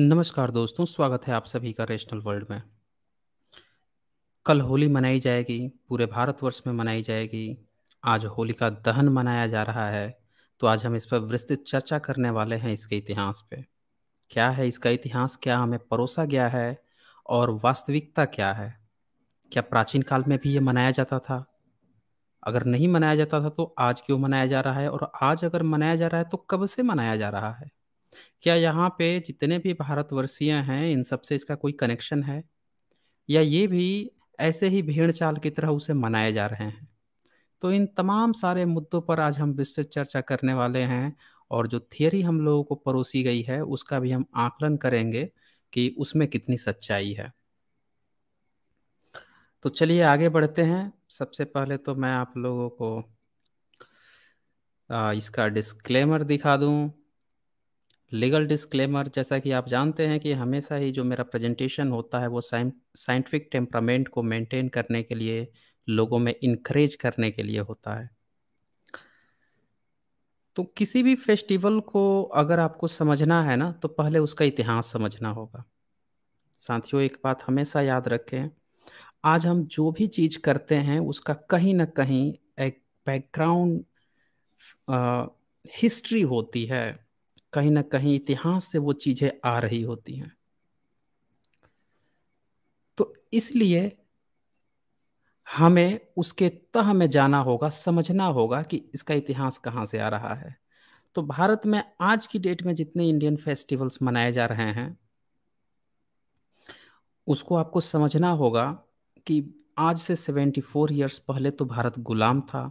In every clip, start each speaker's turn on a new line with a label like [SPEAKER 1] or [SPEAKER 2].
[SPEAKER 1] नमस्कार दोस्तों स्वागत है आप सभी का रेशनल वर्ल्ड में कल होली मनाई जाएगी पूरे भारतवर्ष में मनाई जाएगी आज होली का दहन मनाया जा रहा है तो आज हम इस पर विस्तृत चर्चा करने वाले हैं इसके इतिहास पे क्या है इसका इतिहास क्या हमें परोसा गया है और वास्तविकता क्या है क्या प्राचीन काल में भी ये मनाया जाता था अगर नहीं मनाया जाता था तो आज क्यों मनाया जा रहा है और आज अगर मनाया जा रहा है तो कब से मनाया जा रहा है क्या यहाँ पे जितने भी भारतवर्षीय हैं इन सब से इसका कोई कनेक्शन है या ये भी ऐसे ही भीड़ चाल की तरह उसे मनाए जा रहे हैं तो इन तमाम सारे मुद्दों पर आज हम विस्तृत चर्चा करने वाले हैं और जो थियरी हम लोगों को परोसी गई है उसका भी हम आकलन करेंगे कि उसमें कितनी सच्चाई है तो चलिए आगे बढ़ते हैं सबसे पहले तो मैं आप लोगों को इसका डिस्क्लेमर दिखा दूं लीगल डिस्क्लेमर जैसा कि आप जानते हैं कि हमेशा ही जो मेरा प्रेजेंटेशन होता है वो साइंटिफिक टेम्परामेंट को मेंटेन करने के लिए लोगों में इनक्रेज करने के लिए होता है तो किसी भी फेस्टिवल को अगर आपको समझना है ना तो पहले उसका इतिहास समझना होगा साथियों एक बात हमेशा याद रखें आज हम जो भी चीज़ करते हैं उसका कहीं ना कहीं एक बैकग्राउंड हिस्ट्री होती है कहीं ना कहीं इतिहास से वो चीज़ें आ रही होती हैं तो इसलिए हमें उसके तह में जाना होगा समझना होगा कि इसका इतिहास कहाँ से आ रहा है तो भारत में आज की डेट में जितने इंडियन फेस्टिवल्स मनाए जा रहे हैं उसको आपको समझना होगा कि आज से 74 इयर्स पहले तो भारत गुलाम था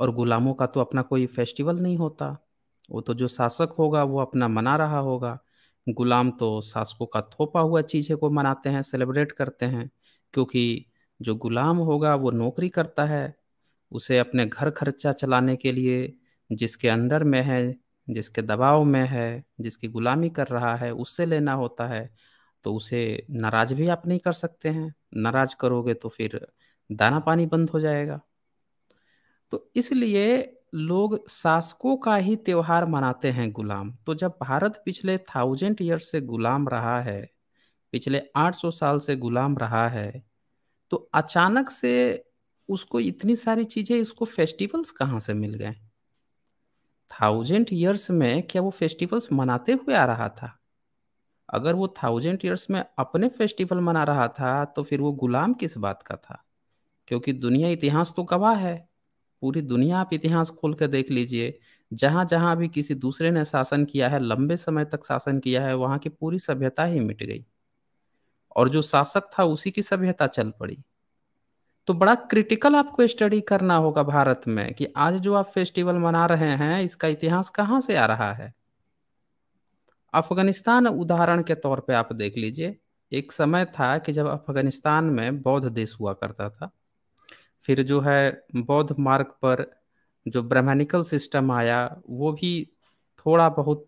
[SPEAKER 1] और गुलामों का तो अपना कोई फेस्टिवल नहीं होता वो तो जो शासक होगा वो अपना मना रहा होगा गुलाम तो शासकों का थोपा हुआ चीज़ को मनाते हैं सेलिब्रेट करते हैं क्योंकि जो गुलाम होगा वो नौकरी करता है उसे अपने घर खर्चा चलाने के लिए जिसके अंदर में है जिसके दबाव में है जिसकी गुलामी कर रहा है उससे लेना होता है तो उसे नाराज़ भी आप नहीं कर सकते हैं नाराज़ करोगे तो फिर दाना पानी बंद हो जाएगा तो इसलिए लोग शासकों का ही त्योहार मनाते हैं गुलाम तो जब भारत पिछले थाउजेंड ईयर से गुलाम रहा है पिछले 800 साल से गुलाम रहा है तो अचानक से उसको इतनी सारी चीज़ें उसको फेस्टिवल्स कहाँ से मिल गए थाउजेंड ईयर्स में क्या वो फेस्टिवल्स मनाते हुए आ रहा था अगर वो थाउजेंड ईयर्स में अपने फेस्टिवल मना रहा था तो फिर वो गुलाम किस बात का था क्योंकि दुनिया इतिहास तो गवाह है पूरी दुनिया आप इतिहास खोल कर देख लीजिए जहाँ जहाँ भी किसी दूसरे ने शासन किया है लंबे समय तक शासन किया है वहाँ की पूरी सभ्यता ही मिट गई और जो शासक था उसी की सभ्यता चल पड़ी तो बड़ा क्रिटिकल आपको स्टडी करना होगा भारत में कि आज जो आप फेस्टिवल मना रहे हैं इसका इतिहास कहाँ से आ रहा है अफगानिस्तान उदाहरण के तौर पे आप देख लीजिए एक समय था कि जब अफगानिस्तान में बौद्ध देश हुआ करता था फिर जो है बौद्ध मार्ग पर जो ब्रह्मानिकल सिस्टम आया वो भी थोड़ा बहुत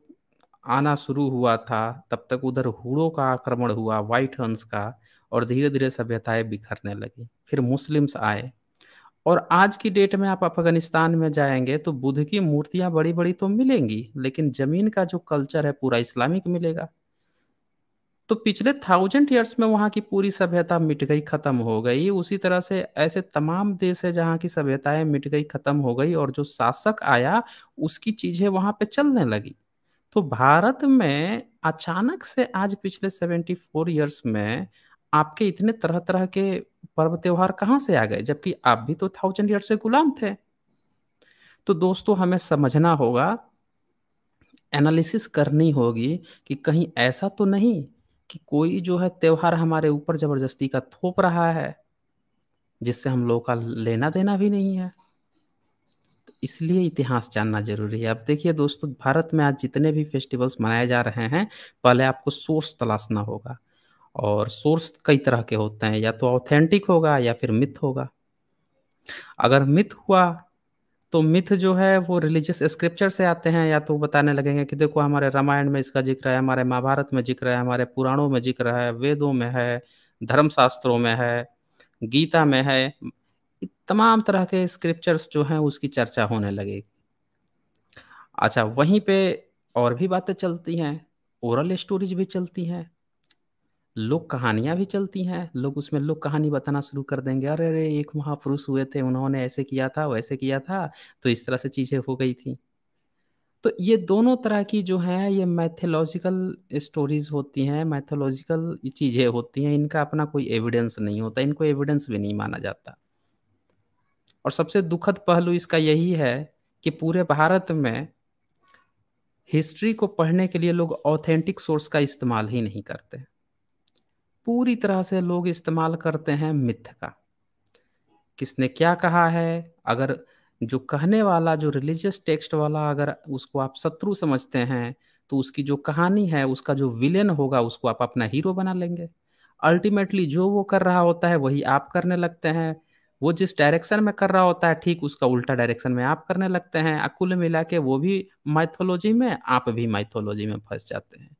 [SPEAKER 1] आना शुरू हुआ था तब तक उधर हुड़ों का आक्रमण हुआ वाइट हंस का और धीरे धीरे सभ्यताएं बिखरने लगी फिर मुस्लिम्स आए और आज की डेट में आप अफगानिस्तान में जाएंगे तो बुद्ध की मूर्तियां बड़ी बड़ी तो मिलेंगी लेकिन जमीन का जो कल्चर है पूरा इस्लामिक मिलेगा तो पिछले थाउजेंड ईयर्स में वहाँ की पूरी सभ्यता मिट गई खत्म हो गई उसी तरह से ऐसे तमाम देश है जहाँ की सभ्यताएं मिट गई खत्म हो गई और जो शासक आया उसकी चीजें वहां पे चलने लगी तो भारत में अचानक से आज पिछले सेवेंटी फोर ईयर्स में आपके इतने तरह तरह के पर्व त्योहार कहाँ से आ गए जबकि आप भी तो थाउजेंड ईयर से गुलाम थे तो दोस्तों हमें समझना होगा एनालिसिस करनी होगी कि कहीं ऐसा तो नहीं कि कोई जो है त्यौहार हमारे ऊपर जबरदस्ती का थोप रहा है जिससे हम लोगों का लेना देना भी नहीं है तो इसलिए इतिहास जानना जरूरी है अब देखिए दोस्तों भारत में आज जितने भी फेस्टिवल्स मनाए जा रहे हैं पहले आपको सोर्स तलाशना होगा और सोर्स कई तरह के होते हैं या तो ऑथेंटिक होगा या फिर मिथ होगा अगर मिथ हुआ तो मिथ जो है वो रिलीजियस स्क्रिप्चर से आते हैं या तो बताने लगेंगे कि देखो हमारे रामायण में इसका जिक्र है हमारे महाभारत में जिक्र है हमारे पुराणों में जिक्र है वेदों में है धर्मशास्त्रों में है गीता में है तमाम तरह के स्क्रिप्चर्स जो हैं उसकी चर्चा होने लगेगी अच्छा वहीं पे और भी बातें चलती हैं ओरल स्टोरीज भी चलती हैं लोक कहानियां भी चलती हैं लोग उसमें लोक कहानी बताना शुरू कर देंगे अरे अरे एक महापुरुष हुए थे उन्होंने ऐसे किया था वैसे किया था तो इस तरह से चीजें हो गई थी तो ये दोनों तरह की जो है ये मैथोलॉजिकल स्टोरीज होती हैं मैथोलॉजिकल चीज़ें होती हैं इनका अपना कोई एविडेंस नहीं होता इनको एविडेंस भी नहीं माना जाता और सबसे दुखद पहलू इसका यही है कि पूरे भारत में हिस्ट्री को पढ़ने के लिए लोग ऑथेंटिक सोर्स का इस्तेमाल ही नहीं करते पूरी तरह से लोग इस्तेमाल करते हैं मिथ का किसने क्या कहा है अगर जो कहने वाला जो रिलीजियस टेक्स्ट वाला अगर उसको आप शत्रु समझते हैं तो उसकी जो कहानी है उसका जो विलेन होगा उसको आप अपना हीरो बना लेंगे अल्टीमेटली जो वो कर रहा होता है वही आप करने लगते हैं वो जिस डायरेक्शन में कर रहा होता है ठीक उसका उल्टा डायरेक्शन में आप करने लगते हैं अकुल मिला के वो भी माइथोलॉजी में आप भी माइथोलॉजी में फंस जाते हैं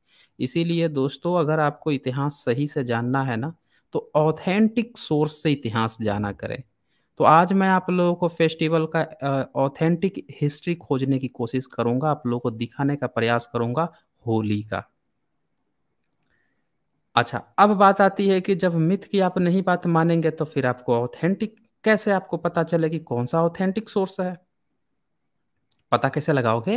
[SPEAKER 1] इसीलिए दोस्तों अगर आपको इतिहास सही से जानना है ना तो ऑथेंटिक सोर्स से इतिहास जाना करें तो आज मैं आप लोगों को फेस्टिवल का ऑथेंटिक हिस्ट्री खोजने की कोशिश करूंगा आप लोगों को दिखाने का प्रयास करूंगा होली का अच्छा अब बात आती है कि जब मिथ की आप नहीं बात मानेंगे तो फिर आपको ऑथेंटिक कैसे आपको पता चले कि कौन सा ऑथेंटिक सोर्स है पता कैसे लगाओगे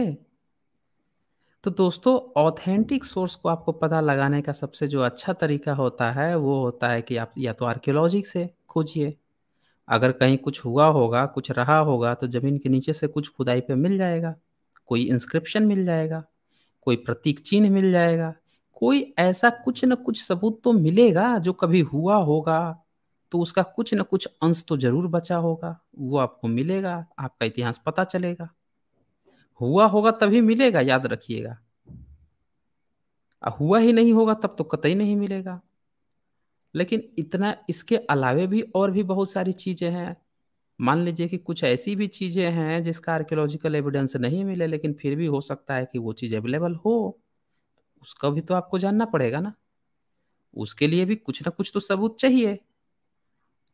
[SPEAKER 1] तो दोस्तों ऑथेंटिक सोर्स को आपको पता लगाने का सबसे जो अच्छा तरीका होता है वो होता है कि आप या तो आर्कियोलॉजी से खोजिए अगर कहीं कुछ हुआ होगा कुछ रहा होगा तो ज़मीन के नीचे से कुछ खुदाई पे मिल जाएगा कोई इंस्क्रिप्शन मिल जाएगा कोई प्रतीक चिन्ह मिल जाएगा कोई ऐसा कुछ न कुछ सबूत तो मिलेगा जो कभी हुआ होगा तो उसका कुछ न कुछ अंश तो जरूर बचा होगा वो आपको मिलेगा आपका इतिहास पता चलेगा हुआ होगा तभी मिलेगा याद रखिएगा हुआ ही नहीं होगा तब तो कतई नहीं मिलेगा लेकिन इतना इसके अलावे भी और भी बहुत सारी चीज़ें हैं मान लीजिए कि कुछ ऐसी भी चीज़ें हैं जिसका आर्कियोलॉजिकल एविडेंस नहीं मिले लेकिन फिर भी हो सकता है कि वो चीज़ अवेलेबल हो उसका भी तो आपको जानना पड़ेगा ना उसके लिए भी कुछ ना कुछ तो सबूत चाहिए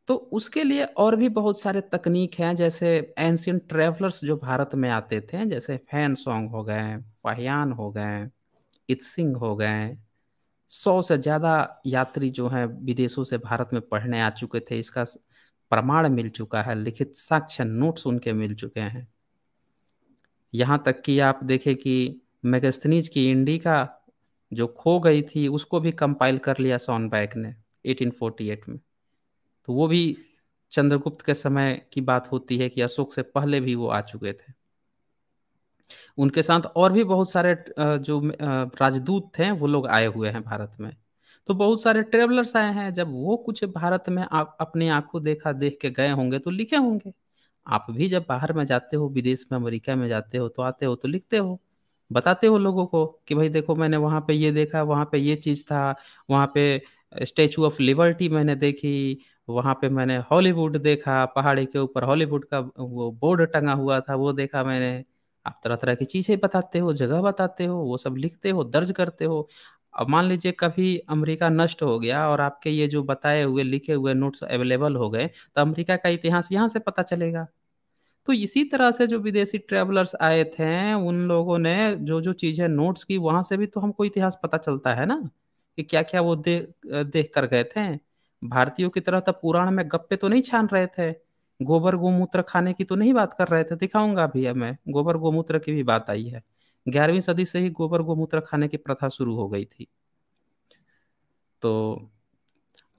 [SPEAKER 1] तो उसके लिए और भी बहुत सारे तकनीक हैं जैसे एंशियन ट्रेवलर्स जो भारत में आते थे जैसे फैन सॉन्ग हो गए पाहयान हो गए इत्सिंग हो गए सौ से ज़्यादा यात्री जो हैं विदेशों से भारत में पढ़ने आ चुके थे इसका प्रमाण मिल चुका है लिखित साक्ष्य नोट्स उनके मिल चुके हैं यहाँ तक कि आप देखें कि मैगस्तनीज की इंडी का जो खो गई थी उसको भी कंपाइल कर लिया सॉन बैक ने 1848 में तो वो भी चंद्रगुप्त के समय की बात होती है कि अशोक से पहले भी वो आ चुके थे उनके साथ और भी बहुत सारे जो राजदूत थे वो लोग आए हुए हैं भारत में तो बहुत सारे ट्रेवलर्स आए हैं जब वो कुछ भारत में आप अपनी आंखों देखा देख के गए होंगे तो लिखे होंगे आप भी जब बाहर में जाते हो विदेश में अमेरिका में जाते हो तो आते हो तो लिखते हो बताते हो लोगों को कि भाई देखो मैंने वहां पे ये देखा वहां पे ये चीज़ था वहां पे स्टेचू ऑफ लिबर्टी मैंने देखी वहाँ पे मैंने हॉलीवुड देखा पहाड़ी के ऊपर हॉलीवुड का वो बोर्ड टंगा हुआ था वो देखा मैंने आप तरह तरह की चीज़ें बताते हो जगह बताते हो वो सब लिखते हो दर्ज करते हो अब मान लीजिए कभी अमेरिका नष्ट हो गया और आपके ये जो बताए हुए लिखे हुए नोट्स अवेलेबल हो गए तो अमेरिका का इतिहास यहाँ से पता चलेगा तो इसी तरह से जो विदेशी ट्रेवलर्स आए थे उन लोगों ने जो जो चीज़ें नोट्स की वहाँ से भी तो हमको इतिहास पता चलता है ना कि क्या क्या वो दे देख कर गए थे भारतीयों की तरह तो पुराण में गप्पे तो नहीं छान रहे थे गोबर गोमूत्र खाने की तो नहीं बात कर रहे थे दिखाऊंगा भैया मैं गोबर गोमूत्र की भी बात आई है ग्यारहवीं सदी से ही गोबर गोमूत्र खाने की प्रथा शुरू हो गई थी तो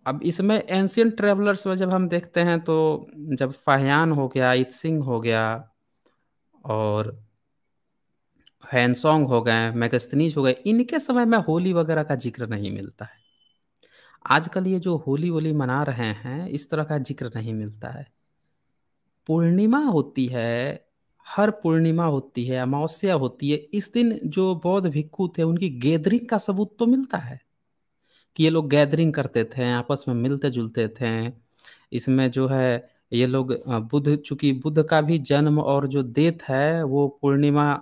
[SPEAKER 1] अब इसमें एंशियंट ट्रेवलर्स में जब हम देखते हैं तो जब फाहयान हो गया सिंह हो गया और हैंसोंग हो गए मैगस्तनीज हो गए इनके समय में होली वगैरह का जिक्र नहीं मिलता है आजकल ये जो होली वोली मना रहे हैं इस तरह का जिक्र नहीं मिलता है पूर्णिमा होती है हर पूर्णिमा होती है अमावस्या होती है इस दिन जो बौद्ध भिक्खु थे उनकी गैदरिंग का सबूत तो मिलता है कि ये लोग गैदरिंग करते थे आपस में मिलते जुलते थे इसमें जो है ये लोग बुद्ध चूंकि बुद्ध का भी जन्म और जो देत है वो पूर्णिमा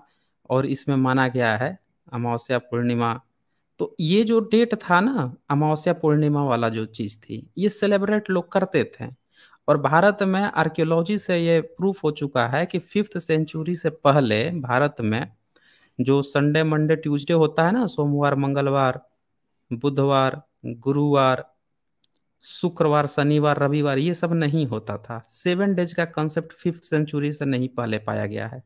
[SPEAKER 1] और इसमें माना गया है अमावस्या पूर्णिमा तो ये जो डेट था ना अमावस्या पूर्णिमा वाला जो चीज़ थी ये सेलिब्रेट लोग करते थे और भारत में आर्कियोलॉजी से ये प्रूफ हो चुका है कि फिफ्थ सेंचुरी से पहले भारत में जो संडे मंडे ट्यूसडे होता है ना सोमवार मंगलवार बुधवार गुरुवार शुक्रवार शनिवार रविवार ये सब नहीं होता था सेवन डेज का कंसेप्ट फिफ्थ सेंचुरी से नहीं पहले पाया गया है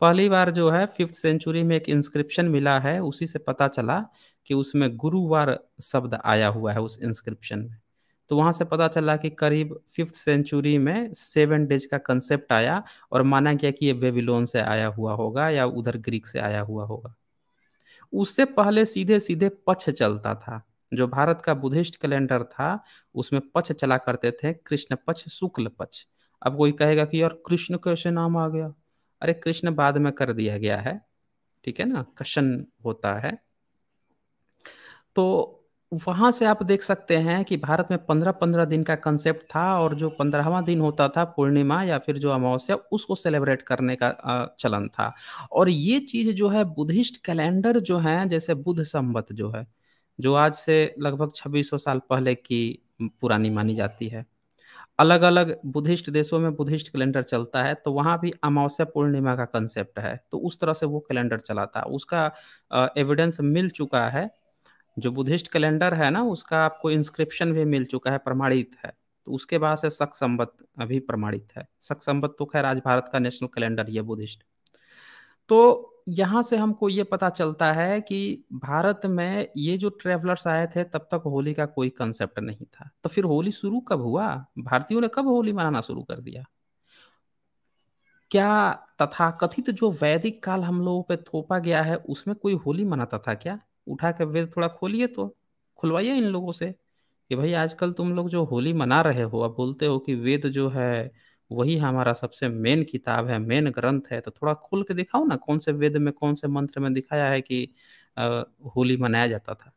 [SPEAKER 1] पहली बार जो है फिफ्थ सेंचुरी में एक इंस्क्रिप्शन मिला है उसी से पता चला कि उसमें गुरुवार शब्द आया हुआ है उस इंस्क्रिप्शन में तो वहां से पता चला कि करीब फिफ्थ सेंचुरी में सेवन डेज का कंसेप्ट आया और माना गया कि ये बेबीलोन से आया हुआ होगा या उधर ग्रीक से आया हुआ होगा उससे पहले सीधे सीधे पक्ष चलता था जो भारत का बुद्धिस्ट कैलेंडर था उसमें पक्ष चला करते थे कृष्ण पक्ष शुक्ल पक्ष अब कोई कहेगा कि यार कृष्ण कैसे नाम आ गया अरे कृष्ण बाद में कर दिया गया है ठीक है ना कशन होता है तो वहां से आप देख सकते हैं कि भारत में पंद्रह पंद्रह दिन का कंसेप्ट था और जो पंद्रहवा दिन होता था पूर्णिमा या फिर जो अमावस्या उसको सेलिब्रेट करने का चलन था और ये चीज जो है बुद्धिस्ट कैलेंडर जो है जैसे बुद्ध संबत जो है जो आज से लगभग 2600 साल पहले की पुरानी मानी जाती है अलग अलग बुद्धिस्ट देशों में बुद्धिस्ट कैलेंडर चलता है तो वहाँ भी अमावस्या पूर्णिमा का कंसेप्ट है तो उस तरह से वो कैलेंडर चलाता है उसका एविडेंस मिल चुका है जो बुद्धिस्ट कैलेंडर है ना उसका आपको इंस्क्रिप्शन भी मिल चुका है प्रमाणित है तो उसके बाद से सख संबत अभी प्रमाणित है सख संबत तो खैर आज भारत का नेशनल कैलेंडर ही है बुद्धिस्ट तो यहाँ से हमको ये पता चलता है कि भारत में ये जो ट्रेवलर्स आए थे तब तक होली का कोई कंसेप्ट नहीं था तो फिर होली शुरू कब हुआ भारतीयों ने कब होली मनाना शुरू कर दिया क्या तथा कथित जो वैदिक काल हम लोगों पे थोपा गया है उसमें कोई होली मनाता था क्या उठा के वेद थोड़ा खोलिए तो खुलवाइए इन लोगों से कि भाई आजकल तुम लोग जो होली मना रहे हो अब बोलते हो कि वेद जो है वही हमारा सबसे मेन किताब है मेन ग्रंथ है तो थोड़ा खुल के दिखाओ ना कौन से वेद में कौन से मंत्र में दिखाया है कि होली मनाया जाता था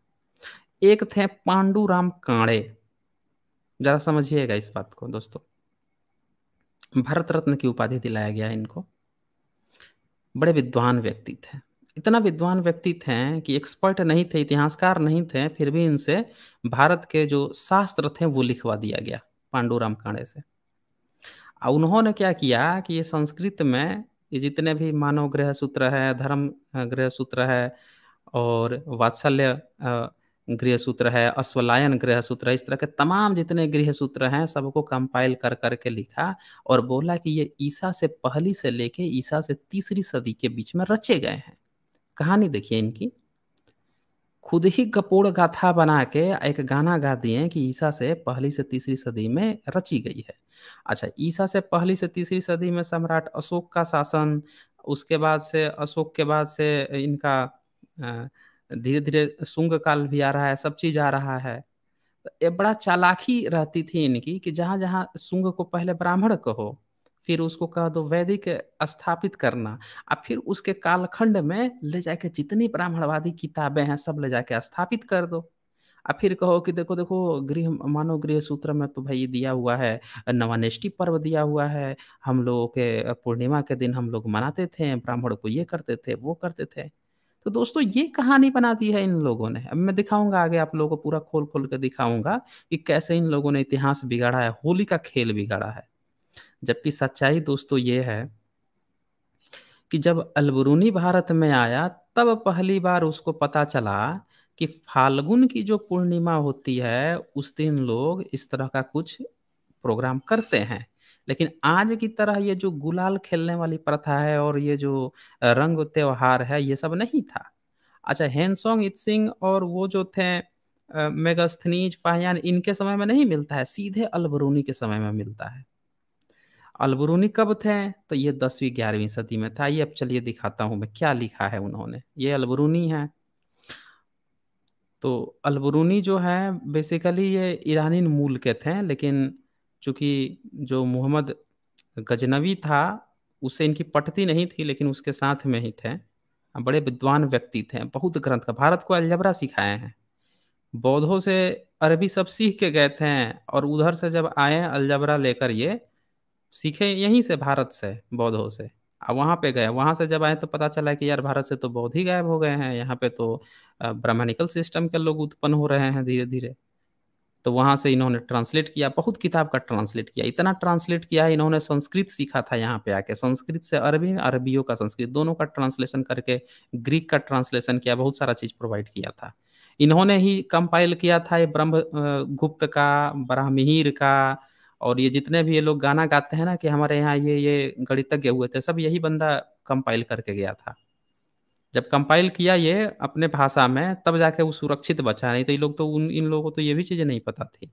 [SPEAKER 1] एक थे पांडुराम काणे जरा समझिएगा इस बात को दोस्तों भारत रत्न की उपाधि दिलाया गया इनको बड़े विद्वान व्यक्ति थे इतना विद्वान व्यक्ति थे कि एक्सपर्ट नहीं थे इतिहासकार नहीं थे फिर भी इनसे भारत के जो शास्त्र थे वो लिखवा दिया गया पांडुराम काणे से उन्होंने क्या किया कि ये संस्कृत में ये जितने भी मानव ग्रह सूत्र है धर्म ग्रह सूत्र है और वात्सल्य गृह सूत्र है अश्वलायन गृह सूत्र इस तरह के तमाम जितने गृह सूत्र हैं सबको कंपाइल कर करके लिखा और बोला कि ये ईसा से पहली से लेके ईसा से तीसरी सदी के बीच में रचे गए हैं कहानी देखिए इनकी खुद ही कपूर गाथा बना के एक गाना गा दिए कि ईसा से पहली से तीसरी सदी में रची गई है अच्छा ईसा से पहली से तीसरी सदी में सम्राट अशोक का शासन उसके बाद से अशोक के बाद से इनका धीरे धीरे शुंग काल भी आ रहा है सब चीज आ रहा है तो ये बड़ा चालाकी रहती थी इनकी कि जहाँ जहाँ शुंग को पहले ब्राह्मण कहो फिर उसको कह दो वैदिक स्थापित करना और फिर उसके कालखंड में ले जाके जितनी ब्राह्मणवादी किताबें हैं सब ले जाके स्थापित कर दो अब फिर कहो कि देखो देखो गृह मानव गृह सूत्र में तो भाई दिया हुआ है नवानेष्टि पर्व दिया हुआ है हम लोगों के पूर्णिमा के दिन हम लोग मनाते थे ब्राह्मण को ये करते थे वो करते थे तो दोस्तों ये कहानी बना दी है इन लोगों ने अब मैं दिखाऊंगा आगे आप लोगों को पूरा खोल खोल कर दिखाऊंगा कि कैसे इन लोगों ने इतिहास बिगाड़ा है होली का खेल बिगाड़ा है जबकि सच्चाई दोस्तों ये है कि जब अलबरूनी भारत में आया तब पहली बार उसको पता चला कि फाल्गुन की जो पूर्णिमा होती है उस दिन लोग इस तरह का कुछ प्रोग्राम करते हैं लेकिन आज की तरह ये जो गुलाल खेलने वाली प्रथा है और ये जो रंग त्योहार है ये सब नहीं था अच्छा हेनसोंग इत सिंह और वो जो थे मेगस्थनीज फाहयान इनके समय में नहीं मिलता है सीधे अलबरूनी के समय में मिलता है अलबरूनी कब थे तो ये दसवीं ग्यारहवीं सदी में था ये अब चलिए दिखाता हूँ मैं क्या लिखा है उन्होंने ये अलबरूनी है तो अलबरूनी जो है बेसिकली ये ईरानी मूल के थे लेकिन चूंकि जो मोहम्मद गजनवी था उससे इनकी पटती नहीं थी लेकिन उसके साथ में ही थे हाँ, बड़े विद्वान व्यक्ति थे बहुत ग्रंथ का भारत को अलजबरा सिखाए हैं बौद्धों से अरबी सब सीख के गए थे और उधर से जब आए अलजबरा लेकर ये सीखे यहीं से भारत से बौद्धों से अब वहाँ पे गए वहाँ से जब आए तो पता चला कि यार भारत से तो बौद्ध ही गायब हो गए हैं यहाँ पे तो ब्राह्मणिकल सिस्टम के लोग उत्पन्न हो रहे हैं धीरे धीरे तो वहाँ से इन्होंने ट्रांसलेट किया बहुत किताब का ट्रांसलेट किया इतना ट्रांसलेट किया है इन्होंने संस्कृत सीखा था यहाँ पे आके संस्कृत से अरबी अरबियों का संस्कृत दोनों का ट्रांसलेशन करके ग्रीक का ट्रांसलेशन किया बहुत सारा चीज़ प्रोवाइड किया था इन्होंने ही कंपाइल किया था ये ब्रह्म गुप्त का ब्राह्मीर का और ये जितने भी ये लोग गाना गाते हैं ना कि हमारे यहाँ ये ये गणितज्ञ हुए थे सब यही बंदा कंपाइल करके गया था जब कंपाइल किया ये अपने भाषा में तब जाके वो सुरक्षित बचा नहीं तो ये लोग तो उन इन लोगों को तो ये भी चीज़ें नहीं पता थी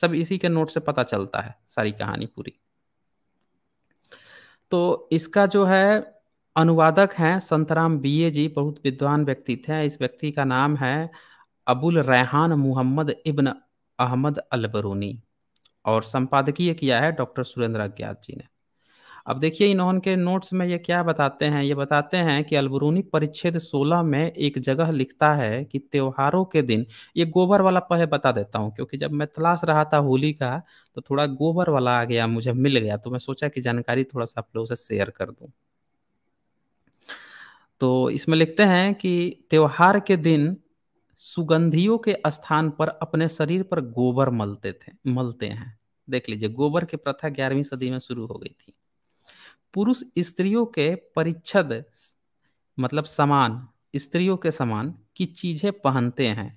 [SPEAKER 1] सब इसी के नोट से पता चलता है सारी कहानी पूरी तो इसका जो है अनुवादक हैं संतराम बी जी बहुत विद्वान व्यक्ति थे इस व्यक्ति का नाम है अबुल रेहान मुहम्मद इब्न अहमद अलबरूनी और संपादकीय किया है डॉक्टर सुरेंद्र अज्ञात जी ने अब देखिए इन्होंने के नोट्स में ये क्या बताते हैं ये बताते हैं कि अलबरूनी परिच्छेद 16 में एक जगह लिखता है कि त्योहारों के दिन ये गोबर वाला पहले बता देता हूँ क्योंकि जब मैं तलाश रहा था होली का तो थोड़ा गोबर वाला आ गया मुझे मिल गया तो मैं सोचा कि जानकारी थोड़ा सा आप लोगों से शेयर कर दू तो इसमें लिखते हैं कि त्योहार के दिन सुगंधियों के स्थान पर अपने शरीर पर गोबर मलते थे मलते हैं देख लीजिए गोबर की प्रथा ग्यारहवीं सदी में शुरू हो गई थी पुरुष स्त्रियों के परिच्छद मतलब समान स्त्रियों के समान की चीजें पहनते हैं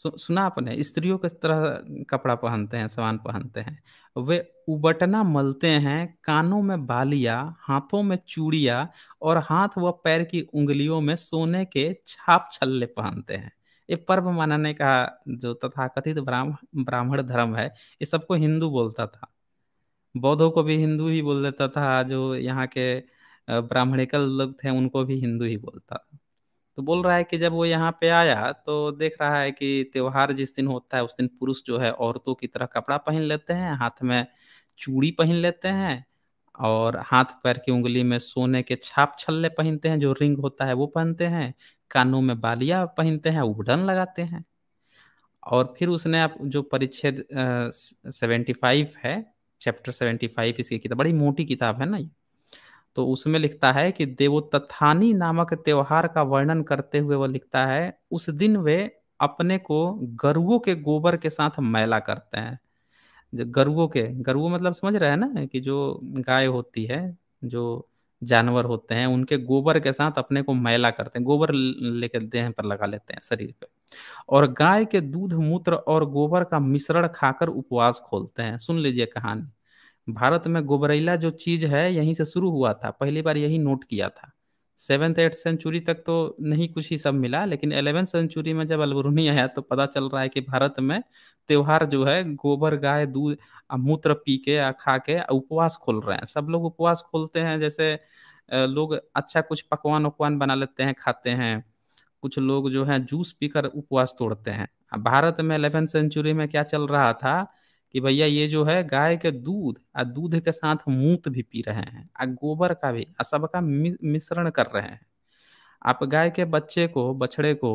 [SPEAKER 1] सु, सुना आपने स्त्रियों किस तरह कपड़ा पहनते हैं सामान पहनते हैं वे उबटना मलते हैं कानों में बालिया हाथों में चूड़िया और हाथ व पैर की उंगलियों में सोने के छाप छल्ले पहनते हैं ये पर्व मनाने का जो तथाकथित ब्राह्मण ब्राह्मण धर्म है ये सबको हिंदू बोलता था बौद्धों को भी हिंदू ही बोल देता था जो यहाँ के ब्राह्मणिकल लोग थे उनको भी हिंदू ही बोलता था तो बोल रहा है कि जब वो यहाँ पे आया तो देख रहा है कि त्योहार जिस दिन होता है उस दिन पुरुष जो है औरतों की तरह कपड़ा पहन लेते हैं हाथ में चूड़ी पहन लेते हैं और हाथ पैर की उंगली में सोने के छाप छल्ले पहनते हैं जो रिंग होता है वो पहनते हैं कानों में बालियां पहनते हैं उडन लगाते हैं और फिर उसने आप जो परिच्छेद सेवेंटी फाइव है चैप्टर सेवेंटी फाइव इसकी किताब बड़ी मोटी किताब है ना ये तो उसमें लिखता है कि देवोत्थानी नामक त्योहार का वर्णन करते हुए वह लिखता है उस दिन वे अपने को गरुओं के गोबर के साथ मैला करते हैं जो गरुओं के गरुओं मतलब समझ रहे हैं ना कि जो गाय होती है जो जानवर होते हैं उनके गोबर के साथ अपने को मैला करते हैं गोबर लेके देह पर लगा लेते हैं शरीर पे और गाय के दूध मूत्र और गोबर का मिश्रण खाकर उपवास खोलते हैं सुन लीजिए कहानी भारत में गोबरेला जो चीज है यहीं से शुरू हुआ था पहली बार यही नोट किया था सेवेंथ एट सेंचुरी तक तो नहीं कुछ ही सब मिला लेकिन एलेवेंथ सेंचुरी में जब अलबरूनी आया तो पता चल रहा है कि भारत में त्योहार जो है गोबर गाय दूध मूत्र पी के या खा के उपवास खोल रहे हैं सब लोग उपवास खोलते हैं जैसे लोग अच्छा कुछ पकवान उकवान बना लेते हैं खाते हैं कुछ लोग जो है जूस पीकर उपवास तोड़ते हैं भारत में अलेवेंथ सेंचुरी में क्या चल रहा था कि भैया ये जो है गाय के दूध और दूध के साथ मूत भी पी रहे हैं और गोबर का भी और सबका मिश्रण कर रहे हैं आप गाय के बच्चे को बछड़े को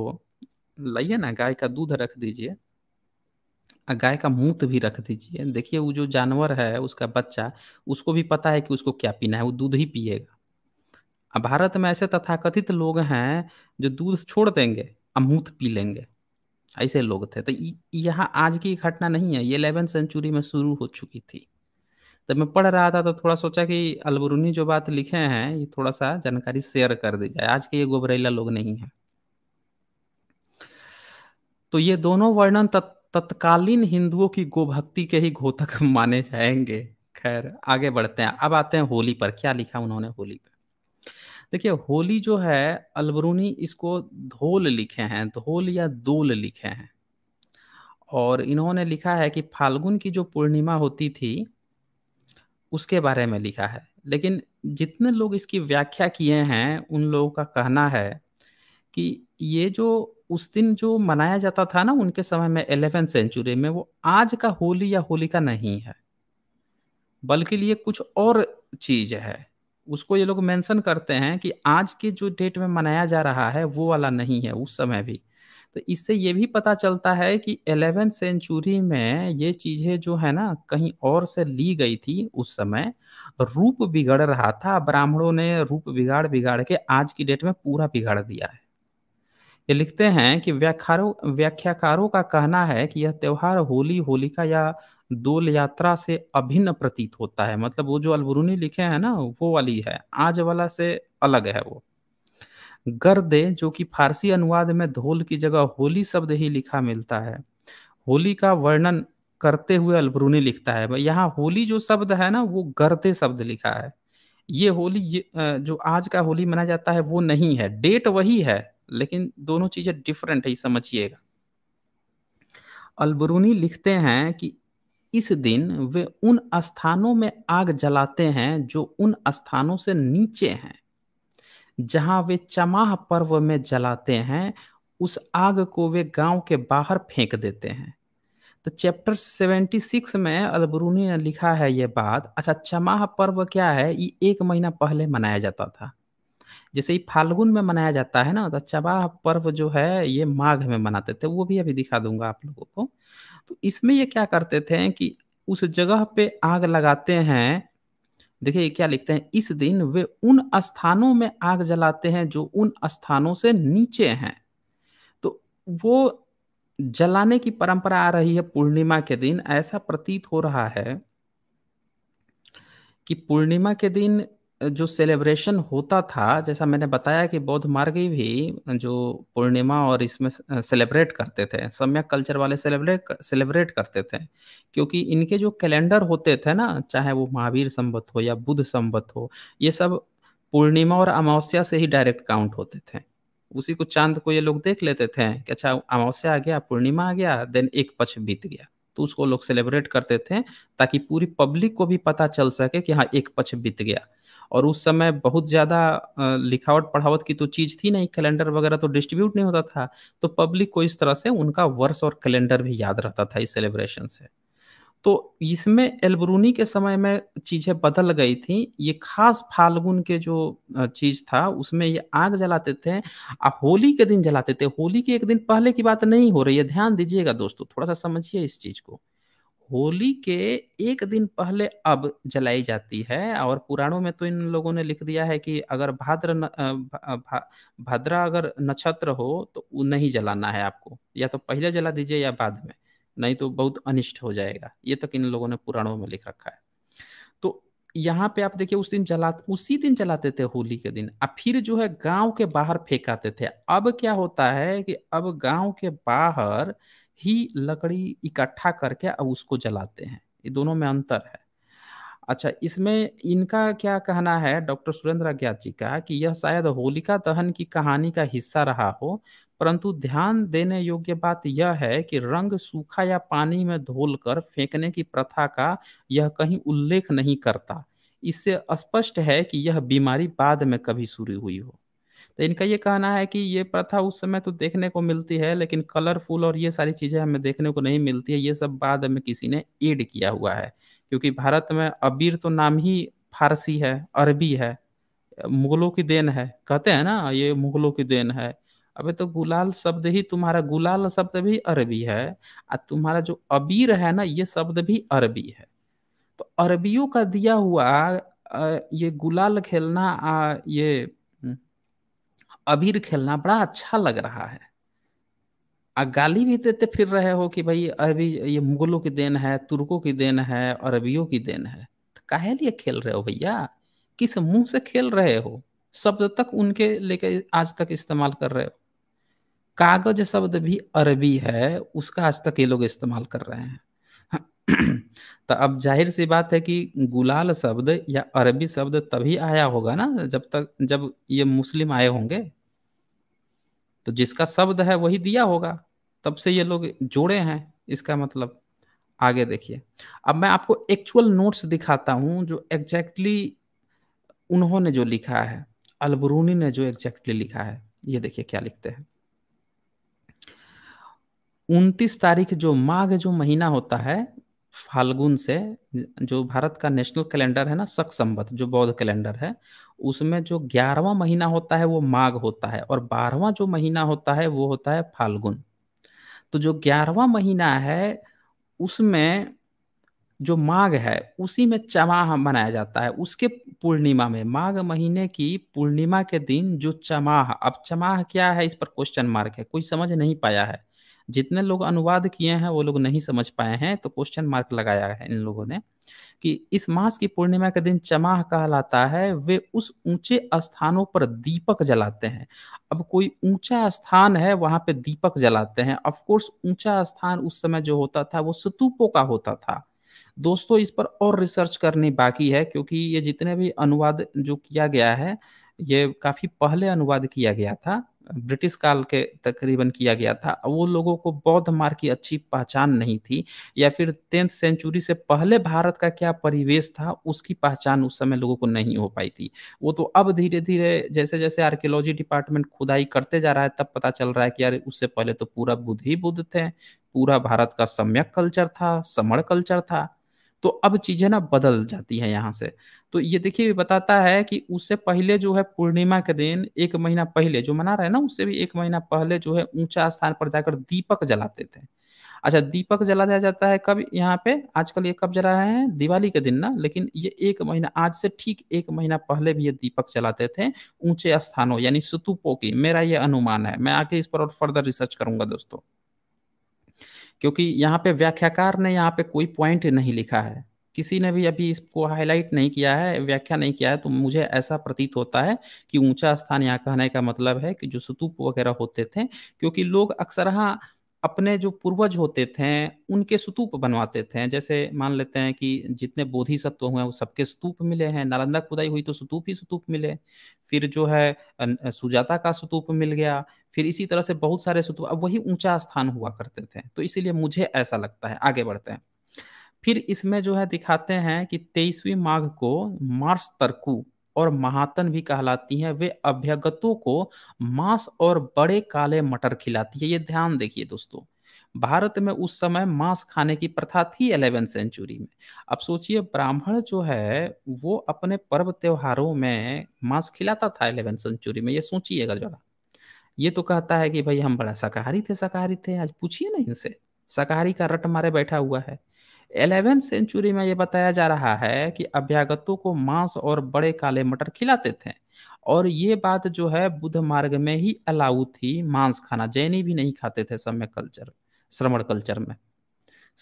[SPEAKER 1] लाइए ना गाय का दूध रख दीजिए और गाय का मूत भी रख दीजिए देखिए वो जो जानवर है उसका बच्चा उसको भी पता है कि उसको क्या पीना है वो दूध ही पिएगा भारत में ऐसे तथाकथित लोग हैं जो दूध छोड़ देंगे और मूत पी लेंगे ऐसे लोग थे तो यहाँ आज की घटना नहीं है ये इलेवेंथ सेंचुरी में शुरू हो चुकी थी जब तो मैं पढ़ रहा था तो थोड़ा सोचा कि अलबरूनी जो बात लिखे हैं ये थोड़ा सा जानकारी शेयर कर दी जाए आज के ये गोबरेला लोग नहीं है तो ये दोनों वर्णन तत्कालीन हिंदुओं की गोभक्ति के ही घोतक माने जाएंगे खैर आगे बढ़ते हैं अब आते हैं होली पर क्या लिखा उन्होंने होली पर देखिए होली जो है अलबरूनी इसको धोल लिखे हैं धोल या दोल लिखे हैं और इन्होंने लिखा है कि फाल्गुन की जो पूर्णिमा होती थी उसके बारे में लिखा है लेकिन जितने लोग इसकी व्याख्या किए हैं उन लोगों का कहना है कि ये जो उस दिन जो मनाया जाता था ना उनके समय में एलेवेंथ सेंचुरी में वो आज का होली या होलिका नहीं है बल्कि लिए कुछ और चीज है उसको ये लोग मेंशन करते हैं कि आज के जो डेट में मनाया जा रहा है वो वाला नहीं है उस समय भी तो इससे ये भी पता चलता है कि एलेवेंथ सेंचुरी में ये चीज़ें जो है ना कहीं और से ली गई थी उस समय रूप बिगड़ रहा था ब्राह्मणों ने रूप बिगाड़ बिगाड़ के आज की डेट में पूरा बिगाड़ दिया है ये लिखते हैं कि व्याख्यारों व्याख्याकारों का कहना है कि यह त्यौहार होली होलिका या दोल यात्रा से अभिन्न प्रतीत होता है मतलब वो जो अलबरूनी लिखे हैं ना वो वाली है आज वाला से अलग है वो गर्दे जो कि फारसी अनुवाद में धोल की जगह होली शब्द ही लिखा मिलता है होली का वर्णन करते हुए अलबरूनी लिखता है यहाँ होली जो शब्द है ना वो गर्दे शब्द लिखा है ये होली ये, जो आज का होली मनाया जाता है वो नहीं है डेट वही है लेकिन दोनों चीजें डिफरेंट है समझिएगा अलबरूनी लिखते हैं कि इस दिन वे उन स्थानों में आग जलाते हैं जो उन स्थानों से नीचे हैं जहां वे चमाह पर्व में जलाते हैं उस आग को वे गांव के बाहर फेंक देते हैं तो चैप्टर 76 में अलबरूनी ने लिखा है ये बात अच्छा चमाह पर्व क्या है ये एक महीना पहले मनाया जाता था जैसे ये फाल्गुन में मनाया जाता है ना तो चमाह पर्व जो है ये माघ में मनाते थे वो भी अभी दिखा दूंगा आप लोगों को तो इसमें ये क्या करते थे कि उस जगह पे आग लगाते हैं देखिए क्या लिखते हैं इस दिन वे उन स्थानों में आग जलाते हैं जो उन स्थानों से नीचे हैं तो वो जलाने की परंपरा आ रही है पूर्णिमा के दिन ऐसा प्रतीत हो रहा है कि पूर्णिमा के दिन जो सेलिब्रेशन होता था जैसा मैंने बताया कि बौद्ध मार्गी भी जो पूर्णिमा और इसमें सेलिब्रेट करते थे सम्यक कल्चर वाले सेलिब्रेट सेलिब्रेट करते थे क्योंकि इनके जो कैलेंडर होते थे ना चाहे वो महावीर संबत हो या बुद्ध संबत हो ये सब पूर्णिमा और अमावस्या से ही डायरेक्ट काउंट होते थे उसी को चांद को ये लोग देख लेते थे कि अच्छा अमावस्या आ गया पूर्णिमा आ गया देन एक पक्ष बीत गया तो उसको लोग सेलिब्रेट करते थे ताकि पूरी पब्लिक को भी पता चल सके कि हाँ एक पक्ष बीत गया और उस समय बहुत ज़्यादा लिखावट पढ़ावट की तो चीज़ थी नहीं कैलेंडर वगैरह तो डिस्ट्रीब्यूट नहीं होता था तो पब्लिक को इस तरह से उनका वर्ष और कैलेंडर भी याद रहता था इस सेलिब्रेशन से तो इसमें एल्बरूनी के समय में चीज़ें बदल गई थी ये खास फाल्गुन के जो चीज़ था उसमें ये आग जलाते थे आप होली के दिन जलाते थे होली के एक दिन पहले की बात नहीं हो रही है ध्यान दीजिएगा दोस्तों थोड़ा सा समझिए इस चीज़ को होली के एक दिन पहले अब जलाई जाती है और पुराणों में तो इन लोगों ने लिख दिया है कि अगर भाद्र न- भा, भा, अगर नक्षत्र हो तो नहीं जलाना है आपको या तो पहले जला दीजिए या बाद में नहीं तो बहुत अनिष्ट हो जाएगा ये तक इन लोगों ने पुराणों में लिख रखा है तो यहाँ पे आप देखिए उस दिन जला उसी दिन जलाते थे होली के दिन और फिर जो है गांव के बाहर फेंकाते थे अब क्या होता है कि अब गांव के बाहर ही लकड़ी इकट्ठा करके अब उसको जलाते हैं ये दोनों में अंतर है अच्छा इसमें इनका क्या कहना है डॉक्टर सुरेंद्र अज्ञात जी का कि यह शायद होलिका दहन की कहानी का हिस्सा रहा हो परंतु ध्यान देने योग्य बात यह है कि रंग सूखा या पानी में धोलकर फेंकने की प्रथा का यह कहीं उल्लेख नहीं करता इससे स्पष्ट है कि यह बीमारी बाद में कभी शुरू हुई हो तो इनका ये कहना है कि ये प्रथा उस समय तो देखने को मिलती है लेकिन कलरफुल और ये सारी चीज़ें हमें देखने को नहीं मिलती है ये सब बाद में किसी ने एड किया हुआ है क्योंकि भारत में अबीर तो नाम ही फारसी है अरबी है मुगलों की देन है कहते हैं ना ये मुगलों की देन है अबे तो गुलाल शब्द ही तुम्हारा गुलाल शब्द भी अरबी है और तुम्हारा जो अबीर है ना ये शब्द भी अरबी है तो अरबियों का दिया हुआ ये गुलाल खेलना ये अबीर खेलना बड़ा अच्छा लग रहा है आ गाली भी देते फिर रहे हो कि भाई अभी ये मुगलों की देन है तुर्कों की देन है अरबियों की देन है तो काहे लिए खेल रहे हो भैया किस मुंह से खेल रहे हो शब्द तक उनके लेके आज तक इस्तेमाल कर रहे हो कागज शब्द भी अरबी है उसका आज तक ये लोग इस्तेमाल कर रहे हैं हाँ, तो अब जाहिर सी बात है कि गुलाल शब्द या अरबी शब्द तभी आया होगा ना जब तक जब ये मुस्लिम आए होंगे तो जिसका शब्द है वही दिया होगा तब से ये लोग जोड़े हैं इसका मतलब आगे देखिए अब मैं आपको एक्चुअल नोट्स दिखाता हूँ जो एग्जैक्टली exactly उन्होंने जो लिखा है अलबरूनी ने जो एग्जैक्टली लिखा है ये देखिए क्या लिखते हैं उनतीस तारीख जो माघ जो महीना होता है फाल्गुन से जो भारत का नेशनल कैलेंडर है ना शक संबद्ध जो बौद्ध कैलेंडर है उसमें जो ग्यारहवा महीना होता है वो माघ होता है और बारहवा जो महीना होता है वो होता है फाल्गुन तो जो ग्यारहवा महीना है उसमें जो माघ है उसी में चमाह मनाया जाता है उसके पूर्णिमा में माघ महीने की पूर्णिमा के दिन जो चमाह अब चमाह क्या है इस पर क्वेश्चन मार्क है कोई समझ नहीं पाया है जितने लोग अनुवाद किए हैं वो लोग नहीं समझ पाए हैं तो क्वेश्चन मार्क लगाया है इन लोगों ने कि इस मास की पूर्णिमा के दिन चमाह कहलाता है वे उस ऊंचे स्थानों पर दीपक जलाते हैं अब कोई ऊंचा स्थान है वहां पे दीपक जलाते हैं ऑफ कोर्स ऊंचा स्थान उस समय जो होता था वो सतूपों का होता था दोस्तों इस पर और रिसर्च करनी बाकी है क्योंकि ये जितने भी अनुवाद जो किया गया है ये काफ़ी पहले अनुवाद किया गया था ब्रिटिश काल के तकरीबन किया गया था वो लोगों को बौद्ध मार्ग की अच्छी पहचान नहीं थी या फिर टेंथ सेंचुरी से पहले भारत का क्या परिवेश था उसकी पहचान उस समय लोगों को नहीं हो पाई थी वो तो अब धीरे धीरे जैसे जैसे आर्कियोलॉजी डिपार्टमेंट खुदाई करते जा रहा है तब पता चल रहा है कि यार उससे पहले तो पूरा बुद्ध ही बुद्ध थे पूरा भारत का सम्यक कल्चर था समण कल्चर था तो अब चीज़ें ना बदल जाती है यहाँ से तो ये देखिए बताता है कि उससे पहले जो है पूर्णिमा के दिन एक महीना पहले जो मना रहे हैं ना उससे भी एक महीना पहले जो है ऊंचा स्थान पर जाकर दीपक जलाते थे अच्छा दीपक जला दिया जाता है कब यहाँ पे आजकल ये कब जला रहे हैं दिवाली के दिन ना लेकिन ये एक महीना आज से ठीक एक महीना पहले भी ये दीपक जलाते थे ऊंचे स्थानों यानी सुतुपो की मेरा ये अनुमान है मैं आके इस पर और फर्दर रिसर्च करूंगा दोस्तों क्योंकि यहाँ पे व्याख्याकार ने यहाँ पे कोई पॉइंट नहीं लिखा है किसी ने भी अभी इसको हाईलाइट नहीं किया है व्याख्या नहीं किया है तो मुझे ऐसा प्रतीत होता है कि ऊंचा स्थान यहाँ कहने का मतलब है कि जो सुतूप वगैरह होते थे क्योंकि लोग अक्सर हाँ अपने जो पूर्वज होते थे उनके स्तूप बनवाते थे जैसे मान लेते हैं कि जितने बोधि सत्व हुए वो सबके स्तूप मिले हैं नालंदा खुदाई हुई तो स्तूप ही स्तूप मिले फिर जो है सुजाता का स्तूप मिल गया फिर इसी तरह से बहुत सारे स्तूप अब वही ऊंचा स्थान हुआ करते थे तो इसीलिए मुझे ऐसा लगता है आगे बढ़ते हैं फिर इसमें जो है दिखाते हैं कि तेईसवीं माघ को मार्स तरकू और महातन भी कहलाती हैं वे अभ्यगतों को मांस और बड़े काले मटर खिलाती है ये ध्यान देखिए दोस्तों भारत में उस समय मांस खाने की प्रथा थी एलेवेंथ सेंचुरी में अब सोचिए ब्राह्मण जो है वो अपने पर्व त्योहारों में मांस खिलाता था एलेवेंथ सेंचुरी में ये सोचिएगा जरा ये तो कहता है कि भाई हम बड़ा शाकाहारी थे शाकाहारी थे आज पूछिए ना इनसे शाकाहारी का रट मारे बैठा हुआ है एलेवेंथ सेंचुरी में ये बताया जा रहा है कि अभ्यागतों को मांस और बड़े काले मटर खिलाते थे और ये बात जो है बुद्ध मार्ग में ही अलाउ थी मांस खाना जैनी भी नहीं खाते थे समय कल्चर श्रमण कल्चर में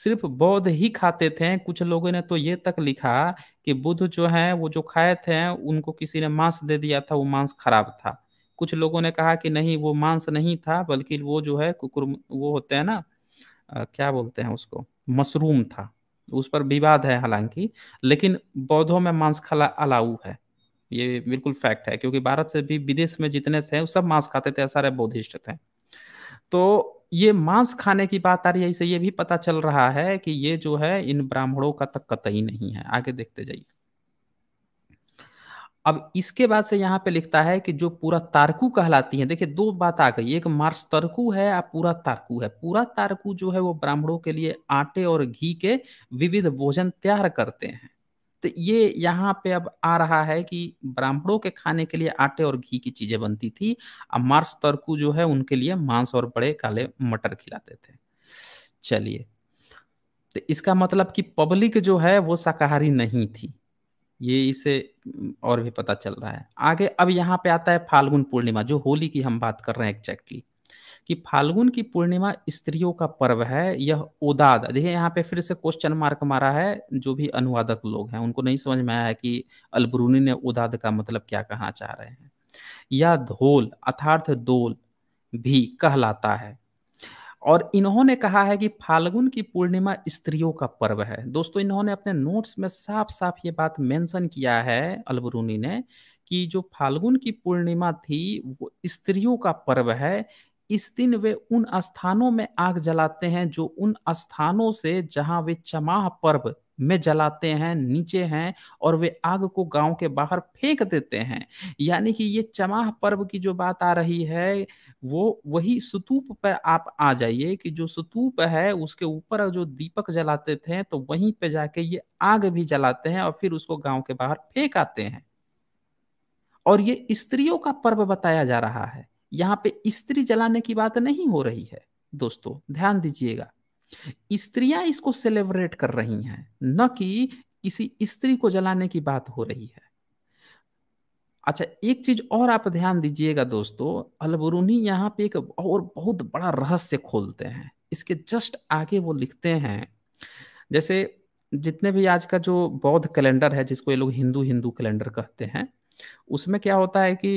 [SPEAKER 1] सिर्फ बौद्ध ही खाते थे कुछ लोगों ने तो ये तक लिखा कि बुद्ध जो है वो जो खाए थे उनको किसी ने मांस दे दिया था वो मांस खराब था कुछ लोगों ने कहा कि नहीं वो मांस नहीं था बल्कि वो जो है कुकुर वो होते हैं ना आ, क्या बोलते हैं उसको मशरूम था उस पर विवाद है हालांकि लेकिन बौद्धों में मांस खाला अलाउ है ये बिल्कुल फैक्ट है क्योंकि भारत से भी विदेश में जितने से हैं सब मांस खाते थे सारे बौद्धिस्ट थे तो ये मांस खाने की बात आ रही है इसे ये भी पता चल रहा है कि ये जो है इन ब्राह्मणों का तक कतई नहीं है आगे देखते जाइए अब इसके बाद से यहाँ पे लिखता है कि जो पूरा तारकू कहलाती है देखिए दो बात आ गई एक मार्स तरकू है और पूरा तारकू है पूरा तारकू जो है वो ब्राह्मणों के लिए आटे और घी के विविध भोजन तैयार करते हैं तो ये यहाँ पे अब आ रहा है कि ब्राह्मणों के खाने के लिए आटे और घी की चीजें बनती थी और मार्स तरकू जो है उनके लिए मांस और बड़े काले मटर खिलाते थे चलिए तो इसका मतलब कि पब्लिक जो है वो शाकाहारी नहीं थी ये इसे और भी पता चल रहा है आगे अब यहाँ पे आता है फाल्गुन पूर्णिमा जो होली की हम बात कर रहे हैं एग्जैक्टली कि फाल्गुन की पूर्णिमा स्त्रियों का पर्व है यह उदाद देखिए यहाँ पे फिर से क्वेश्चन मार्क मारा है जो भी अनुवादक लोग हैं उनको नहीं समझ में आया कि अलबरूनी ने उदाद का मतलब क्या कहना चाह रहे हैं या धोल अर्थार्थ दोल भी कहलाता है और इन्होंने कहा है कि फाल्गुन की पूर्णिमा स्त्रियों का पर्व है दोस्तों इन्होंने अपने नोट्स में साफ साफ ये बात मेंशन किया है अलबरूनी ने कि जो फाल्गुन की पूर्णिमा थी वो स्त्रियों का पर्व है इस दिन वे उन स्थानों में आग जलाते हैं जो उन स्थानों से जहां वे चमाह पर्व में जलाते हैं नीचे हैं और वे आग को गांव के बाहर फेंक देते हैं यानी कि ये चमाह पर्व की जो बात आ रही है वो वही सुतूप पर आप आ जाइए कि जो सुतूप है उसके ऊपर जो दीपक जलाते थे तो वहीं पे जाके ये आग भी जलाते हैं और फिर उसको गांव के बाहर फेंक आते हैं और ये स्त्रियों का पर्व बताया जा रहा है यहाँ पे स्त्री जलाने की बात नहीं हो रही है दोस्तों ध्यान दीजिएगा स्त्रियां इसको सेलिब्रेट कर रही हैं न कि किसी स्त्री को जलाने की बात हो रही है अच्छा एक चीज और आप ध्यान दीजिएगा दोस्तों अलबरूनी यहाँ पे एक और बहुत बड़ा रहस्य खोलते हैं इसके जस्ट आगे वो लिखते हैं जैसे जितने भी आज का जो बौद्ध कैलेंडर है जिसको ये लोग हिंदू हिंदू कैलेंडर कहते हैं उसमें क्या होता है कि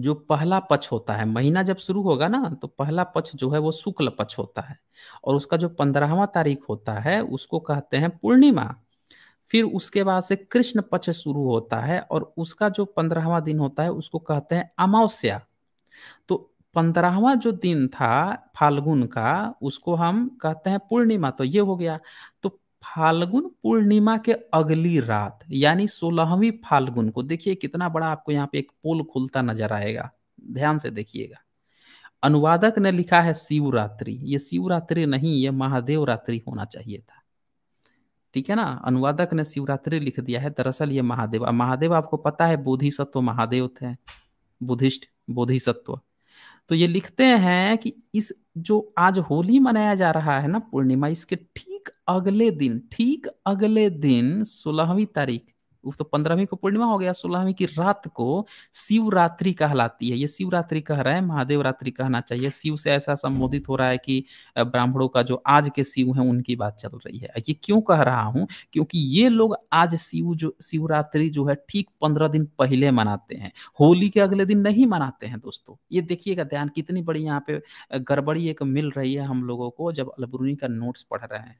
[SPEAKER 1] जो पहला पक्ष होता है महीना जब शुरू होगा ना तो पहला पक्ष जो है वो शुक्ल पक्ष होता है और उसका जो पंद्रहवा तारीख होता है उसको कहते हैं पूर्णिमा फिर उसके बाद से कृष्ण पक्ष शुरू होता है और उसका जो पंद्रहवा दिन होता है उसको कहते हैं अमावस्या तो पंद्रहवा जो दिन था फाल्गुन का उसको हम कहते हैं पूर्णिमा तो ये हो गया तो फाल्गुन पूर्णिमा के अगली रात यानी सोलहवीं फाल्गुन को देखिए कितना बड़ा आपको यहाँ पे एक पोल खुलता नजर आएगा ध्यान से देखिएगा अनुवादक ने लिखा है शिवरात्रि ये शिवरात्रि नहीं ये महादेव रात्रि होना चाहिए था ठीक है ना अनुवादक ने शिवरात्रि लिख दिया है दरअसल ये महादेव महादेव आपको पता है बोधिसत्व महादेव थे बुद्धिस्ट बोधिसत्व तो ये लिखते हैं कि इस जो आज होली मनाया जा रहा है ना पूर्णिमा इसके ठीक ठीक अगले दिन ठीक अगले दिन सोलहवीं तारीख उस तो पंद्रहवीं को पूर्णिमा हो गया सोलहवीं की रात को शिवरात्रि कहलाती है ये शिवरात्रि कह रहे हैं महादेव रात्रि कहना चाहिए शिव से ऐसा संबोधित हो रहा है कि ब्राह्मणों का जो आज के शिव है उनकी बात चल रही है ये क्यों कह रहा हूँ क्योंकि ये लोग आज शिव जो शिवरात्रि जो है ठीक पंद्रह दिन पहले मनाते हैं होली के अगले दिन नहीं मनाते हैं दोस्तों ये देखिएगा ध्यान कितनी बड़ी यहाँ पे गड़बड़ी एक मिल रही है हम लोगों को जब अलबरूनी का नोट्स पढ़ रहे हैं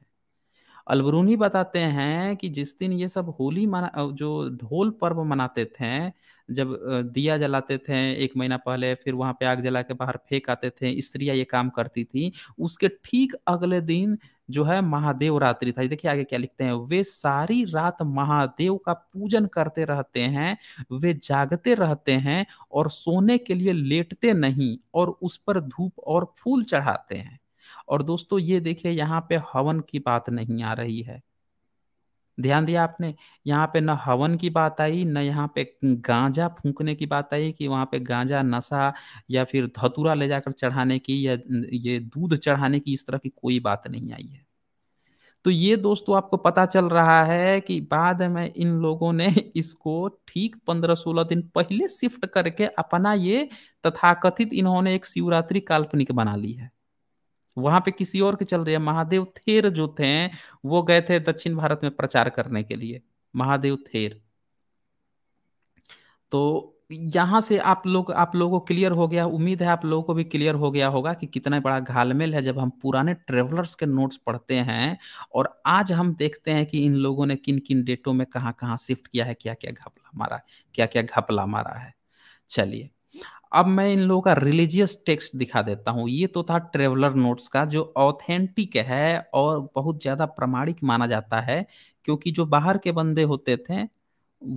[SPEAKER 1] अलबरूनी बताते हैं कि जिस दिन ये सब होली मना जो ढोल पर्व मनाते थे जब दिया जलाते थे एक महीना पहले फिर वहां पे आग जला के बाहर फेंक आते थे स्त्रियां ये काम करती थी उसके ठीक अगले दिन जो है महादेव रात्रि था देखिए आगे क्या लिखते हैं वे सारी रात महादेव का पूजन करते रहते हैं वे जागते रहते हैं और सोने के लिए लेटते नहीं और उस पर धूप और फूल चढ़ाते हैं और दोस्तों ये देखिए यहाँ पे हवन की बात नहीं आ रही है ध्यान दिया आपने यहाँ पे न हवन की बात आई न यहाँ पे गांजा फूंकने की बात आई कि वहाँ पे गांजा नशा या फिर धतूरा ले जाकर चढ़ाने की या ये दूध चढ़ाने की इस तरह की कोई बात नहीं आई है तो ये दोस्तों आपको पता चल रहा है कि बाद में इन लोगों ने इसको ठीक पंद्रह सोलह दिन पहले शिफ्ट करके अपना ये तथाकथित इन्होंने एक शिवरात्रि काल्पनिक बना ली है वहां पे किसी और के चल रहे हैं महादेव थेर जो थे वो गए थे दक्षिण भारत में प्रचार करने के लिए महादेव थेर तो यहां से आप लोग आप लोगों को क्लियर हो गया उम्मीद है आप लोगों को भी क्लियर हो गया होगा कि कितना बड़ा घालमेल है जब हम पुराने ट्रेवलर्स के नोट्स पढ़ते हैं और आज हम देखते हैं कि इन लोगों ने किन किन डेटों में कहा शिफ्ट किया है क्या क्या घपला मारा क्या क्या घपला मारा है चलिए अब मैं इन लोगों का रिलीजियस टेक्स्ट दिखा देता हूँ ये तो था ट्रेवलर नोट्स का जो ऑथेंटिक है और बहुत ज़्यादा प्रमाणिक माना जाता है क्योंकि जो बाहर के बंदे होते थे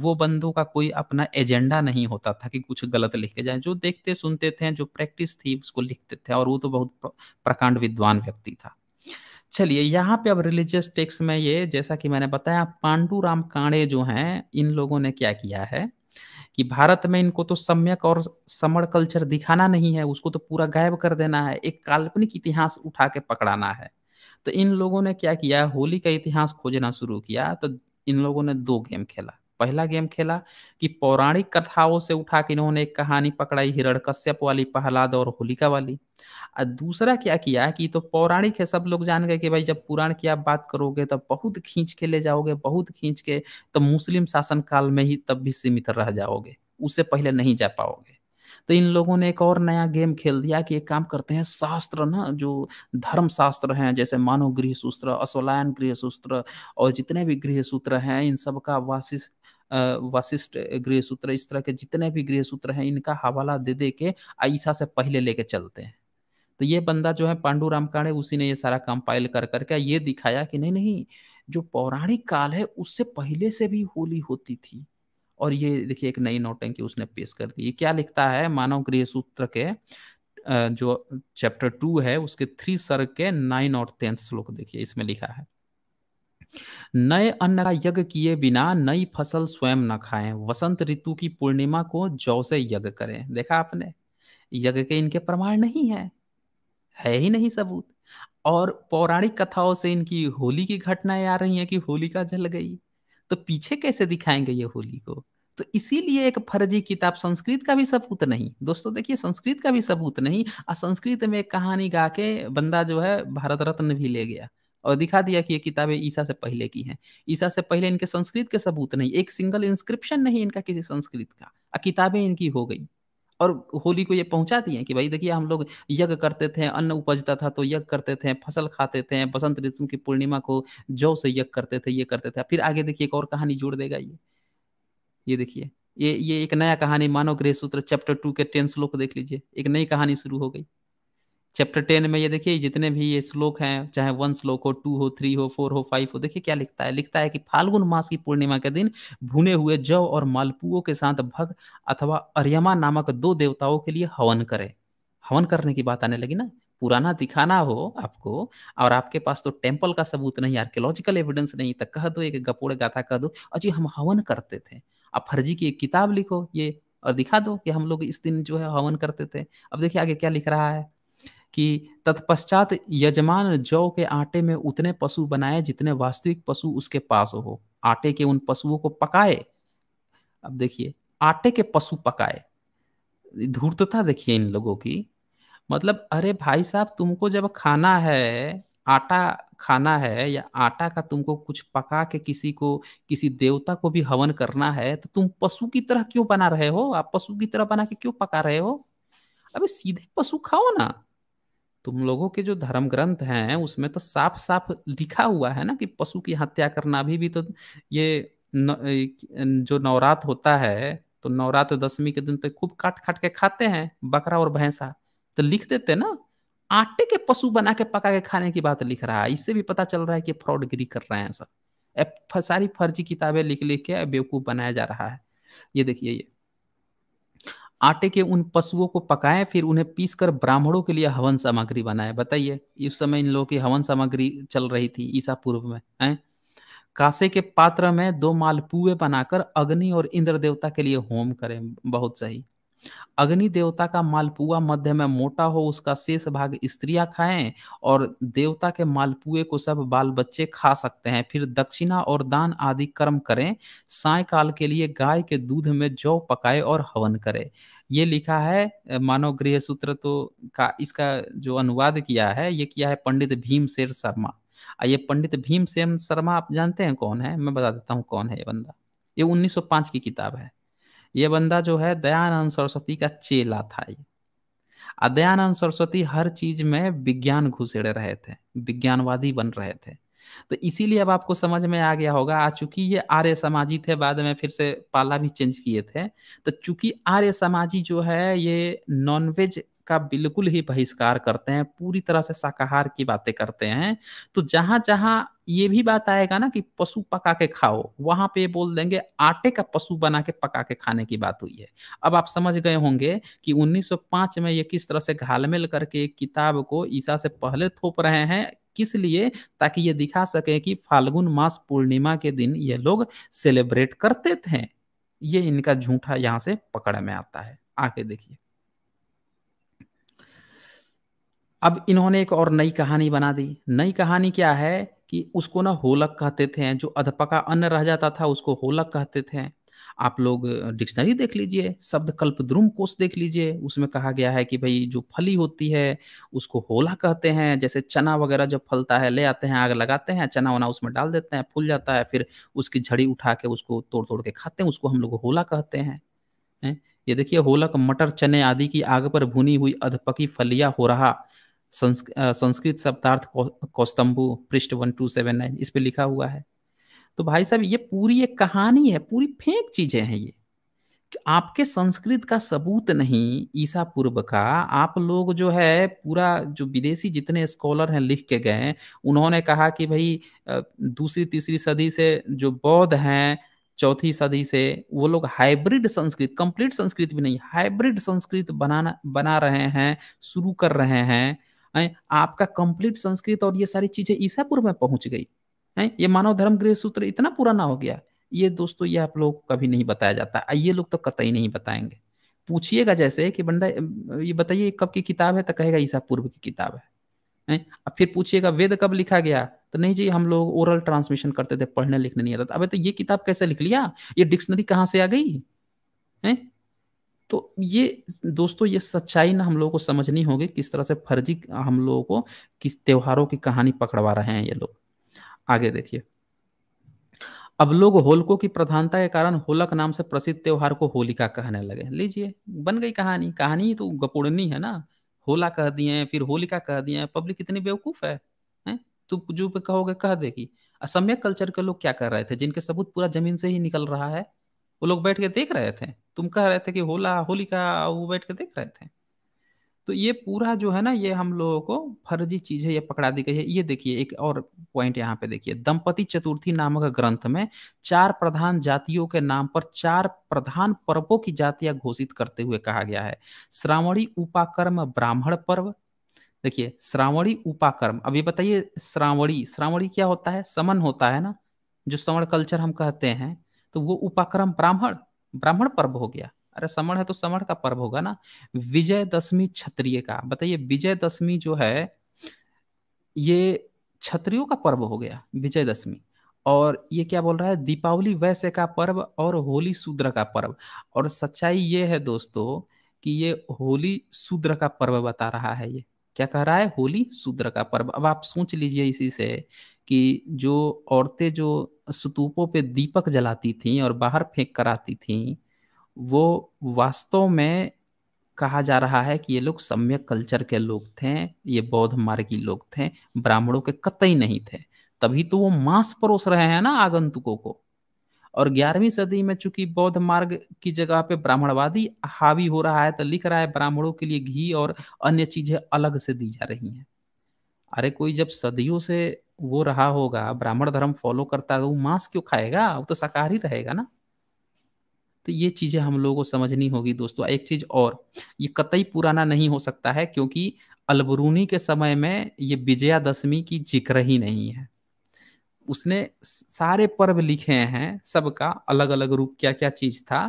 [SPEAKER 1] वो बंदों का कोई अपना एजेंडा नहीं होता था कि कुछ गलत लिखे जाए जो देखते सुनते थे जो प्रैक्टिस थी उसको लिखते थे और वो तो बहुत प्रकांड विद्वान व्यक्ति था चलिए यहाँ पे अब रिलीजियस टेक्स्ट में ये जैसा कि मैंने बताया पांडू राम काणे जो हैं इन लोगों ने क्या किया है कि भारत में इनको तो सम्यक और समर कल्चर दिखाना नहीं है उसको तो पूरा गायब कर देना है एक काल्पनिक इतिहास उठा के पकड़ाना है तो इन लोगों ने क्या किया होली का इतिहास खोजना शुरू किया तो इन लोगों ने दो गेम खेला पहला गेम खेला कि पौराणिक कथाओं से उठा के इन्होंने एक कहानी पकड़ाई कश्यप वाली पहलाद और होलिका वाली और दूसरा क्या किया कि तो पौराणिक है सब लोग जान गए कि भाई जब पुराण की आप बात करोगे तब तो बहुत खींच के ले जाओगे बहुत खींच के तब तो मुस्लिम शासन काल में ही तब भी सीमित रह जाओगे उससे पहले नहीं जा पाओगे तो इन लोगों ने एक और नया गेम खेल दिया कि एक काम करते हैं शास्त्र ना जो धर्म शास्त्र हैं जैसे मानव गृह सूत्र अश्वलायन गृह सूत्र और जितने भी गृह सूत्र हैं इन सब का वासिस वशिष्ठ गृह सूत्र इस तरह के जितने भी गृह सूत्र हैं इनका हवाला दे दे के आईसा से पहले लेके चलते हैं तो ये बंदा जो है पांडु राम काणे उसी ने ये सारा कंपाइल कर करके ये दिखाया कि नहीं नहीं जो पौराणिक काल है उससे पहले से भी होली होती थी और ये देखिए एक नई नोटेंकी उसने पेश कर दी क्या लिखता है मानव गृह सूत्र के जो चैप्टर टू है उसके थ्री सर्ग के नाइन और टेंथ श्लोक देखिए इसमें लिखा है नए अन्न का यज्ञ किए बिना नई फसल स्वयं न खाएं वसंत ऋतु की पूर्णिमा को जौ से यज्ञ करें देखा आपने यज्ञ के इनके प्रमाण नहीं है है ही नहीं सबूत और पौराणिक कथाओं से इनकी होली की घटनाएं आ रही हैं कि होलिका जल गई तो पीछे कैसे दिखाएंगे ये होली को तो इसीलिए एक फर्जी किताब संस्कृत का भी सबूत नहीं दोस्तों देखिए संस्कृत का भी सबूत नहीं और संस्कृत में एक कहानी गा के बंदा जो है भारत रत्न भी ले गया और दिखा दिया कि ये किताबें ईसा से पहले की हैं ईसा से पहले इनके संस्कृत के सबूत नहीं एक सिंगल इंस्क्रिप्शन नहीं इनका किसी संस्कृत का और किताबें इनकी हो गई और होली को ये पहुंचा दिए कि भाई देखिए हम लोग यज्ञ करते थे अन्न उपजता था तो यज्ञ करते थे फसल खाते थे बसंत ऋतु की पूर्णिमा को जौ से यज्ञ करते थे ये करते थे फिर आगे देखिए एक और कहानी जोड़ देगा ये ये देखिए ये ये एक नया कहानी मानव गृह सूत्र चैप्टर टू के टेन श्लोक देख लीजिए एक नई कहानी शुरू हो गई चैप्टर टेन में ये देखिए जितने भी ये श्लोक हैं चाहे वन श्लोक हो टू हो थ्री हो फोर हो फाइव हो देखिए क्या लिखता है लिखता है कि फाल्गुन मास की पूर्णिमा के दिन भुने हुए जव और मालपुओं के साथ भग अथवा अर्यमा नामक दो देवताओं के लिए हवन करें हवन करने की बात आने लगी ना पुराना दिखाना हो आपको और आपके पास तो टेम्पल का सबूत नहीं आर्कियोलॉजिकल एविडेंस नहीं तो कह दो एक गपोड़ गाथा कह दो अजी हम हवन करते थे अब फर्जी की एक किताब लिखो ये और दिखा दो कि हम लोग इस दिन जो है हवन करते थे अब देखिए आगे क्या लिख रहा है कि तत्पश्चात यजमान जौ के आटे में उतने पशु बनाए जितने वास्तविक पशु उसके पास हो आटे के उन पशुओं को पकाए अब देखिए आटे के पशु पकाए धूर्तता देखिए इन लोगों की मतलब अरे भाई साहब तुमको जब खाना है आटा खाना है या आटा का तुमको कुछ पका के किसी को किसी देवता को भी हवन करना है तो तुम पशु की तरह क्यों बना रहे हो आप पशु की तरह बना के क्यों पका रहे हो अबे सीधे पशु खाओ ना तुम लोगों के जो धर्म ग्रंथ हैं उसमें तो साफ साफ लिखा हुआ है ना कि पशु की हत्या करना अभी भी तो ये न, जो नवरात होता है तो नवरात दशमी के दिन तो खूब काट खाट के खाते हैं बकरा और भैंसा तो लिख देते ना आटे के पशु बना के पका के खाने की बात लिख रहा है इससे भी पता चल रहा है कि फ्रॉडगिरी कर रहे हैं सब सारी फर्जी किताबें लिख लिख के बेवकूफ बनाया जा रहा है ये देखिए ये आटे के उन पशुओं को पकाए फिर उन्हें पीसकर ब्राह्मणों के लिए हवन सामग्री बनाए बताइए इस समय इन लोगों की हवन सामग्री चल रही थी ईसा पूर्व में है कासे के पात्र में दो मालपुए बनाकर अग्नि और इंद्र देवता के लिए होम करें बहुत सही अग्नि देवता का मालपुआ मध्य में मोटा हो उसका शेष भाग स्त्रियां खाएं और देवता के मालपुए को सब बाल बच्चे खा सकते हैं फिर दक्षिणा और दान आदि कर्म करें सायकाल के लिए गाय के दूध में जौ पकाए और हवन करें ये लिखा है मानव गृह सूत्र तो का इसका जो अनुवाद किया है ये किया है पंडित भीम शेर शर्मा ये पंडित भीमसेन शर्मा आप जानते हैं कौन है मैं बता देता हूँ कौन है ये बंदा ये 1905 की किताब है ये बंदा जो है दयानंद सरस्वती का चेला था ये दयानंद सरस्वती हर चीज में विज्ञान घुसेड़ रहे थे विज्ञानवादी बन रहे थे तो इसीलिए अब आपको समझ में आ गया होगा आ चूंकि ये आर्य समाजी थे बाद में फिर से पाला भी चेंज किए थे तो चूंकि आर्य समाजी जो है ये नॉनवेज का बिल्कुल ही बहिष्कार करते हैं पूरी तरह से शाकाहार की बातें करते हैं तो जहां जहां ये भी बात आएगा ना कि पशु पका के खाओ वहां पे बोल देंगे आटे का पशु बना के पका के खाने की बात हुई है अब आप समझ गए होंगे कि 1905 में ये किस तरह से घालमेल करके किताब को ईसा से पहले थोप रहे हैं किस लिए ताकि ये दिखा सके कि फाल्गुन मास पूर्णिमा के दिन ये लोग सेलिब्रेट करते थे ये इनका झूठा यहाँ से पकड़ में आता है आके देखिए अब इन्होंने एक और नई कहानी बना दी नई कहानी क्या है कि उसको ना होलक कहते थे जो अधपका अन्न रह जाता था उसको होलक कहते थे आप लोग डिक्शनरी देख लीजिए शब्द कल्पद्रुम कोष देख लीजिए उसमें कहा गया है कि भाई जो फली होती है उसको होला कहते हैं जैसे चना वगैरह जब फलता है ले आते हैं आग लगाते हैं चना वना उसमें डाल देते हैं फूल जाता है फिर उसकी झड़ी उठा के उसको तोड़ तोड़ के खाते हैं उसको हम लोग होला कहते हैं है? ये देखिए होलक मटर चने आदि की आग पर भुनी हुई अधपकी फलिया हो रहा संस्कृत शब्दार्थ कौस्तम्भु पृष्ठ वन टू सेवन नाइन इस पर लिखा हुआ है तो भाई साहब ये पूरी एक कहानी है पूरी फेंक चीजें हैं ये कि आपके संस्कृत का सबूत नहीं ईसा पूर्व का आप लोग जो है पूरा जो विदेशी जितने स्कॉलर हैं लिख के गए उन्होंने कहा कि भाई दूसरी तीसरी सदी से जो बौद्ध हैं चौथी सदी से वो लोग हाइब्रिड संस्कृत कंप्लीट संस्कृत भी नहीं हाइब्रिड संस्कृत बनाना बना रहे हैं शुरू कर रहे हैं आपका कंप्लीट संस्कृत और ये सारी चीजें ईसापुर में पहुंच गई है ये मानव धर्म गृह सूत्र इतना पुराना हो गया ये दोस्तों ये आप लोग को कभी नहीं बताया जाता ये लोग तो कतई नहीं बताएंगे पूछिएगा जैसे कि बंदा ये बताइए कब की किताब है तो कहेगा ईसा पूर्व की किताब है अब फिर पूछिएगा वेद कब लिखा गया तो नहीं जी हम लोग ओरल ट्रांसमिशन करते थे पढ़ने लिखने नहीं आता था अबे तो ये किताब कैसे लिख लिया ये डिक्शनरी कहाँ से आ गई है तो ये दोस्तों ये सच्चाई ना हम लोगों को समझनी होगी किस तरह से फर्जी हम लोगों को किस त्योहारों की कहानी पकड़वा रहे हैं ये लोग आगे देखिए अब लोग होलको की प्रधानता के कारण होलक नाम से प्रसिद्ध त्योहार को होलिका कहने लगे लीजिए बन गई कहानी कहानी तो गपोड़नी है ना होला कह दिए फिर होलिका कह दिए पब्लिक इतनी बेवकूफ है, है? तुम जो पे कहोगे कह देगी असम्य कल्चर के लोग क्या कर रहे थे जिनके सबूत पूरा जमीन से ही निकल रहा है वो लोग बैठ के देख रहे थे तुम कह रहे थे कि होला होलिका वो बैठ के देख रहे थे तो ये पूरा जो है ना ये हम लोगों को फर्जी चीज है ये पकड़ा दी गई है ये देखिए एक और पॉइंट यहाँ पे देखिए दंपति चतुर्थी नामक ग्रंथ में चार प्रधान जातियों के नाम पर चार प्रधान पर्वों की जातियां घोषित करते हुए कहा गया है श्रावणी उपाकर्म ब्राह्मण पर्व देखिए श्रावणी उपाकर्म अब ये बताइए श्रावणी श्रावणी क्या होता है समन होता है ना जो समण कल्चर हम कहते हैं तो वो उपाक्रम ब्राह्मण ब्राह्मण पर्व हो गया अरे समण है तो समण का पर्व होगा ना विजय दशमी क्षत्रिय का बताइए विजय दशमी जो है ये क्षत्रियो का पर्व हो गया विजय दशमी और ये क्या बोल रहा है दीपावली वैसे का पर्व और होली शूद्र का पर्व और सच्चाई ये है दोस्तों कि ये होली शूद्र का पर्व बता रहा है ये क्या कह रहा है होली शूद्र का पर्व अब आप सोच लीजिए इसी से कि जो औरतें जो स्तूपों पे दीपक जलाती थीं और बाहर फेंक कर आती थीं वो वास्तव में कहा जा रहा है कि ये लोग सम्यक कल्चर के लोग थे ये बौद्ध मार्गी लोग थे ब्राह्मणों के कतई नहीं थे तभी तो वो मांस परोस रहे हैं ना आगंतुकों को और ग्यारहवीं सदी में चूंकि बौद्ध मार्ग की जगह पे ब्राह्मणवादी हावी हो रहा है तो लिख रहा है ब्राह्मणों के लिए घी और अन्य चीजें अलग से दी जा रही हैं अरे कोई जब सदियों से वो रहा होगा ब्राह्मण धर्म फॉलो करता है तो वो मांस क्यों खाएगा वो तो शाकाहारी रहेगा ना तो ये चीज़ें हम लोगों को समझनी होगी दोस्तों एक चीज़ और ये कतई पुराना नहीं हो सकता है क्योंकि अलबरूनी के समय में ये विजयादशमी की जिक्र ही नहीं है उसने सारे पर्व लिखे हैं सबका अलग अलग रूप क्या क्या चीज था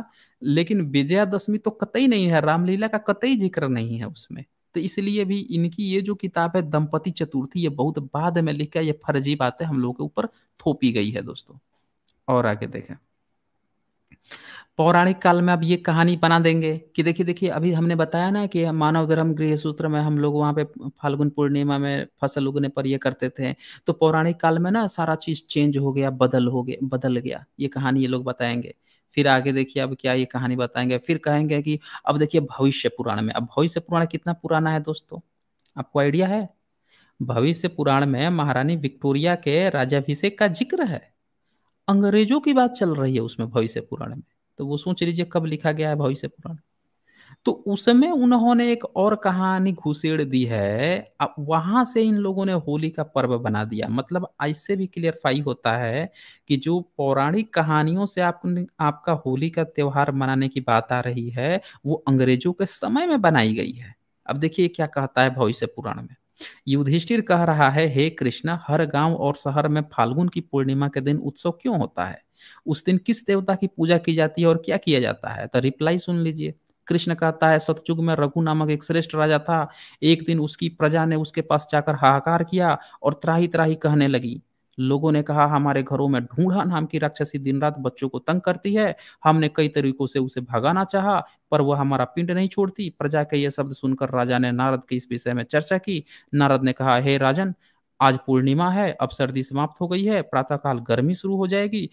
[SPEAKER 1] लेकिन विजयादशमी तो कतई नहीं है रामलीला का कतई जिक्र नहीं है उसमें तो इसलिए भी इनकी ये जो किताब है दंपति चतुर्थी ये बहुत बाद में लिखकर ये फर्जी बातें हम लोगों के ऊपर थोपी गई है दोस्तों और आगे देखें पौराणिक काल में अब ये कहानी बना देंगे कि देखिए देखिए अभी हमने बताया ना कि मानव धर्म गृह सूत्र में हम लोग वहाँ पे फाल्गुन पूर्णिमा में फसल उगने पर ये करते थे तो पौराणिक काल में ना सारा चीज चेंज हो गया बदल हो गया बदल गया ये कहानी ये लोग बताएंगे फिर आगे देखिए अब क्या ये कहानी बताएंगे फिर कहेंगे कि अब देखिए भविष्य पुराण में अब भविष्य पुराण कितना पुराना है दोस्तों आपको आइडिया है भविष्य पुराण में महारानी विक्टोरिया के राजाभिषेक का जिक्र है अंग्रेजों की बात चल रही है उसमें भविष्य पुराण में तो वो सोच लीजिए कब लिखा गया है भविष्य पुराण तो उसमें उन्होंने एक और कहानी घुसेड़ दी है अब वहां से इन लोगों ने होली का पर्व बना दिया मतलब ऐसे भी क्लियरफाई होता है कि जो पौराणिक कहानियों से आप आपका होली का त्योहार मनाने की बात आ रही है वो अंग्रेजों के समय में बनाई गई है अब देखिए क्या कहता है भविष्य पुराण में युधिष्ठिर कह रहा है हे कृष्ण हर गांव और शहर में फाल्गुन की पूर्णिमा के दिन उत्सव क्यों होता है उस दिन किस देवता की पूजा की जाती है और क्या किया जाता है तो रिप्लाई सुन लीजिए कृष्ण कहता है सतयुग में रघु नामक एक श्रेष्ठ राजा था एक दिन उसकी प्रजा ने उसके पास जाकर हाहाकार किया और त्राही त्राही कहने लगी लोगों ने कहा हमारे घरों में ढूंढा नाम की राक्षसी दिन रात बच्चों को तंग करती है हमने कई तरीकों से उसे भगाना चाहा पर वह हमारा पिंड नहीं छोड़ती प्रजा के यह शब्द सुनकर राजा ने नारद के इस विषय में चर्चा की नारद ने कहा हे राजन आज पूर्णिमा है अब सर्दी समाप्त हो गई है प्रातःकाल गर्मी शुरू हो जाएगी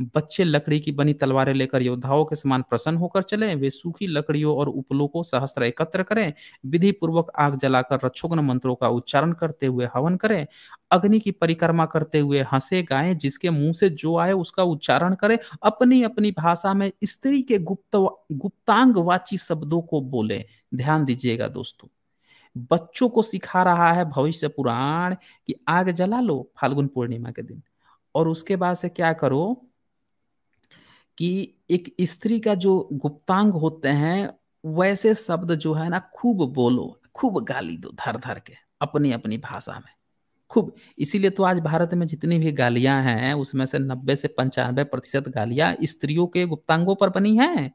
[SPEAKER 1] बच्चे लकड़ी की बनी तलवारें लेकर योद्धाओं के समान प्रसन्न होकर चले वे सूखी लकड़ियों और उपलों को सहस्त्र एकत्र करें विधि पूर्वक आग जलाकर रक्षोग्न मंत्रों का उच्चारण करते हुए हवन करें अग्नि की परिक्रमा करते हुए हंसे गाएं जिसके मुंह से जो आए उसका उच्चारण करें अपनी अपनी भाषा में स्त्री के गुप्त गुप्तांग वाची शब्दों को बोले ध्यान दीजिएगा दोस्तों बच्चों को सिखा रहा है भविष्य पुराण कि आग जला लो फाल्गुन पूर्णिमा के दिन और उसके बाद से क्या करो कि एक स्त्री का जो गुप्तांग होते हैं वैसे शब्द जो है ना खूब बोलो खूब गाली दो धर धर के अपनी अपनी भाषा में खूब इसीलिए तो आज भारत में जितनी भी गालियां हैं उसमें से नब्बे से पंचानवे प्रतिशत गालियां स्त्रियों के गुप्तांगों पर बनी हैं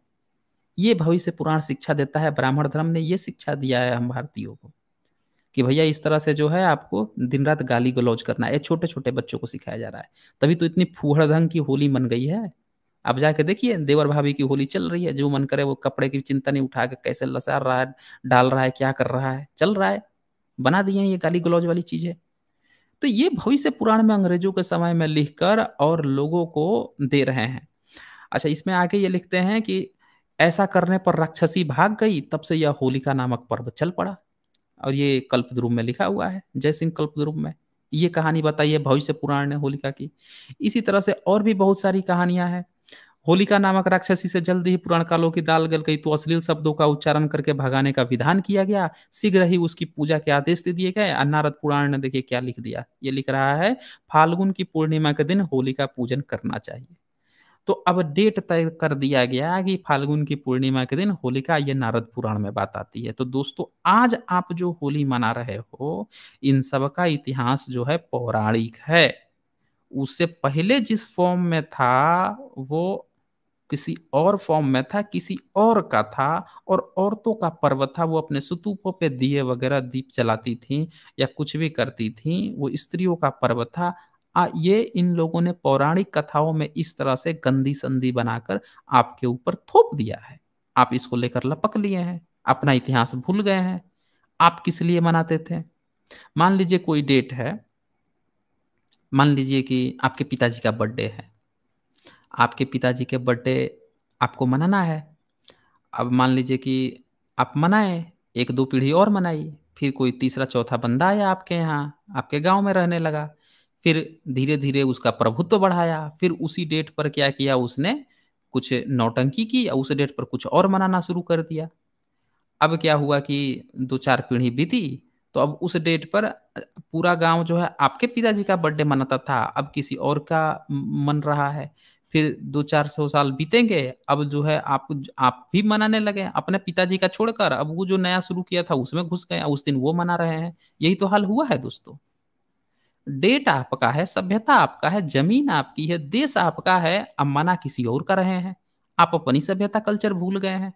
[SPEAKER 1] ये भविष्य पुराण शिक्षा देता है ब्राह्मण धर्म ने ये शिक्षा दिया है हम भारतीयों को कि भैया इस तरह से जो है आपको दिन रात गाली गलौज करना है छोटे छोटे बच्चों को सिखाया जा रहा है तभी तो इतनी फूहड़ ढंग की होली मन गई है अब जाके देखिए देवर भाभी की होली चल रही है जो मन करे वो कपड़े की चिंता नहीं उठा के कैसे लसार रहा है डाल रहा है क्या कर रहा है चल रहा है बना दिए ये गाली गलौज वाली चीज है तो ये भविष्य पुराण में अंग्रेजों के समय में लिखकर और लोगों को दे रहे हैं अच्छा इसमें आके ये लिखते हैं कि ऐसा करने पर राक्षसी भाग गई तब से यह होलिका नामक पर्व चल पड़ा और ये कल्पद्रुम में लिखा हुआ है जय सिंह कल्पद्रुम में ये कहानी बताई है भविष्य पुराण ने होलिका की इसी तरह से और भी बहुत सारी कहानियां हैं होलिका नामक राक्षसी से जल्द ही पुराण कालों की दाल गल गई तो अश्लील शब्दों का उच्चारण करके भगाने का विधान किया गया शीघ्र ही उसकी पूजा के आदेश दे दिए गए अन्नारद पुराण ने देखिए क्या लिख दिया ये लिख रहा है फाल्गुन की पूर्णिमा के दिन होलिका पूजन करना चाहिए तो अब डेट तय कर दिया गया कि फाल्गुन की पूर्णिमा के दिन होलिका ये नारद पुराण में बात आती है तो दोस्तों आज आप जो होली मना रहे हो इन सब का इतिहास जो है पौराणिक है उससे पहले जिस फॉर्म में था वो किसी और फॉर्म में था किसी और का था और औरतों का पर्व था वो अपने सुतूपों पे दिए वगैरह दीप जलाती थी या कुछ भी करती थी वो स्त्रियों का पर्व था आ, ये इन लोगों ने पौराणिक कथाओं में इस तरह से गंदी संधि बनाकर आपके ऊपर थोप दिया है आप इसको लेकर लपक लिए हैं अपना इतिहास भूल गए हैं आप किस लिए मनाते थे मान लीजिए कोई डेट है मान लीजिए कि आपके पिताजी का बर्थडे है आपके पिताजी के बर्थडे आपको मनाना है अब मान लीजिए कि आप मनाएं एक दो पीढ़ी और मनाई फिर कोई तीसरा चौथा बंदा आया आपके यहाँ आपके गांव में रहने लगा फिर धीरे धीरे उसका प्रभुत्व बढ़ाया फिर उसी डेट पर क्या किया उसने कुछ नौटंकी की उस डेट पर कुछ और मनाना शुरू कर दिया अब क्या हुआ कि दो चार पीढ़ी बीती तो अब उस डेट पर पूरा गांव जो है आपके पिताजी का बर्थडे मनाता था अब किसी और का मन रहा है फिर दो चार सौ साल बीतेंगे अब जो है आप आप भी मनाने लगे अपने पिताजी का छोड़कर अब वो जो नया शुरू किया था उसमें घुस गए उस दिन वो मना रहे हैं यही तो हाल हुआ है दोस्तों डेट आपका है सभ्यता आपका है जमीन आपकी है देश आपका है अब मना किसी और का रहे हैं आप अपनी सभ्यता कल्चर भूल गए हैं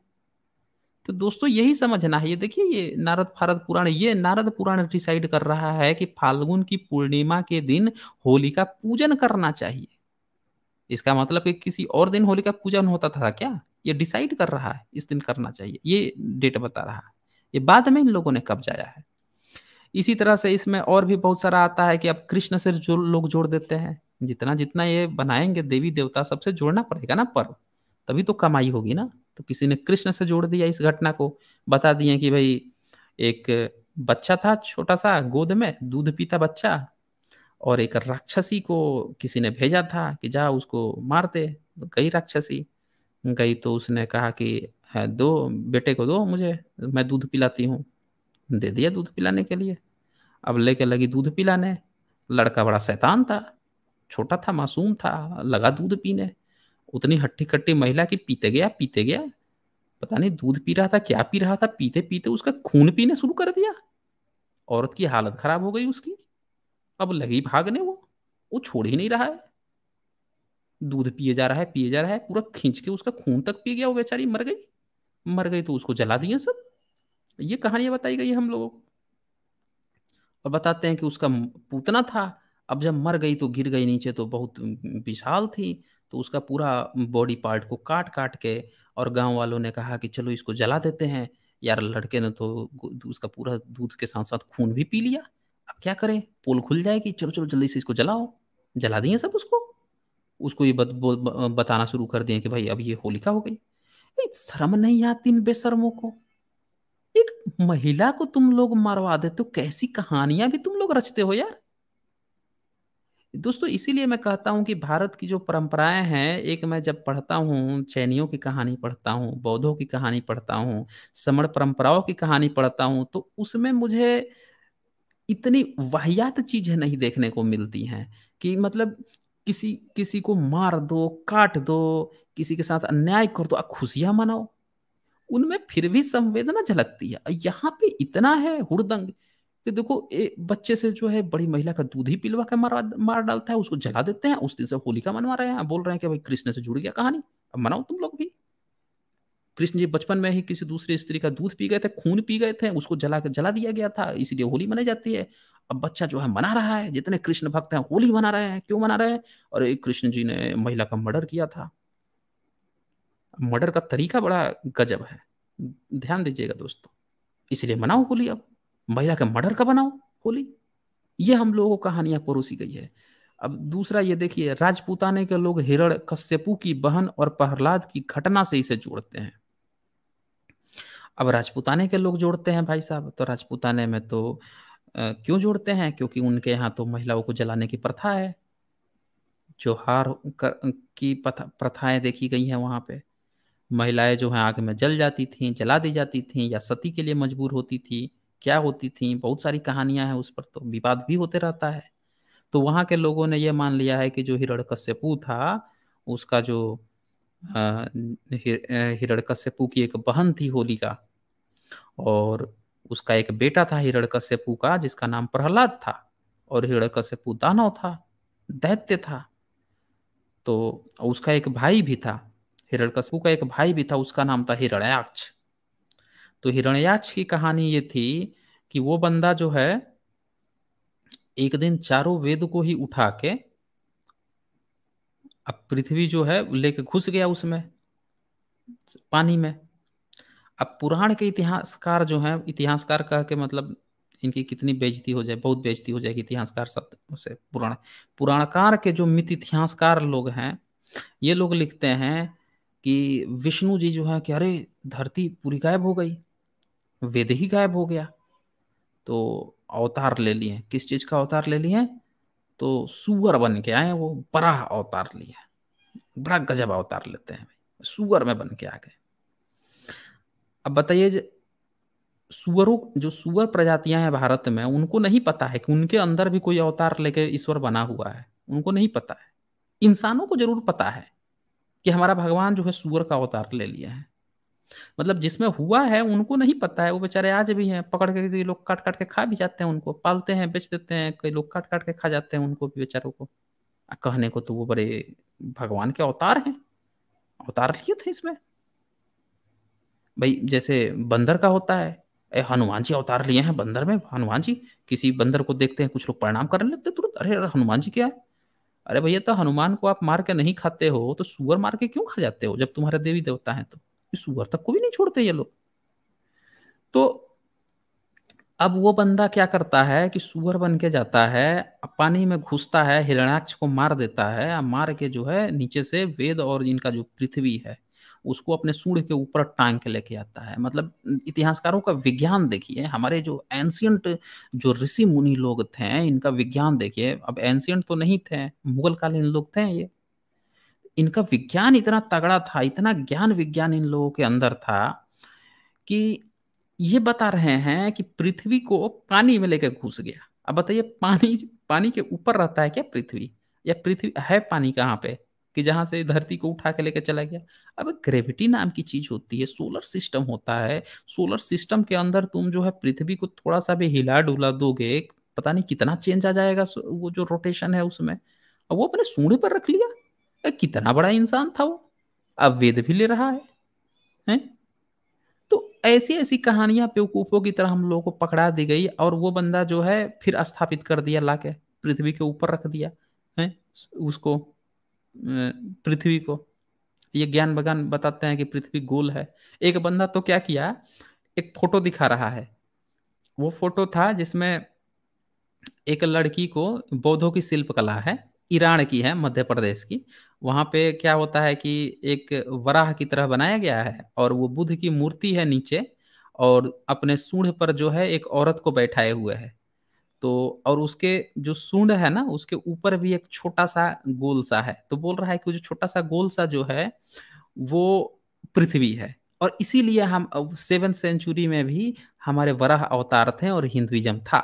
[SPEAKER 1] तो दोस्तों यही समझना है ये देखिए ये नारद फारद पुराण ये नारद पुराण डिसाइड कर रहा है कि फाल्गुन की पूर्णिमा के दिन होली का पूजन करना चाहिए इसका मतलब कि किसी और दिन होली का पूजन होता था क्या ये डिसाइड कर रहा है इस दिन करना चाहिए ये डेट बता रहा है ये बाद में इन लोगों ने कब जाया है इसी तरह से इसमें और भी बहुत सारा आता है कि अब कृष्ण से जो लोग जोड़ देते हैं जितना जितना ये बनाएंगे देवी देवता सबसे जोड़ना पड़ेगा ना पर्व तभी तो कमाई होगी ना तो किसी ने कृष्ण से जोड़ दिया इस घटना को बता दिए कि भाई एक बच्चा था छोटा सा गोद में दूध पीता बच्चा और एक राक्षसी को किसी ने भेजा था कि जा उसको मार दे गई राक्षसी गई तो उसने कहा कि दो बेटे को दो मुझे मैं दूध पिलाती हूँ दे दिया दूध पिलाने के लिए अब लेके लगी दूध पिलाने लड़का बड़ा शैतान था छोटा था मासूम था लगा दूध पीने उतनी हट्टी कट्टी महिला की पीते गया पीते गया पता नहीं दूध पी रहा था क्या पी रहा था पीते पीते उसका खून पीने शुरू कर दिया औरत की हालत खराब हो गई उसकी अब लगी भागने वो वो छोड़ ही नहीं रहा है दूध पिए जा रहा है पिए जा रहा है पूरा खींच के उसका खून तक पी गया वो बेचारी मर गई मर गई तो उसको जला दिए सब ये कहानियां बताई गई हम लोगों को और बताते हैं कि उसका पूतना था अब जब मर गई तो गिर गई नीचे तो बहुत विशाल थी तो उसका पूरा बॉडी पार्ट को काट काट के और गांव वालों ने कहा कि चलो इसको जला देते हैं यार लड़के ने तो उसका पूरा दूध के साथ साथ खून भी पी लिया अब क्या करें पोल खुल जाएगी चलो चलो जल्दी से इसको जलाओ जला दिए सब उसको उसको ये बत, बताना शुरू कर दिए कि भाई अब ये होलिका हो गई शर्म नहीं आती इन बेशर्मों को एक महिला को तुम लोग मरवा देते हो कैसी कहानियां भी तुम लोग रचते हो यार दोस्तों इसीलिए मैं कहता हूं कि भारत की जो परंपराएं हैं एक मैं जब पढ़ता हूं चैनियों की कहानी पढ़ता हूं बौद्धों की कहानी पढ़ता हूं समण परंपराओं की कहानी पढ़ता हूं तो उसमें मुझे इतनी वाहियात चीजें नहीं देखने को मिलती हैं कि मतलब किसी किसी को मार दो काट दो किसी के साथ अन्याय कर दो खुशियां मनाओ उनमें फिर भी संवेदना झलकती है यहाँ पे इतना है हुड़दंग कि देखो ए, बच्चे से जो है बड़ी महिला का दूध ही पिलवा के मार मार डालता है उसको जला देते हैं उस दिन से होलिका मनवा रहे हैं बोल रहे हैं कि भाई कृष्ण से जुड़ गया कहानी अब मनाओ तुम लोग भी कृष्ण जी बचपन में ही किसी दूसरे स्त्री का दूध पी गए थे खून पी गए थे उसको जला कर जला दिया गया था इसीलिए होली मनाई जाती है अब बच्चा जो है मना रहा है जितने कृष्ण भक्त हैं होली मना रहे हैं क्यों मना रहे हैं और एक कृष्ण जी ने महिला का मर्डर किया था मर्डर का तरीका बड़ा गजब है ध्यान दीजिएगा दोस्तों इसलिए मनाओ होली अब महिला का मर्डर का बनाओ होली ये हम लोगों को कहानियां परोसी गई है अब दूसरा ये देखिए राजपूताने के लोग हिरण कश्यपू की बहन और प्रहलाद की घटना से इसे जोड़ते हैं अब राजपूताने के लोग जोड़ते हैं भाई साहब तो राजपूताने में तो आ, क्यों जोड़ते हैं क्योंकि उनके यहाँ तो महिलाओं को जलाने की प्रथा है हार कर, की प्रथाएं देखी गई हैं वहाँ पे महिलाएं जो हैं आग में जल जाती थीं जला दी जाती थीं या सती के लिए मजबूर होती थी क्या होती थी बहुत सारी कहानियां हैं उस पर तो विवाद भी होते रहता है तो वहाँ के लोगों ने यह मान लिया है कि जो हिरण्यकश्यपु था उसका जो कश्यपू की एक बहन थी होलिका और उसका एक बेटा था हिरण्यकश्यपु का जिसका नाम प्रहलाद था और हिरण्यकश्यपु दानव था दैत्य था तो उसका एक भाई भी था हिरण्यकश्यपु का एक भाई भी था उसका नाम था हिरणयाक्ष तो हिरणयाक्ष की कहानी ये थी कि वो बंदा जो है एक दिन चारों वेद को ही उठा के अब पृथ्वी जो है लेके घुस गया उसमें पानी में अब पुराण के इतिहासकार जो हैं इतिहासकार कह के मतलब इनकी कितनी बेजती हो जाए बहुत बेजती हो जाएगी इतिहासकार शब्द से पुराण पुराणकार के जो मित इतिहासकार लोग हैं ये लोग लिखते हैं कि विष्णु जी जो है कि अरे धरती पूरी गायब हो गई वेद ही गायब हो गया तो अवतार ले लिए किस चीज का अवतार ले लिए तो सुअर बन के आए वो बड़ा अवतार लिए बड़ा गजब अवतार लेते हैं सुअर में बन के आ गए अब बताइए सुअरों जो सुअर प्रजातियां हैं भारत में उनको नहीं पता है कि उनके अंदर भी कोई अवतार लेके ईश्वर बना हुआ है उनको नहीं पता है इंसानों को जरूर पता है कि हमारा भगवान जो है सुअर का अवतार ले लिया है मतलब जिसमें हुआ है उनको नहीं पता है वो बेचारे आज भी हैं पकड़ के लोग काट काट के खा भी जाते हैं उनको पालते हैं बेच देते हैं कई लोग काट काट के खा जाते हैं उनको भी बेचारों को कहने को तो वो बड़े भगवान के अवतार हैं अवतार लिए थे इसमें भाई जैसे बंदर का होता है हनुमान जी अवतार लिए हैं बंदर में हनुमान जी किसी बंदर को देखते हैं कुछ लोग प्रणाम करने लगते तुरंत अरे हनुमान जी क्या है अरे भैया तो हनुमान को आप मार के नहीं खाते हो तो सुअर मार के क्यों खा जाते हो जब तुम्हारे देवी देवता हैं तो सुअर तक को भी नहीं छोड़ते ये लोग तो अब वो बंदा क्या करता है कि सुअर बन के जाता है पानी में घुसता है हिरणाक्ष को मार देता है मार के जो है नीचे से वेद और इनका जो पृथ्वी है उसको अपने सूढ़ के ऊपर टांग के लेके आता है मतलब इतिहासकारों का विज्ञान देखिए हमारे जो एंशियंट जो ऋषि मुनि लोग थे इनका विज्ञान देखिए अब एंशियंट तो नहीं थे मुगल कालीन लोग थे ये इनका विज्ञान इतना तगड़ा था इतना ज्ञान विज्ञान इन लोगों के अंदर था कि ये बता रहे हैं कि पृथ्वी को पानी में लेकर घुस गया अब बताइए पानी पानी के ऊपर रहता है क्या पृथ्वी या पृथ्वी है पानी कहाँ पे कि जहाँ से धरती को उठा के लेकर चला गया अब ग्रेविटी नाम की चीज होती है सोलर सिस्टम होता है सोलर सिस्टम के अंदर तुम जो है पृथ्वी को थोड़ा सा भी हिला डुला दोगे पता नहीं कितना चेंज आ जाएगा वो जो रोटेशन है उसमें अब वो अपने सूढ़े पर रख लिया कितना बड़ा इंसान था वो अब वेद भी ले रहा है है? तो ऐसी ऐसी कहानियां पेकूफों की तरह हम लोगों को पकड़ा दी गई और वो बंदा जो है फिर स्थापित कर दिया लाके पृथ्वी के ऊपर रख दिया है उसको पृथ्वी को ये ज्ञान भगवान बताते हैं कि पृथ्वी गोल है एक बंदा तो क्या किया एक फोटो दिखा रहा है वो फोटो था जिसमें एक लड़की को बौद्धों की शिल्पकला है ईरान की है मध्य प्रदेश की वहाँ पे क्या होता है कि एक वराह की तरह बनाया गया है और वो बुद्ध की मूर्ति है नीचे और अपने सूढ़ पर जो है एक औरत को बैठाए हुए है तो और उसके जो सूंड है ना उसके ऊपर भी एक छोटा सा गोल सा है तो बोल रहा है कि जो छोटा सा गोल सा जो है वो पृथ्वी है और इसीलिए हम सेवन सेंचुरी में भी हमारे वराह अवतार थे और हिंदुइज्म था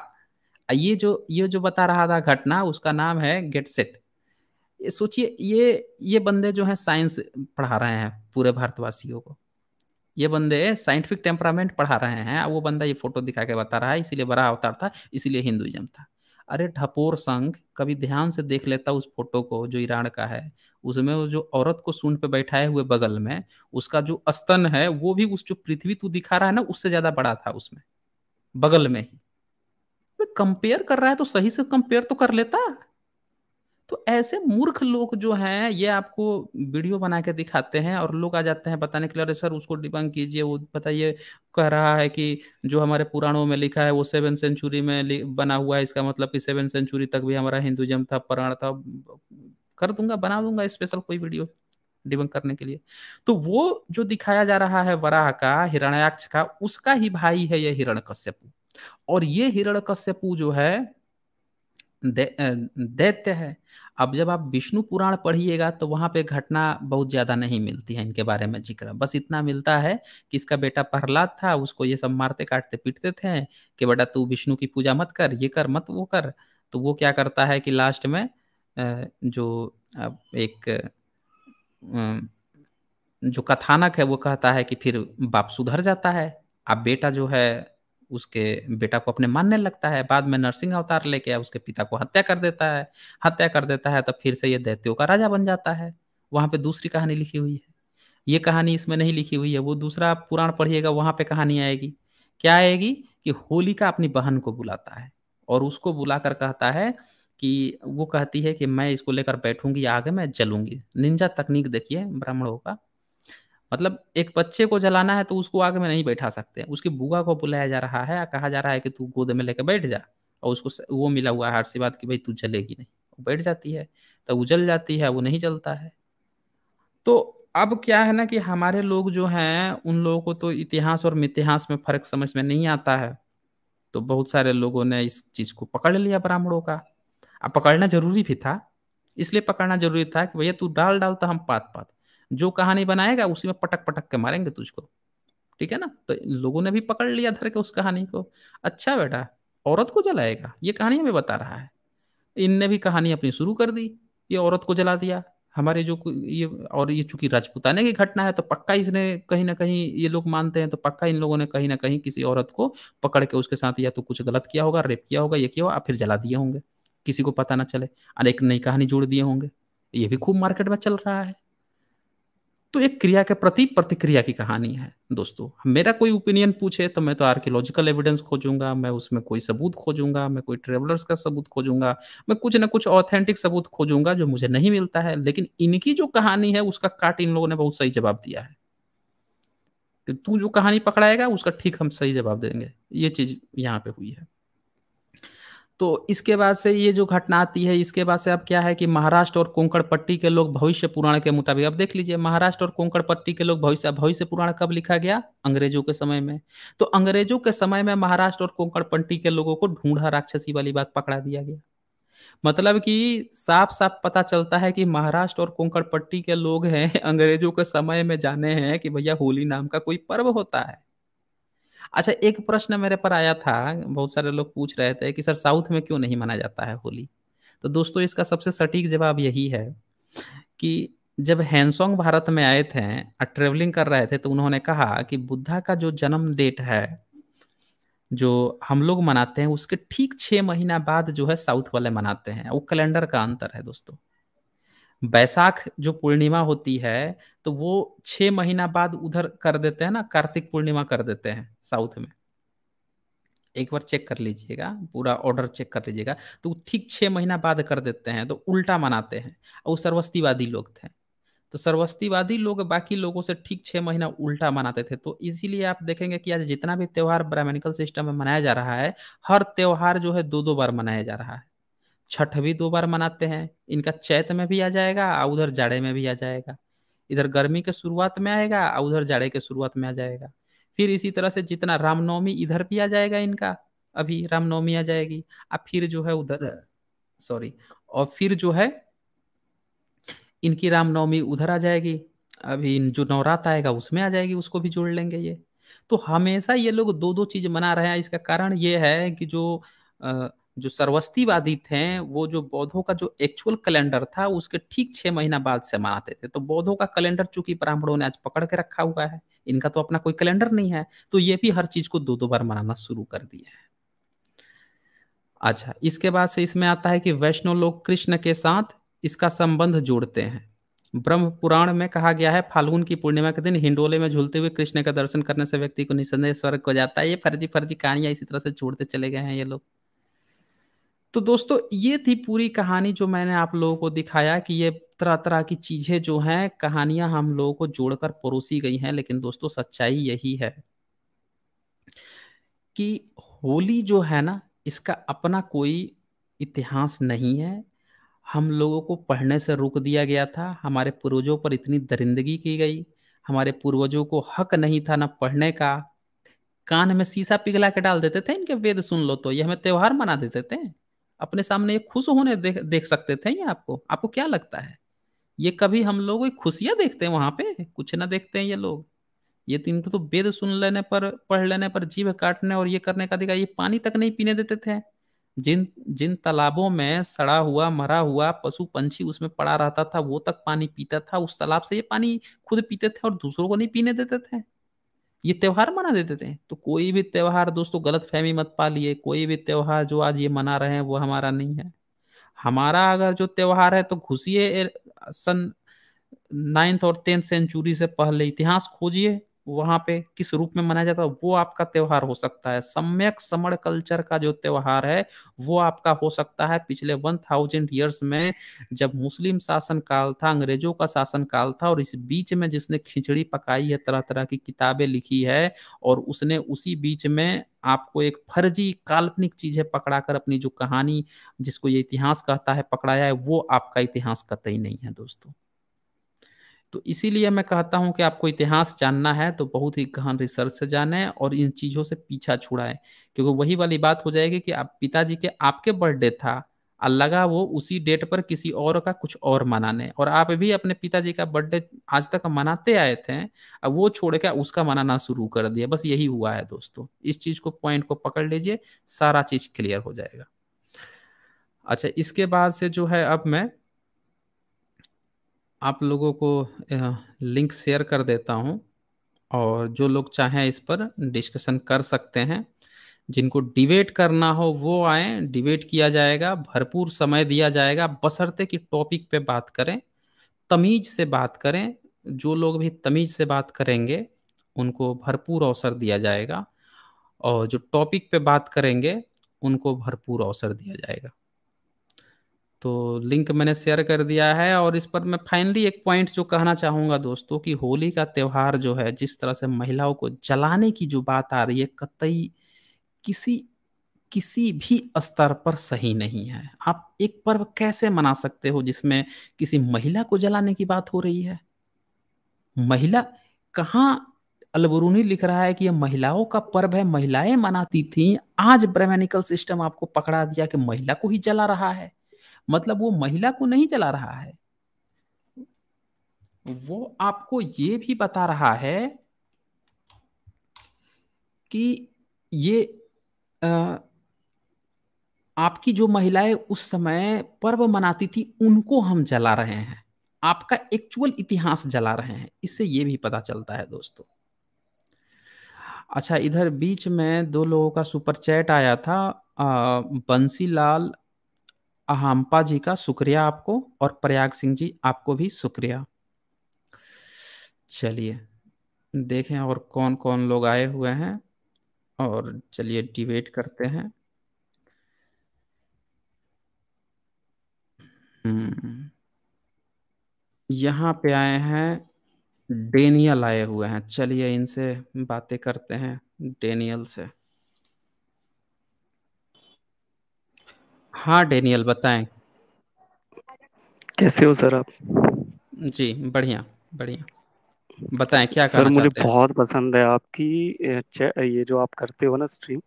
[SPEAKER 1] ये जो ये जो बता रहा था घटना उसका नाम है गेट सेट सोचिए ये ये बंदे जो है साइंस पढ़ा रहे हैं पूरे भारतवासियों को ये बंदे साइंटिफिक टेम्परामेंट पढ़ा रहे हैं वो बंदा ये फोटो दिखा के बता रहा है इसीलिए बड़ा अवतार था इसीलिए हिंदुइज्म था अरे ढपोर संघ कभी ध्यान से देख लेता उस फोटो को जो ईरान का है उसमें वो जो औरत को सूंड पे बैठाए हुए बगल में उसका जो स्तन है वो भी उस जो पृथ्वी तू दिखा रहा है ना उससे ज्यादा बड़ा था उसमें बगल में ही कंपेयर कर रहा है तो सही से कंपेयर तो कर लेता तो ऐसे मूर्ख लोग जो हैं ये आपको वीडियो बना के दिखाते हैं और लोग आ जाते हैं बताने के लिए अरे सर उसको डिबंग कीजिए वो बताइए कह रहा है कि जो हमारे पुराणों में लिखा है वो सेवन सेंचुरी में बना हुआ है इसका मतलब कि सेवन सेंचुरी तक भी हमारा हिंदुजम था पुराण था कर दूंगा बना दूंगा स्पेशल कोई वीडियो डिबंग करने के लिए तो वो जो दिखाया जा रहा है वराह का हिरण्याक्ष का उसका ही भाई है यह कश्यपु और ये कश्यपु जो है दे, दैत्य है अब जब आप विष्णु पुराण पढ़िएगा तो वहां पे घटना बहुत ज्यादा नहीं मिलती है इनके बारे में जिक्र बस इतना मिलता है कि इसका बेटा प्रहलाद था उसको ये सब मारते काटते पीटते थे कि बेटा तू विष्णु की पूजा मत कर ये कर मत वो कर तो वो क्या करता है कि लास्ट में जो एक जो कथानक है वो कहता है कि फिर बाप सुधर जाता है अब बेटा जो है उसके बेटा को अपने मानने लगता है बाद में नरसिंह अवतार लेके उसके पिता को हत्या कर देता है हत्या कर देता है तो फिर से ये दैत्यों का राजा बन जाता है वहां पे दूसरी कहानी लिखी हुई है ये कहानी इसमें नहीं लिखी हुई है वो दूसरा पुराण पढ़िएगा वहां पे कहानी आएगी क्या आएगी कि होलिका अपनी बहन को बुलाता है और उसको बुलाकर कहता है कि वो कहती है कि मैं इसको लेकर बैठूंगी आगे मैं जलूंगी निंजा तकनीक देखिए ब्राह्मणों का मतलब एक बच्चे को जलाना है तो उसको आग में नहीं बैठा सकते उसकी बुआ को बुलाया जा रहा है कहा जा रहा है कि तू गोद में लेकर बैठ जा और उसको वो मिला हुआ है बात की भाई तू जलेगी नहीं वो बैठ जाती है तो वो जल जाती है वो नहीं जलता है तो अब क्या है ना कि हमारे लोग जो हैं उन लोगों को तो इतिहास और मितिहास में फर्क समझ में नहीं आता है तो बहुत सारे लोगों ने इस चीज को पकड़ लिया ब्राह्मणों का अब पकड़ना जरूरी भी था इसलिए पकड़ना जरूरी था कि भैया तू डाल डाल तो हम पात पात जो कहानी बनाएगा उसी में पटक पटक के मारेंगे तुझको ठीक है ना तो लोगों ने भी पकड़ लिया धर के उस कहानी को अच्छा बेटा औरत को जलाएगा ये कहानी हमें बता रहा है इनने भी कहानी अपनी शुरू कर दी ये औरत को जला दिया हमारे जो ये और ये चूंकि राजपूताने की घटना है तो पक्का इसने कहीं ना कहीं ये लोग मानते हैं तो पक्का इन लोगों ने कहीं ना कहीं किसी औरत को पकड़ के उसके साथ या तो कुछ गलत किया होगा रेप किया होगा ये किया होगा फिर जला दिए होंगे किसी को पता ना चले और एक नई कहानी जोड़ दिए होंगे ये भी खूब मार्केट में चल रहा है तो एक क्रिया के प्रति प्रतिक्रिया की कहानी है दोस्तों मेरा कोई ओपिनियन पूछे तो मैं तो आर्कियोलॉजिकल एविडेंस खोजूंगा मैं उसमें कोई सबूत खोजूंगा मैं कोई ट्रेवलर्स का सबूत खोजूंगा मैं कुछ ना कुछ ऑथेंटिक सबूत खोजूंगा जो मुझे नहीं मिलता है लेकिन इनकी जो कहानी है उसका काट इन लोगों ने बहुत सही जवाब दिया है कि तू जो कहानी पकड़ाएगा उसका ठीक हम सही जवाब देंगे ये चीज यहाँ पे हुई है तो इसके बाद से ये जो घटना आती है इसके बाद से अब क्या है कि महाराष्ट्र और कोंकण पट्टी के लोग भविष्य पुराण के मुताबिक अब देख लीजिए महाराष्ट्र और कोंकण पट्टी के लोग भविष्य भविष्य पुराण कब लिखा गया अंग्रेजों के समय में तो अंग्रेजों के समय में महाराष्ट्र और कोंकण पट्टी के लोगों को ढूंढा राक्षसी वाली बात पकड़ा दिया गया मतलब कि साफ साफ पता चलता है कि महाराष्ट्र और कोंकण पट्टी के लोग हैं अंग्रेजों के समय में जाने हैं कि भैया होली नाम का कोई पर्व होता है अच्छा एक प्रश्न मेरे पर आया था बहुत सारे लोग पूछ रहे थे कि सर साउथ में क्यों नहीं मनाया जाता है होली तो दोस्तों इसका सबसे सटीक जवाब यही है कि जब हैंसोंग भारत में आए थे और ट्रेवलिंग कर रहे थे तो उन्होंने कहा कि बुद्धा का जो जन्म डेट है जो हम लोग मनाते हैं उसके ठीक छः महीना बाद जो है साउथ वाले मनाते हैं वो कैलेंडर का अंतर है दोस्तों बैसाख जो पूर्णिमा होती है तो वो छह महीना बाद उधर कर देते हैं ना कार्तिक पूर्णिमा कर देते हैं साउथ में एक बार चेक कर लीजिएगा पूरा ऑर्डर चेक कर लीजिएगा तो ठीक छह महीना बाद कर देते हैं तो उल्टा मनाते हैं और वो सर्वस्तीवादी लोग थे तो सर्वस्तीवादी लोग बाकी लोगों से ठीक छः महीना उल्टा मनाते थे तो इसीलिए आप देखेंगे कि आज जितना भी त्यौहार ब्राह्मणिकल सिस्टम में मनाया जा रहा है हर त्यौहार जो है दो दो बार मनाया जा रहा है छठ भी दो बार मनाते हैं इनका चैत में भी आ जाएगा और उधर जाड़े में भी आ जाएगा इधर गर्मी के शुरुआत में आएगा और उधर जाड़े के शुरुआत में आ जाएगा फिर इसी तरह से जितना रामनवमी इधर भी आ जाएगा इनका अभी रामनवमी आ जाएगी और फिर जो है उधर सॉरी और फिर जो है इनकी रामनवमी उधर आ जाएगी अभी जो नवरात आएगा उसमें आ जाएगी उसको भी जोड़ लेंगे ये तो हमेशा ये लोग दो दो चीज मना रहे हैं इसका कारण ये है कि जो आ, जो सर्वस्तीवादी थे वो जो बौद्धों का जो एक्चुअल कैलेंडर था उसके ठीक छह महीना बाद से मनाते थे तो बौद्धों का कैलेंडर चूंकि ब्राह्मणों ने आज पकड़ के रखा हुआ है इनका तो अपना कोई कैलेंडर नहीं है तो ये भी हर चीज को दो दो बार मनाना शुरू कर दिया है अच्छा इसके बाद से इसमें आता है कि वैष्णव लोग कृष्ण के साथ इसका संबंध जोड़ते हैं ब्रह्म पुराण में कहा गया है फाल्गुन की पूर्णिमा के दिन हिंडोले में झूलते हुए कृष्ण का दर्शन करने से व्यक्ति को निसंदेह स्वर्ग हो जाता है ये फर्जी फर्जी कहानियां इसी तरह से छोड़ते चले गए हैं ये लोग तो दोस्तों ये थी पूरी कहानी जो मैंने आप लोगों को दिखाया कि ये तरह तरह की चीज़ें जो हैं कहानियां हम लोगों को जोड़कर परोसी गई हैं लेकिन दोस्तों सच्चाई यही है कि होली जो है ना इसका अपना कोई इतिहास नहीं है हम लोगों को पढ़ने से रोक दिया गया था हमारे पूर्वजों पर इतनी दरिंदगी की गई हमारे पूर्वजों को हक नहीं था ना पढ़ने का कान में शीशा पिघला के डाल देते थे इनके वेद सुन लो तो ये हमें त्यौहार मना देते थे अपने सामने ये खुश होने देख देख सकते थे ये आपको आपको क्या लगता है ये कभी हम लोग खुशियां देखते हैं वहां पे कुछ ना देखते हैं ये लोग ये तो इनको तो वेद सुन लेने पर पढ़ लेने पर जीव काटने और ये करने का अधिकार ये पानी तक नहीं पीने देते थे जिन जिन तालाबों में सड़ा हुआ मरा हुआ पशु पंछी उसमें पड़ा रहता था वो तक पानी पीता था उस तालाब से ये पानी खुद पीते थे और दूसरों को नहीं पीने देते थे ये त्यौहार मना देते थे तो कोई भी त्यौहार दोस्तों गलत फहमी मत पालिए कोई भी त्यौहार जो आज ये मना रहे हैं वो हमारा नहीं है हमारा अगर जो त्यौहार है तो घुसिए सन नाइन्थ और टेंथ सेंचुरी से पहले इतिहास खोजिए वहां पे किस रूप में मनाया जाता है वो आपका त्यौहार हो सकता है सम्यक समण कल्चर का जो त्यौहार है वो आपका हो सकता है पिछले वन थाउजेंड ईयर्स में जब मुस्लिम शासन काल था अंग्रेजों का शासन काल था और इस बीच में जिसने खिचड़ी पकाई है तरह तरह की किताबें लिखी है और उसने उसी बीच में आपको एक फर्जी काल्पनिक चीज पकड़ा पकड़ाकर अपनी जो कहानी जिसको ये इतिहास कहता है पकड़ाया है वो आपका इतिहास कतई नहीं है दोस्तों तो इसीलिए मैं कहता हूं कि आपको इतिहास जानना है तो बहुत ही गहन रिसर्च से जाने और इन चीज़ों से पीछा छुड़ाएं क्योंकि वही वाली बात हो जाएगी कि आप पिताजी के आपके बर्थडे था और लगा वो उसी डेट पर किसी और का कुछ और मनाने और आप भी अपने पिताजी का बर्थडे आज तक मनाते आए थे अब वो छोड़ के उसका मनाना शुरू कर दिया बस यही हुआ है दोस्तों इस चीज़ को पॉइंट को पकड़ लीजिए सारा चीज़ क्लियर हो जाएगा अच्छा इसके बाद से जो है अब मैं आप लोगों को लिंक शेयर कर देता हूँ और जो लोग चाहें इस पर डिस्कशन कर सकते हैं जिनको डिबेट करना हो वो आए डिबेट किया जाएगा भरपूर समय दिया जाएगा बसरते कि टॉपिक पे बात करें तमीज से बात करें जो लोग भी तमीज से बात करेंगे उनको भरपूर अवसर दिया जाएगा और जो टॉपिक पे बात करेंगे उनको भरपूर अवसर दिया जाएगा तो लिंक मैंने शेयर कर दिया है और इस पर मैं फाइनली एक पॉइंट जो कहना चाहूँगा दोस्तों कि होली का त्यौहार जो है जिस तरह से महिलाओं को जलाने की जो बात आ रही है कतई किसी किसी भी स्तर पर सही नहीं है आप एक पर्व कैसे मना सकते हो जिसमें किसी महिला को जलाने की बात हो रही है महिला कहाँ अलबरूनी लिख रहा है कि यह महिलाओं का पर्व है महिलाएं मनाती थी आज ब्राह्मणिकल सिस्टम आपको पकड़ा दिया कि महिला को ही जला रहा है मतलब वो महिला को नहीं जला रहा है वो आपको ये भी बता रहा है कि ये आ, आपकी जो महिलाएं उस समय पर्व मनाती थी उनको हम जला रहे हैं आपका एक्चुअल इतिहास जला रहे हैं इससे ये भी पता चलता है दोस्तों अच्छा इधर बीच में दो लोगों का सुपर चैट आया था बंसी लाल अहम्पा जी का शुक्रिया आपको और प्रयाग सिंह जी आपको भी शुक्रिया चलिए देखें और कौन कौन लोग आए हुए हैं और चलिए डिबेट करते हैं हम्म, यहाँ पे आए हैं डेनियल आए हुए हैं चलिए इनसे बातें करते हैं डेनियल से हाँ डेनियल बताएं कैसे हो सर आप जी बढ़िया बढ़िया बताएं क्या सर मुझे
[SPEAKER 2] बहुत पसंद है आपकी ये जो आप करते हो ना स्ट्रीम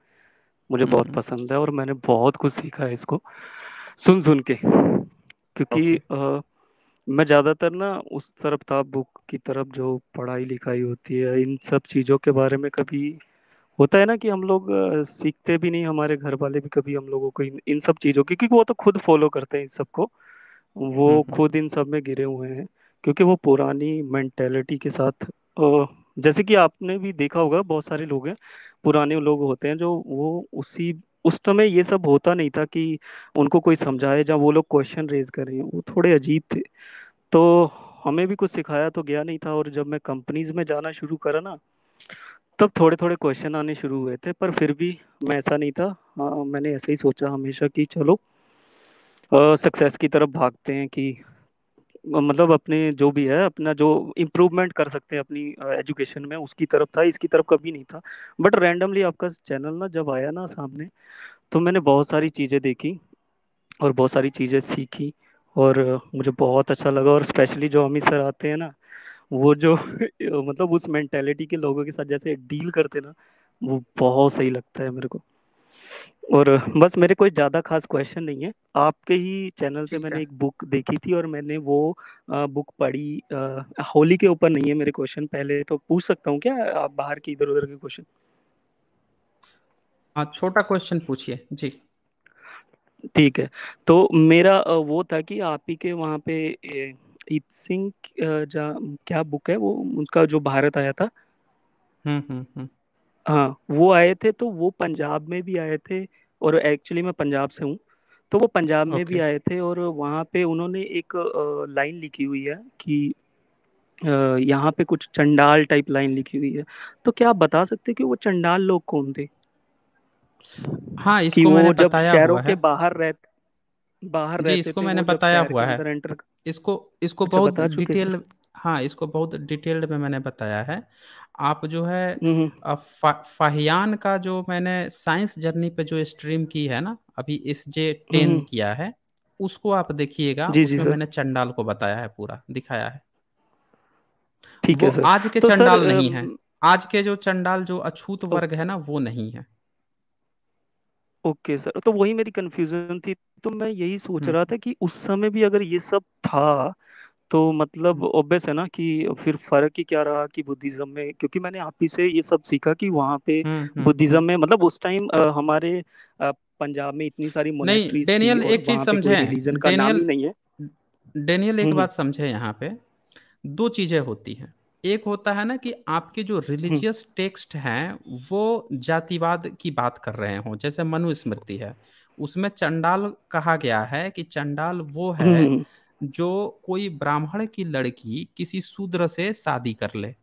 [SPEAKER 2] मुझे हम्म, बहुत हम्म। पसंद है और मैंने बहुत कुछ सीखा है इसको सुन सुन के क्योंकि आ, मैं ज़्यादातर ना उस तरफ था बुक की तरफ जो पढ़ाई लिखाई होती है इन सब चीज़ों के बारे में कभी होता है ना कि हम लोग सीखते भी नहीं हमारे घर वाले भी कभी हम लोगों को इन इन सब चीज़ों की क्योंकि वो तो खुद फॉलो करते हैं इन सबको वो हम्म, हम्म। खुद इन सब में गिरे हुए हैं क्योंकि वो पुरानी मेंटेलिटी के साथ जैसे कि आपने भी देखा होगा बहुत सारे लोग हैं पुराने लोग होते हैं जो वो उसी उस समय ये सब होता नहीं था कि उनको कोई समझाए जहाँ वो लोग क्वेश्चन रेज कर रहे हैं वो थोड़े अजीब थे तो हमें भी कुछ सिखाया तो गया नहीं था और जब मैं कंपनीज में जाना शुरू करा ना तब थोड़े थोड़े क्वेश्चन आने शुरू हुए थे पर फिर भी मैं ऐसा नहीं था आ, हाँ, मैंने ऐसे ही सोचा हमेशा कि चलो सक्सेस की तरफ भागते हैं कि मतलब अपने जो भी है अपना जो इम्प्रूवमेंट कर सकते हैं अपनी एजुकेशन में उसकी तरफ था इसकी तरफ कभी नहीं था बट रैंडमली आपका चैनल ना जब आया ना सामने तो मैंने बहुत सारी चीज़ें देखी और बहुत सारी चीज़ें सीखी और मुझे बहुत अच्छा लगा और स्पेशली जो अमित सर आते हैं ना वो जो मतलब उस मेंटेलिटी के लोगों के साथ जैसे डील करते ना वो बहुत सही लगता है मेरे को और बस मेरे कोई ज़्यादा खास क्वेश्चन नहीं है आपके ही चैनल से मैंने एक बुक देखी थी और मैंने वो बुक पढ़ी होली के ऊपर नहीं है मेरे क्वेश्चन पहले तो पूछ सकता हूँ क्या आप बाहर के इधर उधर के क्वेश्चन हाँ छोटा क्वेश्चन पूछिए जी ठीक है तो मेरा वो था कि आप ही के वहाँ पे इत सिंह जा क्या बुक है वो उनका जो भारत आया था
[SPEAKER 3] हम्म, हम्म, हम्म।
[SPEAKER 2] हाँ वो आए थे तो वो पंजाब में भी आए थे और एक्चुअली मैं पंजाब से हूँ तो वो पंजाब में okay. भी आए थे और वहाँ पे उन्होंने एक लाइन लिखी हुई है कि यहाँ पे कुछ चंडाल टाइप लाइन लिखी हुई है तो क्या आप बता सकते कि वो चंडाल लोग कौन थे हाँ इसको कि वो मैंने बताया हुआ है। के बाहर रहते
[SPEAKER 4] बाहर जी रहते इसको थे मैंने बताया हुआ है एंटर...
[SPEAKER 1] इसको इसको अच्छा, बहुत डिटेल हाँ इसको बहुत डिटेल्ड में मैंने बताया है आप जो है हम्म, हम्म। फाहियान का जो मैंने साइंस जर्नी पे जो स्ट्रीम की है ना अभी इस जे हम्म, टेन किया है उसको आप देखिएगा उसमें मैंने चंडाल को बताया है पूरा दिखाया है
[SPEAKER 2] ठीक है सर। आज के तो चंडाल सर, नहीं है
[SPEAKER 1] आज के जो चंडाल जो अछूत वर्ग है ना वो नहीं है ओके सर तो वही मेरी कंफ्यूजन थी तो
[SPEAKER 2] मैं यही सोच हम्म। रहा था कि उस समय भी अगर ये सब था तो मतलब ऑब्वियस हम्म। है ना कि फिर फर्क ही क्या रहा कि बुद्धिज्म में क्योंकि मैंने आप ही से ये सब सीखा कि वहाँ पे हम्म, बुद्धिज्म में मतलब उस टाइम हमारे पंजाब में इतनी सारी नहीं डेनियल एक चीज समझे रिलीजन का नाम नहीं है
[SPEAKER 1] डेनियल एक बात समझे यहाँ पे दो चीजें होती हैं एक होता है ना कि आपके जो रिलीजियस टेक्स्ट हैं वो जातिवाद की बात कर रहे हों जैसे मनुस्मृति है उसमें चंडाल कहा गया है कि चंडाल वो है हम्म। जो कोई ब्राह्मण की लड़की किसी शूद्र से शादी कर ले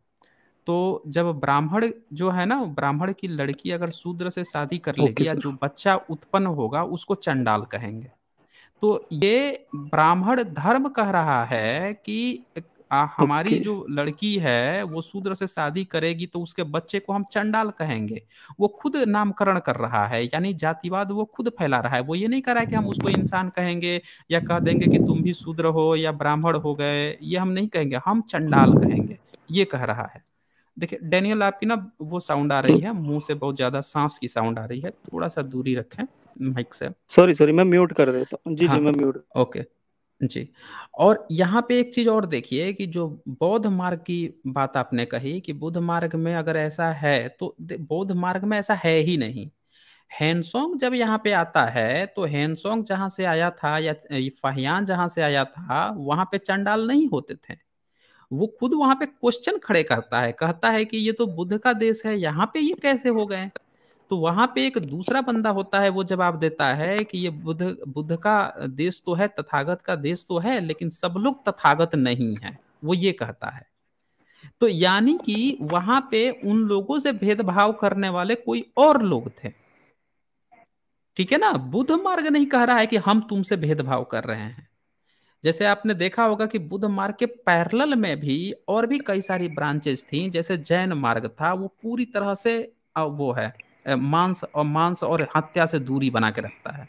[SPEAKER 1] तो जब ब्राह्मण जो है ना ब्राह्मण की लड़की अगर शूद्र से शादी कर लेगी या जो बच्चा उत्पन्न होगा उसको चंडाल कहेंगे तो ये ब्राह्मण धर्म कह रहा है कि आ, हमारी okay. जो लड़की है वो शूद्र से शादी करेगी तो उसके बच्चे को हम चंडाल कहेंगे वो खुद नामकरण कर रहा है यानी जातिवाद वो खुद फैला रहा है वो ये नहीं कर रहा है कि हम उसको इंसान कहेंगे या कह देंगे कि तुम भी शूद्र हो या ब्राह्मण हो गए ये हम नहीं कहेंगे हम चंडाल कहेंगे ये कह रहा है देखिए डेनियल आपकी ना वो साउंड आ रही है मुंह से बहुत ज्यादा सांस की साउंड आ रही है थोड़ा सा दूरी रखें माइक से
[SPEAKER 2] सॉरी सॉरी मैं म्यूट कर देता
[SPEAKER 1] हूँ जी हाँ, जी मैं म्यूट ओके जी और यहाँ पे एक चीज और देखिए कि जो बौद्ध मार्ग की बात आपने कही कि बुद्ध मार्ग में अगर ऐसा है तो बौद्ध मार्ग में ऐसा है ही नहीं हैंसोंग जब यहाँ पे आता है तो हैंसोंग जहाँ से आया था या ये फाहियान जहाँ से आया था वहाँ पे चंडाल नहीं होते थे वो खुद वहाँ पे क्वेश्चन खड़े करता है कहता है कि ये तो बुद्ध का देश है यहाँ पे ये कैसे हो गए तो वहां पे एक दूसरा बंदा होता है वो जवाब देता है कि ये बुद्ध बुद्ध का देश तो है तथागत का देश तो है लेकिन सब लोग तथागत नहीं है वो ये कहता है तो यानी कि वहां पे उन लोगों से भेदभाव करने वाले कोई और लोग थे ठीक है ना बुद्ध मार्ग नहीं कह रहा है कि हम तुमसे भेदभाव कर रहे हैं जैसे आपने देखा होगा कि बुद्ध मार्ग के पैरल में भी और भी कई सारी ब्रांचेस थी जैसे जैन मार्ग था वो पूरी तरह से वो है मांस और मांस और हत्या से दूरी बना के रखता है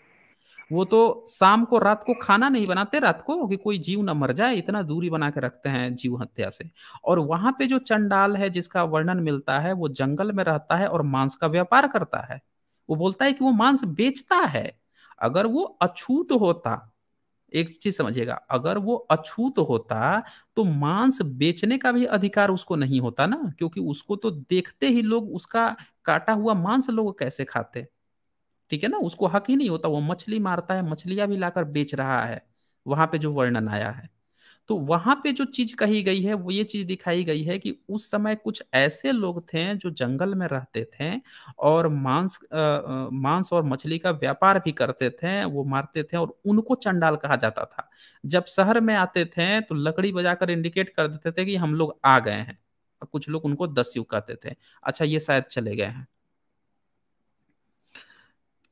[SPEAKER 1] वो तो शाम को रात को खाना नहीं बनाते रात को कि कोई जीव ना मर जाए इतना दूरी बना के रखते हैं जीव हत्या से और वहां पे जो चंडाल है जिसका वर्णन मिलता है वो जंगल में रहता है और मांस का व्यापार करता है वो बोलता है कि वो मांस बेचता है अगर वो अछूत होता एक चीज समझिएगा अगर वो अछूत होता तो मांस बेचने का भी अधिकार उसको नहीं होता ना क्योंकि उसको तो देखते ही लोग उसका काटा हुआ मांस लोग कैसे खाते ठीक है ना उसको हक ही नहीं होता वो मछली मारता है मछलियां भी लाकर बेच रहा है वहां पे जो वर्णन आया है तो वहां पे जो चीज कही गई है वो ये चीज दिखाई गई है कि उस समय कुछ ऐसे लोग थे जो जंगल में रहते थे और मांस आ, मांस और मछली का व्यापार भी करते थे वो मारते थे और उनको चंडाल कहा जाता था जब शहर में आते थे तो लकड़ी बजाकर इंडिकेट कर देते थे कि हम लोग आ गए हैं कुछ लोग उनको दस्यु कहते थे अच्छा ये शायद चले गए हैं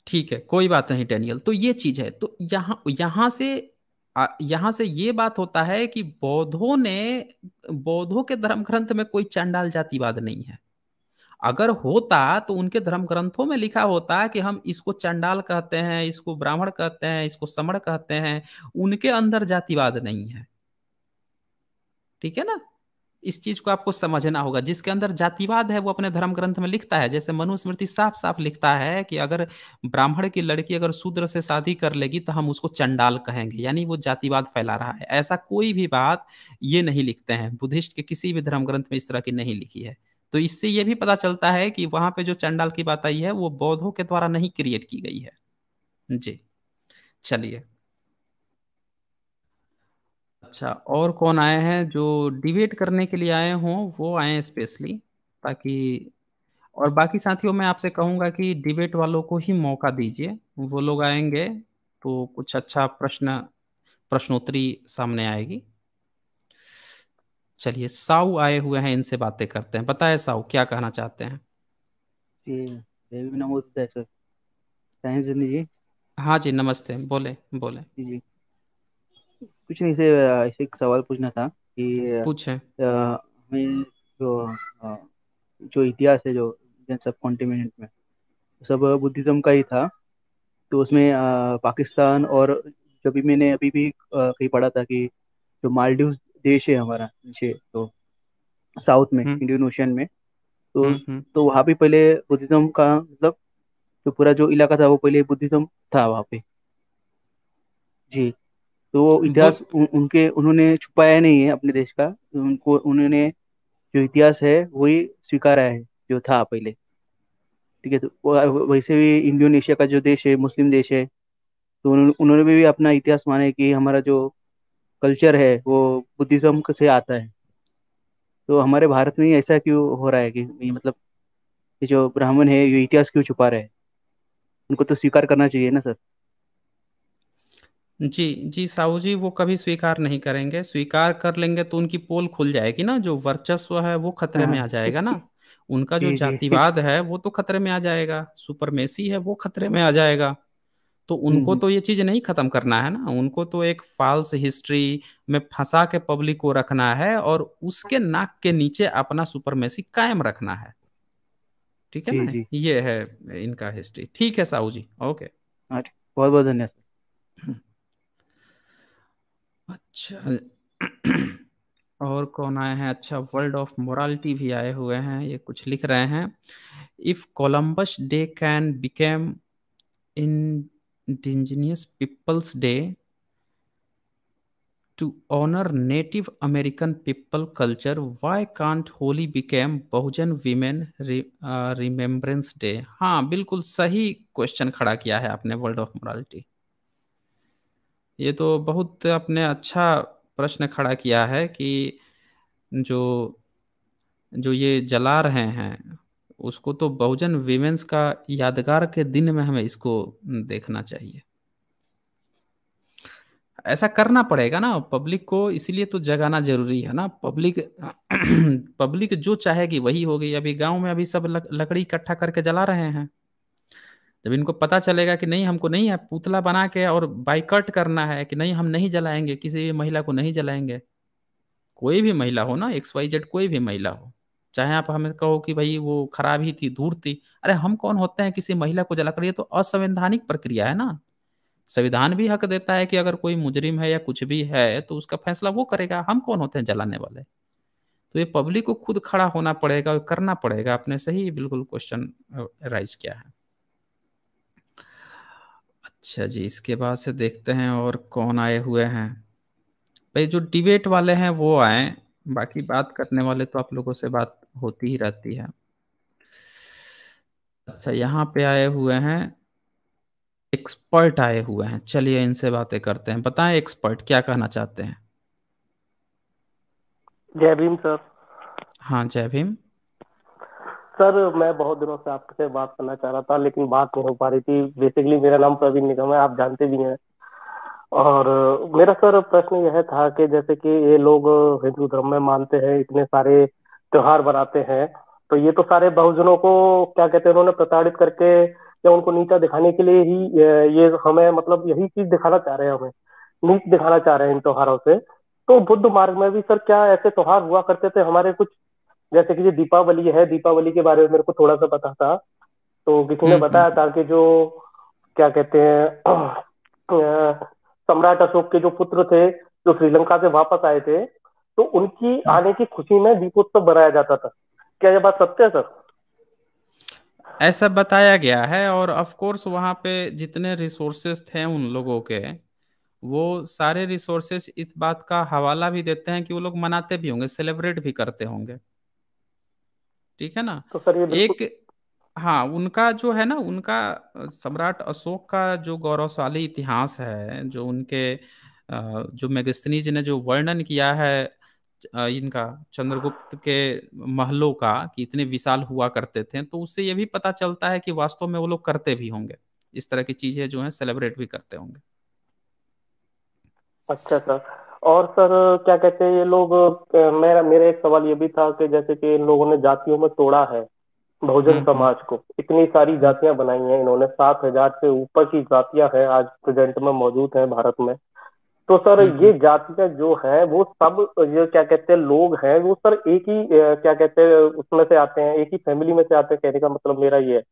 [SPEAKER 1] ठीक है कोई बात नहीं डेनियल तो ये चीज है तो यहाँ यहाँ से यहां यहाँ से ये बात होता है कि बौद्धों ने बौद्धों के धर्म ग्रंथ में कोई चंडाल जातिवाद नहीं है अगर होता तो उनके धर्म ग्रंथों में लिखा होता कि हम इसको चंडाल कहते हैं इसको ब्राह्मण कहते हैं इसको समण कहते हैं उनके अंदर जातिवाद नहीं है ठीक है ना इस चीज को आपको समझना होगा जिसके अंदर जातिवाद है वो अपने धर्म ग्रंथ में लिखता है जैसे मनुस्मृति साफ साफ लिखता है कि अगर ब्राह्मण की लड़की अगर शूद्र से शादी कर लेगी तो हम उसको चंडाल कहेंगे यानी वो जातिवाद फैला रहा है ऐसा कोई भी बात ये नहीं लिखते हैं बुद्धिस्ट के किसी भी धर्म ग्रंथ में इस तरह की नहीं लिखी है तो इससे ये भी पता चलता है कि वहां पे जो चंडाल की बात आई है वो बौद्धों के द्वारा नहीं क्रिएट की गई है जी चलिए अच्छा और कौन आए हैं जो डिबेट करने के लिए आए हों वो आए स्पेशली ताकि और बाकी साथियों मैं आपसे कहूंगा कि डिबेट वालों को ही मौका दीजिए वो लोग आएंगे तो कुछ अच्छा प्रश्न प्रश्नोत्तरी सामने आएगी चलिए साऊ आए हुए हैं इनसे बातें करते हैं बताए साऊ क्या कहना चाहते हैं
[SPEAKER 5] जी, जी
[SPEAKER 1] हाँ जी नमस्ते बोले बोले
[SPEAKER 5] जी कुछ नहीं से ऐसे एक सवाल पूछना था कि है हमें जो जो इतिहास है जो इंडियन सब कॉन्टिनेंट में सब बुद्धिज्म का ही था तो उसमें आ, पाकिस्तान और जब भी मैंने अभी भी कहीं पढ़ा था कि जो मालदीव देश है हमारा नीचे तो साउथ में हम्म। इंडियन ओशन में तो हम्म, हम्म। तो वहाँ पे पहले बुद्धिज्म का मतलब जो पूरा जो इलाका था वो पहले बुद्धिज्म था वहाँ पे जी तो वो इतिहास उनके उन्होंने छुपाया नहीं है अपने देश का उनको उन्होंने जो इतिहास है वही स्वीकारा है जो था पहले ठीक है तो वैसे भी इंडोनेशिया का जो देश है मुस्लिम देश है तो उन्होंने भी अपना इतिहास माने कि हमारा जो कल्चर है वो बुद्धिज्म से आता है तो हमारे भारत में ऐसा क्यों हो रहा है कि ये मतलब ये जो ब्राह्मण है ये इतिहास क्यों छुपा रहे हैं उनको तो स्वीकार करना चाहिए ना सर
[SPEAKER 1] जी जी साहू जी वो कभी स्वीकार नहीं करेंगे स्वीकार कर लेंगे तो उनकी पोल खुल जाएगी ना जो वर्चस्व है वो खतरे में हाँ, आ जाएगा ना उनका जो जातिवाद है वो तो खतरे में आ जाएगा सुपरमेसी है वो खतरे में आ जाएगा तो हम्म, उनको हम्म। तो ये चीज नहीं खत्म करना है ना उनको तो एक फाल्स हिस्ट्री में फंसा के पब्लिक को रखना है और उसके नाक के नीचे अपना सुपरमेसी कायम रखना है ठीक है ना ये है इनका हिस्ट्री ठीक है साहू जी ओके अच्छा, बहुत बहुत धन्यवाद चल और कौन आए हैं अच्छा वर्ल्ड ऑफ मोरालिटी भी आए हुए हैं ये कुछ लिख रहे हैं if Columbus day can become indigenous peoples day to honour native American people culture why can't Holi become Bahujan women remembrance day हाँ बिल्कुल सही क्वेश्चन खड़ा किया है आपने वर्ल्ड ऑफ मोरालिटी ये तो बहुत आपने अच्छा प्रश्न खड़ा किया है कि जो जो ये जला रहे हैं, उसको तो बहुजन विमेंस का यादगार के दिन में हमें इसको देखना चाहिए। ऐसा करना पड़ेगा ना पब्लिक को इसलिए तो जगाना ज़रूरी है ना, पब्लिक पब्लिक जो चाहेगी वही होगी, अभी गाँव में अभी सब लक लकड़ी इकट्ठा करके जला रहे हैं। जब इनको पता चलेगा कि नहीं हमको नहीं है पुतला बना के और बाइकट करना है कि नहीं हम नहीं जलाएंगे किसी भी महिला को नहीं जलाएंगे कोई भी महिला हो ना एक्स वाई जेड कोई भी महिला हो चाहे आप हमें कहो कि भाई वो खराब ही थी दूर थी अरे हम कौन होते हैं किसी महिला को जला कर ये तो असंवैधानिक प्रक्रिया है ना संविधान भी हक देता है कि अगर कोई मुजरिम है या कुछ भी है तो उसका फैसला वो करेगा हम कौन होते हैं जलाने वाले तो ये पब्लिक को खुद खड़ा होना पड़ेगा और करना पड़ेगा आपने सही बिल्कुल क्वेश्चन राइज किया है अच्छा जी इसके बाद से देखते हैं और कौन आए हुए हैं भाई जो डिबेट वाले हैं वो आए बाकी बात करने वाले तो आप लोगों से बात होती ही रहती है अच्छा यहाँ पे आए हुए हैं एक्सपर्ट आए हुए हैं चलिए इनसे बातें करते हैं बताएं एक्सपर्ट क्या कहना चाहते हैं जय भीम सर हाँ जय भीम
[SPEAKER 6] सर मैं बहुत दिनों से आपसे बात करना चाह रहा था लेकिन बात नहीं हो पा रही थी बेसिकली मेरा नाम प्रवीण निगम है आप जानते भी हैं और मेरा सर प्रश्न यह था कि जैसे कि ये लोग हिंदू धर्म में मानते हैं इतने सारे त्योहार बनाते हैं तो ये तो सारे बहुजनों को क्या कहते हैं उन्होंने प्रताड़ित करके या उनको नीचा दिखाने के लिए ही ये हमें मतलब यही चीज दिखाना चाह रहे हैं हमें नीच दिखाना चाह रहे हैं इन त्योहारों से तो बुद्ध मार्ग में भी सर क्या ऐसे त्योहार हुआ करते थे हमारे कुछ जैसे कि जो दीपावली है दीपावली के बारे में मेरे को थोड़ा सा पता था तो किसी ने हम्म, बताया हम्म। था कि जो क्या कहते हैं सम्राट अशोक के जो पुत्र थे जो श्रीलंका से वापस आए थे तो उनकी हम्म। आने की खुशी में दीपोत्सव बनाया जाता था क्या ये बात सत्य है सर
[SPEAKER 1] ऐसा बताया गया है और ऑफ कोर्स वहां पे जितने रिसोर्सेस थे उन लोगों के वो सारे रिसोर्सेस इस बात का हवाला भी देते हैं कि वो लोग मनाते भी होंगे सेलिब्रेट भी करते होंगे ठीक है ना तो सर ये एक हाँ उनका जो है ना उनका सम्राट अशोक का जो गौरवशाली इतिहास है जो उनके जो मेगस्तनी जी ने जो वर्णन किया है इनका चंद्रगुप्त के महलों का कि इतने विशाल हुआ करते थे तो उससे ये भी पता चलता है कि वास्तव में वो लोग करते भी होंगे इस तरह की चीजें जो है सेलिब्रेट भी करते होंगे
[SPEAKER 6] अच्छा सर और सर क्या कहते हैं ये लोग मेरा मेरा एक सवाल ये भी था कि जैसे कि इन लोगों ने जातियों में तोड़ा है बहुजन हम्म, समाज हम्म। को इतनी सारी जातियां बनाई हैं इन्होंने सात हजार से ऊपर की जातियां हैं आज प्रेजेंट में मौजूद हैं भारत में तो सर हम्म, ये जातियां जो है वो सब ये क्या कहते हैं लोग हैं वो सर एक ही क्या कहते हैं उसमें से आते हैं एक ही फैमिली में से आते हैं कहने का मतलब मेरा ये है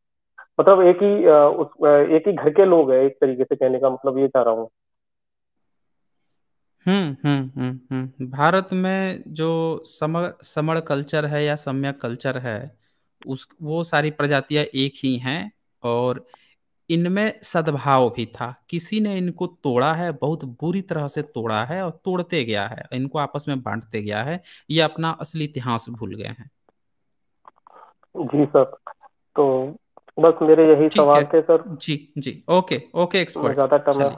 [SPEAKER 6] मतलब एक ही उस एक ही घर के लोग है एक तरीके से कहने का मतलब ये चाह रहा हूँ
[SPEAKER 1] हम्म, हम्म, हम्म, भारत में जो समर समण कल्चर है या सम्यक कल्चर है उस वो सारी प्रजातियां एक ही हैं और इनमें सद्भाव भी था किसी ने इनको तोड़ा है बहुत बुरी तरह से तोड़ा है और तोड़ते गया है इनको आपस में बांटते गया है ये अपना असली इतिहास भूल गए हैं
[SPEAKER 6] जी सर तो
[SPEAKER 1] बस मेरे यही सवाल थे सर जी जी ओके ओके एक्सपर्ट ज्यादा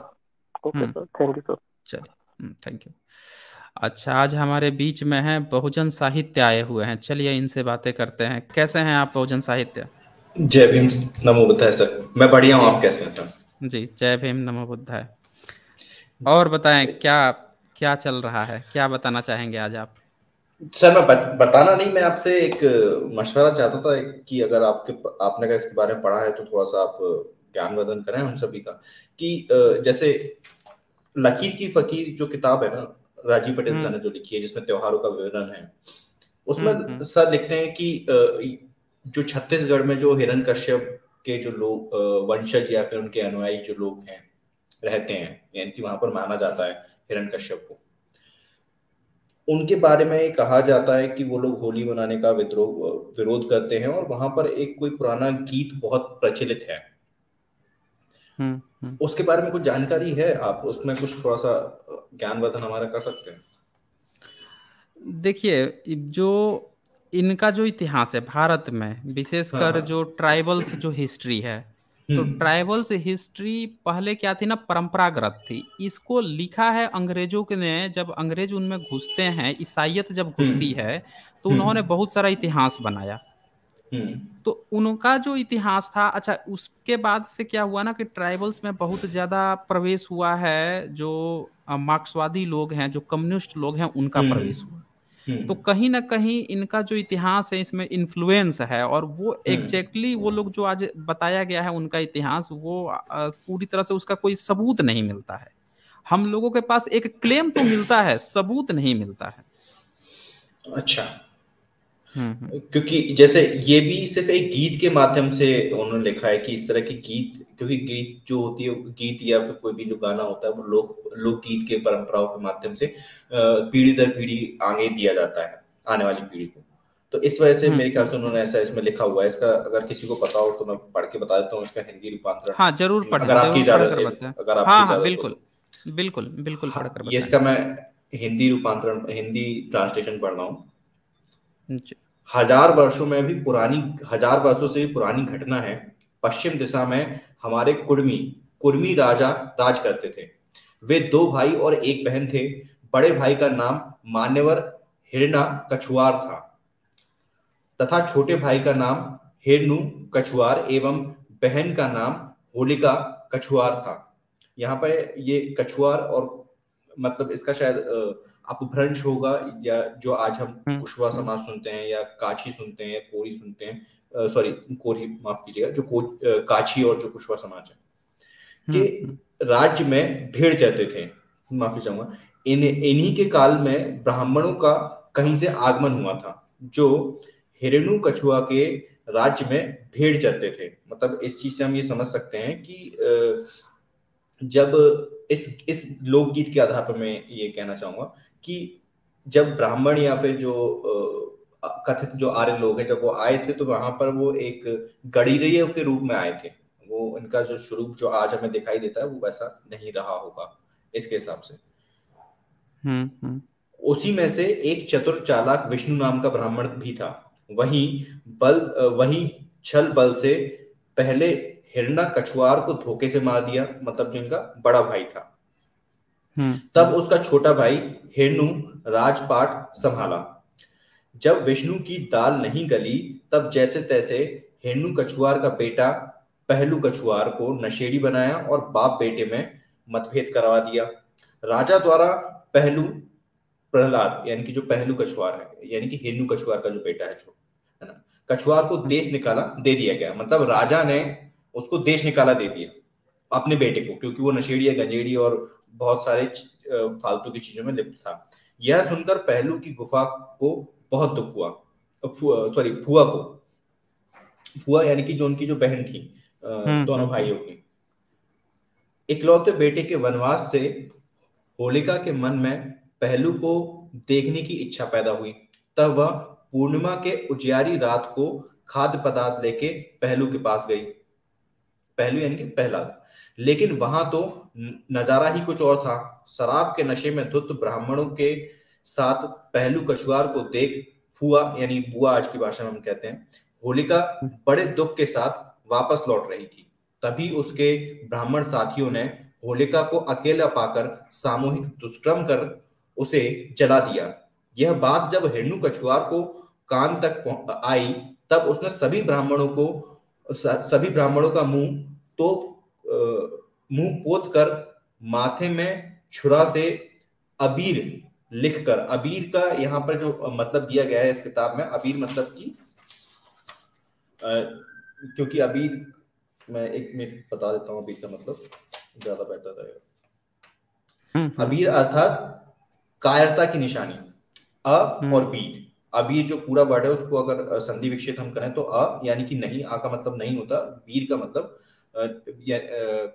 [SPEAKER 1] okay sir thank you sir चलिए थैंक hmm, यू अच्छा आज हमारे बीच में है बहुजन साहित्य आए हुए हैं चलिए इनसे बातें करते हैं कैसे हैं आप बहुजन साहित्य जय भीम नमो बुद्धाय सर मैं बढ़िया हूँ आप कैसे हैं सर जी जय भीम नमो है और बताएं क्या क्या चल रहा है क्या बताना चाहेंगे आज आप सर मैं बताना
[SPEAKER 7] नहीं मैं आपसे एक मशवरा चाहता था कि अगर आपके आपने अगर इसके बारे में पढ़ा है तो थोड़ा सा आप ज्ञान वर्धन करें हम सभी का कि जैसे लकीर की फकीर जो किताब है ना राजीव पटेल सर ने हम्म। जो लिखी है जिसमें त्योहारों का विवरण है उसमें हम्म, हम्म। सर लिखते हैं कि जो छत्तीसगढ़ में जो हिरण कश्यप के जो लोग वंशज या फिर उनके अनुयायी जो लोग हैं रहते हैं यानी कि वहां पर माना जाता है हिरण कश्यप को उनके बारे में कहा जाता है कि वो लोग होली मनाने का विद्रोह विरोध करते हैं और वहां पर एक कोई पुराना गीत बहुत प्रचलित है हम्म, हम्म। उसके बारे में कुछ जानकारी है आप उसमें कुछ थोड़ा सा ज्ञान वर्धन हमारा कर सकते हैं
[SPEAKER 1] देखिए जो इनका जो इतिहास है भारत में हाँ, विशेषकर हाँ। जो ट्राइबल्स जो हिस्ट्री है तो हम्म। ट्राइबल्स हिस्ट्री पहले क्या थी ना परंपरागत थी इसको लिखा है अंग्रेजों के ने जब अंग्रेज उनमें घुसते हैं ईसाइत जब घुसती है तो उन्होंने बहुत सारा इतिहास बनाया हम्म। तो उनका जो इतिहास था अच्छा उसके बाद से क्या हुआ ना कि ट्राइबल्स में बहुत ज्यादा प्रवेश हुआ है जो मार्क्सवादी लोग हैं जो कम्युनिस्ट लोग हैं उनका हम्म। प्रवेश हुआ हम्म। तो कहीं ना कहीं इनका जो इतिहास है इसमें इन्फ्लुएंस है और वो एग्जैक्टली वो लोग जो आज बताया गया है उनका इतिहास वो पूरी तरह से उसका कोई सबूत नहीं मिलता है हम लोगों के पास एक क्लेम तो मिलता है सबूत नहीं मिलता है अच्छा
[SPEAKER 3] हम्म, हम्म।
[SPEAKER 7] क्योंकि जैसे ये भी सिर्फ एक गीत के माध्यम से उन्होंने लिखा है कि इस तरह की गीत क्योंकि गीत जो होती है गीत या फिर कोई भी जो गाना होता है वो लोक गीत के परंपराओं के माध्यम से पीढ़ी दर पीढ़ी आगे दिया जाता है आने वाली पीढ़ी को तो इस वजह से हम्म। मेरे ख्याल से उन्होंने ऐसा इसमें लिखा हुआ है इसका अगर किसी को पता हो तो मैं पढ़ के बता देता हूँ इसका हिंदी रूपांतरण हाँ जरूर पढ़ अगर आपकी इजाजत अगर हाँ, हाँ, तो। बिल्कुल
[SPEAKER 1] बिल्कुल हाँ, बिल्कुल
[SPEAKER 7] इसका मैं हिंदी रूपांतरण हिंदी ट्रांसलेशन पढ़ रहा हूँ हजार वर्षों में भी पुरानी हजार वर्षों से भी पुरानी घटना है पश्चिम दिशा में हमारे कुर्मी कुर्मी राजा राज करते थे वे दो भाई और एक बहन थे बड़े भाई का नाम मान्यवर हिरणा कछुआर था तथा छोटे भाई का नाम हिरनु कछुआर एवं बहन का नाम होलिका कछुआर था यहाँ पर ये कछुआर और मतलब इसका शायद अपभ्रंश होगा या जो आज हम हम्म। कुशवा समाज सुनते हैं या काछी सुनते हैं कोरी सुनते हैं सॉरी कोरी माफ कीजिएगा जो को, काछी और जो कुशवा समाज
[SPEAKER 5] है कि
[SPEAKER 7] हम्म, हम्म। राज्य में भेड़ जाते थे माफी चाहूंगा इन इन्हीं के काल में ब्राह्मणों का कहीं से आगमन हुआ था जो हिरणु कछुआ के राज्य में भेड़ जाते थे मतलब इस चीज से हम ये समझ सकते हैं कि जब इस इस लोकगीत के आधार पर मैं ये कहना चाहूंगा कि जब ब्राह्मण या फिर जो कथित जो आर्य लोग हैं जब वो आए थे तो वहां पर वो एक गड़ीरियों के रूप में आए थे वो उनका जो स्वरूप जो आज हमें दिखाई देता है वो वैसा नहीं रहा होगा इसके हिसाब से हम्म, हम्म। उसी में से एक चतुर चालाक विष्णु नाम का ब्राह्मण भी था वही बल वही छल बल से पहले हिरणा कछुआर को धोखे से मार दिया मतलब जो इनका बड़ा भाई था हम्म। तब उसका छोटा भाई हिरणु राजपाट संभाला जब विष्णु की दाल नहीं गली तब जैसे तैसे हिरणु कछुआर का बेटा पहलू कछुआर को नशेड़ी बनाया और बाप बेटे में मतभेद करवा दिया राजा द्वारा पहलू प्रहलाद यानी कि जो पहलू कछुआर है यानी कि हिरणु कछुआर का जो बेटा है जो है ना कछुआर को हम्म। देश निकाला दे दिया गया मतलब राजा ने उसको देश निकाला दे दिया अपने बेटे को क्योंकि वो नशेड़ी या गंजेड़ी और बहुत सारे फालतू की चीजों में लिप्त था यह सुनकर पहलू की गुफा को बहुत दुख हुआ सॉरी फुआ को फुआ यानी कि जो उनकी जो बहन थी हम्म। दोनों भाइयों की इकलौते बेटे के वनवास से होलिका के मन में पहलू को देखने की इच्छा पैदा हुई तब वह पूर्णिमा के उजियारी रात को खाद्य पदार्थ लेके पहलू के पास गई पहलू यानी कि पहला था लेकिन वहां तो नजारा ही कुछ और था शराब के नशे में धुत ब्राह्मणों के साथ पहलू कछुआर को देख फुआ यानी बुआ आज की भाषा में हम कहते हैं होलिका बड़े दुख के साथ वापस लौट रही थी तभी उसके ब्राह्मण साथियों ने होलिका को अकेला पाकर सामूहिक दुष्कर्म कर उसे जला दिया यह बात जब हिरणु कछुआर को कान तक आई तब उसने सभी ब्राह्मणों को सभी ब्राह्मणों का मुंह तो मुंह पोत कर माथे में छुरा से अबीर लिखकर अबीर का यहाँ पर जो मतलब दिया गया है इस किताब में अबीर मतलब की क्योंकि अबीर मैं एक मिनट बता देता हूँ अबीर का मतलब ज्यादा बेहतर रहेगा हम्म, हम्म। अबीर अर्थात कायरता की निशानी अ हम्म। और बीर अब ये जो पूरा वर्ड है उसको अगर संधि विक्षेप हम करें तो अ यानी कि नहीं आ का मतलब नहीं होता वीर का मतलब या,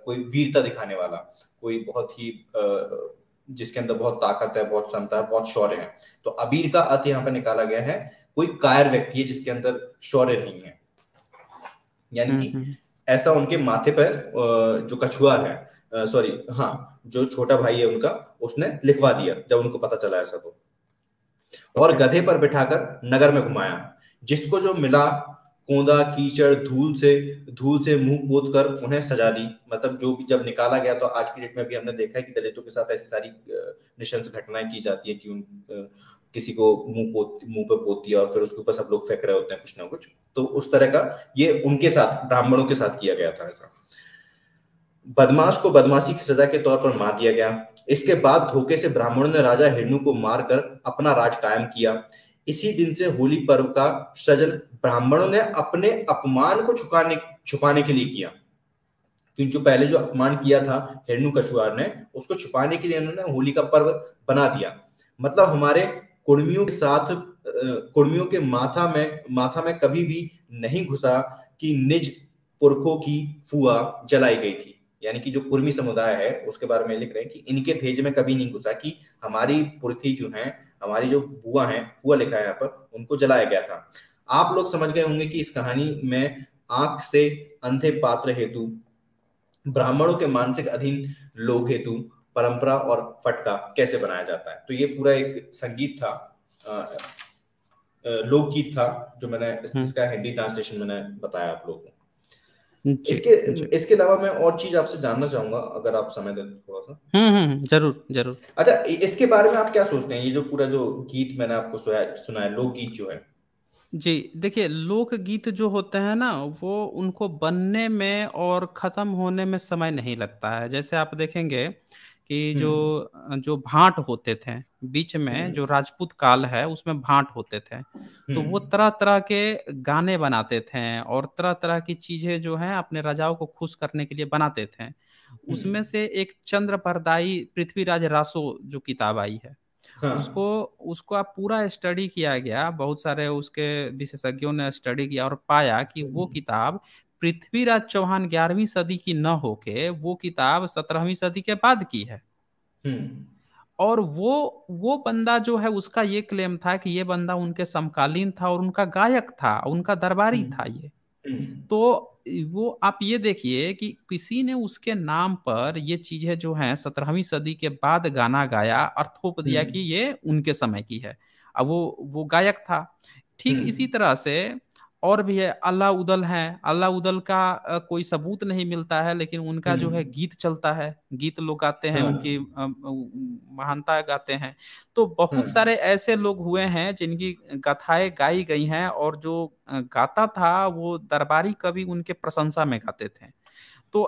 [SPEAKER 7] कोई वीरता दिखाने वाला कोई बहुत ही जिसके अंदर बहुत ताकत है बहुत क्षमता है बहुत शौर्य है तो अबीर का अर्थ यहाँ पर निकाला गया है कोई कायर व्यक्ति है जिसके अंदर शौर्य नहीं है यानी कि हम्म, हम्म। ऐसा उनके माथे पर जो कछुआर है सॉरी हाँ जो छोटा भाई है उनका उसने लिखवा दिया जब उनको पता चला ऐसा तो और गधे पर बिठाकर नगर में घुमाया जिसको जो मिला कोंदा कीचड़ धूल से धूल से मुंह पोत कर उन्हें सजा दी मतलब जो भी जब निकाला गया तो आज की डेट में भी हमने देखा है कि दलितों के साथ ऐसी सारी निशंस घटनाएं की जाती है कि उन किसी को मुंह पोत मुंह पे पोती और फिर उसके ऊपर सब लोग फेंक रहे होते हैं कुछ ना कुछ तो उस तरह का ये उनके साथ ब्राह्मणों के साथ किया गया था ऐसा बदमाश को बदमाशी की सजा के तौर पर मार दिया गया इसके बाद धोखे से ब्राह्मणों ने राजा हिरणु को मारकर अपना राज कायम किया इसी दिन से होली पर्व का सृजन ब्राह्मणों ने अपने अपमान को छुपाने छुपाने के लिए किया क्योंकि जो पहले जो अपमान किया था हिरणु कछुआर ने उसको छुपाने के लिए उन्होंने होली का पर्व बना दिया मतलब हमारे कुर्मियों के साथ कुर्मियों के माथा में माथा में कभी भी नहीं घुसा कि निज पुरखों की फुआ जलाई गई थी यानी कि जो कुर्मी समुदाय है उसके बारे में लिख रहे हैं कि इनके भेज में कभी नहीं घुसा कि हमारी पुरखी जो है हमारी जो बुआ है बुआ लिखा है यहाँ पर उनको जलाया गया था आप लोग समझ गए होंगे कि इस कहानी में आंख से अंधे पात्र हेतु ब्राह्मणों के मानसिक अधीन लोग हेतु परंपरा और फटका कैसे बनाया जाता है तो ये पूरा एक संगीत था लोकगीत था जो मैंने इसका हम्म। हिंदी ट्रांसलेशन मैंने बताया आप लोगों को इसके इसके अलावा मैं और चीज आपसे जानना चाहूंगा अगर आप समय दें थोड़ा सा
[SPEAKER 1] हम्म, हम्म जरूर जरूर
[SPEAKER 7] अच्छा इसके बारे में आप क्या सोचते हैं ये जो पूरा जो गीत मैंने आपको सुनाया है लोकगीत
[SPEAKER 1] जो है जी देखिए लोकगीत जो होते हैं ना वो उनको बनने में और ख़त्म होने में समय नहीं लगता है जैसे आप देखेंगे कि जो हम्म। जो भाट होते थे बीच में हम्म। जो राजपूत काल है उसमें भाट होते थे
[SPEAKER 8] तो वो
[SPEAKER 1] हम्म। तरह तरह के गाने बनाते थे और तरह तरह की चीजें जो है अपने राजाओं को खुश करने के लिए बनाते थे उसमें से एक चंद्र परदाई पृथ्वीराज रासो जो किताब आई है हाँ। उसको उसको आप पूरा स्टडी किया गया बहुत सारे उसके विशेषज्ञों ने स्टडी किया और पाया कि वो किताब पृथ्वीराज चौहान ग्यारहवीं सदी की न होके वो किताब सत्रहवीं सदी के बाद की है हम्म। और वो वो बंदा जो है उसका ये क्लेम था कि ये बंदा उनके समकालीन था और उनका गायक था उनका दरबारी हम्म। था ये हम्म। तो वो आप ये देखिए कि किसी ने उसके नाम पर ये चीजें जो हैं सत्रहवीं सदी के बाद गाना गाया अर्थोप दिया कि ये उनके समय की है अब वो वो गायक था ठीक इसी तरह से और भी है अल्लाह उदल है अल्लाह उदल का कोई सबूत नहीं मिलता है लेकिन उनका जो है हम्म। गीत चलता है गीत लोग गाते हैं हाँ। उनकी महानता गाते हैं तो बहुत हाँ। सारे ऐसे लोग हुए हैं जिनकी गाथाएं गाई गई हैं और जो गाता था वो दरबारी कवि उनके प्रशंसा में गाते थे तो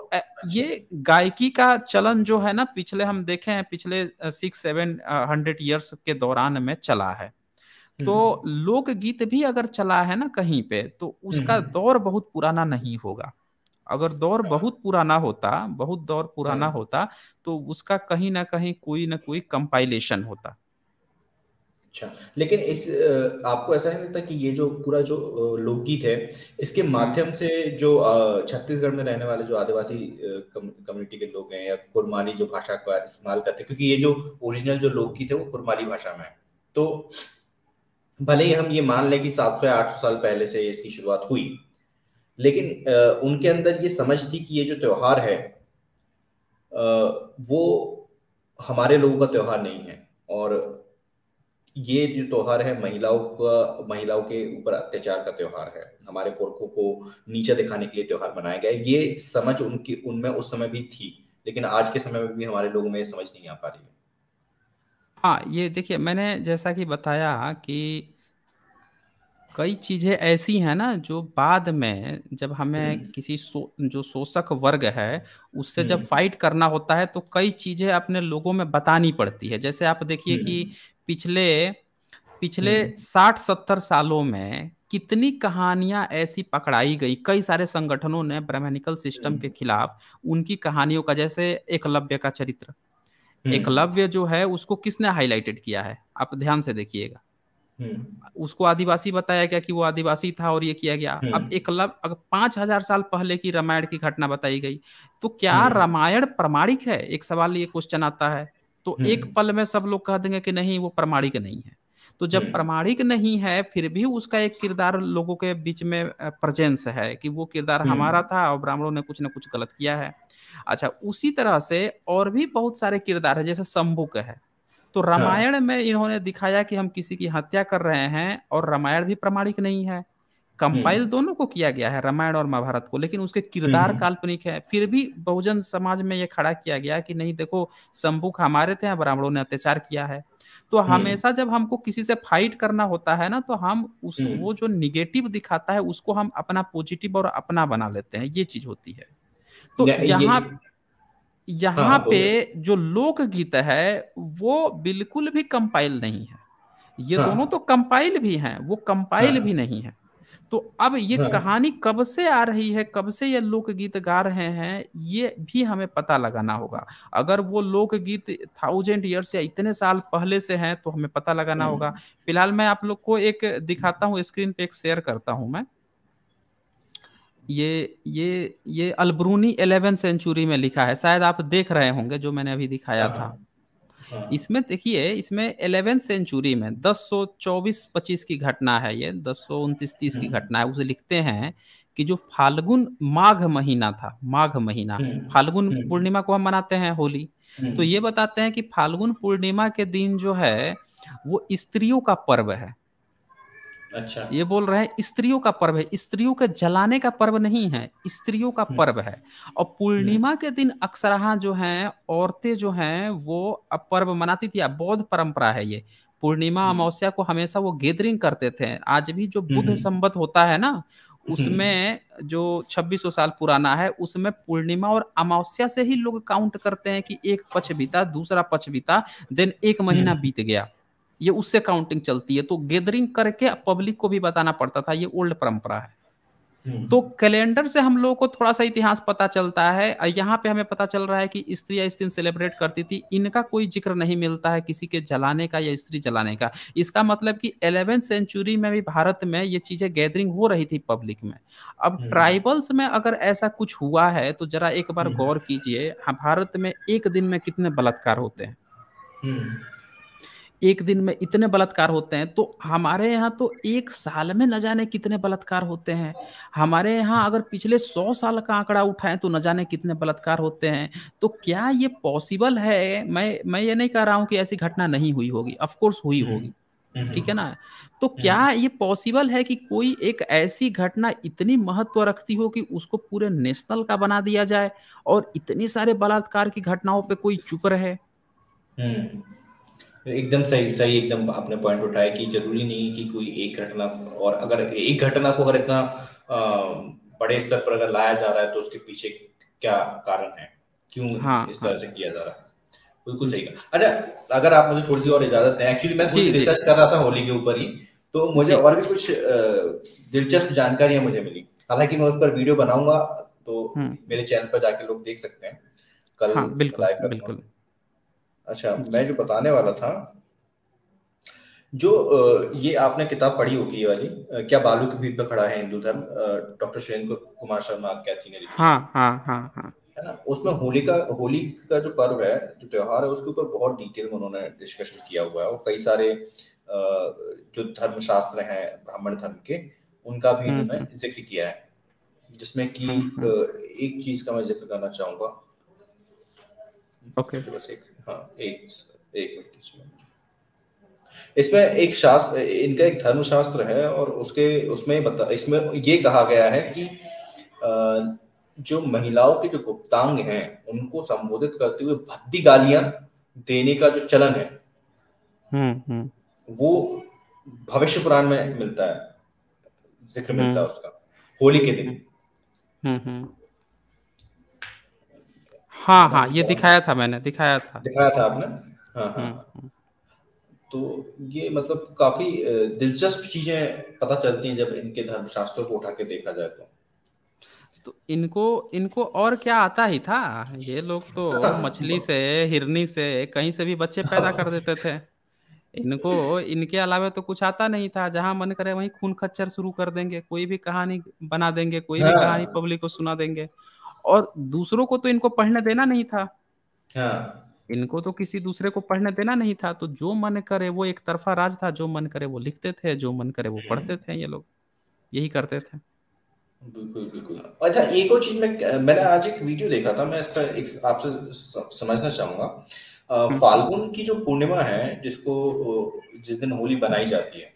[SPEAKER 1] ये गायकी का चलन जो है ना पिछले हम देखे हैं पिछले सिक्स सेवन हंड्रेड ईयर्स के दौरान में चला है तो हम्म। लोकगीत भी अगर चला है ना कहीं पे तो हम्म, उसका हम्म। दौर बहुत पुराना नहीं होगा अगर दौर हाँ। बहुत पुराना होता बहुत दौर पुराना हाँ। होता तो उसका कहीं ना कहीं कोई ना कोई कंपाइलेशन होता अच्छा
[SPEAKER 7] लेकिन इस आपको ऐसा नहीं लगता कि ये जो पूरा जो लोकगीत है इसके माध्यम से जो छत्तीसगढ़ में रहने वाले जो आदिवासी कम्युनिटी के लोग हैं या कुरमाली जो भाषा का इस्तेमाल करते हैं क्योंकि ये जो ओरिजिनल जो लोकगीत है वो कुरमानी भाषा में है तो भले ही हम ये मान लें कि सौ आठ सौ साल पहले से इसकी शुरुआत हुई लेकिन आ, उनके अंदर ये समझ थी कि ये जो त्योहार है आ, वो हमारे लोगों का त्योहार नहीं है और ये जो त्योहार है महिलाओं का महिलाओं के ऊपर अत्याचार का त्यौहार है हमारे पुरखों को नीचा दिखाने के लिए त्योहार बनाया गया ये समझ उनकी उनमें उस समय भी थी लेकिन आज के समय में भी हमारे लोगों में समझ नहीं आ पा रही है
[SPEAKER 1] हाँ ये देखिए मैंने जैसा कि बताया कि कई चीजें ऐसी हैं ना जो बाद में जब हमें किसी सो, जो शोषक वर्ग है उससे जब फाइट करना होता है तो कई चीजें अपने लोगों में बतानी पड़ती है जैसे आप देखिए कि पिछले पिछले साठ सत्तर सालों में कितनी कहानियां ऐसी पकड़ाई गई कई सारे संगठनों ने ब्रह्मिकल सिस्टम के खिलाफ उनकी कहानियों का जैसे एकलव्य का चरित्र एकलव्य जो है उसको किसने हाईलाइटेड किया है आप ध्यान से देखिएगा हम्म। उसको आदिवासी बताया गया कि वो आदिवासी था और ये किया गया हम्म। अब एक अगर पांच हजार साल पहले की रामायण की घटना बताई गई तो क्या हम्म। रामायण प्रमाणिक है एक सवाल ये क्वेश्चन आता है तो एक पल में सब लोग कह देंगे कि नहीं वो प्रमाणिक नहीं है तो जब प्रमाणिक नहीं है फिर भी उसका एक किरदार लोगों के बीच में प्रजेंस है कि वो किरदार हमारा था और ब्राह्मणों ने कुछ ना कुछ गलत किया है अच्छा उसी तरह से और भी बहुत सारे किरदार है जैसे शंभुक है तो हाँ। रामायण में इन्होंने दिखाया कि हम किसी की हत्या कर रहे हैं और रामायण भी प्रमाणिक नहीं है कंपाइल हम्म। दोनों को किया गया है रामायण और महाभारत को लेकिन उसके किरदार हम्म। काल्पनिक है फिर भी बहुजन समाज में ये खड़ा किया गया कि नहीं देखो शंभुक हमारे थे ब्राह्मणों ने अत्याचार किया है तो हम्म। हमेशा जब हमको किसी से फाइट करना होता है ना तो हम उस वो जो निगेटिव दिखाता है उसको हम अपना पॉजिटिव और अपना बना लेते हैं ये चीज होती है तो यहाँ यहाँ हाँ, पे जो लोक गीत है वो बिल्कुल भी कंपाइल नहीं है ये हाँ, दोनों तो कंपाइल भी हैं वो कंपाइल हाँ, भी नहीं है तो अब ये हाँ, कहानी कब से आ रही है कब से ये लोकगीत गा रहे हैं ये भी हमें पता लगाना होगा अगर वो लोकगीत थाउजेंड ईयर्स या इतने साल पहले से हैं तो हमें पता लगाना होगा फिलहाल मैं आप लोग को एक दिखाता हूँ स्क्रीन पे एक शेयर करता हूँ मैं ये ये ये अलबरूनी एलेवेंथ सेंचुरी में लिखा है शायद आप देख रहे होंगे जो मैंने अभी दिखाया हाँ, था हाँ। इसमें देखिए इसमें एलेवेंथ सेंचुरी में दस सौ चौबीस पच्चीस की घटना है ये दस सौ उनतीस तीस की हम्म। घटना है उसे लिखते हैं कि जो फाल्गुन माघ महीना था माघ महीना हम्म, फाल्गुन हम्म। पूर्णिमा को हम मनाते हैं होली तो ये बताते हैं कि फाल्गुन पूर्णिमा के दिन जो है वो स्त्रियों का पर्व है अच्छा ये बोल रहे हैं स्त्रियों का पर्व है स्त्रियों के जलाने का पर्व नहीं है स्त्रियों का हम्म। पर्व है और पूर्णिमा हम्म। के दिन अक्सरहा जो है औरतें जो हैं वो अब पर्व मनाती थी अब बौद्ध परंपरा है ये पूर्णिमा हम्म। अमावस्या को हमेशा वो गेदरिंग करते थे आज भी जो बुद्ध संबत होता है ना उसमें जो छब्बीसों साल पुराना है उसमें पूर्णिमा और अमावस्या से ही लोग काउंट करते हैं कि एक पक्ष बीता दूसरा पक्ष बीता देन एक महीना बीत गया ये उससे काउंटिंग चलती है तो गैदरिंग करके पब्लिक को भी बताना पड़ता था ये ओल्ड परंपरा है हम्म। तो कैलेंडर से हम लोगों को थोड़ा सा इतिहास पता चलता है यहाँ पे हमें पता चल रहा है कि स्त्री इस दिन सेलिब्रेट करती थी इनका कोई जिक्र नहीं मिलता है किसी के जलाने का या स्त्री जलाने का इसका मतलब कि एलेवेंथ सेंचुरी में भी भारत में ये चीजें गैदरिंग हो रही थी पब्लिक में अब ट्राइबल्स हम्म। में अगर ऐसा कुछ हुआ है तो जरा एक बार हम्म। गौर कीजिए हाँ, भारत में एक दिन में कितने बलात्कार होते हैं एक दिन में इतने बलात्कार होते हैं तो हमारे यहाँ तो एक साल में न जाने कितने बलात्कार होते हैं हमारे यहाँ अगर पिछले सौ साल का आंकड़ा उठाएं तो न जाने कितने बलात्कार होते हैं तो क्या ये पॉसिबल है मैं मैं ये नहीं कह रहा हूँ कि ऐसी घटना नहीं हुई होगी अफकोर्स हुई हम्म, होगी हम्म, ठीक है ना हम्म। तो क्या ये पॉसिबल है कि कोई एक ऐसी घटना इतनी महत्व रखती हो कि उसको पूरे नेशनल का बना दिया जाए और इतनी सारे बलात्कार की घटनाओं पे कोई चुप रहे
[SPEAKER 7] एकदम सही सही एकदम आपने पॉइंट उठाया कि जरूरी नहीं कि कोई एक घटना और अगर एक घटना को अगर इतना बड़े स्तर पर अगर लाया जा रहा है तो उसके पीछे क्या कारण है
[SPEAKER 1] क्यों हाँ, इस तरह हाँ.
[SPEAKER 7] से किया जा रहा है बिल्कुल सही कहा अच्छा अगर आप मुझे थोड़ी सी और इजाजत दें एक्चुअली मैं थोड़ी रिसर्च कर रहा था होली के ऊपर ही तो मुझे और भी कुछ दिलचस्प जानकारियां मुझे मिली हालांकि मैं उस पर वीडियो बनाऊंगा तो हम्म। मेरे चैनल पर जाके लोग देख सकते हैं कल हाँ, बिल्कुल बिल्कुल अच्छा मैं जो बताने वाला था जो ये आपने किताब पढ़ी होगी ये वाली क्या बालू के भीड़ पर खड़ा है हिंदू धर्म डॉक्टर सुरेंद्र कुमार शर्मा आख्याति ने लिखी हाँ
[SPEAKER 3] हाँ हाँ हाँ
[SPEAKER 7] है ना उसमें होली का होली का जो पर्व है जो त्योहार है उसके ऊपर बहुत डिटेल में उन्होंने डिस्कशन किया हुआ है और कई सारे जो धर्म शास्त्र है ब्राह्मण धर्म के उनका भी हम्म, उन्होंने हम्म। जिक्र किया है जिसमें कि हम्म, एक चीज का मैं जिक्र करना चाहूंगा ओके okay. बस एक हाँ, इसमें एक शास्त्र इनका एक धर्म शास्त्र है और उसके उसमें बता इसमें ये कहा गया है कि जो महिलाओं के जो गुप्तांग हैं उनको संबोधित करते हुए भद्दी गालियां देने का जो चलन है हम्म, हम्म। वो भविष्य पुराण में मिलता है जिक्र हम्म। मिलता है उसका होली के दिन
[SPEAKER 1] हम्म हाँ हाँ ये दिखाया था मैंने दिखाया था दिखाया था आपने हाँ, हाँ। हम्म, हम्म।
[SPEAKER 7] तो ये मतलब काफी दिलचस्प चीजें पता चलती हैं जब इनके धर्म शास्त्रों को उठा के देखा जाए तो
[SPEAKER 1] तो इनको इनको और क्या आता ही था ये लोग तो मछली से हिरनी से कहीं से भी बच्चे पैदा कर देते थे इनको इनके अलावा तो कुछ आता नहीं था जहां मन करे वहीं खून खच्चर शुरू कर देंगे कोई भी कहानी बना देंगे कोई भी हाँ। कहानी पब्लिक को सुना देंगे और दूसरों को तो इनको पढ़ने देना नहीं था हाँ। इनको तो किसी दूसरे को पढ़ने देना नहीं था तो जो मन करे वो एक तरफा राज था जो मन करे वो लिखते थे जो मन करे वो पढ़ते थे ये लोग यही करते थे बिल्कुल बिल्कुल
[SPEAKER 7] अच्छा एक और चीज में मैंने आज एक वीडियो देखा था मैं इसका एक आपसे समझना चाहूंगा हम्म। फाल्गुन की जो पूर्णिमा है जिसको जिस दिन होली बनाई जाती है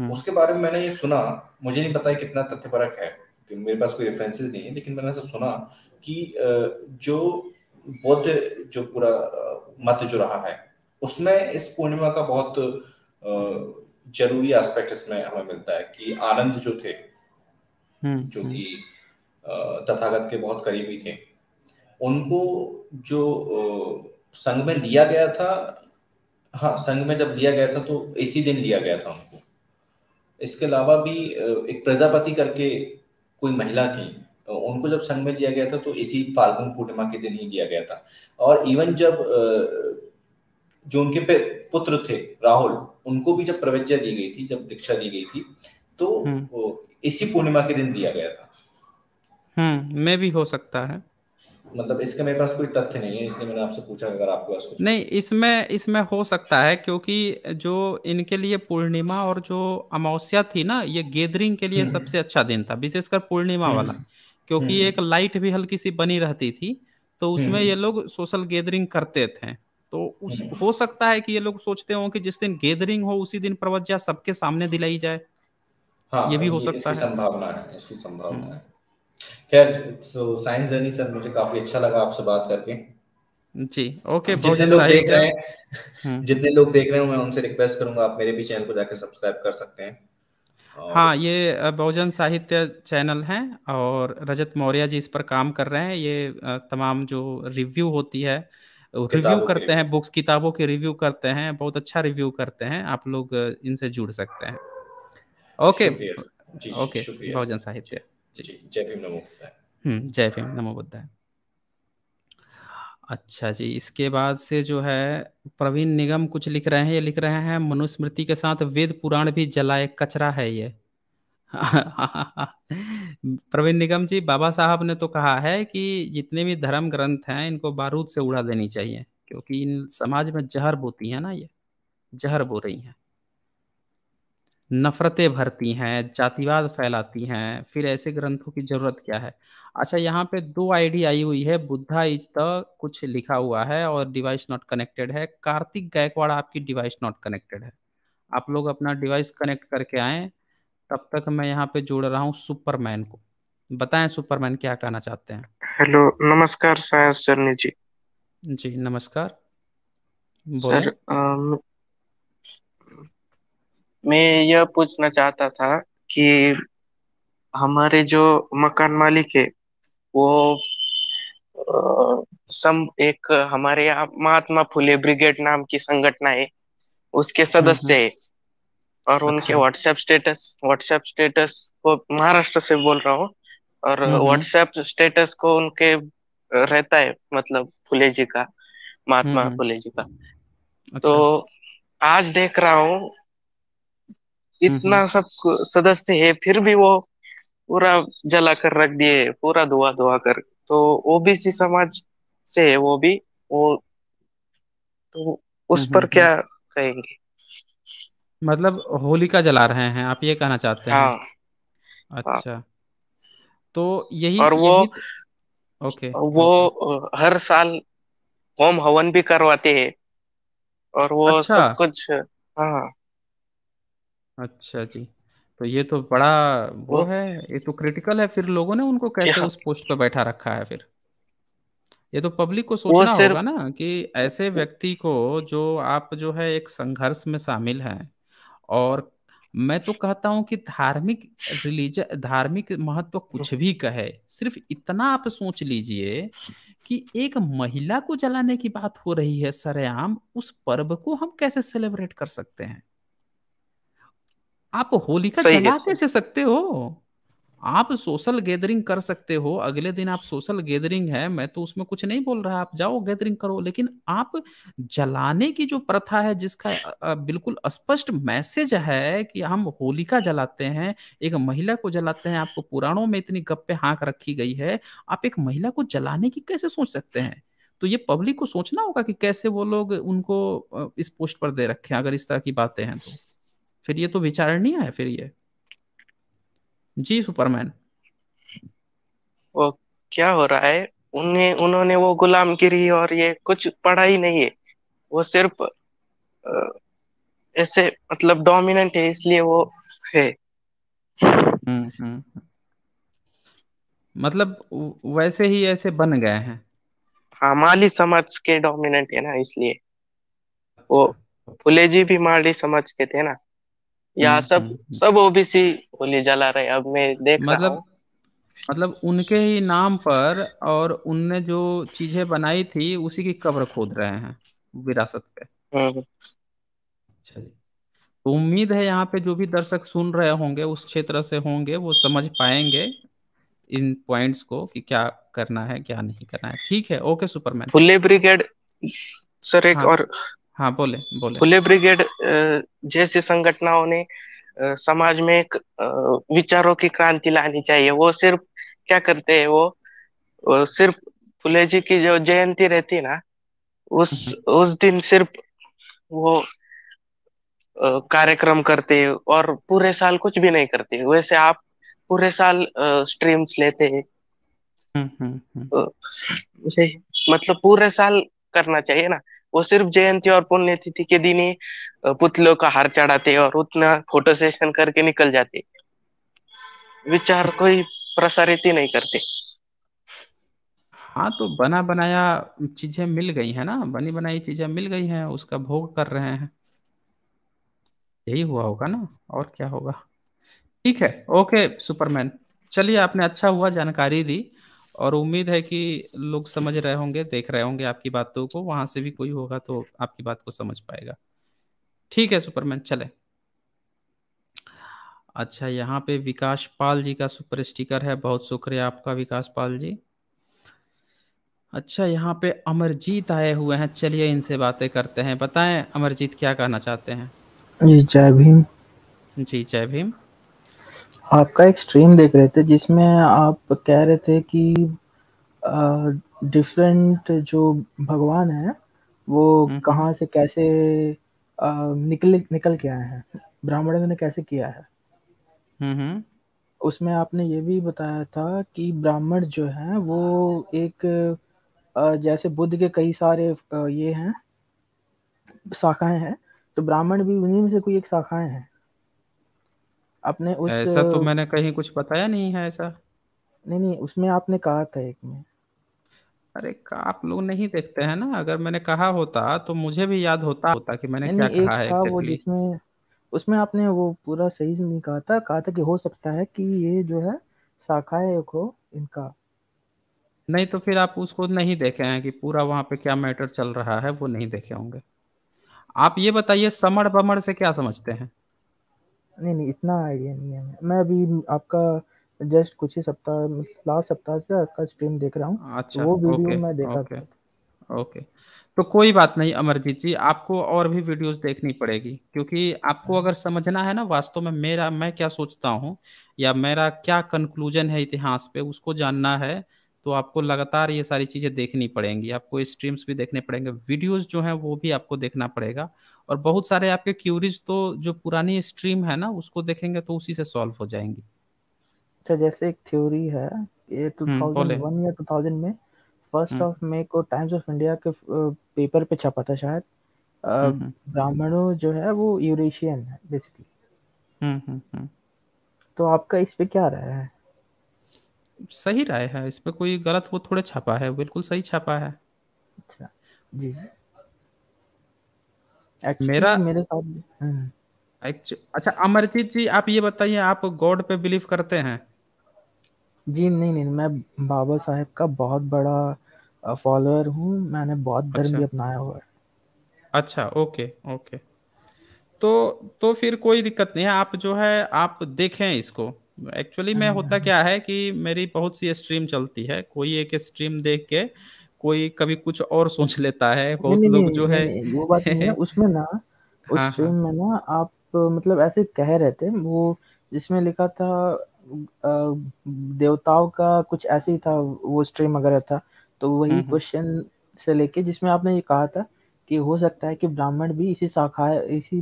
[SPEAKER 7] हम्म। उसके बारे में मैंने ये सुना मुझे नहीं पता कितना तथ्यपरक है मेरे पास कोई रेफरेंसेस नहीं है लेकिन मैंने ऐसा सुना कि जो बौद्ध जो पूरा मत जो रहा है उसमें इस पूर्णिमा का बहुत जरूरी एस्पेक्ट इसमें हमें मिलता है कि आनंद जो थे हम्म, जो हम्म। कि तथागत के बहुत करीबी थे उनको जो संघ में लिया गया था हाँ संघ में जब लिया गया था तो इसी दिन लिया गया था उनको इसके अलावा भी एक प्रजापति करके कोई महिला थी उनको जब संघ में लिया गया था तो इसी फाल्गुन पूर्णिमा के दिन ही लिया गया था और इवन जब जो उनके पुत्र थे राहुल उनको भी जब प्रवज्ञा दी गई थी जब दीक्षा दी गई थी तो हम्म। इसी पूर्णिमा के दिन दिया गया था
[SPEAKER 1] हम्म मैं भी हो सकता है
[SPEAKER 7] मतलब इसका मेरे पास कोई तथ्य नहीं है इसलिए मैंने आपसे पूछा अगर आपके पास कुछ नहीं
[SPEAKER 1] इसमें इसमें हो सकता है क्योंकि जो इनके लिए पूर्णिमा और जो अमावस्या थी ना ये गेदरिंग के लिए हम्म, सबसे हम्म। अच्छा दिन था विशेषकर पूर्णिमा हम्म, वाला क्योंकि एक लाइट भी हल्की सी बनी रहती थी तो उसमें ये लोग सोशल गेदरिंग करते थे तो उस हो सकता है कि ये लोग सोचते हो कि जिस दिन गेदरिंग हो उसी दिन प्रवज्ञा सबके सामने दिलाई जाए हाँ, ये भी हो सकता है संभावना
[SPEAKER 7] है इसकी संभावना है खैर सो साइंस जर्नी सर मुझे काफी अच्छा लगा आपसे बात करके
[SPEAKER 1] जी ओके अच्छा हम्म। जितने लोग देख रहे
[SPEAKER 7] हैं जितने लोग देख रहे हैं मैं उनसे रिक्वेस्ट करूंगा आप मेरे भी चैनल को जाकर सब्सक्राइब कर सकते हैं
[SPEAKER 1] और... हाँ ये बहुजन साहित्य चैनल है और रजत मौर्य जी इस पर काम कर रहे हैं ये तमाम जो रिव्यू होती है रिव्यू करते हैं बुक्स किताबों के रिव्यू करते हैं बहुत अच्छा रिव्यू करते हैं आप लोग इनसे जुड़ सकते हैं ओके ओके बहुजन साहित्य जी। जय भीम नमो बुद्धाय हम्म, जय भीम नमो बुद्धाय अच्छा जी इसके बाद से जो है प्रवीण निगम कुछ लिख रहे हैं ये लिख रहे हैं मनुस्मृति के साथ वेद पुराण भी जलाए कचरा है ये प्रवीण निगम जी बाबा साहब ने तो कहा है कि जितने भी धर्म ग्रंथ हैं इनको बारूद से उड़ा देनी चाहिए क्योंकि इन समाज में जहर बोती है ना ये जहर बो रही हैं नफ़रतें भरती हैं जातिवाद फैलाती हैं फिर ऐसे ग्रंथों की ज़रूरत क्या है अच्छा यहाँ पे दो आईडी आई हुई है बुद्धा इज द कुछ लिखा हुआ है और डिवाइस नॉट कनेक्टेड है कार्तिक गायकवाड़ आपकी डिवाइस नॉट कनेक्टेड है आप लोग अपना डिवाइस कनेक्ट करके आए तब तक मैं यहाँ पे जोड़ रहा हूँ सुपरमैन को बताएं सुपरमैन क्या कहना चाहते हैं
[SPEAKER 9] हेलो नमस्कार साइंस जर्नी जी जी नमस्कार सर आ, मैं यह पूछना चाहता था कि हमारे जो मकान मालिक है वो सम एक हमारे यहाँ महात्मा फुले ब्रिगेड नाम की संगठना है उसके हम्म, हम्म। सदस्य है और उनके व्हाट्सएप स्टेटस व्हाट्सएप स्टेटस को महाराष्ट्र से बोल रहा हूँ और व्हाट्सएप हम्म, स्टेटस को उनके रहता है मतलब फुले जी का महात्मा फुले जी का अच्छा तो आज देख रहा हूँ इतना सब सदस्य है फिर भी वो पूरा जला कर रख दिए पूरा धुआ धुआ कर तो ओबीसी समाज से है वो भी वो तो उस पर क्या कहेंगे
[SPEAKER 1] मतलब होली का जला रहे हैं आप ये कहना चाहते हैं हाँ, अच्छा हाँ,
[SPEAKER 9] तो यही और वो यही...
[SPEAKER 1] तो- ओके वो
[SPEAKER 9] ओके. हर साल होम हवन भी करवाते हैं और वो अच्छा, सब कुछ
[SPEAKER 1] हाँ अच्छा जी तो ये तो बड़ा वो वो तो है ये तो क्रिटिकल है फिर लोगों ने उनको कैसे उस पोस्ट पर बैठा रखा है फिर ये तो पब्लिक को वो सोचना सिर्फ होगा ना कि ऐसे व्यक्ति को जो आप जो है एक संघर्ष में शामिल हैं और मैं तो कहता हूं कि धार्मिक रिलीज धार्मिक महत्व कुछ भी कहे सिर्फ इतना आप सोच लीजिए कि एक महिला को जलाने की बात हो रही है सरेआम उस पर्व को हम कैसे सेलिब्रेट कर सकते हैं आप होलिका जला कैसे सकते हो आप सोशल गैदरिंग कर सकते हो अगले दिन आप सोशल गैदरिंग है मैं तो उसमें कुछ नहीं बोल रहा आप जाओ गैदरिंग करो लेकिन आप जलाने की जो प्रथा है जिसका बिल्कुल स्पष्ट मैसेज है कि हम होलिका जलाते हैं एक महिला को जलाते हैं आपको पुराणों में इतनी गप्पे हाँक रखी गई है आप एक महिला को जलाने की कैसे सोच सकते हैं तो ये पब्लिक को सोचना होगा कि कैसे वो लोग उनको इस पोस्ट पर दे रखे अगर इस तरह की बातें हैं तो फिर ये तो नहीं है फिर ये जी सुपरमैन वो क्या
[SPEAKER 9] हो रहा है उन्हें उन्होंने वो गुलाम गिरी और ये कुछ पढ़ा ही नहीं है वो सिर्फ ऐसे मतलब डोमिनेंट है इसलिए वो है
[SPEAKER 1] हम्म, हम्म, हम्म। मतलब वैसे ही ऐसे बन गए हैं
[SPEAKER 9] हाँ माली समाज के डोमिनेंट है ना इसलिए वो अच्छा। फुले जी भी माली समाज के थे ना या हम्म, सब हम्म, हम्म। सब ओबीसी होली जला रहे अब मैं देख मतलब रहा हूं।
[SPEAKER 1] मतलब उनके ही नाम पर और उनने जो चीजें बनाई थी उसी की कब्र खोद रहे हैं विरासत पे अच्छा तो उम्मीद है यहाँ पे जो भी दर्शक सुन रहे होंगे उस क्षेत्र से होंगे वो समझ पाएंगे इन पॉइंट्स को कि क्या करना है क्या नहीं करना है ठीक है okay superman Phule brigade sir एक हाँ। और हाँ बोले बोले फुले
[SPEAKER 9] ब्रिगेड जैसी संगठनाओं ने समाज में एक विचारों की क्रांति लानी चाहिए वो सिर्फ क्या करते हैं वो सिर्फ फुले जी की जो जयंती रहती ना उस हम्म। उस दिन सिर्फ वो कार्यक्रम करते और पूरे साल कुछ भी नहीं करते वैसे आप पूरे साल स्ट्रीम्स लेते हैं
[SPEAKER 3] हम्म, हम्म,
[SPEAKER 9] मतलब पूरे साल करना चाहिए ना वो सिर्फ जयंती और पुण्यतिथि के दिन ही पुतलों का हार चढ़ाते और उतना फोटो सेशन करके निकल जाते विचार कोई प्रसारित ही नहीं करते
[SPEAKER 1] हाँ तो बना बनाया चीजें मिल गई है ना बनी बनाई चीजें मिल गई हैं उसका भोग कर रहे हैं यही हुआ होगा ना और क्या होगा ठीक है ओके सुपरमैन चलिए आपने अच्छा हुआ जानकारी दी और उम्मीद है कि लोग समझ रहे होंगे देख रहे होंगे आपकी बातों को वहां से भी कोई होगा तो आपकी बात को समझ पाएगा ठीक है सुपरमैन चले अच्छा यहाँ पे विकास पाल जी का सुपर स्टिकर है बहुत शुक्रिया आपका विकास पाल जी अच्छा यहाँ पे अमरजीत आए हुए हैं चलिए इनसे बातें करते हैं बताएं अमरजीत क्या कहना चाहते हैं
[SPEAKER 10] जी जय भीम
[SPEAKER 1] जी जय भीम
[SPEAKER 11] आपका एक स्ट्रीम देख रहे थे जिसमें आप कह रहे थे कि डिफरेंट जो भगवान है वो हम्म। कहाँ से कैसे आ, निकल निकल के आए हैं ब्राह्मणों ने कैसे किया है हम्म, हम्म। उसमें आपने ये भी बताया था कि ब्राह्मण जो है वो एक आ, जैसे बुद्ध के कई सारे आ, ये हैं शाखाएं हैं तो ब्राह्मण भी उन्हीं में से कोई एक शाखाएं हैं
[SPEAKER 1] आपने उस ऐसा तो मैंने कहीं कुछ बताया नहीं है ऐसा
[SPEAKER 11] नहीं नहीं उसमें आपने कहा था एक
[SPEAKER 1] में अरे आप लोग नहीं देखते हैं ना अगर मैंने कहा होता तो मुझे भी याद होता होता कि मैंने क्या कहा है वो जिसमें
[SPEAKER 11] उसमें आपने वो पूरा सही से नहीं कहा था कहा था कि हो सकता है कि ये जो है एक हो इनका
[SPEAKER 1] नहीं तो फिर आप उसको नहीं देखे हैं कि पूरा वहां पे क्या मैटर चल रहा है वो नहीं देखे होंगे आप ये बताइए समण बमण से क्या समझते हैं
[SPEAKER 11] नहीं नहीं इतना आइडिया नहीं है मैं अभी आपका जस्ट कुछ ही सप्ताह लास्ट सप्ताह से आपका स्ट्रीम देख रहा
[SPEAKER 1] हूँ अच्छा, वो वीडियो ओके, मैं देखा ओके, ओके तो कोई बात नहीं अमरजीत जी आपको और भी वीडियोस देखनी पड़ेगी क्योंकि आपको अगर समझना है ना वास्तव में मेरा मैं क्या सोचता हूँ या मेरा क्या कंक्लूजन है इतिहास पे उसको जानना है तो आपको लगातार ये सारी चीज़ें देखनी पड़ेंगी आपको स्ट्रीम्स भी देखने पड़ेंगे वीडियोस जो हैं वो भी आपको देखना पड़ेगा और बहुत सारे आपके क्यूरीज तो जो पुरानी स्ट्रीम है ना उसको देखेंगे तो उसी से सॉल्व हो जाएंगी
[SPEAKER 11] अच्छा जैसे एक थ्योरी है ये 2001 हम्म, या 2000 में फर्स्ट ऑफ मे को टाइम्स ऑफ इंडिया के पेपर पे छपा था शायद हम्म, हम्म, ब्राह्मणों जो है वो यूरेशियन है
[SPEAKER 1] बेसिकली
[SPEAKER 11] तो आपका इस पे क्या रहा है
[SPEAKER 1] सही राय है इस पर कोई गलत वो थोड़े छापा है बिल्कुल सही छापा है अच्छा, जी मेरा मेरे साथ हाँ। अच्छा अमरजीत जी आप ये बताइए आप गॉड पे बिलीव करते हैं
[SPEAKER 11] जी नहीं नहीं मैं बाबा साहब का बहुत बड़ा फॉलोअर हूँ मैंने बहुत धर्म अच्छा, भी अपनाया हुआ
[SPEAKER 1] है अच्छा ओके ओके तो तो फिर कोई दिक्कत नहीं है आप जो है आप देखें इसको एक्चुअली में होता हम्म। क्या है कि मेरी बहुत सी स्ट्रीम चलती है कोई एक स्ट्रीम देख के कोई कभी कुछ और सोच लेता है बहुत नहीं, लोग जो नहीं, है वो बात नहीं है उसमें ना उस हाँ, स्ट्रीम हाँ।
[SPEAKER 11] में ना आप मतलब ऐसे कह रहे थे वो जिसमें लिखा था देवताओं का कुछ ऐसे ही था वो स्ट्रीम वगैरह था तो वही क्वेश्चन हम्म, हम्म। से लेके जिसमें आपने ये कहा था कि हो सकता है कि ब्राह्मण भी इसी शाखा इसी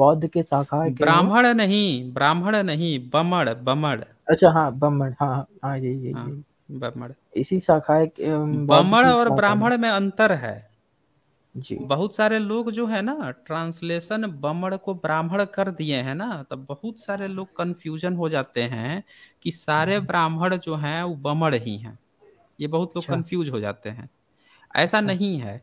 [SPEAKER 11] बौद्ध के शाखा ब्राह्मण
[SPEAKER 1] नहीं ब्राह्मण नहीं बमड़ बमड़
[SPEAKER 11] अच्छा हाँ बमड़ हाँ हाँ ये ये हाँ, हाँ इसी शाखा बमड़ और ब्राह्मण
[SPEAKER 1] में अंतर है जी बहुत सारे लोग जो है ना ट्रांसलेशन बमड़ को ब्राह्मण कर दिए हैं ना तो बहुत सारे लोग कंफ्यूजन हो जाते हैं कि सारे हाँ। ब्राह्मण जो हैं वो बमड़ ही हैं ये बहुत लोग कंफ्यूज अच्छा। हो जाते हैं ऐसा अच्छा। नहीं है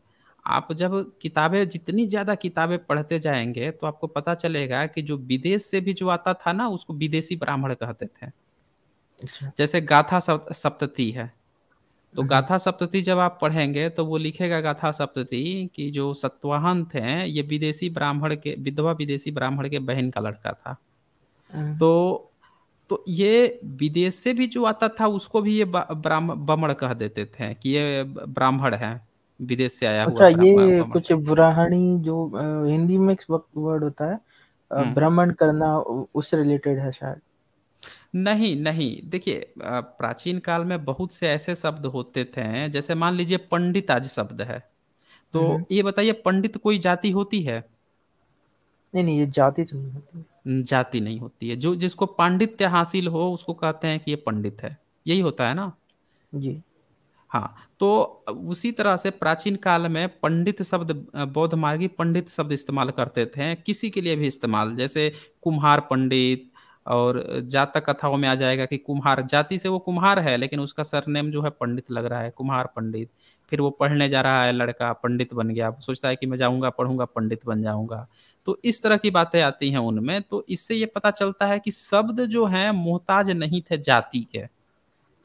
[SPEAKER 1] आप जब किताबें जितनी ज्यादा किताबें पढ़ते जाएंगे तो आपको पता चलेगा कि जो विदेश से भी जो आता था ना उसको विदेशी ब्राह्मण कहते थे अच्छा। जैसे गाथा सप्तती है तो हम्म। गाथा सप्तती जब आप पढ़ेंगे तो वो लिखेगा गाथा सप्तती कि जो सत्वाहन थे ये विदेशी ब्राह्मण के विधवा विदेशी ब्राह्मण के बहन का लड़का था हाँ। तो तो ये विदेश से भी जो आता था उसको भी ये ब्राह्मण कह देते थे कि ये ब्राह्मण है विदेश से आया अच्छा, हुआ ये
[SPEAKER 11] कुछ ब्राह्मणी जो हिंदी में एक वर्ड होता है हम्म। भ्रमण करना उससे रिलेटेड है
[SPEAKER 1] शायद नहीं नहीं देखिए प्राचीन काल में बहुत से ऐसे शब्द होते थे जैसे मान लीजिए पंडित आज शब्द है तो हम्म। ये बताइए पंडित कोई जाति होती है नहीं नहीं ये जाति तो नहीं होती जाति नहीं होती है जो जिसको पांडित्य हासिल हो उसको कहते हैं कि ये पंडित है यही होता है ना जी हाँ तो उसी तरह से प्राचीन काल में पंडित शब्द बौद्ध मार्गी पंडित शब्द इस्तेमाल करते थे किसी के लिए भी इस्तेमाल जैसे कुम्हार पंडित और जातक कथाओं में आ जाएगा कि कुम्हार जाति से वो कुम्हार है लेकिन उसका सरनेम जो है पंडित लग रहा है कुम्हार पंडित फिर वो पढ़ने जा रहा है लड़का पंडित बन गया सोचता है कि मैं जाऊंगा पढ़ूंगा पंडित बन जाऊंगा तो इस तरह की बातें आती हैं उनमें तो इससे ये पता चलता है कि शब्द जो हैं मोहताज नहीं थे जाति के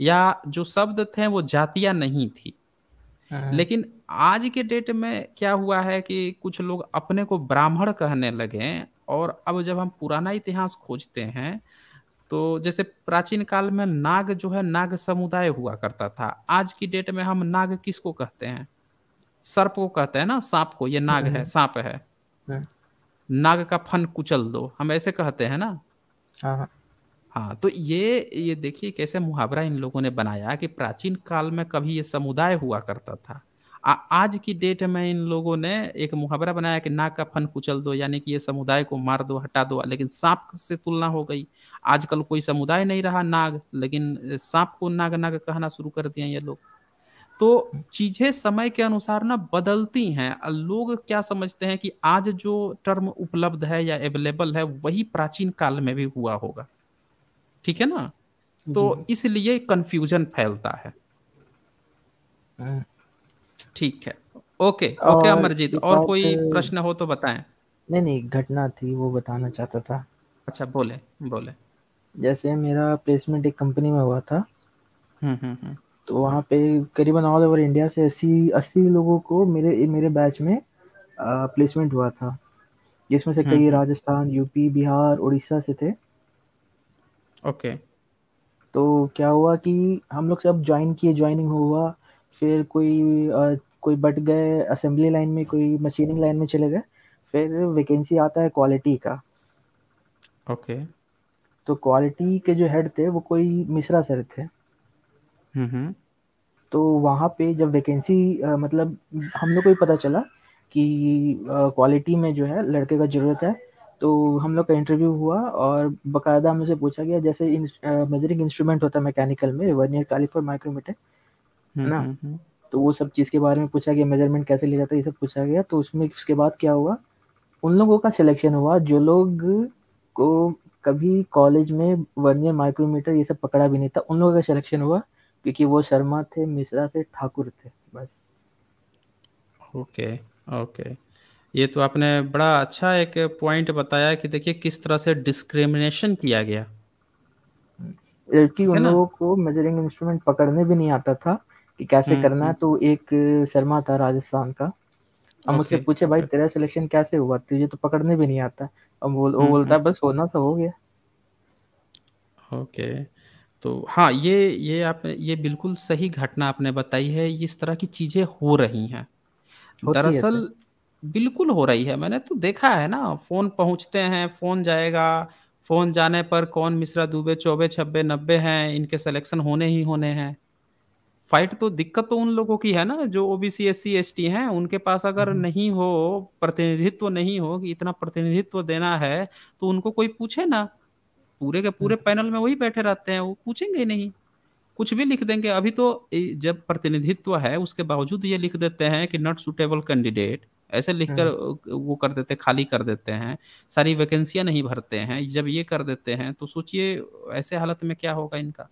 [SPEAKER 1] या जो शब्द थे वो जातिया नहीं थी हाँ। लेकिन आज के डेट में क्या हुआ है कि कुछ लोग अपने को ब्राह्मण कहने लगे और अब जब हम पुराना इतिहास खोजते हैं तो जैसे प्राचीन काल में नाग जो है नाग समुदाय हुआ करता था आज की डेट में हम नाग किसको कहते हैं सर्प को कहते हैं ना सांप को ये नाग है हाँ। सांप है हाँ। नाग का फन कुचल दो हम ऐसे कहते हैं ना हाँ तो ये ये देखिए कैसे मुहावरा इन लोगों ने बनाया कि प्राचीन काल में कभी ये समुदाय हुआ करता था आ, आज की डेट में इन लोगों ने एक मुहावरा बनाया कि नाक का फन कुचल दो यानी कि ये समुदाय को मार दो हटा दो लेकिन सांप से तुलना हो गई आजकल कोई समुदाय नहीं रहा नाग लेकिन सांप को नाग नाग कहना शुरू कर दिया ये लोग तो चीजें समय के अनुसार ना बदलती हैं लोग क्या समझते हैं कि आज जो टर्म उपलब्ध है या अवेलेबल है वही प्राचीन काल में भी हुआ होगा ठीक है ना तो इसलिए कंफ्यूजन फैलता है ठीक है ओके ओके अमरजीत और कोई प्रश्न हो तो बताएं
[SPEAKER 11] नहीं नहीं घटना थी वो बताना चाहता था
[SPEAKER 1] अच्छा बोले बोले
[SPEAKER 11] जैसे मेरा प्लेसमेंट एक कंपनी में हुआ था हुँ,
[SPEAKER 1] हम्म, हम्म, हम्म। तो वहाँ पे
[SPEAKER 11] करीबन ऑल ओवर इंडिया से अस्सी अस्सी लोगों को मेरे मेरे बैच में प्लेसमेंट हुआ था जिसमें से कई राजस्थान यूपी बिहार उड़ीसा से थे ओके तो क्या हुआ कि हम लोग सब ज्वाइन किए ज्वाइनिंग हुआ फिर कोई आ, कोई बट गए असेंबली लाइन में कोई मशीनिंग लाइन में चले गए फिर वैकेंसी आता है क्वालिटी का ओके तो क्वालिटी के जो हेड थे वो कोई मिश्रा सर थे
[SPEAKER 1] हम्म, हम्म
[SPEAKER 11] तो वहाँ पे जब वैकेंसी मतलब हम लोग को ही पता चला कि क्वालिटी में जो है लड़के का ज़रूरत है तो हम लोग का इंटरव्यू हुआ और बाकायदा मुझे पूछा गया जैसे मेजरिंग इंस्ट्रूमेंट होता है मैकेनिकल में वर्नियर कैलिपर माइक्रोमीटर
[SPEAKER 3] है ना हम्म, हम्म, हम्म।
[SPEAKER 11] तो वो सब चीज़ के बारे में पूछा गया मेजरमेंट कैसे लिया जाता है ये सब पूछा गया तो उसमें उसके बाद क्या हुआ उन लोगों का सिलेक्शन हुआ जो लोग को कभी कॉलेज में वर्नियर माइक्रोमीटर ये सब पकड़ा भी नहीं था उन लोगों का सिलेक्शन हुआ क्योंकि वो शर्मा थे मिश्रा थे ठाकुर थे बस
[SPEAKER 1] ओके ओके ये तो आपने बड़ा अच्छा एक पॉइंट बताया कि देखिए किस तरह से डिस्क्रिमिनेशन किया गया
[SPEAKER 11] उन लोगों को मेजरिंग इंस्ट्रूमेंट पकड़ने भी नहीं आता था कि कैसे हम्म, करना है हम्म। तो एक शर्मा था राजस्थान का हम उससे पूछे भाई तेरा सिलेक्शन कैसे हुआ तुझे तो पकड़ने भी नहीं आता अब बोल वो हम्म, बोलता है बस होना तो हो गया
[SPEAKER 1] ओके तो हाँ ये ये आप ये बिल्कुल सही घटना आपने बताई है इस तरह की चीजें हो रही हैं दरअसल बिल्कुल हो रही है मैंने तो देखा है ना फोन पहुंचते हैं फोन जाएगा फोन जाने पर कौन मिश्रा दुबे चौबे छब्बे नब्बे हैं इनके सिलेक्शन होने ही होने हैं फाइट तो दिक्कत तो उन लोगों की है ना जो O B C S C S T हैं उनके पास अगर हम्म। नहीं हो प्रतिनिधित्व नहीं हो कि इतना प्रतिनिधित्व देना है तो उनको कोई पूछे ना पूरे के पूरे हम्म। पैनल में वही बैठे रहते हैं वो पूछेंगे ही नहीं कुछ भी लिख देंगे अभी तो जब प्रतिनिधित्व है उसके बावजूद ये लिख देते हैं कि नॉट सुटेबल कैंडिडेट ऐसे लिखकर हाँ। वो कर देते खाली कर देते हैं सारी वैकेंसियां नहीं भरते हैं जब ये कर देते हैं तो सोचिए ऐसे हालत में क्या होगा इनका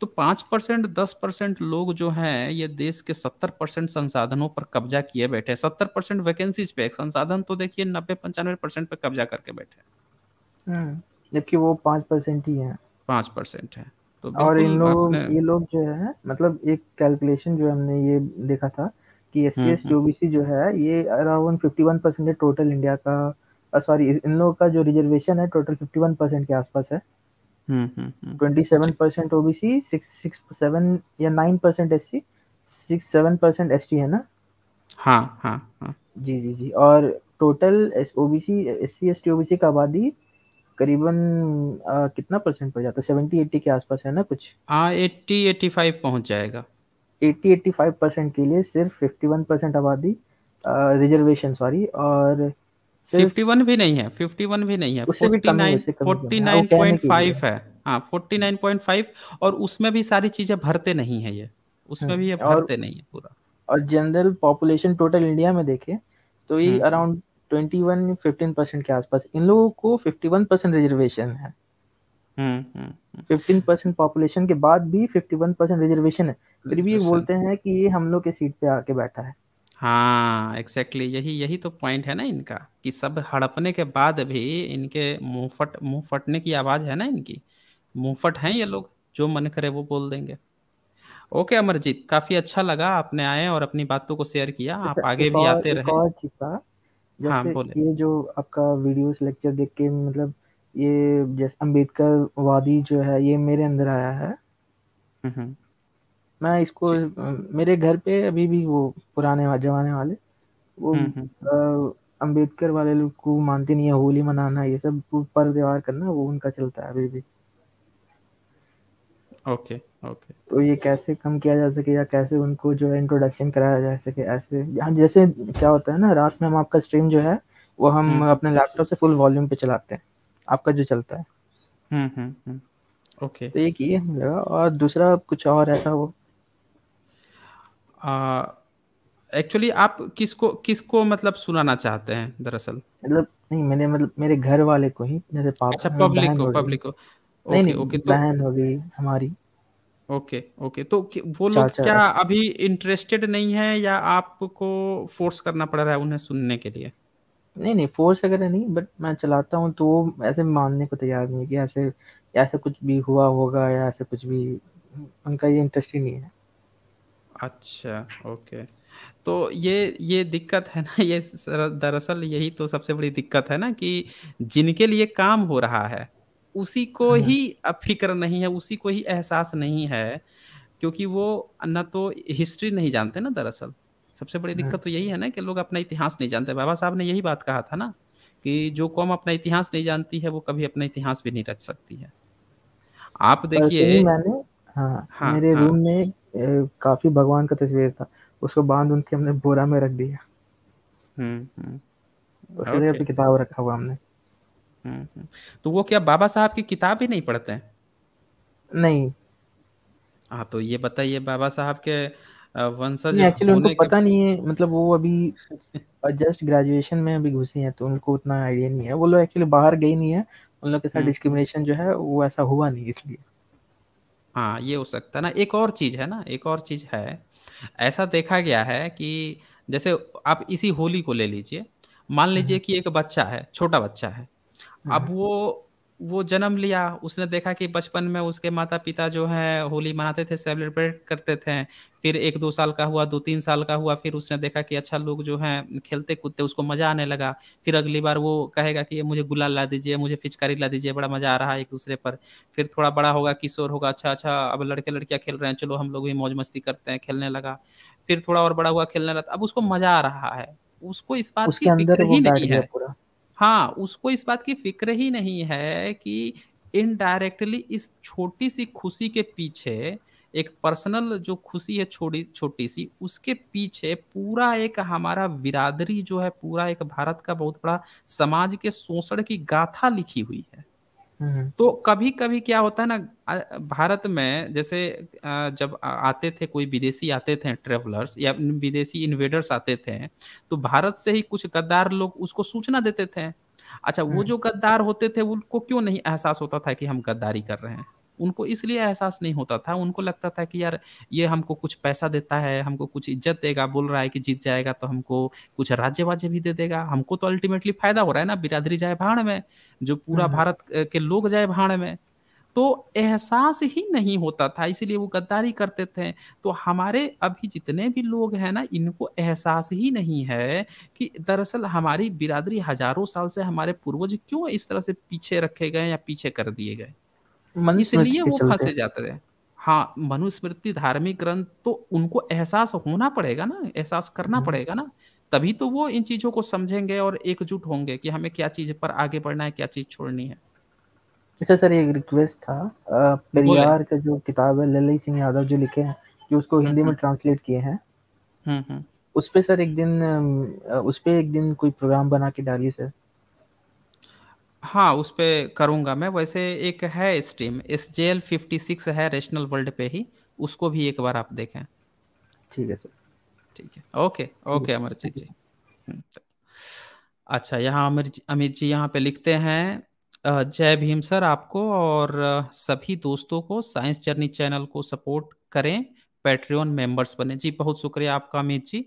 [SPEAKER 1] तो पाँच परसेंट दस परसेंट लोग जो हैं ये देश के सत्तर परसेंट संसाधनों पर कब्जा किए बैठे सत्तर परसेंट वैकेंसीज पे संसाधन तो देखिए नब्बे पंचानवे परसेंट पे कब्जा करके बैठे
[SPEAKER 11] हाँ। जबकि वो पाँच परसेंट ही है
[SPEAKER 1] पाँच परसेंट है तो और इन लोग ये
[SPEAKER 11] लोग जो है मतलब एक कैलकुलेशन जो हमने ये देखा था कि एस सी एस ओबीसी हम्म, हम्म। जो है ये अराउंड फिफ्टी वन परसेंट है टोटल इंडिया का सॉरी इन लोगों का जो रिजर्वेशन है टोटल फिफ्टी वन परसेंट के आसपास है
[SPEAKER 1] twenty
[SPEAKER 11] seven percent OBC six six seven या nine percent S C six seven percent S T है
[SPEAKER 1] ना हाँ हाँ हाँ जी जी जी
[SPEAKER 11] और total S OBC S C S T OBC का आबादी करीबन कितना परसेंट पड़ जाता है सेवेंटी एट्टी के आसपास है ना कुछ
[SPEAKER 1] हाँ एट्टी एट्टी फाइव पहुँच जाएगा
[SPEAKER 11] एट्टी एट्टी फाइव परसेंट के लिए सिर्फ फिफ्टी वन परसेंट आबादी रिजर्वेशन सॉरी और
[SPEAKER 1] फिफ्टी वन भी नहीं है फिफ्टी वन भी नहीं है 49 49.5 है हाँ फोर्टी नाइन पॉइंट फाइव और उसमें भी सारी चीजें भरते नहीं है ये उसमें भी ये भरते नहीं है पूरा
[SPEAKER 11] और जनरल पॉपुलेशन टोटल इंडिया में देखे तो ये around twenty one fifteen percent के आसपास इन लोगों को फिफ्टी वन परसेंट रिजर्वेशन है फिफ्टीन परसेंट पॉपुलेशन के बाद भी फिफ्टी वन परसेंट रिजर्वेशन है फिर भी बोलते हैं कि ये हम लोग के सीट पे आके बैठा है
[SPEAKER 1] हाँ एग्जैक्टली exactly, यही यही तो पॉइंट है ना इनका कि सब हड़पने के बाद भी इनके मुंह फट मुंह फटने की आवाज़ है ना इनकी मुंह फट हैं ये लोग जो मन करे वो बोल देंगे ओके अमरजीत काफ़ी अच्छा लगा आपने आए और अपनी बातों को शेयर किया आप आगे भी आते रहे और हाँ,
[SPEAKER 11] बोले। ये जो आपका वीडियोस लेक्चर देख के मतलब ये जैसे अम्बेडकर वादी जो है ये मेरे अंदर आया है हम्म, हम्म। मैं इसको मेरे घर पे अभी भी वो पुराने जमाने वाले वो हम्म,
[SPEAKER 3] हम्म।
[SPEAKER 11] अंबेडकर वाले लोग को मानते नहीं है होली मनाना ये सब पर त्यौहार करना वो उनका चलता है अभी भी
[SPEAKER 1] ओके ओके
[SPEAKER 11] तो ये कैसे कम किया जा सके या कैसे उनको जो है इंट्रोडक्शन कराया जा सके ऐसे यहाँ जैसे क्या होता है ना रात में हम आपका स्ट्रीम जो है वो हम हम्म। अपने लैपटॉप से फुल वॉल्यूम पे चलाते हैं आपका जो चलता है
[SPEAKER 12] हम्म
[SPEAKER 1] हम्म ओके
[SPEAKER 11] okay. तो एक ये लगा और दूसरा कुछ और ऐसा वो
[SPEAKER 1] एक्चुअली आप किसको किसको मतलब सुनाना चाहते हैं दरअसल
[SPEAKER 11] मतलब नहीं मैंने मतलब मेरे घर वाले को ही जैसे पापा अच्छा पब्लिक को पब्लिक
[SPEAKER 1] को नहीं नहीं ओके तो- बहन
[SPEAKER 11] हो गई हमारी
[SPEAKER 1] ओके ओके तो वो लोग क्या अभी इंटरेस्टेड नहीं है या आपको फोर्स करना पड़ रहा है उन्हें सुनने के लिए
[SPEAKER 11] नहीं नहीं फोर्स वगैरह नहीं बट मैं चलाता हूँ तो ऐसे मानने को तैयार नहीं कि ऐसे ऐसे कुछ भी हुआ होगा या ऐसे कुछ भी उनका ये इंटरेस्ट ही नहीं है
[SPEAKER 1] अच्छा ओके तो ये ये दिक्कत है ना ये दरअसल यही तो सबसे बड़ी दिक्कत है ना कि जिनके लिए काम हो रहा है उसी को हाँ, हाँ। ही अब फिक्र नहीं है उसी को ही एहसास नहीं है क्योंकि वो ना तो हिस्ट्री नहीं जानते ना दरअसल सबसे बड़ी हाँ। दिक्कत तो यही है ना कि लोग अपना इतिहास नहीं जानते बाबा साहब ने यही बात कहा था ना कि जो कौम अपना इतिहास नहीं जानती है वो कभी अपना इतिहास भी नहीं रच सकती है आप देखिए
[SPEAKER 11] हाँ हाँ मेरे हाँ रूम में काफी भगवान का तस्वीर था उसको बांध उनके हमने बोरा में रख दिया
[SPEAKER 1] उसके हम्म, जगह हम्म।
[SPEAKER 11] किताब रखा हुआ हमने
[SPEAKER 1] हम्म, तो वो क्या बाबा साहब की किताब ही नहीं पढ़ते हैं नहीं हाँ तो ये बताइए बाबा साहब के वंशज एक्चुअली उनको पता
[SPEAKER 11] नहीं है मतलब वो अभी जस्ट ग्रेजुएशन में अभी घुसे हैं तो उनको उतना आइडिया नहीं है वो लोग एक्चुअली बाहर गई नहीं है उन लोग के साथ डिस्क्रिमिनेशन जो है वो ऐसा हुआ नहीं इसलिए
[SPEAKER 1] हाँ ये हो सकता है ना एक और चीज है ना एक और चीज है ऐसा देखा गया है कि जैसे आप इसी होली को ले लीजिए मान लीजिए हम्म। कि एक बच्चा है छोटा बच्चा है हम्म। अब वो वो जन्म लिया उसने देखा कि बचपन में उसके माता पिता जो है होली मनाते थे सेलिब्रेट करते थे फिर एक दो साल का हुआ दो तीन साल का हुआ फिर उसने देखा कि अच्छा लोग जो हैं खेलते कूदते उसको मजा आने लगा फिर अगली बार वो कहेगा कि मुझे गुलाल ला दीजिए मुझे फिचकारी ला दीजिए बड़ा मजा आ रहा है एक दूसरे पर फिर थोड़ा बड़ा होगा किशोर होगा अच्छा अच्छा अब लड़के लड़कियाँ खेल रहे हैं चलो हम लोग भी मौज मस्ती करते हैं खेलने लगा फिर थोड़ा और बड़ा हुआ खेलने लगा तो अब उसको मजा आ रहा है उसको इस बात की फिक्र ही नहीं है पूरा हाँ उसको इस बात की फिक्र ही नहीं है कि इनडायरेक्टली इस छोटी सी खुशी के पीछे एक पर्सनल जो खुशी है छोटी छोटी सी उसके पीछे पूरा एक हमारा बिरादरी जो है पूरा एक भारत का बहुत बड़ा समाज के शोषण की गाथा लिखी हुई है हम्म। तो कभी कभी क्या होता है ना भारत में जैसे जब आते थे कोई विदेशी आते थे ट्रेवलर्स या विदेशी इन्वेडर्स आते थे तो भारत से ही कुछ गद्दार लोग उसको सूचना देते थे अच्छा वो हम्म। जो गद्दार होते थे उनको क्यों नहीं एहसास होता था कि हम गद्दारी कर रहे हैं उनको इसलिए एहसास नहीं होता था उनको लगता था कि यार ये हमको कुछ पैसा देता है हमको कुछ इज्जत देगा बोल रहा है कि जीत जाएगा तो हमको कुछ राज्य वाज्य भी दे देगा हमको तो अल्टीमेटली फायदा हो रहा है ना बिरादरी जाए भाड़ में जो पूरा हम्म। भारत के लोग जाए भाड़ में तो एहसास ही नहीं होता था इसीलिए वो गद्दारी करते थे तो हमारे अभी जितने भी लोग हैं ना इनको एहसास ही नहीं है कि दरअसल हमारी बिरादरी हजारों साल से हमारे पूर्वज क्यों इस तरह से पीछे रखे गए या पीछे कर दिए गए
[SPEAKER 11] इसलिए वो फंसे जाते
[SPEAKER 1] थे हाँ मनुस्मृति धार्मिक ग्रंथ तो उनको एहसास होना पड़ेगा ना एहसास करना हम्म। पड़ेगा ना तभी तो वो इन चीजों को समझेंगे और एकजुट होंगे कि हमें क्या चीज पर आगे बढ़ना है क्या चीज छोड़नी है
[SPEAKER 11] अच्छा सर एक रिक्वेस्ट था परिवार का जो किताब है ललित सिंह यादव जो लिखे हैं जो उसको हम्म, हिंदी में ट्रांसलेट हम्म। किए हैं उस पर सर एक दिन उस पर एक दिन कोई प्रोग्राम बना के डालिए सर
[SPEAKER 1] हाँ उस पर करूँगा मैं वैसे एक है stream S J L fifty six है रेशनल वर्ल्ड पे ही उसको भी एक बार आप देखें
[SPEAKER 11] ठीक है सर ठीक
[SPEAKER 1] है ओके ओके अमरजीत जी हम्म, तो अच्छा यहाँ अमर अमित जी यहाँ पे लिखते हैं जय भीम सर आपको और सभी दोस्तों को साइंस जर्नी चैनल को सपोर्ट करें पेट्रियन मेंबर्स बने जी बहुत शुक्रिया आपका अमित जी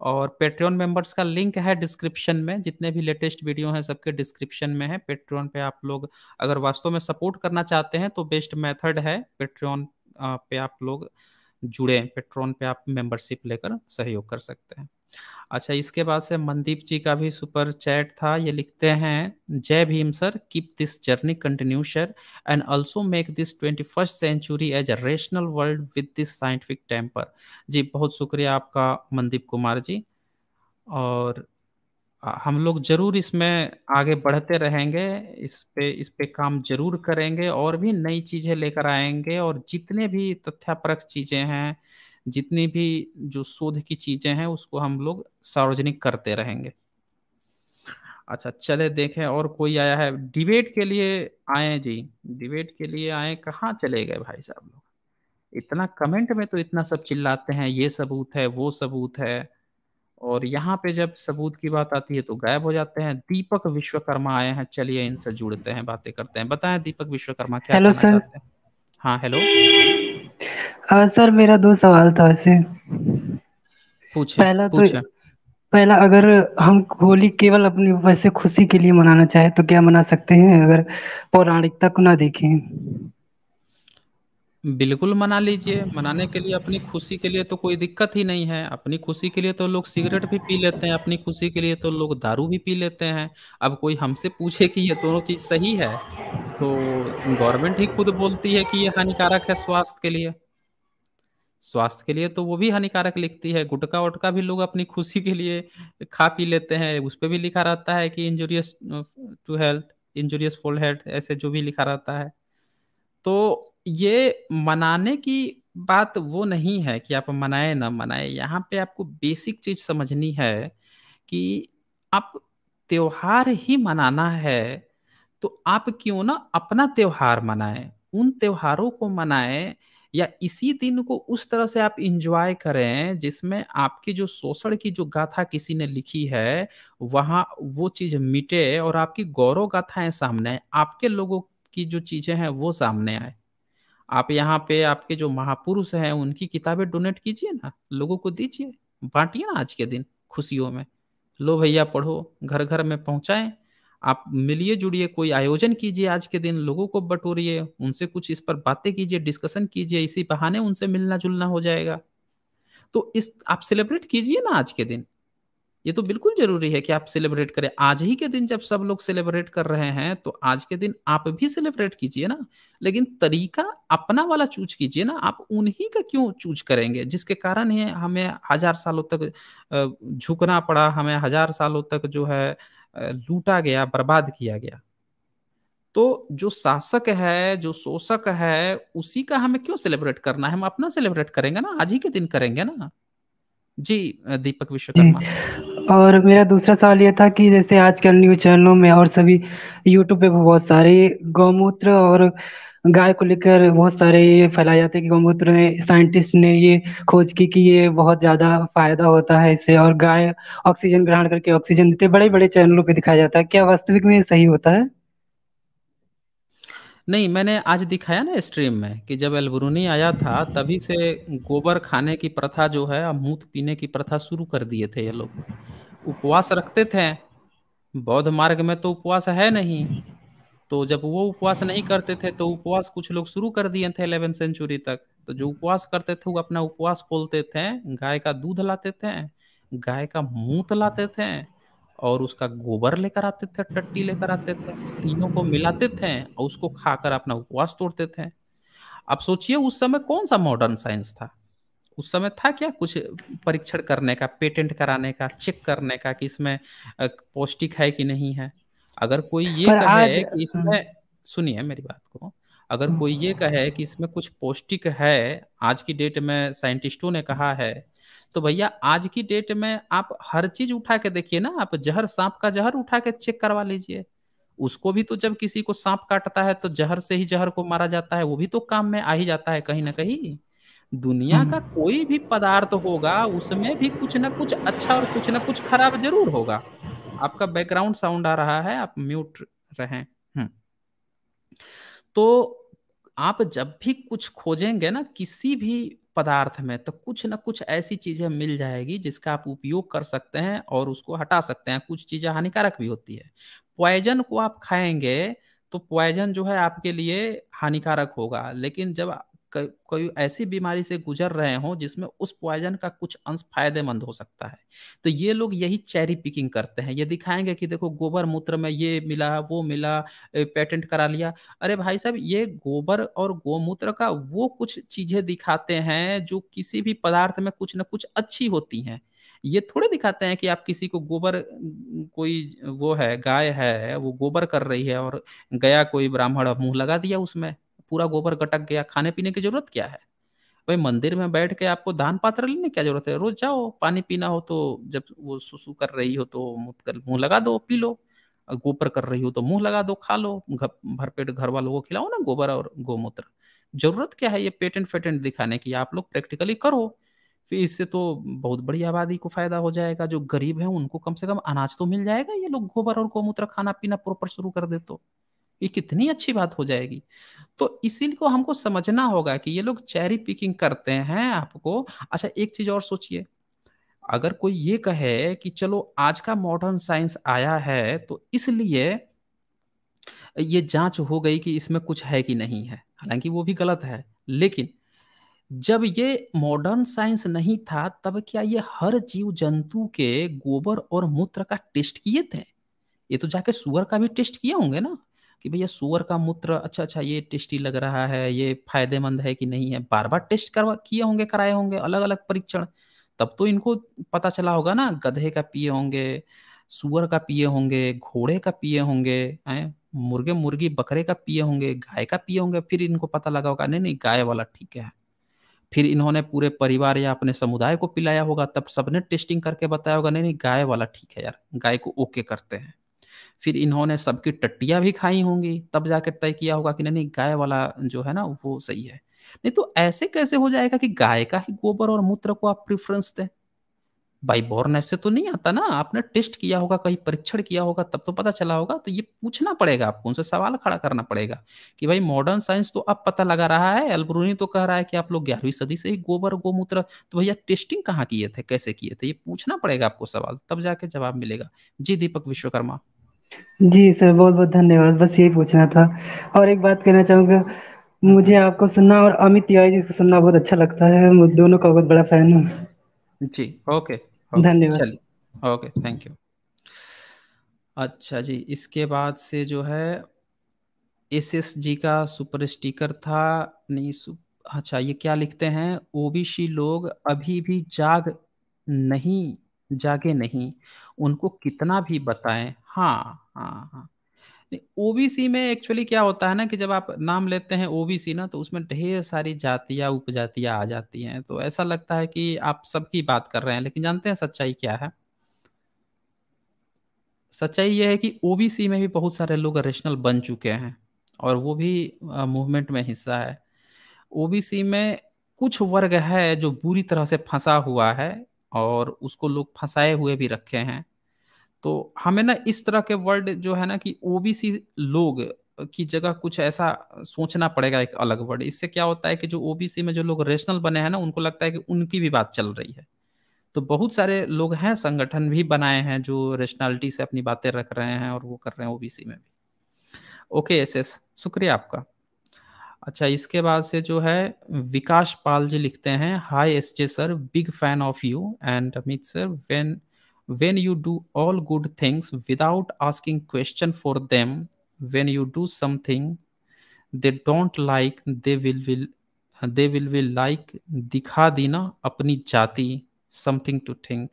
[SPEAKER 1] और पेट्रियन मेंबर्स का लिंक है डिस्क्रिप्शन में जितने भी लेटेस्ट वीडियो हैं सबके डिस्क्रिप्शन में है पेट्रियन पे आप लोग अगर वास्तव में सपोर्ट करना चाहते हैं तो बेस्ट मेथड है पेट्रियन पे आप लोग जुड़े पेट्रोन पे आप मेंबरशिप लेकर सहयोग कर सकते हैं अच्छा इसके बाद से मनदीप जी का भी सुपर चैट था ये लिखते हैं Jai Bhim sir keep this journey continue sir and also make this twenty first century as a rational world with this scientific temper जी बहुत शुक्रिया आपका मनदीप कुमार जी और हम लोग जरूर इसमें आगे बढ़ते रहेंगे इस पे इस पे काम जरूर करेंगे और भी नई चीज़ें लेकर आएंगे और जितने भी तथ्यापरक चीज़ें हैं जितनी भी जो शोध की चीजें हैं उसको हम लोग सार्वजनिक करते रहेंगे अच्छा चले देखें और कोई आया है डिबेट के लिए आए जी डिबेट के लिए आए कहाँ चले गए भाई साहब लोग इतना कमेंट में तो इतना सब चिल्लाते हैं ये सबूत है वो सबूत है और यहाँ पे जब सबूत की बात आती है तो गायब हो जाते हैं दीपक विश्वकर्मा आए हैं चलिए इनसे जुड़ते हैं बातें करते हैं बताएं दीपक विश्वकर्मा क्या हेलो सर हाँ हेलो
[SPEAKER 13] आ, सर मेरा दो सवाल था ऐसे
[SPEAKER 1] पूछे, पहला पूछे. तो
[SPEAKER 13] पहला अगर हम होली केवल अपनी वैसे खुशी के लिए मनाना चाहे तो क्या मना सकते हैं अगर पौराणिकता को ना देखें
[SPEAKER 1] बिल्कुल मना लीजिए मनाने के लिए अपनी खुशी के लिए तो कोई दिक्कत ही नहीं है अपनी खुशी के लिए तो लोग सिगरेट भी पी लेते हैं अपनी खुशी के लिए तो लोग दारू भी पी लेते हैं अब कोई हमसे पूछे कि ये दोनों चीज सही है तो गवर्नमेंट ही खुद बोलती है कि ये हानिकारक है स्वास्थ्य के लिए स्वास्थ्य के लिए तो वो भी हानिकारक लिखती है गुटका वटका भी लोग अपनी खुशी के लिए खा पी लेते हैं उस पर भी लिखा रहता है कि injurious to health injurious for health ऐसे जो भी लिखा रहता है तो ये मनाने की बात वो नहीं है कि आप मनाए ना मनाए यहाँ पे आपको बेसिक चीज समझनी है कि आप त्योहार ही मनाना है तो आप क्यों ना अपना त्योहार मनाएं उन त्योहारों को मनाएं या इसी दिन को उस तरह से आप इंजॉय करें जिसमें आपकी जो शोषण की जो गाथा किसी ने लिखी है वहाँ वो चीज़ मिटे और आपकी गौरव गाथाएं सामने आए आपके लोगों की जो चीज़ें हैं वो सामने आए आप यहाँ पे आपके जो महापुरुष हैं उनकी किताबें डोनेट कीजिए ना लोगों को दीजिए बांटिए ना आज के दिन खुशियों में लो भैया पढ़ो घर घर में पहुंचाएं आप मिलिए जुड़िए कोई आयोजन कीजिए आज के दिन लोगों को बटोरिए उनसे कुछ इस पर बातें कीजिए डिस्कशन कीजिए इसी बहाने उनसे मिलना जुलना हो जाएगा तो इस आप सेलिब्रेट कीजिए ना आज के दिन ये तो बिल्कुल जरूरी है कि आप सेलिब्रेट करें आज ही के दिन जब सब लोग सेलिब्रेट कर रहे हैं तो आज के दिन आप भी सेलिब्रेट कीजिए ना लेकिन तरीका अपना वाला चूज कीजिए ना आप उन्हीं का क्यों चूज करेंगे जिसके कारण ही हमें हजार सालों तक झुकना पड़ा हमें हजार सालों तक जो है लूटा गया बर्बाद किया गया तो जो शासक है जो शोषक है उसी का हमें क्यों सेलिब्रेट करना है हम अपना सेलिब्रेट करेंगे ना आज ही के दिन करेंगे ना जी दीपक विश्वकर्मा हम्म,
[SPEAKER 13] और मेरा दूसरा सवाल यह था कि जैसे आजकल न्यूज चैनलों में और सभी यूट्यूब पे बहुत सारे गौमूत्र और गाय को लेकर बहुत सारे ये फैलाए जाते हैं कि गौमूत्र में साइंटिस्ट ने ये खोज की कि ये बहुत ज्यादा फायदा होता है इससे और गाय ऑक्सीजन ग्रहण करके ऑक्सीजन देते बड़े बड़े चैनलों पर दिखाया जाता है क्या वास्तविक में सही होता है
[SPEAKER 1] नहीं मैंने आज दिखाया ना स्ट्रीम में कि जब एलबरूनी आया था तभी से गोबर खाने की प्रथा जो है अब मूत पीने की प्रथा शुरू कर दिए थे ये लोग उपवास रखते थे बौद्ध मार्ग में तो उपवास है नहीं तो जब वो उपवास नहीं करते थे तो उपवास कुछ लोग शुरू कर दिए थे इलेवेंथ सेंचुरी तक तो जो उपवास करते थे वो अपना उपवास खोलते थे गाय का दूध लाते थे गाय का मूत लाते थे और उसका गोबर लेकर आते थे टट्टी लेकर आते थे तीनों को मिलाते थे और उसको खाकर अपना उपवास तोड़ते थे अब सोचिए उस समय कौन सा मॉडर्न साइंस था उस समय था क्या कुछ परीक्षण करने का पेटेंट कराने का चेक करने का कि इसमें पौष्टिक है कि नहीं है अगर कोई ये कहे कि इसमें हम्म। सुनिए मेरी बात को अगर हम्म। कोई ये कहे कि इसमें कुछ पौष्टिक है आज की डेट में साइंटिस्टों ने कहा है तो भैया आज की डेट में आप हर चीज उठा के देखिए ना आप जहर सांप का जहर उठा के चेक करवा लीजिए उसको भी तो जब किसी को सांप काटता है तो जहर से ही जहर को मारा जाता है वो भी तो काम में आ ही जाता है कहीं ना कहीं दुनिया का हम्म। कोई भी पदार्थ होगा उसमें भी कुछ ना कुछ अच्छा और कुछ ना कुछ खराब जरूर होगा आपका बैकग्राउंड साउंड आ रहा है आप म्यूट रहें हम्म। तो आप जब भी कुछ खोजेंगे ना किसी भी पदार्थ में तो कुछ ना कुछ ऐसी चीजें मिल जाएगी जिसका आप उपयोग कर सकते हैं और उसको हटा सकते हैं कुछ चीजें हानिकारक भी होती है पॉइजन को आप खाएंगे तो पॉइजन जो है आपके लिए हानिकारक होगा लेकिन जब कोई ऐसी बीमारी से गुजर रहे हों जिसमें उस पॉइजन का कुछ अंश फायदेमंद हो सकता है तो ये लोग यही चेरी पिकिंग करते हैं ये दिखाएंगे कि देखो गोबर मूत्र में ये मिला वो मिला पेटेंट करा लिया अरे भाई साहब ये गोबर और गोमूत्र का वो कुछ चीजें दिखाते हैं जो किसी भी पदार्थ में कुछ ना कुछ अच्छी होती हैं ये थोड़े दिखाते हैं कि आप किसी को गोबर कोई वो है गाय है वो गोबर कर रही है और गया कोई ब्राह्मण मुंह लगा दिया उसमें पूरा गोबर गटक गया खाने पीने की जरूरत क्या है भाई मंदिर में बैठ के आपको दान पात्र लेने क्या जरूरत है रोज जाओ पानी पीना हो तो जब वो सुसु कर रही हो तो मुंह लगा दो पी लो गोबर कर रही हो तो मुंह लगा दो खा लो भरपेट घर वालों को खिलाओ ना गोबर और गोमूत्र जरूरत क्या है ये पेटेंट फेटेंट दिखाने की आप लोग प्रैक्टिकली करो फिर इससे तो बहुत बड़ी आबादी को फायदा हो जाएगा जो गरीब है उनको कम से कम अनाज तो मिल जाएगा ये लोग गोबर और गोमूत्र खाना पीना प्रॉपर शुरू कर दे तो ये कितनी अच्छी बात हो जाएगी तो इसीलिए को हमको समझना होगा कि ये लोग चेरी पिकिंग करते हैं आपको अच्छा एक चीज और सोचिए अगर कोई ये कहे कि चलो आज का मॉडर्न साइंस आया है तो इसलिए ये जांच हो गई कि इसमें कुछ है कि नहीं है हालांकि वो भी गलत है लेकिन जब ये मॉडर्न साइंस नहीं था तब क्या ये हर जीव जंतु के गोबर और मूत्र का टेस्ट किए थे ये तो जाके सुअर का भी टेस्ट किए होंगे ना कि भैया सुअर का मूत्र अच्छा अच्छा ये टेस्टी लग रहा है ये फायदेमंद है कि नहीं है बार बार टेस्ट करवा किए होंगे कराए होंगे अलग अलग परीक्षण तब तो इनको पता चला होगा ना गधे का पिए होंगे सुअर का पिए होंगे घोड़े का पिए होंगे हैं मुर्गे मुर्गी बकरे का पिए होंगे गाय का पिए होंगे फिर इनको पता लगा होगा नहीं नहीं गाय वाला ठीक है फिर इन्होंने पूरे परिवार या अपने समुदाय को पिलाया होगा तब सबने टेस्टिंग करके बताया होगा नहीं नहीं गाय वाला ठीक है यार गाय को ओके करते हैं फिर इन्होंने सबकी टट्टियाँ भी खाई होंगी तब जाकर तय किया होगा कि नहीं नहीं गाय वाला जो है ना वो सही है नहीं तो ऐसे कैसे हो जाएगा कि गाय का ही गोबर और मूत्र को आप प्रिफरेंस दें बाई बॉर्न ऐसे तो नहीं आता ना आपने टेस्ट किया होगा कहीं परीक्षण किया होगा तब तो पता चला होगा तो ये पूछना पड़ेगा आपको उनसे सवाल खड़ा करना पड़ेगा कि भाई मॉडर्न साइंस तो अब पता लगा रहा है अलबरूनी तो कह रहा है कि आप लोग ग्यारहवीं सदी से ही गोबर गोमूत्र तो भैया टेस्टिंग कहाँ किए थे कैसे किए थे ये पूछना पड़ेगा आपको सवाल तब जाके जवाब मिलेगा जी दीपक विश्वकर्मा
[SPEAKER 13] जी सर, बहुत-बहुत धन्यवाद, बस यही पूछना था और एक बात कहना चाहूंगा मुझे हाँ। आपको सुनना और अमित तिवारी जी को सुनना बहुत अच्छा लगता है, मैं दोनों का बहुत बड़ा फ़ैन हूँ।
[SPEAKER 1] जी, ओके, ओके, धन्यवाद। Okay, thank you. अच्छा जी, इसके बाद से जो है, एस एस जी का सुपर स्टिकर था, नहीं सुप अच्छा, ये क्या लिखते हैं, ओबीसी लोग अभी भी जाग नहीं जागे नहीं उनको कितना भी बताएं हाँ हाँ हाँ ओबीसी में एक्चुअली क्या होता है ना कि जब आप नाम लेते हैं ओबीसी ना तो उसमें ढेर सारी जातियाँ उपजातियाँ आ जाती हैं तो ऐसा लगता है कि आप सबकी बात कर रहे हैं लेकिन जानते हैं सच्चाई क्या है सच्चाई ये है कि ओबीसी में भी बहुत सारे लोग रेशनल बन चुके हैं और वो भी मूवमेंट में हिस्सा है ओबीसी में कुछ वर्ग है जो बुरी तरह से फंसा हुआ है और उसको लोग फंसाए हुए भी रखे हैं तो हमें ना इस तरह के वर्ड जो है ना कि ओबीसी लोग की जगह कुछ ऐसा सोचना पड़ेगा एक अलग वर्ड इससे क्या होता है कि जो ओबीसी में जो लोग रेशनल बने हैं ना उनको लगता है कि उनकी भी बात चल रही है तो बहुत सारे लोग हैं संगठन भी बनाए हैं जो रेशनैलिटी से अपनी बातें रख रहे हैं और वो कर रहे हैं ओबीसी में भी ओके एस एस शुक्रिया आपका अच्छा इसके बाद से जो है विकास पाल जी लिखते हैं hi S J sir big fan of you and Amit sir when when you do all good things without asking question for them when you do something they don't like they will will they will will like दिखा ना अपनी जाति something to think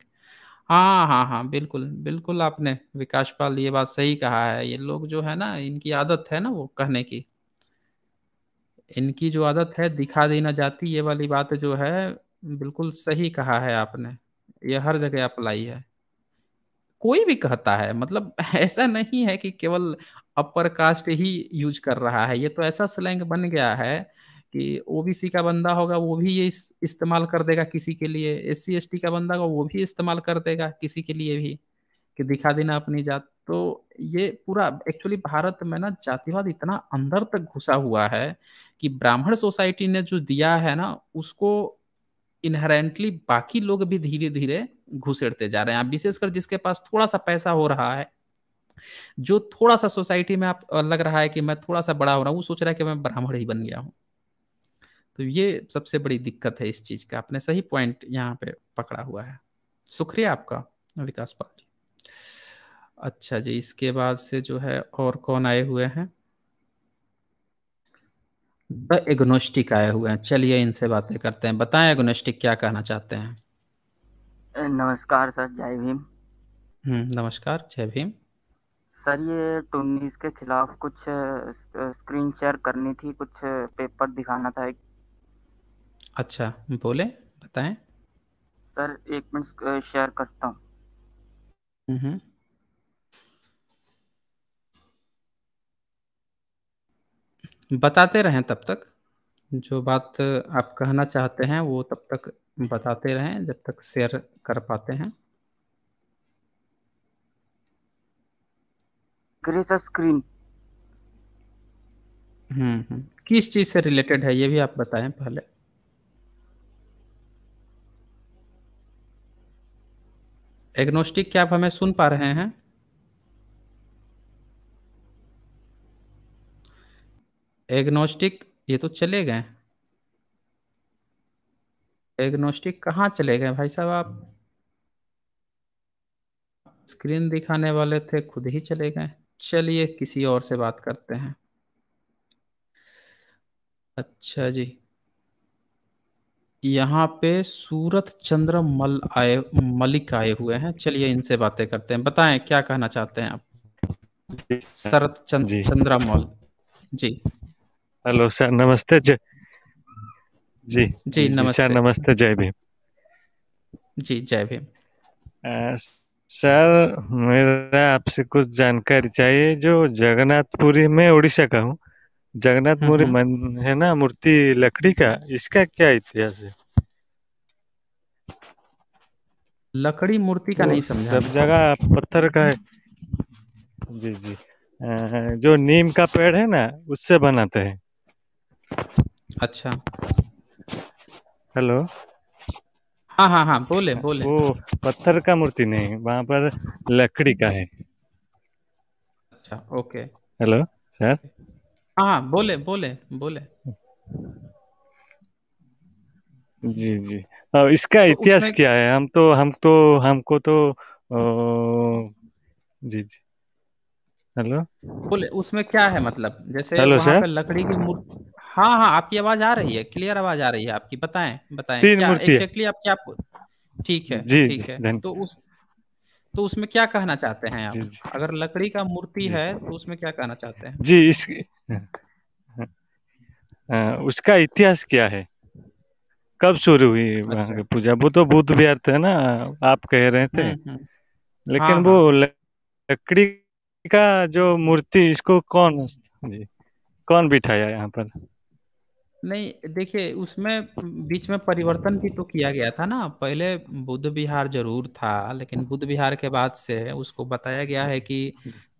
[SPEAKER 1] हाँ हाँ हाँ बिल्कुल बिल्कुल आपने विकास पाल ये बात सही कहा है ये लोग जो है ना इनकी आदत है ना वो कहने की इनकी जो आदत है दिखा देना जाती ये वाली बात जो है बिल्कुल सही कहा है आपने ये हर जगह अप्लाई है कोई भी कहता है मतलब ऐसा नहीं है कि केवल अपर कास्ट ही यूज कर रहा है ये तो ऐसा स्लैंग बन गया है कि ओबीसी का बंदा होगा वो भी ये इस, इस्तेमाल कर देगा किसी के लिए एस सी का बंदा होगा वो भी इस्तेमाल कर देगा किसी के लिए भी कि दिखा देना अपनी जात तो ये पूरा एक्चुअली भारत में ना जातिवाद इतना अंदर तक घुसा हुआ है कि ब्राह्मण सोसाइटी ने जो दिया है ना उसको इनहेरेंटली बाकी लोग भी धीरे धीरे घुसेड़ते जा रहे हैं विशेषकर जिसके पास थोड़ा सा पैसा हो रहा है जो थोड़ा सा सोसाइटी में आप लग रहा है कि मैं थोड़ा सा बड़ा हो रहा हूँ वो सोच रहा है कि मैं ब्राह्मण ही बन गया हूँ तो ये सबसे बड़ी दिक्कत है इस चीज का आपने सही पॉइंट यहाँ पे पकड़ा हुआ है शुक्रिया आपका विकास पाल जी अच्छा जी इसके बाद से जो है और कौन आए हुए हैं द एग्नोस्टिक आए हुए हैं चलिए इनसे बातें करते हैं बताएं एग्नोस्टिक क्या कहना चाहते हैं
[SPEAKER 9] नमस्कार सर जय भीम
[SPEAKER 1] हम्म, नमस्कार जय भीम
[SPEAKER 9] सर ये टूनिस के खिलाफ कुछ स्क्रीन शेयर करनी थी कुछ पेपर दिखाना था एक
[SPEAKER 1] अच्छा बोले बताएं
[SPEAKER 9] सर एक मिनट शेयर करता हूँ
[SPEAKER 1] हम्म, हम्म। बताते रहें तब तक जो बात आप कहना चाहते हैं वो तब तक बताते रहें जब तक शेयर कर पाते हैं स्क्रीन हम्म, हम्म किस चीज से रिलेटेड है ये भी आप बताएं पहले एग्नोस्टिक क्या आप हमें सुन पा रहे हैं एग्नोस्टिक ये तो चले गए एग्नोस्टिक कहाँ चले गए भाई साहब आप स्क्रीन दिखाने वाले थे खुद ही चले गए चलिए किसी और से बात करते हैं अच्छा जी यहाँ पे सूरत चंद्र मल आए मलिक आए हुए हैं चलिए इनसे बातें करते हैं बताएं क्या कहना चाहते हैं आप
[SPEAKER 4] शरत चंद्र चंद्रा मॉल जी हेलो सर नमस्ते जय जी जी नमस्ते सर नमस्ते जय भीम जी जय भीम सर मेरा आपसे कुछ जानकारी चाहिए जो जगन्नाथपुरी में उड़ीसा का हूँ जगन्नाथपुरी हम्म, हम्म। मन है ना मूर्ति लकड़ी का इसका क्या इतिहास है लकड़ी मूर्ति का नहीं समझा सब जगह पत्थर का है जी जी जो नीम का पेड़ है ना उससे बनाते हैं अच्छा हेलो हाँ हाँ हाँ बोले अच्छा, बोले वो पत्थर का मूर्ति नहीं वहां पर लकड़ी का है
[SPEAKER 1] अच्छा ओके
[SPEAKER 4] हेलो सर हाँ,
[SPEAKER 1] हाँ बोले बोले बोले
[SPEAKER 4] जी जी अब इसका तो इतिहास क्या है हम तो हम तो हमको तो ओ, जी जी हेलो
[SPEAKER 1] बोले उसमें क्या है मतलब जैसे हेलो वहाँ पे लकड़ी की मूर्ति हाँ हाँ आपकी आवाज आ रही है क्लियर आवाज आ रही है आपकी बताएं बताएं क्या एग्जैक्टली आप क्या ठीक है जी, ठीक है तो उस तो उसमें क्या कहना चाहते हैं आप जी, जी, अगर लकड़ी का मूर्ति है तो उसमें क्या कहना चाहते हैं
[SPEAKER 4] जी इस उसका इतिहास क्या है कब शुरू हुई अच्छा। पूजा वो तो बुद्ध विहार थे ना आप कह रहे थे हम्म, हम्म। लेकिन हाँ, वो हाँ। लकड़ी का जो मूर्ति इसको कौन जी कौन बिठाया यहाँ पर
[SPEAKER 1] नहीं देखिए उसमें बीच में परिवर्तन भी तो किया गया था ना पहले बुद्ध विहार जरूर था लेकिन बुद्ध विहार के बाद से उसको बताया गया है कि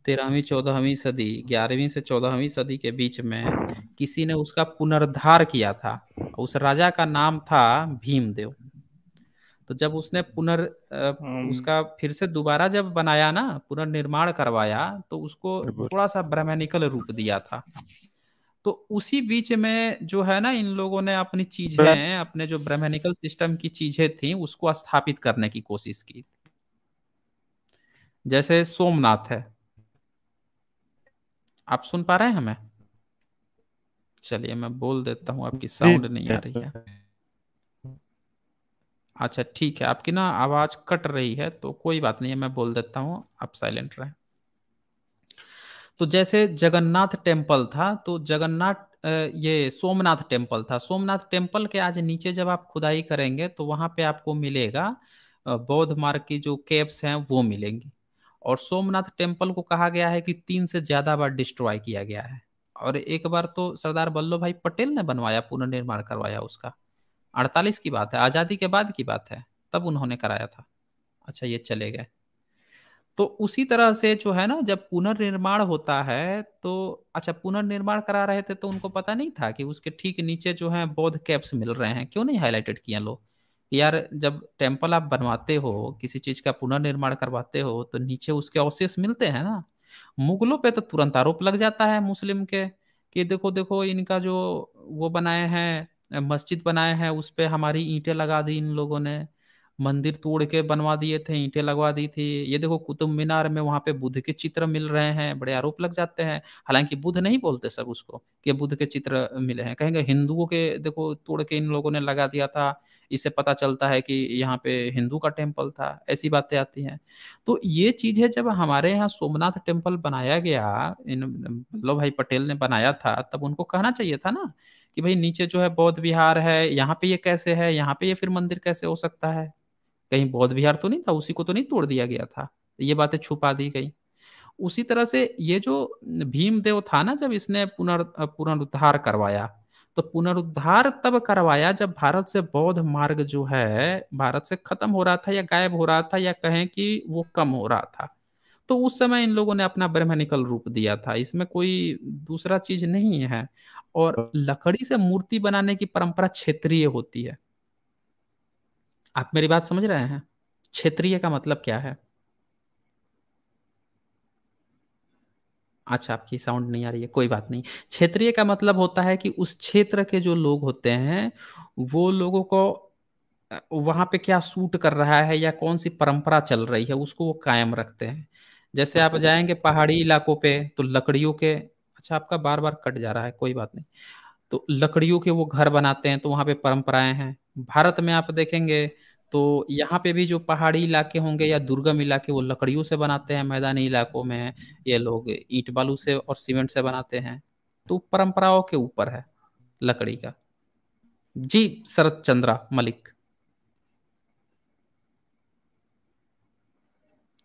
[SPEAKER 1] तेरहवीं चौदहवीं सदी ग्यारहवीं से चौदहवीं सदी के बीच में किसी ने उसका पुनर्धार किया था उस राजा का नाम था भीमदेव तो जब उसने पुनर उसका फिर से दोबारा जब बनाया ना पुनर्निर्माण करवाया तो उसको थोड़ा सा ब्राह्मणिकल रूप दिया था तो उसी बीच में जो है ना इन लोगों ने अपनी चीजें अपने जो ब्रह्मेनिकल सिस्टम की चीजें थी उसको स्थापित करने की कोशिश की जैसे सोमनाथ है आप सुन पा रहे हैं हमें चलिए मैं बोल देता हूं आपकी साउंड नहीं आ रही है अच्छा ठीक है आपकी ना आवाज कट रही है तो कोई बात नहीं है मैं बोल देता हूँ आप साइलेंट रहें तो जैसे जगन्नाथ टेम्पल था तो जगन्नाथ ये सोमनाथ टेम्पल था सोमनाथ टेम्पल के आज नीचे जब आप खुदाई करेंगे तो वहां पे आपको मिलेगा बौद्ध मार्ग की जो केव्स हैं वो मिलेंगी और सोमनाथ टेम्पल को कहा गया है कि तीन से ज्यादा बार डिस्ट्रॉय किया गया है और एक बार तो सरदार वल्लभ भाई पटेल ने बनवाया पुनर्निर्माण करवाया उसका अड़तालीस की बात है आज़ादी के बाद की बात है तब उन्होंने कराया था अच्छा ये चले गए तो उसी तरह से जो है ना जब पुनर्निर्माण होता है तो अच्छा पुनर्निर्माण करा रहे थे तो उनको पता नहीं था कि उसके ठीक नीचे जो है बौद्ध कैप्स मिल रहे हैं क्यों नहीं हाईलाइटेड किया लोग यार जब टेम्पल आप बनवाते हो किसी चीज का पुनर्निर्माण करवाते हो तो नीचे उसके अवशेष मिलते हैं ना मुगलों पे तो तुरंत आरोप लग जाता है मुस्लिम के कि देखो देखो इनका जो वो बनाए हैं मस्जिद बनाए हैं उस पर हमारी ईंटें लगा दी इन लोगों ने मंदिर तोड़ के बनवा दिए थे ईंटें लगवा दी थी ये देखो कुतुब मीनार में वहां पे बुद्ध के चित्र मिल रहे हैं बड़े आरोप लग जाते हैं हालांकि बुद्ध नहीं बोलते सब उसको कि बुद्ध के चित्र मिले हैं कहेंगे हिंदुओं के देखो तोड़ के इन लोगों ने लगा दिया था इससे पता चलता है कि यहाँ पे हिंदू का टेम्पल था ऐसी बातें आती हैं तो ये चीज है जब हमारे यहाँ सोमनाथ टेम्पल बनाया गया इन वल्लभ भाई पटेल ने बनाया था तब उनको कहना चाहिए था ना कि भाई नीचे जो है बौद्ध विहार है यहाँ पे ये कैसे है यहाँ पे ये फिर मंदिर कैसे हो सकता है कहीं बौद्ध विहार तो नहीं था उसी को तो नहीं तोड़ दिया गया था ये बातें छुपा दी गई उसी तरह से ये जो भीमदेव था ना जब इसने पुनर् पुनरुद्धार करवाया तो पुनरुद्धार तब करवाया जब भारत से बौद्ध मार्ग जो है भारत से खत्म हो रहा था या गायब हो रहा था या कहें कि वो कम हो रहा था तो उस समय इन लोगों ने अपना ब्रह्मनिकल रूप दिया था इसमें कोई दूसरा चीज नहीं है और हाँ। लकड़ी से मूर्ति बनाने की परंपरा क्षेत्रीय होती है आप मेरी बात समझ रहे हैं क्षेत्रीय का मतलब क्या है अच्छा आपकी साउंड नहीं आ रही है कोई बात नहीं क्षेत्रीय का मतलब होता है कि उस क्षेत्र के जो लोग होते हैं वो लोगों को वहां पे क्या सूट कर रहा है या कौन सी परंपरा चल रही है उसको वो कायम रखते हैं जैसे आप जाएंगे पहाड़ी इलाकों पे तो लकड़ियों के अच्छा आपका बार बार कट जा रहा है कोई बात नहीं तो लकड़ियों के वो घर बनाते हैं तो वहाँ पे परंपराएं हैं भारत में आप देखेंगे तो यहाँ पे भी जो पहाड़ी इलाके होंगे या दुर्गम इलाके वो लकड़ियों से बनाते हैं मैदानी इलाकों में ये लोग ईट बालू से और सीमेंट से बनाते हैं तो परंपराओं के ऊपर है लकड़ी का जी शरत चंद्रा मलिक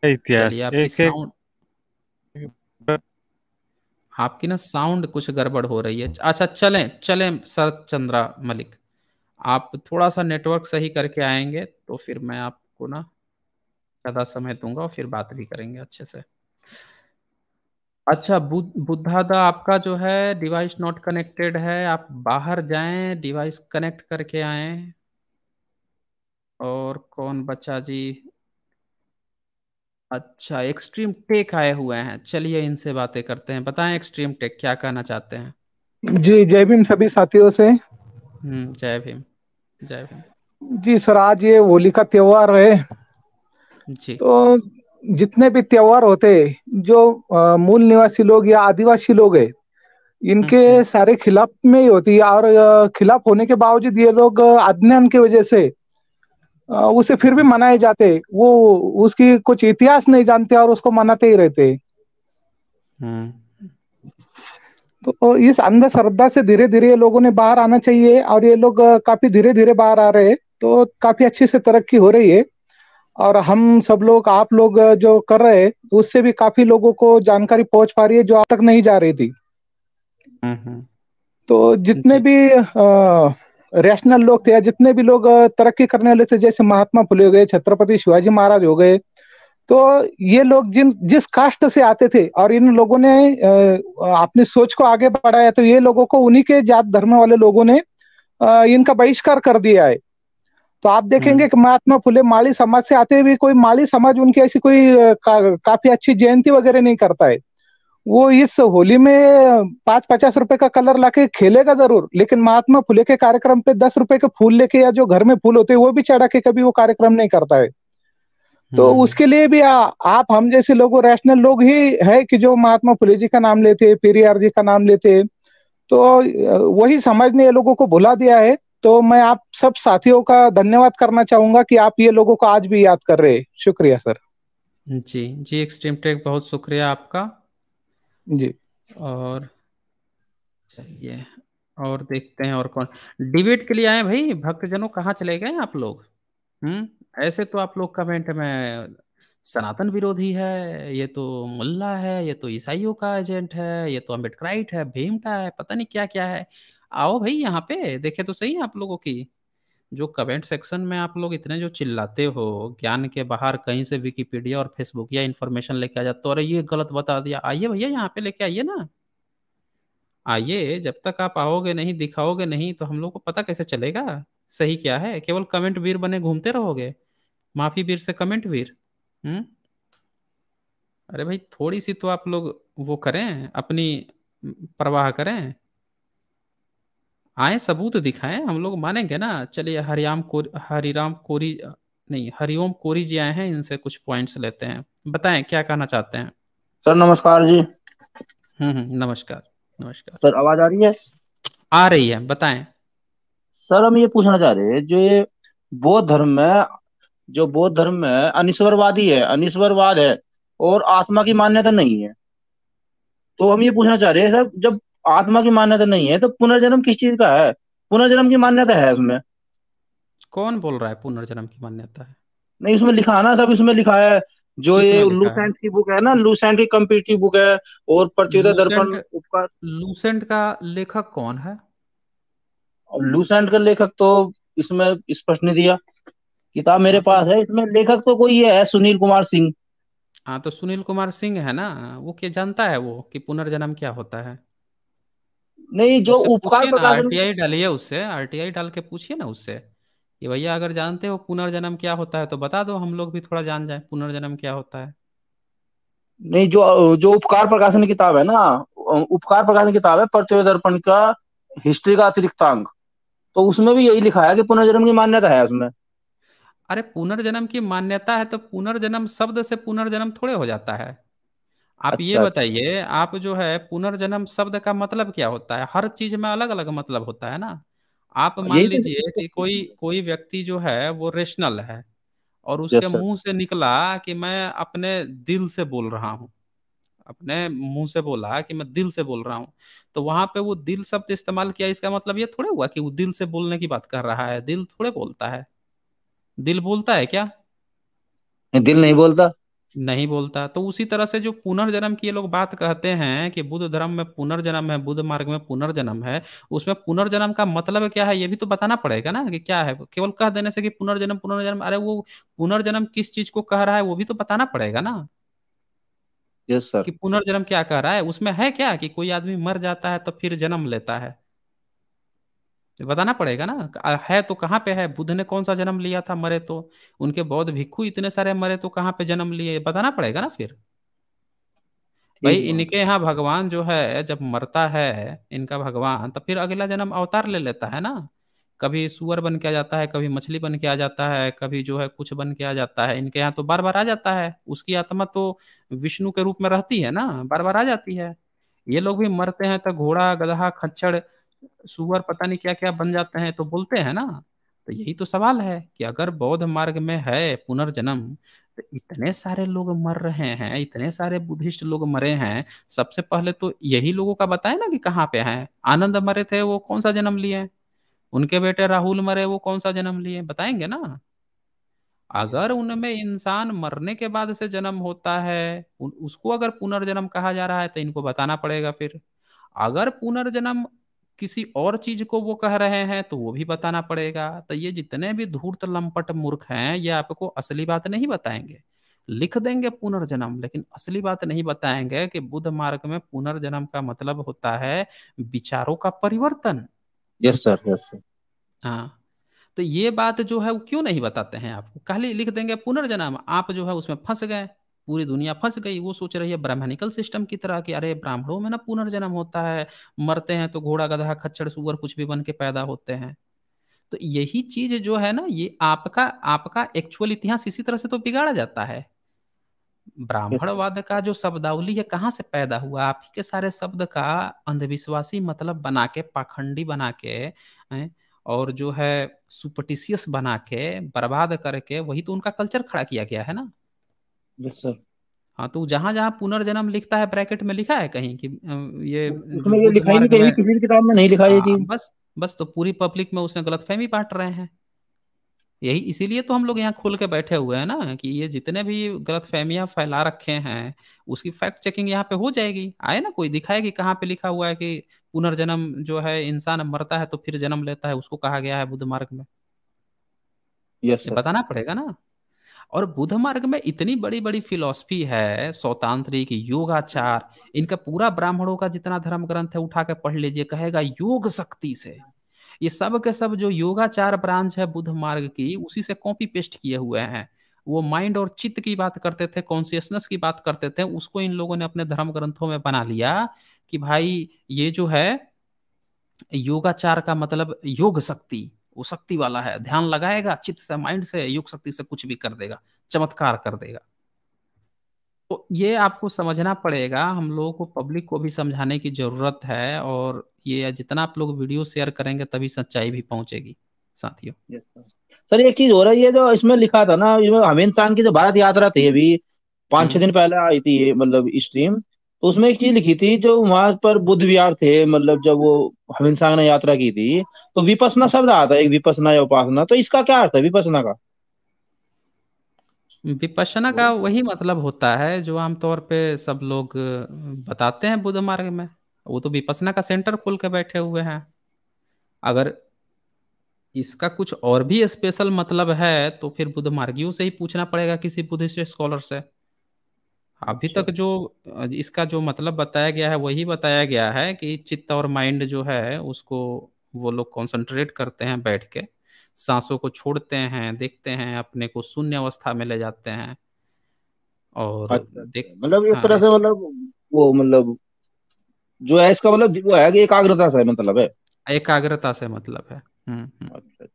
[SPEAKER 4] इतिहास एक, एक,
[SPEAKER 1] आपकी ना साउंड कुछ गड़बड़ हो रही है अच्छा चलें चलें सर चंद्रा मलिक आप थोड़ा सा नेटवर्क सही करके आएंगे तो फिर मैं आपको ना ज़्यादा समय दूंगा और फिर बात भी करेंगे अच्छे से अच्छा बुद्धा दा आपका जो है डिवाइस नॉट कनेक्टेड है आप बाहर जाएं डिवाइस कनेक्ट करके आए और कौन बच्चा जी अच्छा एक्सट्रीम टेक आए हुए हैं चलिए इनसे बातें करते हैं बताएं एक्सट्रीम टेक क्या कहना चाहते हैं
[SPEAKER 14] जी जय भीम सभी साथियों से
[SPEAKER 1] हम्म, जय भीम जय
[SPEAKER 14] भीम जी सर आज ये होली का त्योहार है जी तो जितने भी त्योहार होते जो मूल निवासी लोग या आदिवासी लोग है इनके हम्म, हम्म। सारे खिलाफ में ही होती है और खिलाफ होने के बावजूद ये लोग अज्ञान की वजह से उसे फिर भी मनाए जाते वो उसकी कुछ इतिहास नहीं जानते और उसको मनाते ही रहते
[SPEAKER 3] हम्म।
[SPEAKER 14] तो, तो इस अंधश्रद्धा से धीरे धीरे ये लोगों ने बाहर आना चाहिए और ये लोग काफी धीरे धीरे बाहर आ रहे हैं तो काफी अच्छे से तरक्की हो रही है और हम सब लोग आप लोग जो कर रहे हैं उससे भी काफी लोगों को जानकारी पहुंच पा रही है जो आज तक नहीं जा रही थी हम्म, हम्म। तो जितने भी आ, रैशनल लोग थे या जितने भी लोग तरक्की करने वाले थे जैसे महात्मा फुले हो गए छत्रपति शिवाजी महाराज हो गए तो ये लोग जिन जिस कास्ट से आते थे और इन लोगों ने अपनी सोच को आगे बढ़ाया तो ये लोगों को उन्हीं के जात धर्म वाले लोगों ने इनका बहिष्कार कर दिया है तो आप देखेंगे हम्म। कि महात्मा फुले माली समाज से आते हुए कोई माली समाज उनकी ऐसी कोई का, काफी अच्छी जयंती वगैरह नहीं करता है वो इस होली में पांच पचास रुपए का कलर लाके खेलेगा जरूर लेकिन महात्मा फुले के कार्यक्रम पे दस रुपए के फूल लेके या जो घर में फूल होते हैं वो भी चढ़ा के कभी वो कार्यक्रम नहीं करता है तो हम्म। उसके लिए भी आ, आप हम जैसे लोग रैशनल लोग ही है कि जो महात्मा फुले जी का नाम लेते हैं पेरियार जी का नाम लेते हैं तो वही समाज ने ये लोगों को भुला दिया है तो मैं आप सब साथियों का धन्यवाद करना चाहूंगा कि आप ये लोगों को आज भी याद कर रहे हैं शुक्रिया सर
[SPEAKER 1] जी जी एक्सट्रीम टेक बहुत शुक्रिया आपका जी और चलिए और देखते हैं और कौन डिबेट के लिए आए भाई भक्तजनों कहाँ चले गए आप लोग हम्म ऐसे तो आप लोग कमेंट में सनातन विरोधी है ये तो मुल्ला है ये तो ईसाइयों का एजेंट है ये तो अम्बेडकराइट है भीमटा है पता नहीं क्या क्या है आओ भाई यहाँ पे देखे तो सही आप लोगों की जो कमेंट सेक्शन में आप लोग इतने जो चिल्लाते हो ज्ञान के बाहर कहीं से विकीपीडिया और फेसबुक या इन्फॉर्मेशन लेके आ जाते हो अरे ये गलत बता दिया आइए भैया यहाँ पे लेके आइए ना आइए जब तक आप आओगे नहीं दिखाओगे नहीं तो हम लोग को पता कैसे चलेगा सही क्या है केवल कमेंट वीर बने घूमते रहोगे माफी वीर से कमेंट वीर हम्म अरे भाई थोड़ी सी तो आप लोग वो करें अपनी हम्म, परवाह करें आए सबूत दिखाएं हम लोग मानेंगे ना चलिए हरियाम को हरिराम कोरी नहीं हरिओम कोरी जी आए हैं इनसे कुछ पॉइंट्स लेते हैं बताएं क्या कहना चाहते हैं सर नमस्कार जी हम्म, हम्म नमस्कार नमस्कार
[SPEAKER 15] सर आवाज आ रही है आ रही है बताएं सर हम ये पूछना चाह रहे हैं जो ये बौद्ध धर्म में जो बौद्ध धर्म में अनिश्वरवादी है अनिश्वरवाद है और आत्मा की मान्यता नहीं है तो हम ये पूछना चाह रहे हैं सर जब आत्मा की मान्यता नहीं है तो पुनर्जन्म किस चीज का है पुनर्जन्म की मान्यता है उसमें
[SPEAKER 1] कौन बोल रहा है पुनर्जन्म की मान्यता है
[SPEAKER 15] नहीं उसमें लिखा ना सब इसमें लिखा है जो ये लूसेंट की बुक है ना लूसेंट की कम्पिटिटिव बुक है
[SPEAKER 1] और प्रतियोगिता दर्पण उपकार लूसेंट का लेखक कौन है
[SPEAKER 15] लूसेंट का लेखक तो इसमें स्पष्ट इस नहीं दिया किताब मेरे हाँ, तो पास है इसमें लेखक तो कोई है सुनील कुमार सिंह
[SPEAKER 1] हाँ तो सुनील कुमार सिंह है ना वो क्या जानता है वो कि पुनर्जन्म क्या होता है
[SPEAKER 3] नहीं जो उपकार आरटीआई
[SPEAKER 1] डालिए उससे आरटीआई डाल के पूछिए ना उससे कि भैया अगर जानते हो पुनर्जन्म क्या होता है तो बता दो हम लोग भी थोड़ा जान जाए पुनर्जन्म क्या होता है
[SPEAKER 15] नहीं जो जो उपकार प्रकाशन किताब है ना उपकार प्रकाशन किताब है पृथ्वी दर्पण का हिस्ट्री का अंग तो उसमें भी यही लिखा है कि पुनर्जन्म की मान्यता है उसमें
[SPEAKER 1] अरे पुनर्जन्म की मान्यता है तो पुनर्जन्म शब्द से पुनर्जन्म थोड़े हो जाता है आप ये अच्छा, अच्छा बताइए आप जो है पुनर्जन्म शब्द का मतलब क्या होता है हर चीज में अलग अलग मतलब होता है ना आप हाँ, मान यही तो लीजिए कि कोई कोई व्यक्ति जो है वो रेशनल है और उसके मुंह से निकला कि मैं अपने दिल से बोल रहा हूँ अपने मुंह से बोला कि मैं दिल से बोल रहा हूँ तो वहां पे वो दिल शब्द इस्तेमाल किया इसका मतलब ये थोड़ा हुआ कि वो दिल से बोलने की बात कर रहा है दिल थोड़े बोलता है दिल बोलता है क्या दिल नहीं बोलता नहीं बोलता तो उसी तरह से जो पुनर्जन्म की ये लोग बात कहते हैं कि बुद्ध धर्म में पुनर्जन्म है बुद्ध मार्ग में पुनर्जन्म है उसमें पुनर्जन्म का मतलब क्या है ये भी तो बताना पड़ेगा ना कि क्या है केवल कह देने से कि पुनर्जन्म पुनर्जन्म अरे वो पुनर्जन्म किस चीज को कह रहा है वो भी तो बताना पड़ेगा ना यस सर कि पुनर्जन्म क्या कह रहा है उसमें है क्या कि कोई आदमी मर जाता है तो फिर जन्म लेता है तो बताना पड़ेगा ना है तो कहाँ पे है बुद्ध ने कौन सा जन्म लिया था मरे तो उनके बौद्ध भिक्खु इतने सारे मरे तो कहाँ पे जन्म लिए बताना पड़ेगा ना फिर भाई इनके यहाँ भगवान जो है जब मरता है इनका भगवान तो फिर अगला जन्म अवतार ले लेता है ना कभी सुअर बन के आ जाता है कभी मछली बन के आ जाता है कभी जो है कुछ बन के आ जाता है इनके यहाँ तो बार बार आ जाता है उसकी आत्मा तो विष्णु के रूप में रहती है ना बार बार आ जाती है ये लोग भी मरते हैं तो घोड़ा गधा खच्चड़ सुअर पता नहीं क्या क्या बन जाते हैं तो बोलते हैं ना तो यही तो सवाल है कि अगर बौद्ध मार्ग में है पुनर्जन्म तो इतने सारे लोग मर रहे हैं इतने सारे बुद्धिस्ट लोग मरे हैं सबसे पहले तो यही लोगों का बताए ना कि कहाँ पे हैं आनंद मरे थे वो कौन सा जन्म लिए उनके बेटे राहुल मरे वो कौन सा जन्म लिए बताएंगे ना अगर उनमें इंसान मरने के बाद से जन्म होता है उसको अगर पुनर्जन्म कहा जा रहा है तो इनको बताना पड़ेगा फिर अगर पुनर्जन्म किसी और चीज को वो कह रहे हैं तो वो भी बताना पड़ेगा तो ये जितने भी धूर्त लंपट मूर्ख हैं ये आपको असली बात नहीं बताएंगे लिख देंगे पुनर्जन्म लेकिन असली बात नहीं बताएंगे कि बुद्ध मार्ग में पुनर्जन्म का मतलब होता है विचारों का परिवर्तन यस सर यस सर हाँ तो ये बात जो है वो क्यों नहीं बताते हैं आपको खाली लिख देंगे पुनर्जन्म आप जो है उसमें फंस गए पूरी दुनिया फंस गई वो सोच रही है ब्राह्मणिकल सिस्टम की तरह कि अरे ब्राह्मणों में ना पुनर्जन्म होता है मरते हैं तो घोड़ा गधा खच्चर सुअर कुछ भी बन के पैदा होते हैं तो यही चीज जो है ना ये आपका आपका एक्चुअल इतिहास इसी तरह से तो बिगाड़ा जाता है ब्राह्मणवाद का जो शब्दावली है कहाँ से पैदा हुआ आप ही के सारे शब्द का अंधविश्वासी मतलब बना के पाखंडी बना के और जो है सुपटिशियस बना के बर्बाद करके वही तो उनका कल्चर खड़ा किया गया है ना सर हाँ तो जहां जहां पुनर्जन्म लिखता है ब्रैकेट में लिखा है कहीं कि ये उसमें ये लिखा नहीं कहीं किसी किताब में नहीं लिखा ये हाँ, चीज बस बस तो पूरी पब्लिक में उसने गलत फहमी बांट रहे हैं यही इसीलिए तो हम लोग यहाँ खुल के बैठे हुए हैं ना कि ये जितने भी गलत फहमियां फैला रखे हैं उसकी फैक्ट चेकिंग यहाँ पे हो जाएगी आए ना कोई दिखाए कि कहाँ पे लिखा हुआ है कि पुनर्जन्म जो है इंसान मरता है तो फिर जन्म लेता है उसको कहा गया है बुद्ध मार्ग में यस yes, बताना पड़ेगा ना और बुद्ध मार्ग में इतनी बड़ी बड़ी फिलॉसफी है स्वतांत्रिक योगाचार इनका पूरा ब्राह्मणों का जितना धर्म ग्रंथ है उठा के पढ़ लीजिए कहेगा योग शक्ति से ये सब के सब जो योगाचार ब्रांच है बुद्ध मार्ग की उसी से कॉपी पेस्ट किए हुए हैं वो माइंड और चित्त की बात करते थे कॉन्सियसनेस की बात करते थे उसको इन लोगों ने अपने धर्म ग्रंथों में बना लिया कि भाई ये जो है योगाचार का मतलब योग शक्ति वो शक्ति वाला है ध्यान लगाएगा चित्त से माइंड से युग शक्ति से कुछ भी कर देगा चमत्कार कर देगा तो ये आपको समझना पड़ेगा हम लोगों को पब्लिक को भी समझाने की जरूरत है और ये जितना आप लोग वीडियो शेयर करेंगे तभी सच्चाई भी पहुंचेगी साथियों
[SPEAKER 15] सर एक चीज हो रहा है ये जो इसमें लिखा था ना हमीन खान की जो भारत यात्रा थी अभी पांच छह हम्म। दिन पहले आई थी मतलब स्ट्रीम तो उसमें एक चीज लिखी थी जो वहां पर बुद्ध विहार थे मतलब जब वो हविंसांग ने यात्रा की थी तो विपसना शब्द आता है एक विपसना या उपासना तो इसका क्या अर्थ है विपसना का
[SPEAKER 1] विपसना का वही मतलब होता है जो आमतौर पे सब लोग बताते हैं बुद्ध मार्ग में वो तो विपसना का सेंटर खोल के बैठे हुए हैं अगर इसका कुछ और भी स्पेशल मतलब है तो फिर बुद्ध मार्गियों से ही पूछना पड़ेगा किसी बुद्धिस्ट स्कॉलर से अभी अच्छा। तक जो इसका जो मतलब बताया गया है वही बताया गया है कि चित्त और माइंड जो है उसको वो लोग कंसंट्रेट करते हैं बैठ के सांसों को छोड़ते हैं देखते हैं अपने को शून्य अवस्था में ले जाते हैं और अच्छा, अच्छा। देख मतलब एक हाँ, तरह से
[SPEAKER 3] मतलब वो
[SPEAKER 15] मतलब जो
[SPEAKER 1] है इसका मतलब वो है कि एकाग्रता से मतलब है एकाग्रता से मतलब है हम्म, हम्म।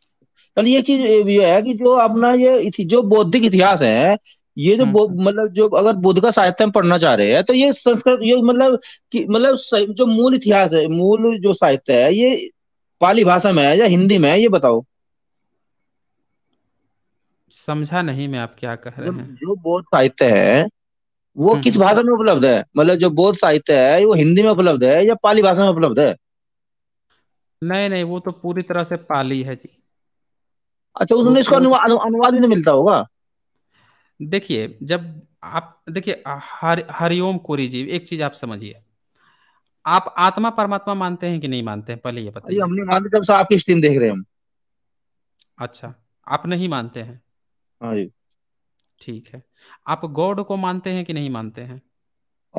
[SPEAKER 15] चलिए ये चीज ये है कि जो अपना ये जो बौद्धिक इतिहास है ये जो हम्म। मतलब जो अगर बुद्ध का साहित्य हम पढ़ना चाह रहे हैं तो ये संस्कृत ये मतलब कि मतलब जो मूल इतिहास है मूल जो साहित्य है ये पाली भाषा
[SPEAKER 1] में है या हिंदी में है ये बताओ समझा नहीं मैं आप क्या कह रहे मतलब हैं
[SPEAKER 15] जो बौद्ध साहित्य है वो हम्म, किस हम्म। भाषा में उपलब्ध है मतलब जो बौद्ध साहित्य है वो हिंदी में उपलब्ध है या पाली भाषा में उपलब्ध है
[SPEAKER 1] नहीं नहीं वो तो पूरी तरह से पाली है जी
[SPEAKER 15] अच्छा उसमें इसको अनुवाद अनुवाद भी नहीं
[SPEAKER 1] मिलता होगा देखिए जब आप देखिए हर हरिओम कोरी जी एक चीज आप समझिए आप आत्मा परमात्मा मानते हैं कि नहीं मानते हैं पहले ये बताइए हम नहीं मानते तब से आपकी स्ट्रीम देख रहे हैं हम अच्छा आप नहीं मानते हैं हाँ ठीक है आप गॉड को मानते हैं कि नहीं मानते हैं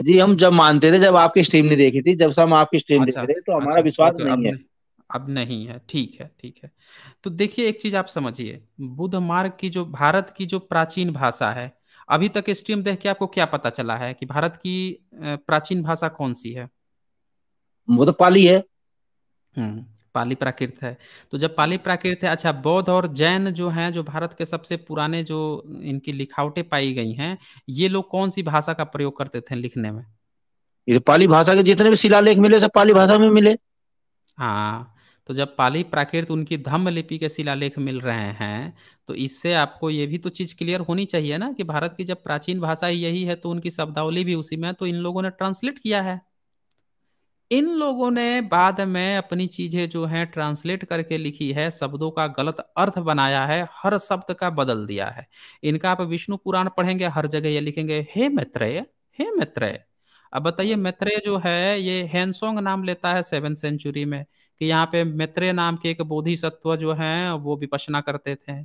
[SPEAKER 1] जी हम जब मानते
[SPEAKER 15] थे जब आपकी स्ट्रीम नहीं देखी थी जब से हम आपकी स्ट्रीम अच्छा, देख रहे तो हमारा अच्छा, विश्वास नहीं है
[SPEAKER 1] अब नहीं है ठीक है ठीक है तो देखिए एक चीज आप समझिए बुद्ध मार्ग की जो भारत की जो प्राचीन भाषा है अभी तक स्ट्रीम देख के आपको क्या पता चला है कि भारत की प्राचीन भाषा कौन सी है
[SPEAKER 15] वो तो पाली है हम्म
[SPEAKER 1] पाली प्राकृत है तो जब पाली प्राकृत है अच्छा बौद्ध और जैन जो हैं जो भारत के सबसे पुराने जो इनकी लिखावटें पाई गई हैं ये लोग कौन सी भाषा का प्रयोग करते थे लिखने में
[SPEAKER 15] ये तो पाली भाषा के जितने भी शिलालेख मिले सब पाली भाषा में मिले
[SPEAKER 1] हाँ तो जब पाली प्राकृत उनकी धम्म लिपि के शिलालेख मिल रहे हैं तो इससे आपको ये भी तो चीज़ क्लियर होनी चाहिए ना कि भारत की जब प्राचीन भाषा यही है तो उनकी शब्दावली भी उसी में है तो इन लोगों ने ट्रांसलेट किया है इन लोगों ने बाद में अपनी चीजें जो हैं ट्रांसलेट करके लिखी है शब्दों का गलत अर्थ बनाया है हर शब्द का बदल दिया है इनका आप विष्णु पुराण पढ़ेंगे हर जगह ये लिखेंगे हे मैत्रेय हे मैत्रेय अब बताइए मैत्रेय जो है ये हैंसोंग नाम लेता है सेवन सेंचुरी में कि यहाँ पे मित्रे नाम के एक बोधि सत्व जो है वो विपसना करते थे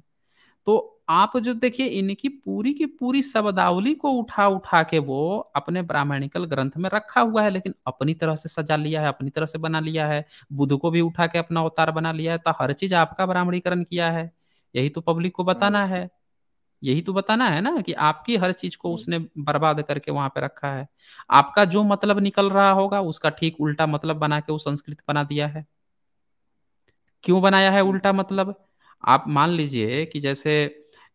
[SPEAKER 1] तो आप जो देखिए इनकी पूरी की पूरी शब्दावली को उठा उठा के वो अपने ब्राह्मणिकल ग्रंथ में रखा हुआ है लेकिन अपनी तरह से सजा लिया है अपनी तरह से बना लिया है बुद्ध को भी उठा के अपना अवतार बना लिया है तो हर चीज आपका ब्राह्मणीकरण किया है यही तो पब्लिक को बताना हाँ। है यही तो बताना है ना कि आपकी हर चीज को हाँ। उसने बर्बाद करके वहां पे रखा है आपका जो मतलब निकल रहा होगा उसका ठीक उल्टा मतलब बना के वो संस्कृत बना दिया है क्यों बनाया है उल्टा मतलब आप मान लीजिए कि जैसे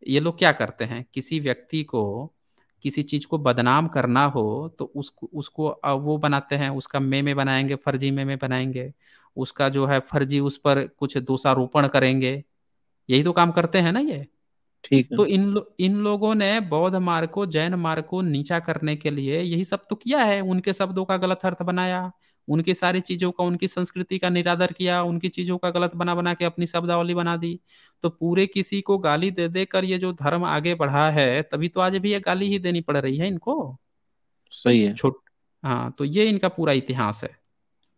[SPEAKER 1] ये लोग क्या करते हैं किसी व्यक्ति को किसी चीज को बदनाम करना हो तो उसको उसको वो बनाते हैं उसका मे में बनाएंगे फर्जी मे में बनाएंगे उसका जो है फर्जी उस पर कुछ दोषारोपण करेंगे यही तो काम करते हैं ना ये ठीक तो इन लो, इन लोगों ने बौद्ध मार्ग को जैन मार्ग को नीचा करने के लिए यही सब तो किया है उनके शब्दों का गलत अर्थ बनाया उनकी सारी चीजों का उनकी संस्कृति का निरादर किया उनकी चीजों का गलत बना बना के अपनी शब्दावली बना दी तो पूरे किसी को गाली दे देकर ये जो धर्म आगे बढ़ा है तभी तो आज भी ये गाली ही देनी पड़ रही है इनको सही है छोट हाँ तो ये इनका पूरा इतिहास है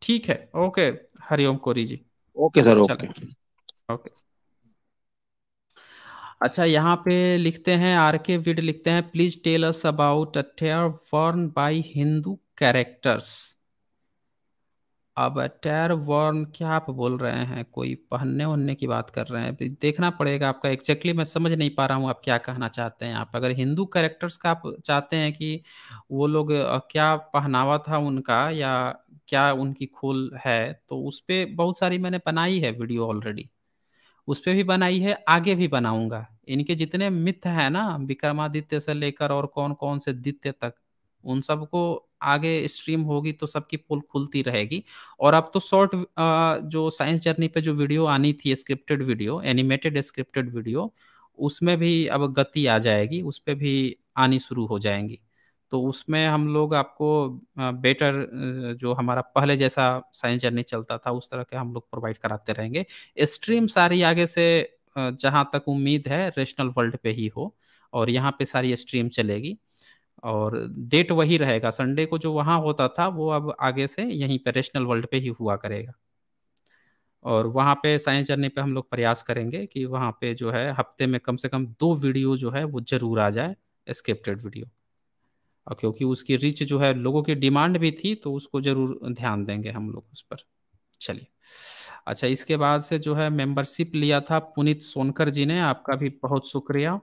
[SPEAKER 1] ठीक है okay Hariom Kori ji okay sir okay okay अच्छा यहाँ पे लिखते हैं आर के विड लिखते हैं please tell us about a tier burn by Hindu characters अब टायर वॉर्न क्या आप बोल रहे हैं कोई पहनने वहनने की बात कर रहे हैं अभी देखना पड़ेगा आपका एक्जैक्टली मैं समझ नहीं पा रहा हूँ आप क्या कहना चाहते हैं आप अगर हिंदू कैरेक्टर्स का आप चाहते हैं कि वो लोग क्या पहनावा था उनका या क्या उनकी खोल है तो उस पर बहुत सारी मैंने बनाई है वीडियो ऑलरेडी उस पर भी बनाई है आगे भी बनाऊंगा इनके जितने मिथ हैं ना विक्रमादित्य से लेकर और कौन कौन से दित्य तक उन सबको आगे स्ट्रीम होगी तो सबकी पोल खुलती रहेगी और अब तो शॉर्ट जो साइंस जर्नी पे जो वीडियो आनी थी scripted video animated scripted video उसमें भी अब गति आ जाएगी उस पर भी आनी शुरू हो जाएंगी तो उसमें हम लोग आपको बेटर जो हमारा पहले जैसा साइंस जर्नी चलता था उस तरह के हम लोग प्रोवाइड कराते रहेंगे स्ट्रीम सारी आगे से जहाँ तक उम्मीद है रेशनल वर्ल्ड पे ही हो और यहाँ पे सारी स्ट्रीम चलेगी और डेट वही रहेगा संडे को जो वहाँ होता था वो अब आगे से यहीं पर रेशनल वर्ल्ड पे ही हुआ करेगा और वहाँ पे साइंस जर्नी पे हम लोग प्रयास करेंगे कि वहाँ पे जो है हफ्ते में कम से कम दो वीडियो जो है वो जरूर आ जाए स्क्रिप्टेड वीडियो और क्योंकि उसकी रीच जो है लोगों की डिमांड भी थी तो उसको ज़रूर ध्यान देंगे हम लोग उस पर चलिए अच्छा इसके बाद से जो है मेंबरशिप लिया था पुनीत सोनकर जी ने आपका भी बहुत शुक्रिया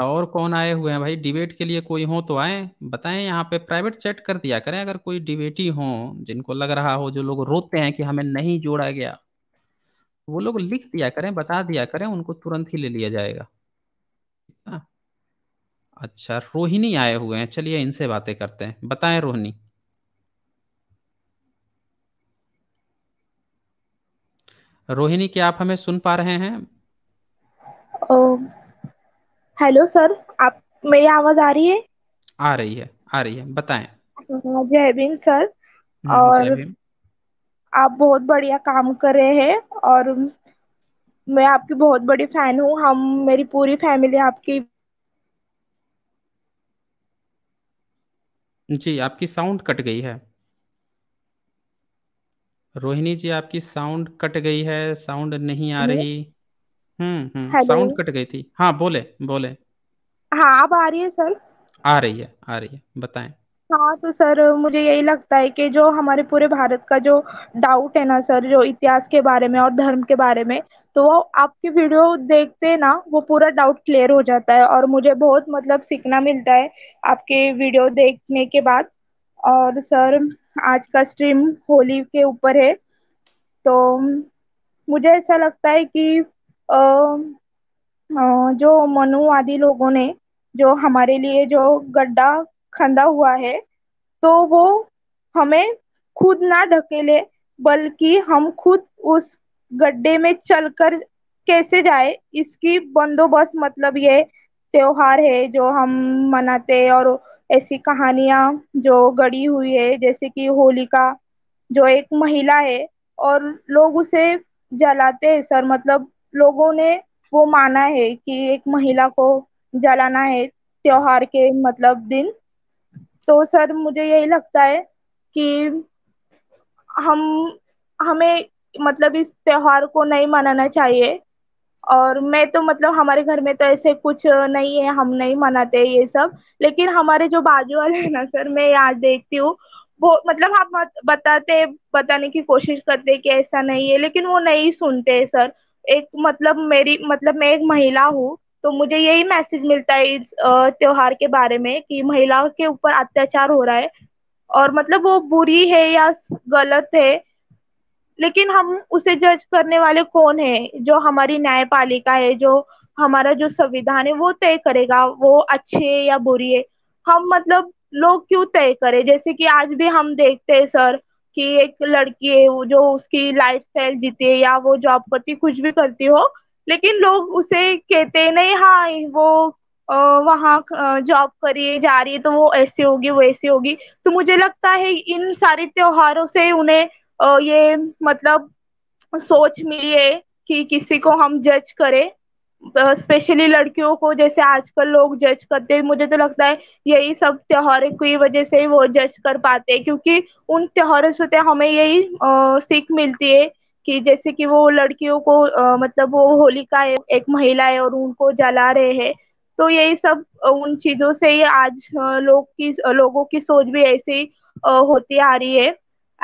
[SPEAKER 1] और कौन आए हुए हैं भाई डिबेट के लिए कोई हो तो आए बताएं यहाँ पे प्राइवेट चैट कर दिया करें अगर कोई डिबेटी हो जिनको लग रहा हो जो लोग रोते हैं कि हमें नहीं जोड़ा गया वो लोग लिख दिया करें बता दिया करें उनको तुरंत ही ले लिया जाएगा अच्छा रोहिणी आए हुए हैं चलिए इनसे बातें करते हैं बताएं रोहिणी रोहिणी क्या आप हमें सुन पा रहे हैं
[SPEAKER 3] ओ,
[SPEAKER 16] हेलो सर आप मेरी आवाज आ रही है
[SPEAKER 1] आ रही है आ रही है बताएं
[SPEAKER 16] हाँ, जय भीम सर
[SPEAKER 1] हाँ, और भीम।
[SPEAKER 16] आप बहुत बढ़िया काम कर रहे हैं और मैं आपकी बहुत बड़ी फैन हूँ हम मेरी पूरी फैमिली आपकी
[SPEAKER 1] जी आपकी साउंड कट गई है रोहिणी जी आपकी साउंड कट गई है साउंड नहीं आ रही हम्म हेलो हम्म। साउंड कट गई थी हाँ बोले बोले
[SPEAKER 16] हाँ अब आ रही है सर
[SPEAKER 1] आ रही है आ रही है बताएं
[SPEAKER 16] हाँ तो सर मुझे यही लगता है कि जो हमारे पूरे भारत का जो डाउट है ना सर जो इतिहास के बारे में और धर्म के बारे में तो वो आपकी वीडियो देखते ना वो पूरा डाउट क्लियर हो जाता है और मुझे बहुत मतलब सीखना मिलता है आपके वीडियो देखने के बाद और सर आज का स्ट्रीम होली के ऊपर है तो मुझे ऐसा लगता है कि जो मनुवादी लोगों ने जो हमारे लिए जो गड्ढा खंदा हुआ है तो वो हमें खुद ना ढकेले बल्कि हम खुद उस गड्ढे में चलकर कैसे जाए इसकी बंदोबस्त मतलब ये त्योहार है जो हम मनाते हैं और ऐसी कहानियां जो गड़ी हुई है जैसे कि होलिका जो एक महिला है और लोग उसे जलाते हैं सर मतलब लोगों ने वो माना है कि एक महिला को जलाना है त्योहार के मतलब दिन तो सर मुझे यही लगता है कि हम हमें मतलब इस त्योहार को नहीं मनाना चाहिए और मैं तो मतलब हमारे घर में तो ऐसे कुछ नहीं है हम नहीं मनाते ये सब लेकिन हमारे जो बाजू वाले हैं ना सर मैं यहाँ देखती हूँ वो मतलब आप बताते बताने की कोशिश करते कि ऐसा नहीं है लेकिन वो नहीं सुनते सर एक मतलब मेरी मतलब मैं एक महिला हूँ तो मुझे यही मैसेज मिलता है इस त्योहार के बारे में कि महिलाओं के ऊपर अत्याचार हो रहा है और मतलब वो बुरी है या गलत है लेकिन हम उसे जज करने वाले कौन है जो हमारी न्यायपालिका है जो हमारा जो संविधान है वो तय करेगा वो अच्छे है या बुरी है हम मतलब लोग क्यों तय करें जैसे कि आज भी हम देखते हैं सर कि एक लड़की है वो जो उसकी लाइफ स्टाइल जीती है या वो जॉब करती कुछ भी करती हो लेकिन लोग उसे कहते नहीं हाँ वो वहाँ जॉब करिए जा रही है तो वो ऐसे होगी वो ऐसे होगी तो मुझे लगता है इन सारे त्योहारों से उन्हें ये मतलब सोच मिली है कि किसी को हम जज करें स्पेशली लड़कियों को जैसे आजकल लोग जज करते हैं मुझे तो लगता है यही सब त्योहारों की वजह से वो जज कर पाते हैं क्योंकि उन त्योहारों से तो हमें यही सीख मिलती है कि जैसे कि वो लड़कियों को आ, मतलब वो होलिका है एक महिला है और उनको जला रहे हैं तो यही सब उन चीजों से ही आज लोग की लोगों की सोच भी ऐसी होती आ रही है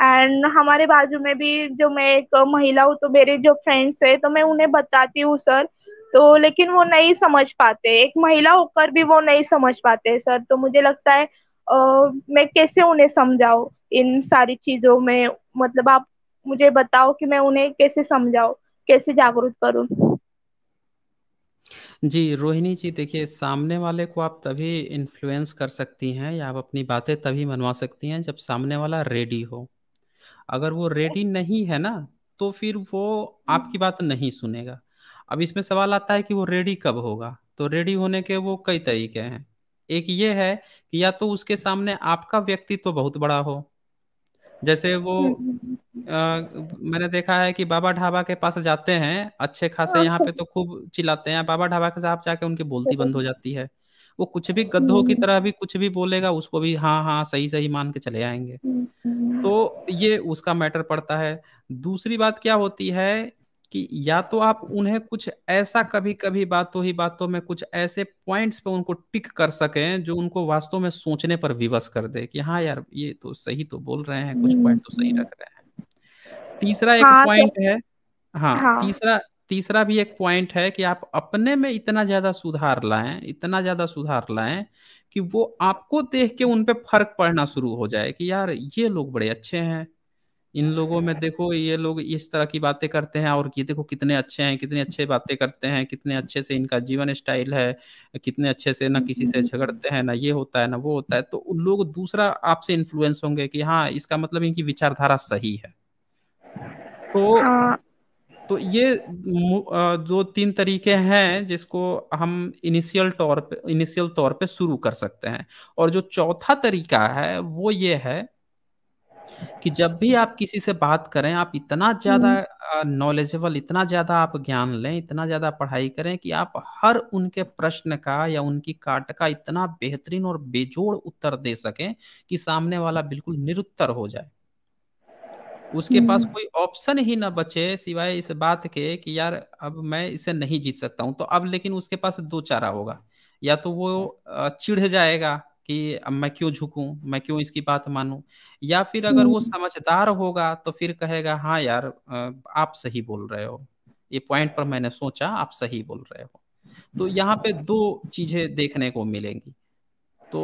[SPEAKER 16] एंड हमारे बाजू में भी जो मैं एक महिला हूँ तो मेरे जो फ्रेंड्स है तो मैं उन्हें बताती हूँ सर तो लेकिन वो नहीं समझ पाते एक महिला होकर भी वो नहीं समझ पाते सर तो मुझे लगता है आ, मैं कैसे उन्हें समझाऊँ इन सारी चीजों में मतलब आप मुझे बताओ कि मैं उन्हें कैसे समझाओ कैसे जागरूक करू
[SPEAKER 1] जी रोहिणी जी देखिए सामने वाले को आप तभी इन्फ्लुएंस कर सकती हैं या आप अपनी बातें तभी मनवा सकती हैं जब सामने वाला रेडी हो अगर वो रेडी नहीं है ना तो फिर वो आपकी बात नहीं सुनेगा अब इसमें सवाल आता है कि वो रेडी कब होगा तो रेडी होने के वो कई तरीके हैं एक ये है कि या तो उसके सामने आपका व्यक्तित्व तो बहुत बड़ा हो जैसे वो आ, हम्म, हम्म, हम्म, मैंने देखा है कि बाबा ढाबा के पास जाते हैं अच्छे खासे हाँ, यहाँ पे हाँ। तो खूब चिल्लाते हैं बाबा ढाबा के साथ जाके उनकी बोलती बंद हो जाती है वो कुछ भी गद्धों की तरह भी कुछ भी बोलेगा उसको भी हाँ हाँ सही सही मान के चले आएंगे तो ये उसका मैटर पड़ता है दूसरी बात क्या होती है कि या तो आप उन्हें कुछ ऐसा कभी कभी बातों ही बातों में कुछ ऐसे पॉइंट्स पे उनको टिक कर सकें जो उनको वास्तव में सोचने पर विवश कर दे कि हाँ यार ये तो सही तो बोल रहे हैं कुछ पॉइंट तो सही रख रहे हैं तीसरा एक हाँ, पॉइंट तो है हाँ, हाँ तीसरा तीसरा भी एक पॉइंट है कि आप अपने में इतना ज्यादा सुधार लाएं इतना ज्यादा सुधार लाएं कि वो आपको देख के उन फर्क पड़ना शुरू हो जाए कि यार ये लोग बड़े अच्छे हैं इन लोगों में देखो ये लोग इस तरह की बातें करते हैं और ये देखो कितने अच्छे हैं कितने अच्छे बातें करते हैं कितने अच्छे से इनका जीवन स्टाइल है कितने अच्छे से ना किसी से झगड़ते हैं ना ये होता है ना वो होता है तो लोग दूसरा आपसे इन्फ्लुएंस होंगे कि हाँ इसका मतलब इनकी विचारधारा सही है तो हाँ। तो ये दो तीन तरीके हैं जिसको हम इनिशियल तौर पे इनिशियल तौर पे शुरू कर सकते हैं और जो चौथा तरीका है वो ये है कि जब भी आप किसी से बात करें आप इतना ज्यादा नॉलेजेबल इतना ज्यादा आप ज्ञान लें इतना ज्यादा पढ़ाई करें कि आप हर उनके प्रश्न का या उनकी काट का इतना बेहतरीन और बेजोड़ उत्तर दे सकें कि सामने वाला बिल्कुल निरुत्तर हो जाए उसके पास कोई ऑप्शन ही ना बचे सिवाय इस बात के कि यार अब मैं इसे नहीं जीत सकता हूं तो अब लेकिन उसके पास दो चारा होगा या तो वो चिढ़ जाएगा कि अब मैं क्यों झुकूं मैं क्यों इसकी बात मानूं या फिर अगर वो समझदार होगा तो फिर कहेगा हाँ यार आप सही बोल रहे हो ये पॉइंट पर मैंने सोचा आप सही बोल रहे हो तो यहाँ पे दो चीजें देखने को मिलेंगी तो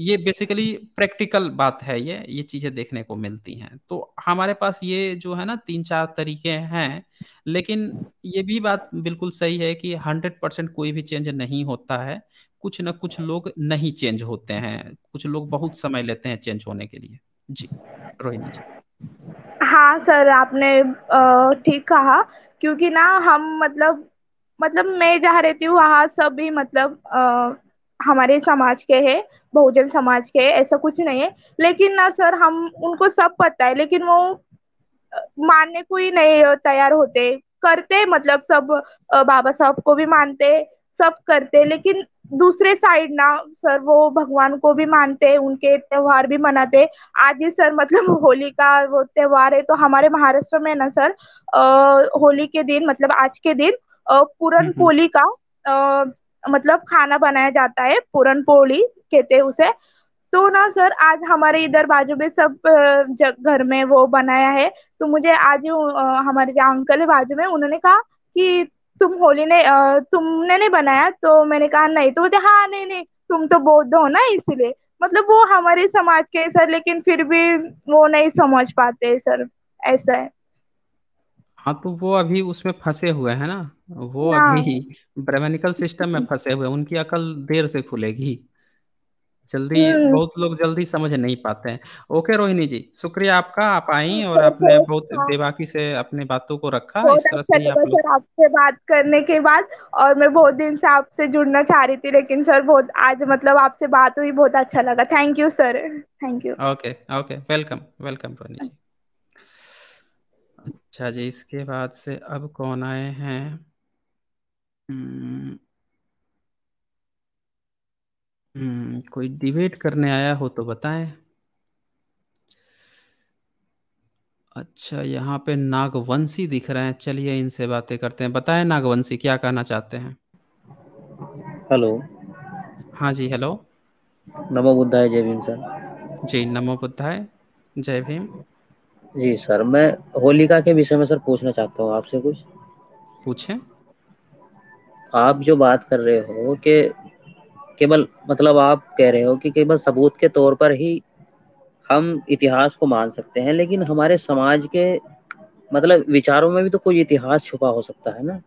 [SPEAKER 1] ये बेसिकली प्रैक्टिकल बात है ये ये चीजें देखने को मिलती हैं तो हमारे पास ये जो है ना तीन चार तरीके हैं लेकिन ये भी बात बिल्कुल सही है कि हंड्रेड परसेंट कोई भी चेंज नहीं होता है कुछ ना कुछ लोग नहीं चेंज होते हैं कुछ लोग बहुत समय लेते हैं चेंज होने के लिए जी रोहिणी जी
[SPEAKER 16] हाँ सर आपने ठीक कहा क्योंकि ना हम मतलब मतलब मैं जहाँ रहती हूँ वहाँ सब भी मतलब आ, हमारे समाज के है बहुजन समाज के है ऐसा कुछ नहीं है लेकिन ना सर हम उनको सब पता है लेकिन वो मानने को ही नहीं तैयार होते करते मतलब सब बाबा साहब को भी मानते सब करते लेकिन दूसरे साइड ना सर वो भगवान को भी मानते हैं उनके त्योहार भी मनाते आज ही सर मतलब होली का वो त्योहार है तो हमारे महाराष्ट्र में ना सर आ, होली के दिन मतलब आज के दिन पूरन पोली का आ, मतलब खाना बनाया जाता है पूरन पोली कहते हैं उसे तो ना सर आज हमारे इधर बाजू में सब घर में वो बनाया है तो मुझे आज हमारे जो अंकल है बाजू में उन्होंने कहा कि तुम होली ने तुमने नहीं बनाया तो मैंने कहा नहीं तो बोलते हाँ नहीं नहीं तुम तो बौद्ध हो ना इसलिए मतलब वो हमारे समाज के सर लेकिन फिर भी वो नहीं समझ पाते सर ऐसा है
[SPEAKER 1] हाँ तो वो अभी उसमें फंसे हुए है ना वो ना। हाँ। अभी ब्रह्मनिकल सिस्टम में फंसे हुए उनकी अकल देर से खुलेगी जल्दी हम्म। बहुत लोग जल्दी समझ नहीं पाते हैं ओके रोहिणी जी शुक्रिया आपका आप आई हाँ, और आपने बहुत अच्छा। बेबाकी से अपने बातों को रखा इस तरह अच्छा से आप सर
[SPEAKER 16] आपसे बात करने के बाद और मैं बहुत दिन से आपसे जुड़ना चाह रही थी लेकिन सर बहुत आज मतलब आपसे बात हुई बहुत अच्छा लगा thank you sir
[SPEAKER 3] thank you
[SPEAKER 1] okay okay welcome welcome Rohini ji अच्छा जी इसके बाद से अब कौन आए हैं हम्म, हम्म, कोई डिबेट करने आया हो तो बताएं अच्छा यहाँ पे नागवंशी दिख रहे हैं चलिए इनसे बातें करते हैं बताएं नागवंशी क्या कहना चाहते हैं हेलो हाँ जी हेलो
[SPEAKER 17] नमो बुद्धाय जय भीम सर
[SPEAKER 1] जी नमो बुद्धाय जय भीम
[SPEAKER 18] जी सर मैं होलिका के विषय में सर पूछना चाहता हूँ आपसे कुछ पूछे आप जो बात कर रहे हो कि केवल मतलब आप कह रहे हो कि केवल सबूत के तौर पर ही हम इतिहास को मान सकते हैं लेकिन हमारे समाज के मतलब विचारों में भी तो
[SPEAKER 1] कोई इतिहास छुपा हो सकता है ना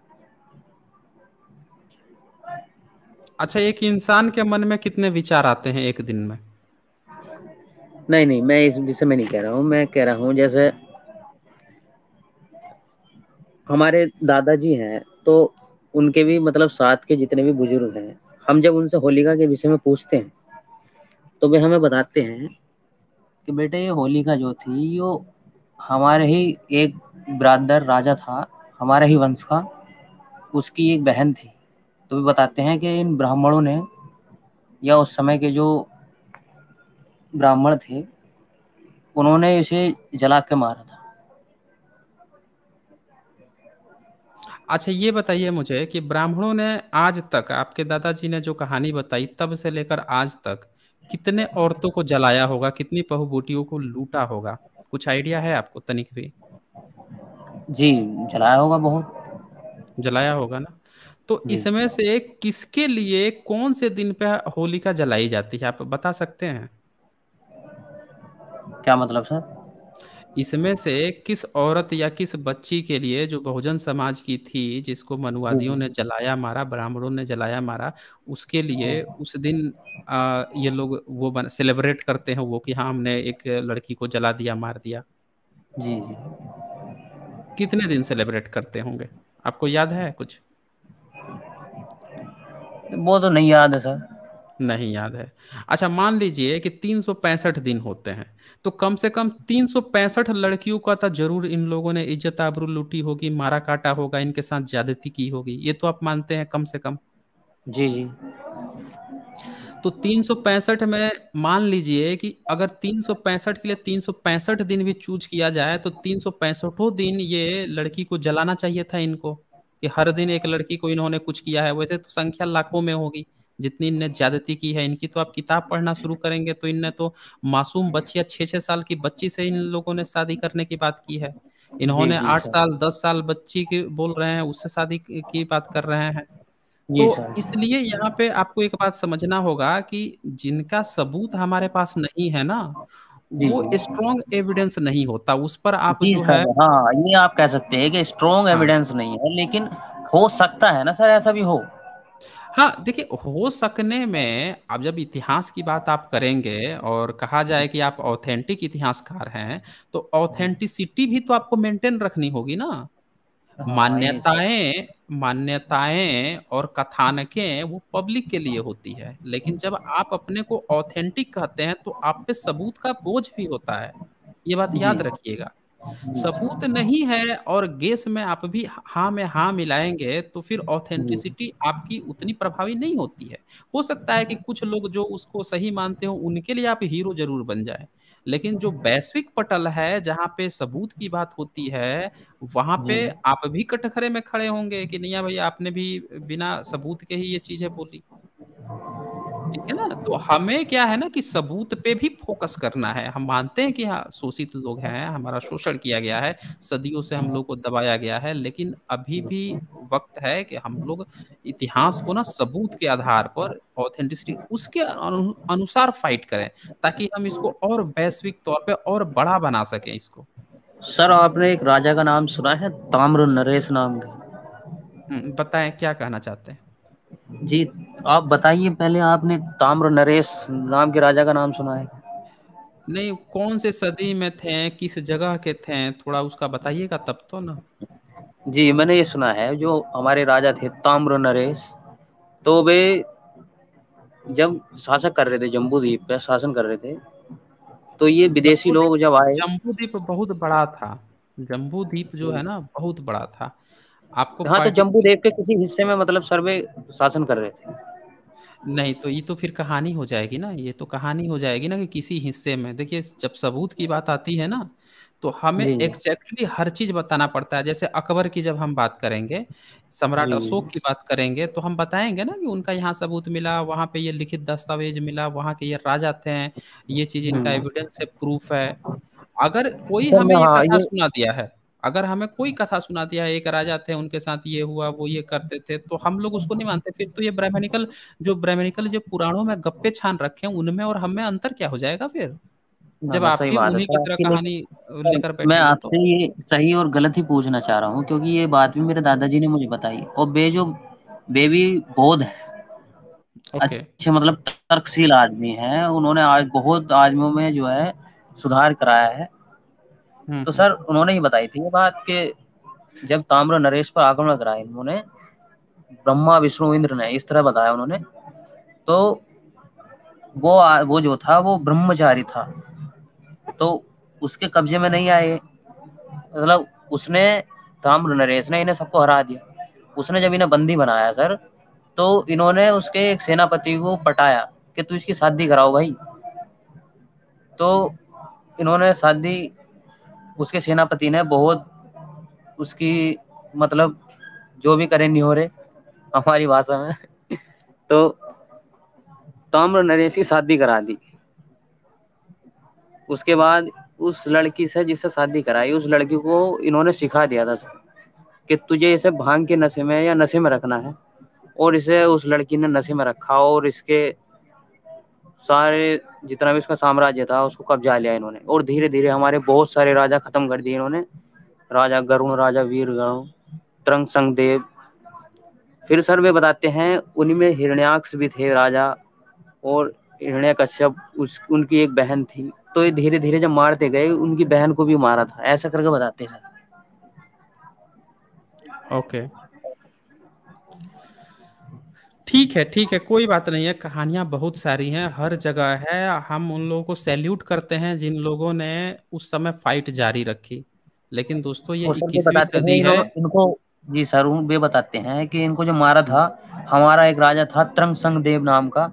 [SPEAKER 1] अच्छा एक इंसान के मन में कितने विचार आते हैं एक दिन में नहीं नहीं मैं इस विषय में नहीं कह रहा हूँ मैं कह रहा हूँ जैसे
[SPEAKER 18] हमारे दादाजी हैं तो उनके भी मतलब साथ के जितने भी बुजुर्ग हैं हम जब उनसे होलिका के विषय में पूछते हैं तो वे हमें बताते हैं कि बेटे ये होलिका जो थी यो हमारे ही एक ब्रादर राजा था हमारे ही वंश का उसकी एक बहन थी तो वे बताते हैं कि इन ब्राह्मणों ने या उस समय के जो ब्राह्मण थे
[SPEAKER 1] उन्होंने इसे जला के मारा था अच्छा ये बताइए मुझे कि ब्राह्मणों ने आज तक आपके दादाजी ने जो कहानी बताई तब से लेकर आज तक कितने औरतों को जलाया होगा कितनी बहुबूटियों को लूटा होगा कुछ आइडिया है आपको तनिक भी जी जलाया होगा बहुत जलाया होगा ना तो इसमें से किसके लिए कौन से दिन पे होलिका जलाई जाती है आप बता सकते हैं क्या मतलब सर इसमें से किस औरत या किस बच्ची के लिए जो बहुजन समाज की थी जिसको मनुवादियों ने हम्म। जलाया मारा ब्राह्मणों ने जलाया मारा उसके लिए हाँ। उस दिन आ, ये लोग वो सेलिब्रेट करते हैं वो कि हाँ हमने एक लड़की को जला दिया मार दिया जी जी कितने दिन सेलिब्रेट करते होंगे आपको याद है कुछ वो तो नहीं याद है सर नहीं याद है अच्छा मान लीजिए कि पैंसठ दिन होते हैं तो कम से कम पैंसठ लड़कियों का तो जरूर इन लोगों ने इज्जत आबरू लूटी होगी मारा काटा होगा इनके साथ ज्यादती की होगी ये तो आप मानते हैं कम से कम जी जी तो पैंसठ में मान लीजिए कि अगर पैंसठ के लिए पैंसठ दिन भी चूज किया जाए तो तीन सौ दिन ये लड़की को जलाना चाहिए था इनको कि हर दिन एक लड़की को इन्होंने कुछ किया है वैसे तो संख्या लाखों में होगी जितनी इनने ज्यादती की है इनकी तो आप किताब पढ़ना शुरू करेंगे तो इनने तो मासूम बच्चिया छह छह साल की बच्ची से इन लोगों ने शादी करने की बात की है इन्होंने आठ साल दस साल बच्ची की बोल रहे हैं उससे शादी की बात कर रहे हैं तो इसलिए यहाँ पे आपको एक बात समझना होगा कि जिनका सबूत हमारे पास नहीं है ना वो स्ट्रॉन्ग एविडेंस नहीं होता उस पर आप जो है हाँ ये आप कह सकते हैं कि स्ट्रॉन्ग एविडेंस हाँ। नहीं है लेकिन हो सकता है ना सर ऐसा भी हो हाँ देखिए हो सकने में आप जब इतिहास की बात आप करेंगे और कहा जाए कि आप ऑथेंटिक इतिहासकार हैं तो ऑथेंटिसिटी हाँ। भी तो आपको मेंटेन रखनी होगी ना हाँ, हाँ, मान्यताएं मान्यताएं और कथानकें वो पब्लिक के लिए होती है लेकिन जब आप अपने को ऑथेंटिक कहते हैं तो आप पे सबूत का बोझ भी होता है ये बात याद रखिएगा सबूत नहीं है और गेस में आप भी हाँ में हाँ मिलाएंगे तो फिर ऑथेंटिसिटी हम्म। आपकी उतनी प्रभावी नहीं होती है हो सकता है कि कुछ लोग जो उसको सही मानते हो उनके लिए आप हीरो जरूर बन जाए लेकिन जो वैश्विक पटल है जहाँ पे सबूत की बात होती है वहां पे हम्म। आप भी कटखरे में खड़े होंगे कि नहीं भैया आपने भी बिना सबूत के ही ये चीजें बोली ठीक है ना तो हमें क्या है ना कि सबूत पे भी फोकस करना है हम मानते हैं कि हाँ शोषित लोग हैं हमारा शोषण किया गया है सदियों से हम हाँ। लोग को दबाया गया है लेकिन अभी भी वक्त है कि हम लोग इतिहास को ना सबूत के आधार पर ऑथेंटिसिटी उसके अनुसार फाइट करें ताकि हम इसको और वैश्विक तौर पर और बड़ा बना सके इसको सर आपने एक राजा का नाम सुना है ताम्र नरेश नाम हम्म, बताएं क्या कहना चाहते हैं जी आप
[SPEAKER 18] बताइए पहले आपने ताम्र नरेश नाम के राजा का नाम सुना है
[SPEAKER 1] नहीं कौन से सदी में थे किस जगह के थे थोड़ा उसका बताइएगा तब तो ना
[SPEAKER 18] जी मैंने ये सुना है जो हमारे राजा थे ताम्र नरेश तो वे जब शासक कर रहे थे जम्बूद्वीप पे शासन कर रहे थे तो ये विदेशी लोग जब आए
[SPEAKER 1] जम्बूद्वीप बहुत बड़ा था जम्बूद्वीप जो है ना
[SPEAKER 18] बहुत बड़ा था आपको हाँ तो जम्बू देव के किसी हिस्से में मतलब सर्वे शासन कर रहे थे
[SPEAKER 1] नहीं तो ये तो फिर कहानी हो जाएगी ना ये तो कहानी हो जाएगी ना कि किसी हिस्से में देखिए जब सबूत की बात आती है ना तो हमें एग्जैक्टली हर चीज बताना पड़ता है जैसे अकबर की जब हम बात करेंगे सम्राट अशोक की बात करेंगे तो हम बताएंगे ना कि उनका यहाँ सबूत मिला वहाँ पे ये लिखित दस्तावेज मिला वहाँ के ये राजा थे ये चीज इनका एविडेंस है प्रूफ है अगर कोई हमें हाँ, ये सुना दिया है अगर हमें कोई हाँ। कथा सुना दिया एक राजा थे उनके साथ ये हुआ वो ये करते थे तो हम लोग उसको नहीं मानते फिर तो ये ब्राह्मणिकल जो ब्राह्मणिकल जो पुराणों में गप्पे छान रखे हैं उनमें और हमें अंतर क्या हो जाएगा फिर जब आप भी उन्हीं की तरह कहानी लेकर बैठे मैं आपसे तो-
[SPEAKER 18] ये सही और गलत ही पूछना चाह रहा हूँ क्योंकि ये बात भी मेरे दादाजी ने मुझे बताई और बे जो बेबी बोध है अच्छे मतलब तर्कशील आदमी है उन्होंने आज बहुत आदमियों में जो है सुधार कराया है हम्म, तो हम्म। सर उन्होंने ही बताई थी ये बात कि जब ताम्र नरेश पर आक्रमण कराया इन्होंने ब्रह्मा विष्णु इंद्र ने इस तरह बताया उन्होंने तो वो आ, वो जो था वो ब्रह्मचारी था तो उसके कब्जे में नहीं आए मतलब उसने ताम्र नरेश ने इन्हें सबको हरा दिया उसने जब इन्हें बंदी बनाया सर तो इन्होंने उसके एक सेनापति को पटाया कि तू इसकी शादी कराओ भाई तो इन्होंने शादी उसके सेनापति ने बहुत उसकी मतलब जो भी करे निहोरे हमारी भाषा में तो ताम्र नरेश की शादी करा दी उसके बाद उस लड़की से जिससे शादी कराई उस लड़की को इन्होंने सिखा दिया था कि तुझे इसे भांग के नशे में या नशे में रखना है और इसे उस लड़की ने नशे में रखा और इसके सारे जितना भी उसका साम्राज्य था उसको कब्जा लिया इन्होंने और धीरे धीरे हमारे बहुत सारे राजा खत्म कर दिए इन्होंने राजा गरुण राजा वीर गरुण त्रंग संगदेव फिर सर वे बताते हैं उनमें हिरण्याक्ष भी थे राजा और हिरण्य कश्यप उस उनकी एक बहन थी तो ये धीरे धीरे जब मारते गए उनकी बहन को भी मारा था ऐसा करके बताते हैं सर
[SPEAKER 1] ओके okay. ठीक है ठीक है कोई बात नहीं है कहानियां बहुत सारी हैं हर जगह है हम उन लोगों को सैल्यूट करते हैं जिन लोगों ने उस समय फाइट जारी रखी लेकिन दोस्तों ये सदी है इनको
[SPEAKER 18] जी सर वे बताते हैं कि इनको जो मारा था हमारा एक राजा था त्रंग संग देव नाम का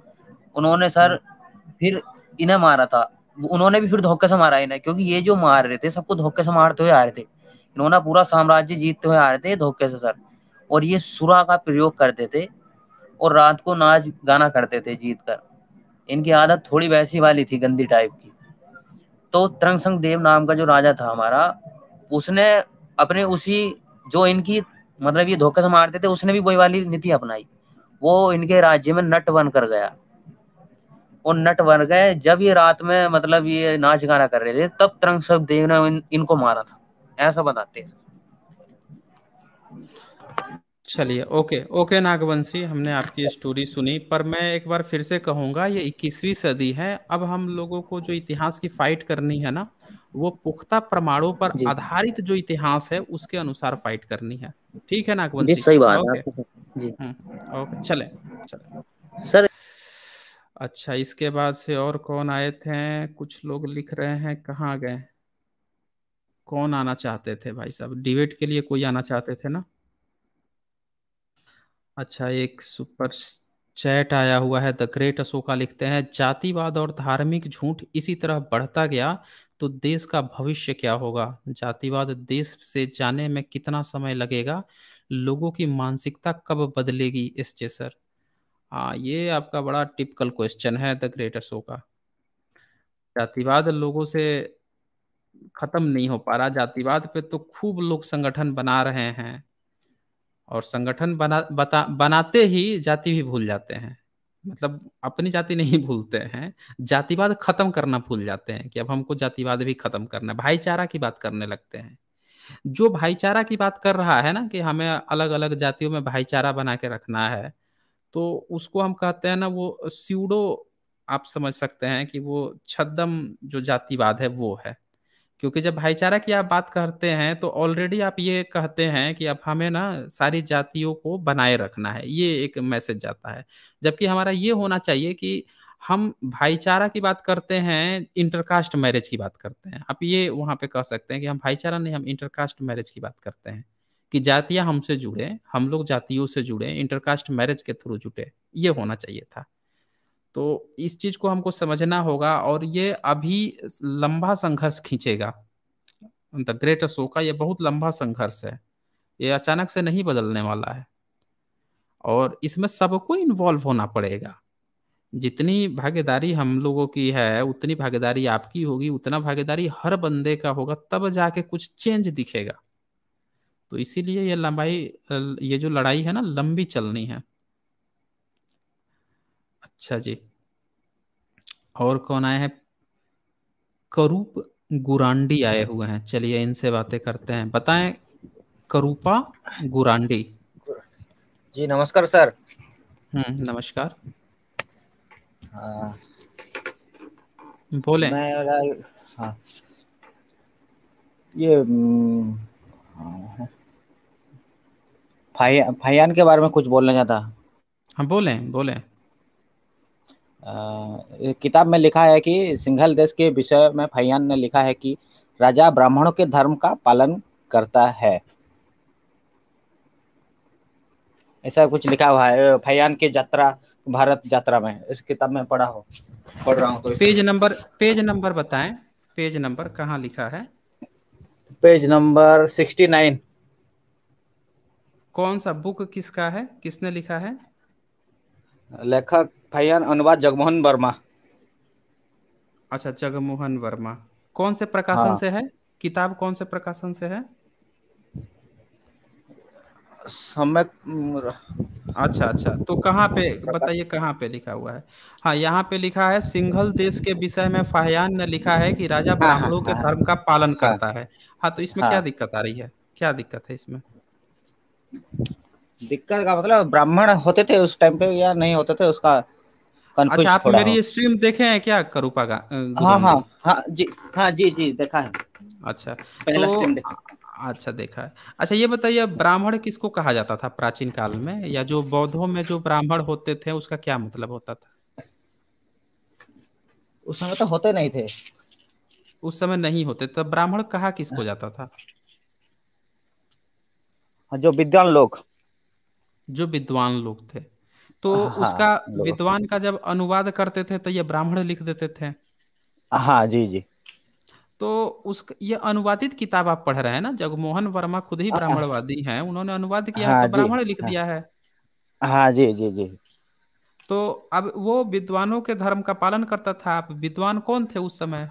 [SPEAKER 18] उन्होंने सर हाँ। फिर इन्हें मारा था उन्होंने भी फिर धोखे से मारा इन्हें क्योंकि ये जो मार रहे थे सबको धोखे से मारते हुए आ रहे थे इन्होंने पूरा साम्राज्य जीतते हुए आ रहे थे धोखे से सर और ये सुरा का प्रयोग करते थे और रात को नाच गाना करते थे जीत कर इनकी आदत थोड़ी वैसी वाली थी गंदी टाइप की तो तरंग संग देव नाम का जो राजा था हमारा उसने अपने उसी जो इनकी मतलब ये धोखे से मारते थे उसने भी वही वाली नीति अपनाई वो इनके राज्य में नट बन कर गया और नट बन गए जब ये रात में मतलब ये नाच गाना कर रहे
[SPEAKER 1] थे तब तरंग सब देव ने इन, इनको मारा था ऐसा बताते हैं चलिए ओके ओके नागवंशी हमने आपकी स्टोरी सुनी पर मैं एक बार फिर से कहूँगा ये इक्कीसवीं सदी है अब हम लोगों को जो इतिहास की फाइट करनी है ना वो पुख्ता प्रमाणों पर आधारित जो इतिहास है उसके अनुसार फाइट करनी है ठीक है नागवंशी सही बात ओके, हम्म, ओके चले चले सर अच्छा इसके बाद से और कौन आए थे कुछ लोग लिख रहे हैं कहाँ गए कौन आना चाहते थे भाई साहब डिबेट के लिए कोई आना चाहते थे ना अच्छा एक सुपर चैट आया हुआ है द ग्रेट अशोका लिखते हैं जातिवाद और धार्मिक झूठ इसी तरह बढ़ता गया तो देश का भविष्य क्या होगा जातिवाद देश से जाने में कितना समय लगेगा लोगों की मानसिकता कब बदलेगी इस सर हाँ ये आपका बड़ा टिपिकल क्वेश्चन है द ग्रेट अशोका जातिवाद लोगों से खत्म नहीं हो पा रहा जातिवाद पे तो खूब लोग संगठन बना रहे हैं और संगठन बना बता बनाते ही जाति भी भूल जाते हैं मतलब अपनी जाति नहीं भूलते हैं जातिवाद खत्म करना भूल जाते हैं कि अब हमको जातिवाद भी खत्म करना है भाईचारा की बात करने लगते हैं जो भाईचारा की बात कर रहा है ना कि हमें अलग अलग जातियों में भाईचारा बना के रखना है तो उसको हम कहते हैं ना वो स्यूडो आप समझ सकते हैं कि वो छदम जो जातिवाद है वो है क्योंकि जब भाईचारा की आप बात करते हैं तो ऑलरेडी आप ये कहते हैं कि अब हमें ना सारी जातियों को बनाए रखना है ये एक मैसेज जाता है जबकि हमारा ये होना चाहिए कि हम भाईचारा की बात करते हैं इंटरकास्ट मैरिज की बात करते हैं आप ये वहाँ पे कह सकते हैं कि हम भाईचारा नहीं हम इंटरकास्ट मैरिज की बात करते हैं कि जातियाँ हमसे जुड़े हम लोग जातियों से जुड़े इंटरकास्ट मैरिज के थ्रू जुटे ये होना चाहिए था तो इस चीज को हमको समझना होगा और ये अभी लंबा संघर्ष खींचेगा द ग्रेट अशोका ये बहुत लंबा संघर्ष है ये अचानक से नहीं बदलने वाला है और इसमें सबको इन्वॉल्व होना पड़ेगा जितनी भागीदारी हम लोगों की है उतनी भागीदारी आपकी होगी उतना भागीदारी हर बंदे का होगा तब जाके कुछ चेंज दिखेगा तो इसीलिए ये लंबाई ये जो लड़ाई है ना लंबी चलनी है अच्छा जी और कौन आए हैं करूप गुरांडी आए हुए हैं चलिए इनसे बातें करते हैं बताएं करूपा गुरांडी
[SPEAKER 17] जी नमस्कार सर हम्म नमस्कार आ, हाँ।
[SPEAKER 1] बोले मैं हाँ
[SPEAKER 17] ये फाइयान के बारे में कुछ बोलना चाहता
[SPEAKER 1] हाँ बोले बोले
[SPEAKER 17] किताब में लिखा है कि सिंघल देश के विषय में फैयान ने लिखा है कि राजा ब्राह्मणों के धर्म का पालन करता है ऐसा कुछ लिखा हुआ है फैयान की यात्रा भारत यात्रा में इस किताब में पढ़ा हो पढ़ रहा हूँ तो
[SPEAKER 1] पेज नंबर पेज नंबर बताएं पेज नंबर कहाँ लिखा है
[SPEAKER 17] पेज नंबर सिक्सटी नाइन
[SPEAKER 1] कौन सा बुक किसका है किसने लिखा है
[SPEAKER 17] लेखक फैयान अनुवाद जगमोहन वर्मा अच्छा जगमोहन वर्मा
[SPEAKER 1] कौन से प्रकाशन हाँ। से है किताब कौन से प्रकाशन से है समय अच्छा अच्छा तो कहाँ पे बताइए कहाँ पे लिखा हुआ है हाँ यहाँ पे लिखा है सिंघल देश के विषय में फाहयान ने लिखा है कि राजा हाँ, हाँ, ब्राह्मणों के हाँ। धर्म का पालन करता है हाँ तो इसमें क्या दिक्कत आ रही है क्या दिक्कत है इसमें दिक्कत का मतलब ब्राह्मण होते थे उस टाइम पे या नहीं होते थे उसका अच्छा आप मेरी स्ट्रीम देखे हैं क्या करूपा का हाँ हाँ
[SPEAKER 17] हाँ जी हाँ जी जी देखा है
[SPEAKER 1] अच्छा पहला तो, स्ट्रीम देखा अच्छा देखा है अच्छा ये बताइए ब्राह्मण किसको कहा जाता था प्राचीन काल में या जो बौद्धों में जो ब्राह्मण होते थे उसका क्या मतलब होता था उस समय तो होते नहीं थे उस समय नहीं होते तब ब्राह्मण कहा किसको जाता था हाँ, जो विद्वान लोग जो विद्वान लोग थे तो हाँ, हाँ, उसका विद्वान का जब अनुवाद करते थे तो ये ब्राह्मण लिख देते थे हाँ जी जी तो उस ये अनुवादित किताब आप पढ़ रहे हैं ना जगमोहन वर्मा खुद ही हाँ, ब्राह्मणवादी हैं उन्होंने अनुवाद किया हाँ, तो ब्राह्मण लिख हाँ, दिया है
[SPEAKER 17] हाँ जी जी जी
[SPEAKER 1] तो अब वो विद्वानों के धर्म का पालन करता था आप विद्वान कौन थे उस समय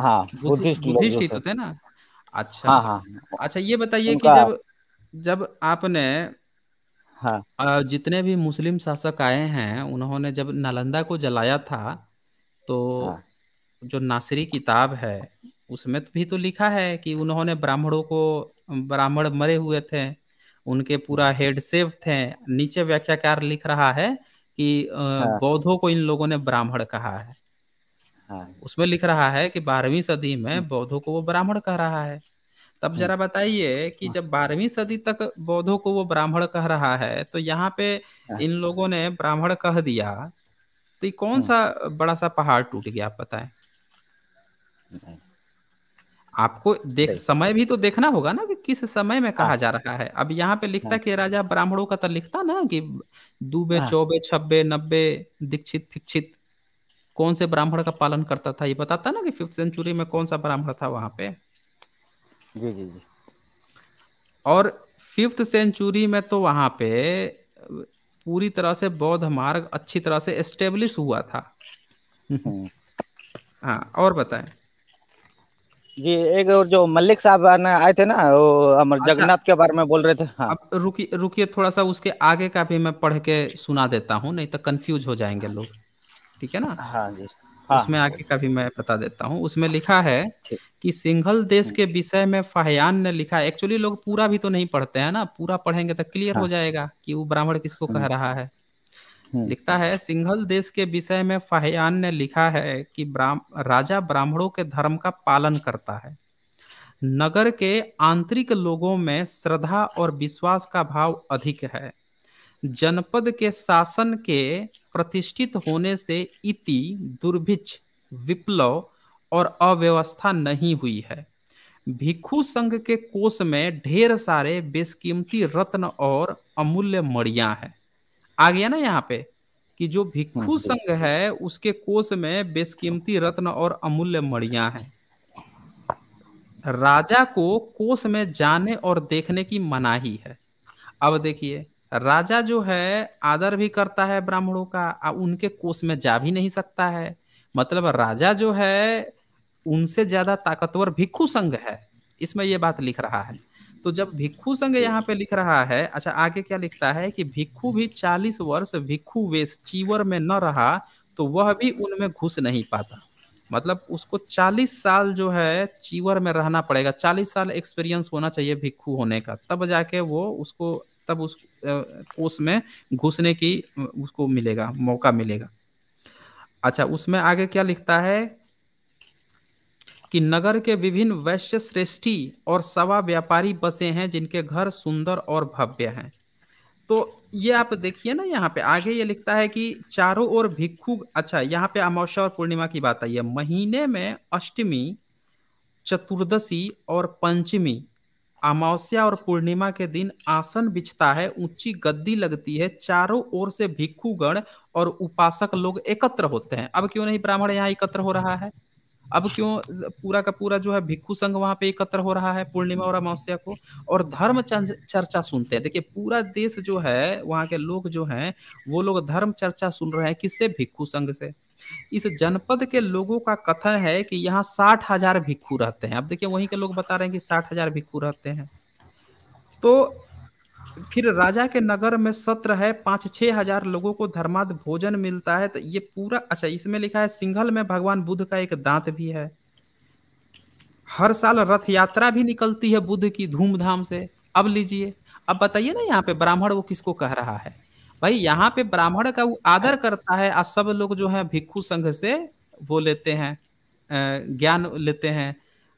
[SPEAKER 1] हाँ बुद्धिस्ट बुद्धिस्ट ही तो थे ना अच्छा हाँ, हाँ, अच्छा ये बताइए कि जब जब आपने हाँ जितने भी मुस्लिम शासक आए हैं उन्होंने जब नालंदा को जलाया था तो हाँ जो नासरी किताब है उसमें तो भी तो लिखा है कि उन्होंने ब्राह्मणों को ब्राह्मण मरे हुए थे उनके पूरा हेड सेव थे नीचे व्याख्याकार लिख रहा है कि हाँ बौद्धों को इन लोगों ने ब्राह्मण कहा है हाँ उसमें लिख रहा है कि बारहवीं सदी में हम्म। बौद्धों को वो ब्राह्मण कह रहा है तब जरा बताइए कि हाँ। जब बारहवीं सदी तक बौद्धों को वो ब्राह्मण कह रहा है तो यहाँ पे हाँ। इन लोगों ने ब्राह्मण कह दिया तो कौन हाँ। सा बड़ा सा पहाड़ टूट गया आप बताए आपको देख समय भी तो देखना होगा ना कि किस समय में कहा जा रहा है अब यहाँ पे लिखता कि राजा ब्राह्मणों का तो लिखता ना कि दूबे चौबे छब्बे नब्बे दीक्षित फिक्षित कौन से ब्राह्मण का पालन करता था ये बताता ना कि फिफ्थ सेंचुरी में कौन सा ब्राह्मण था वहां पे जी जी जी और फिफ्थ सेंचुरी में तो वहां पे पूरी तरह से बौद्ध मार्ग अच्छी तरह से एस्टेब्लिश हुआ था हम्म। हाँ और बताएं
[SPEAKER 17] जी एक और जो मल्लिक साहब आए थे ना वो अमर अच्छा, जगन्नाथ के
[SPEAKER 1] बारे में बोल रहे थे हाँ। अब रुकिए रुकिए थोड़ा सा उसके आगे का भी मैं पढ़ के सुना देता हूँ नहीं तो कंफ्यूज हो जाएंगे लोग ठीक है ना हाँ जी हाँ, उसमें आके कभी मैं बता देता हूँ उसमें लिखा है कि सिंघल देश हम्म। के विषय में फहयान ने लिखा है एक्चुअली लोग पूरा भी तो नहीं पढ़ते हैं ना पूरा पढ़ेंगे तो क्लियर हाँ, हो जाएगा कि वो ब्राह्मण किसको कह हम्म। रहा है हम्म। लिखता है सिंघल देश के विषय में फहयान ने लिखा है कि ब्राह्म राजा ब्राह्मणों के धर्म का पालन करता है नगर के आंतरिक लोगों में श्रद्धा और विश्वास का भाव अधिक है जनपद के शासन के प्रतिष्ठित होने से इति दुर्भिक्ष विप्लव और अव्यवस्था नहीं हुई है भिक्षु संघ के कोष में ढेर सारे बेसकीमती रत्न और अमूल्य मड़िया है आ गया ना यहाँ पे कि जो भिक्षु हाँ, संघ है उसके कोष में बेसकीमती रत्न और अमूल्य मड़िया है राजा को कोष में जाने और देखने की मनाही है अब देखिए राजा जो है आदर भी करता है ब्राह्मणों का और उनके कोष में जा भी नहीं सकता है मतलब राजा जो है उनसे ज्यादा ताकतवर भिक्खु संघ है इसमें यह बात लिख रहा है तो जब भिक्खु संघ यहाँ पे लिख रहा है अच्छा आगे क्या लिखता है कि भिक्खु भी चालीस वर्ष भिक्खु वेश चीवर में न रहा तो वह भी उनमें घुस नहीं पाता मतलब उसको चालीस साल जो है चीवर में रहना पड़ेगा चालीस साल एक्सपीरियंस होना चाहिए भिक्खु होने का तब जाके वो उसको तब उस कोष में घुसने की उसको मिलेगा मौका मिलेगा अच्छा उसमें आगे क्या लिखता है कि नगर के विभिन्न वैश्य श्रेष्ठी और सवा व्यापारी बसे हैं जिनके घर सुंदर और भव्य हैं तो ये आप देखिए ना यहाँ पे आगे ये लिखता है कि चारों ओर भिक्षु अच्छा यहाँ पे अमावस्या और पूर्णिमा की बात आई है महीने में अष्टमी चतुर्दशी और पंचमी अमावस्या और पूर्णिमा के दिन आसन बिछता है ऊंची गद्दी लगती है चारों ओर से भिक्खुगण और उपासक लोग एकत्र होते हैं अब क्यों नहीं ब्राह्मण यहाँ एकत्र हो रहा है अब क्यों पूरा का पूरा जो है भिक्खु संघ वहां पे एकत्र हो रहा है पूर्णिमा और अमावस्या को और धर्म चर्चा सुनते हैं देखिए पूरा देश जो है वहां के लोग जो हैं वो लोग धर्म चर्चा सुन रहे हैं किससे भिक्खु संघ से इस जनपद के लोगों का कथन है कि यहाँ साठ हजार भिक्खु रहते हैं अब देखिए वहीं के लोग बता रहे हैं कि साठ हजार भिक्खु रहते हैं तो फिर राजा के नगर में सत्र है पांच छह हजार लोगों को धर्माद भोजन मिलता है तो ये पूरा अच्छा इसमें लिखा है सिंघल में भगवान बुद्ध का एक दांत भी है हर साल रथ यात्रा भी निकलती है बुद्ध की धूमधाम से अब लीजिए अब बताइए ना यहाँ पे ब्राह्मण वो किसको कह रहा है भाई यहाँ पे ब्राह्मण का वो आदर करता है आज सब लोग जो है भिक्खु संघ से वो लेते हैं ज्ञान लेते हैं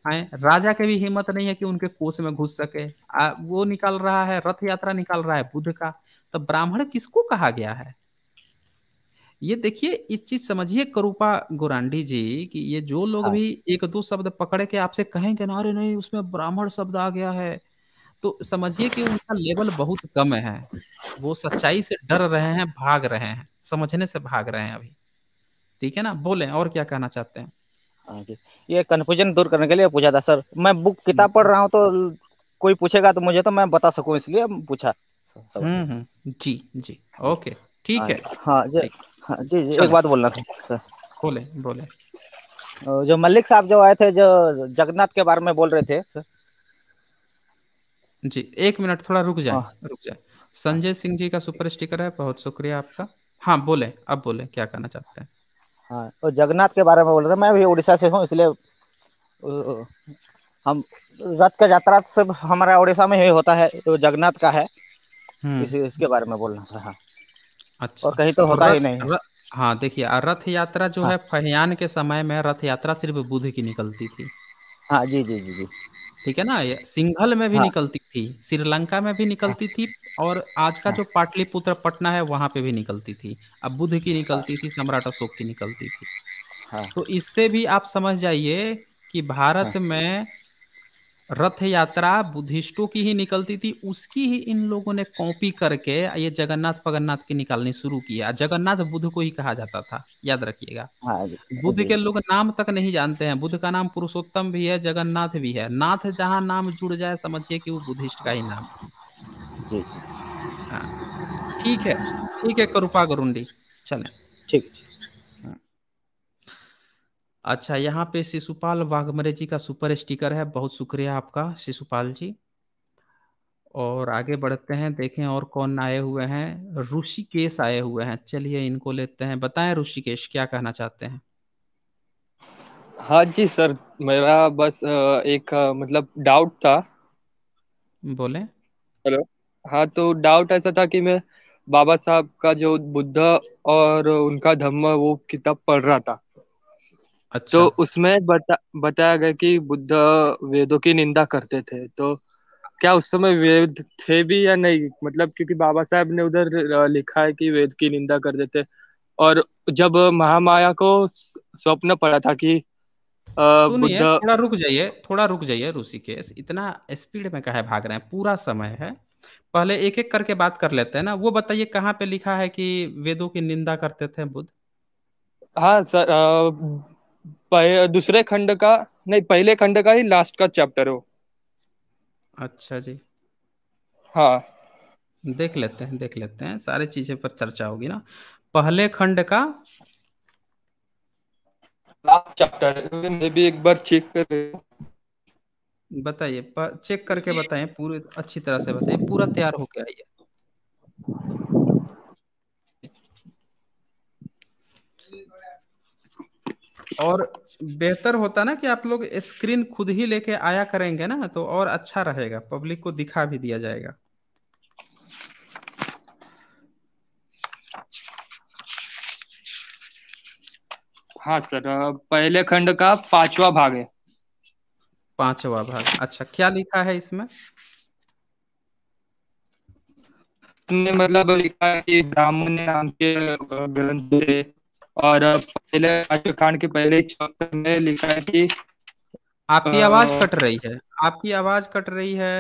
[SPEAKER 1] आए राजा के भी हिम्मत नहीं है कि उनके कोष में घुस सके आ, वो निकाल रहा है रथ यात्रा निकाल रहा है बुद्ध का तो ब्राह्मण किसको कहा गया है ये देखिए इस चीज समझिए करूपा गोरांडी जी कि ये जो लोग हाँ। भी एक दो शब्द पकड़ के आपसे कहेंगे ना अरे नहीं उसमें ब्राह्मण शब्द आ गया है तो समझिए कि उनका लेवल बहुत कम है वो सच्चाई से डर रहे हैं भाग रहे हैं समझने से भाग रहे हैं अभी ठीक है ना बोले और क्या कहना चाहते हैं हाँ जी
[SPEAKER 17] ये कन्फ्यूजन दूर करने के लिए पूछा था सर मैं बुक किताब पढ़ रहा हूँ तो कोई पूछेगा तो मुझे तो मैं बता सकूँ इसलिए पूछा
[SPEAKER 1] हम्म, हम्म। जी जी ओके ठीक है हाँ, हाँ जी हाँ जी जी एक बात बोलना था सर बोले
[SPEAKER 17] बोले जो मलिक साहब जो आए थे जो जगन्नाथ के बारे में बोल रहे थे सर
[SPEAKER 1] जी एक मिनट थोड़ा रुक जाए हाँ। रुक जाए संजय सिंह जी का सुपर स्टिकर है बहुत शुक्रिया आपका हाँ बोले अब बोले क्या कहना चाहते हैं
[SPEAKER 17] हाँ और तो जगन्नाथ के बारे में बोल रहे थे मैं भी उड़ीसा से हूँ इसलिए हम रथ का यात्रा तो सब हमारा उड़ीसा में ही होता है तो जगन्नाथ का है हम्म। इस, इसके बारे में बोलना था हाँ
[SPEAKER 1] अच्छा और कहीं तो होता ही नहीं हाँ देखिए रथ यात्रा जो हाँ। है फहयान के समय में रथ यात्रा सिर्फ बुध की निकलती थी हाँ जी जी जी जी ठीक है ना सिंघल में भी हाँ। निकलती थी श्रीलंका में भी निकलती थी और आज का हाँ। जो पाटलिपुत्र पटना है वहां पे भी निकलती थी अब बुद्ध की निकलती थी सम्राट अशोक की निकलती थी हाँ। तो इससे भी आप समझ जाइए कि भारत हाँ। में रथ यात्रा बुद्धिस्टों की ही निकलती थी उसकी ही इन लोगों ने कॉपी करके ये जगन्नाथ फगन्नाथ की निकालनी शुरू किया जगन्नाथ बुद्ध को ही कहा जाता था याद रखिएगा हाँ, बुद्ध के लोग नाम तक नहीं जानते हैं बुद्ध का नाम पुरुषोत्तम भी है जगन्नाथ भी है नाथ जहाँ नाम जुड़ जाए समझिए कि वो बुद्धिस्ट का ही नाम हाँ, ठीक है ठीक है कृपा गुरुंडी चले ठीक ठीक अच्छा यहाँ पे शिशुपाल वाघमरे जी का सुपर स्टिकर है बहुत शुक्रिया आपका शिशुपाल जी और आगे बढ़ते हैं देखें और कौन आए हुए हैं ऋषिकेश आए हुए हैं चलिए इनको लेते हैं बताएं ऋषिकेश क्या कहना चाहते हैं हाँ जी सर
[SPEAKER 19] मेरा बस एक मतलब डाउट था बोले हेलो हाँ तो डाउट ऐसा था कि मैं बाबा साहब का जो बुद्ध और उनका धम्म वो किताब पढ़ रहा था तो अच्छा तो उसमें बता बताया गया कि बुद्ध वेदों की निंदा करते थे तो क्या उस समय वेद थे भी या नहीं मतलब क्योंकि बाबा साहब ने उधर लिखा है कि वेद की निंदा कर देते और जब महामाया को स्वप्न पड़ा था कि सुनिए थोड़ा रुक जाइए
[SPEAKER 1] थोड़ा रुक जाइए रूसी केस इतना स्पीड में कहे भाग रहे हैं पूरा समय है पहले एक एक करके बात कर लेते हैं ना वो बताइए कहाँ पे लिखा है कि वेदों की निंदा करते थे बुद्ध हाँ सर आ, दूसरे खंड का नहीं पहले खंड का ही लास्ट का चैप्टर हो अच्छा जी हाँ देख लेते हैं देख लेते हैं सारी चीजें पर चर्चा होगी ना पहले खंड का लास्ट चैप्टर भी एक बार चेक कर बताइए चेक करके बताएं पूरे अच्छी तरह से बताइए पूरा तैयार हो गया ये और बेहतर होता ना कि आप लोग स्क्रीन खुद ही लेके आया करेंगे ना तो और अच्छा रहेगा पब्लिक को दिखा भी दिया जाएगा
[SPEAKER 19] हाँ सर पहले खंड का पांचवा भाग
[SPEAKER 1] है पांचवा भाग अच्छा क्या लिखा है इसमें मतलब लिखा है कि ब्राह्मण नाम के
[SPEAKER 19] ग्रंथ और पहले आशिफ खान के पहले चैप्टर में लिखा है कि आपकी आवाज कट रही है
[SPEAKER 1] आपकी आवाज कट रही है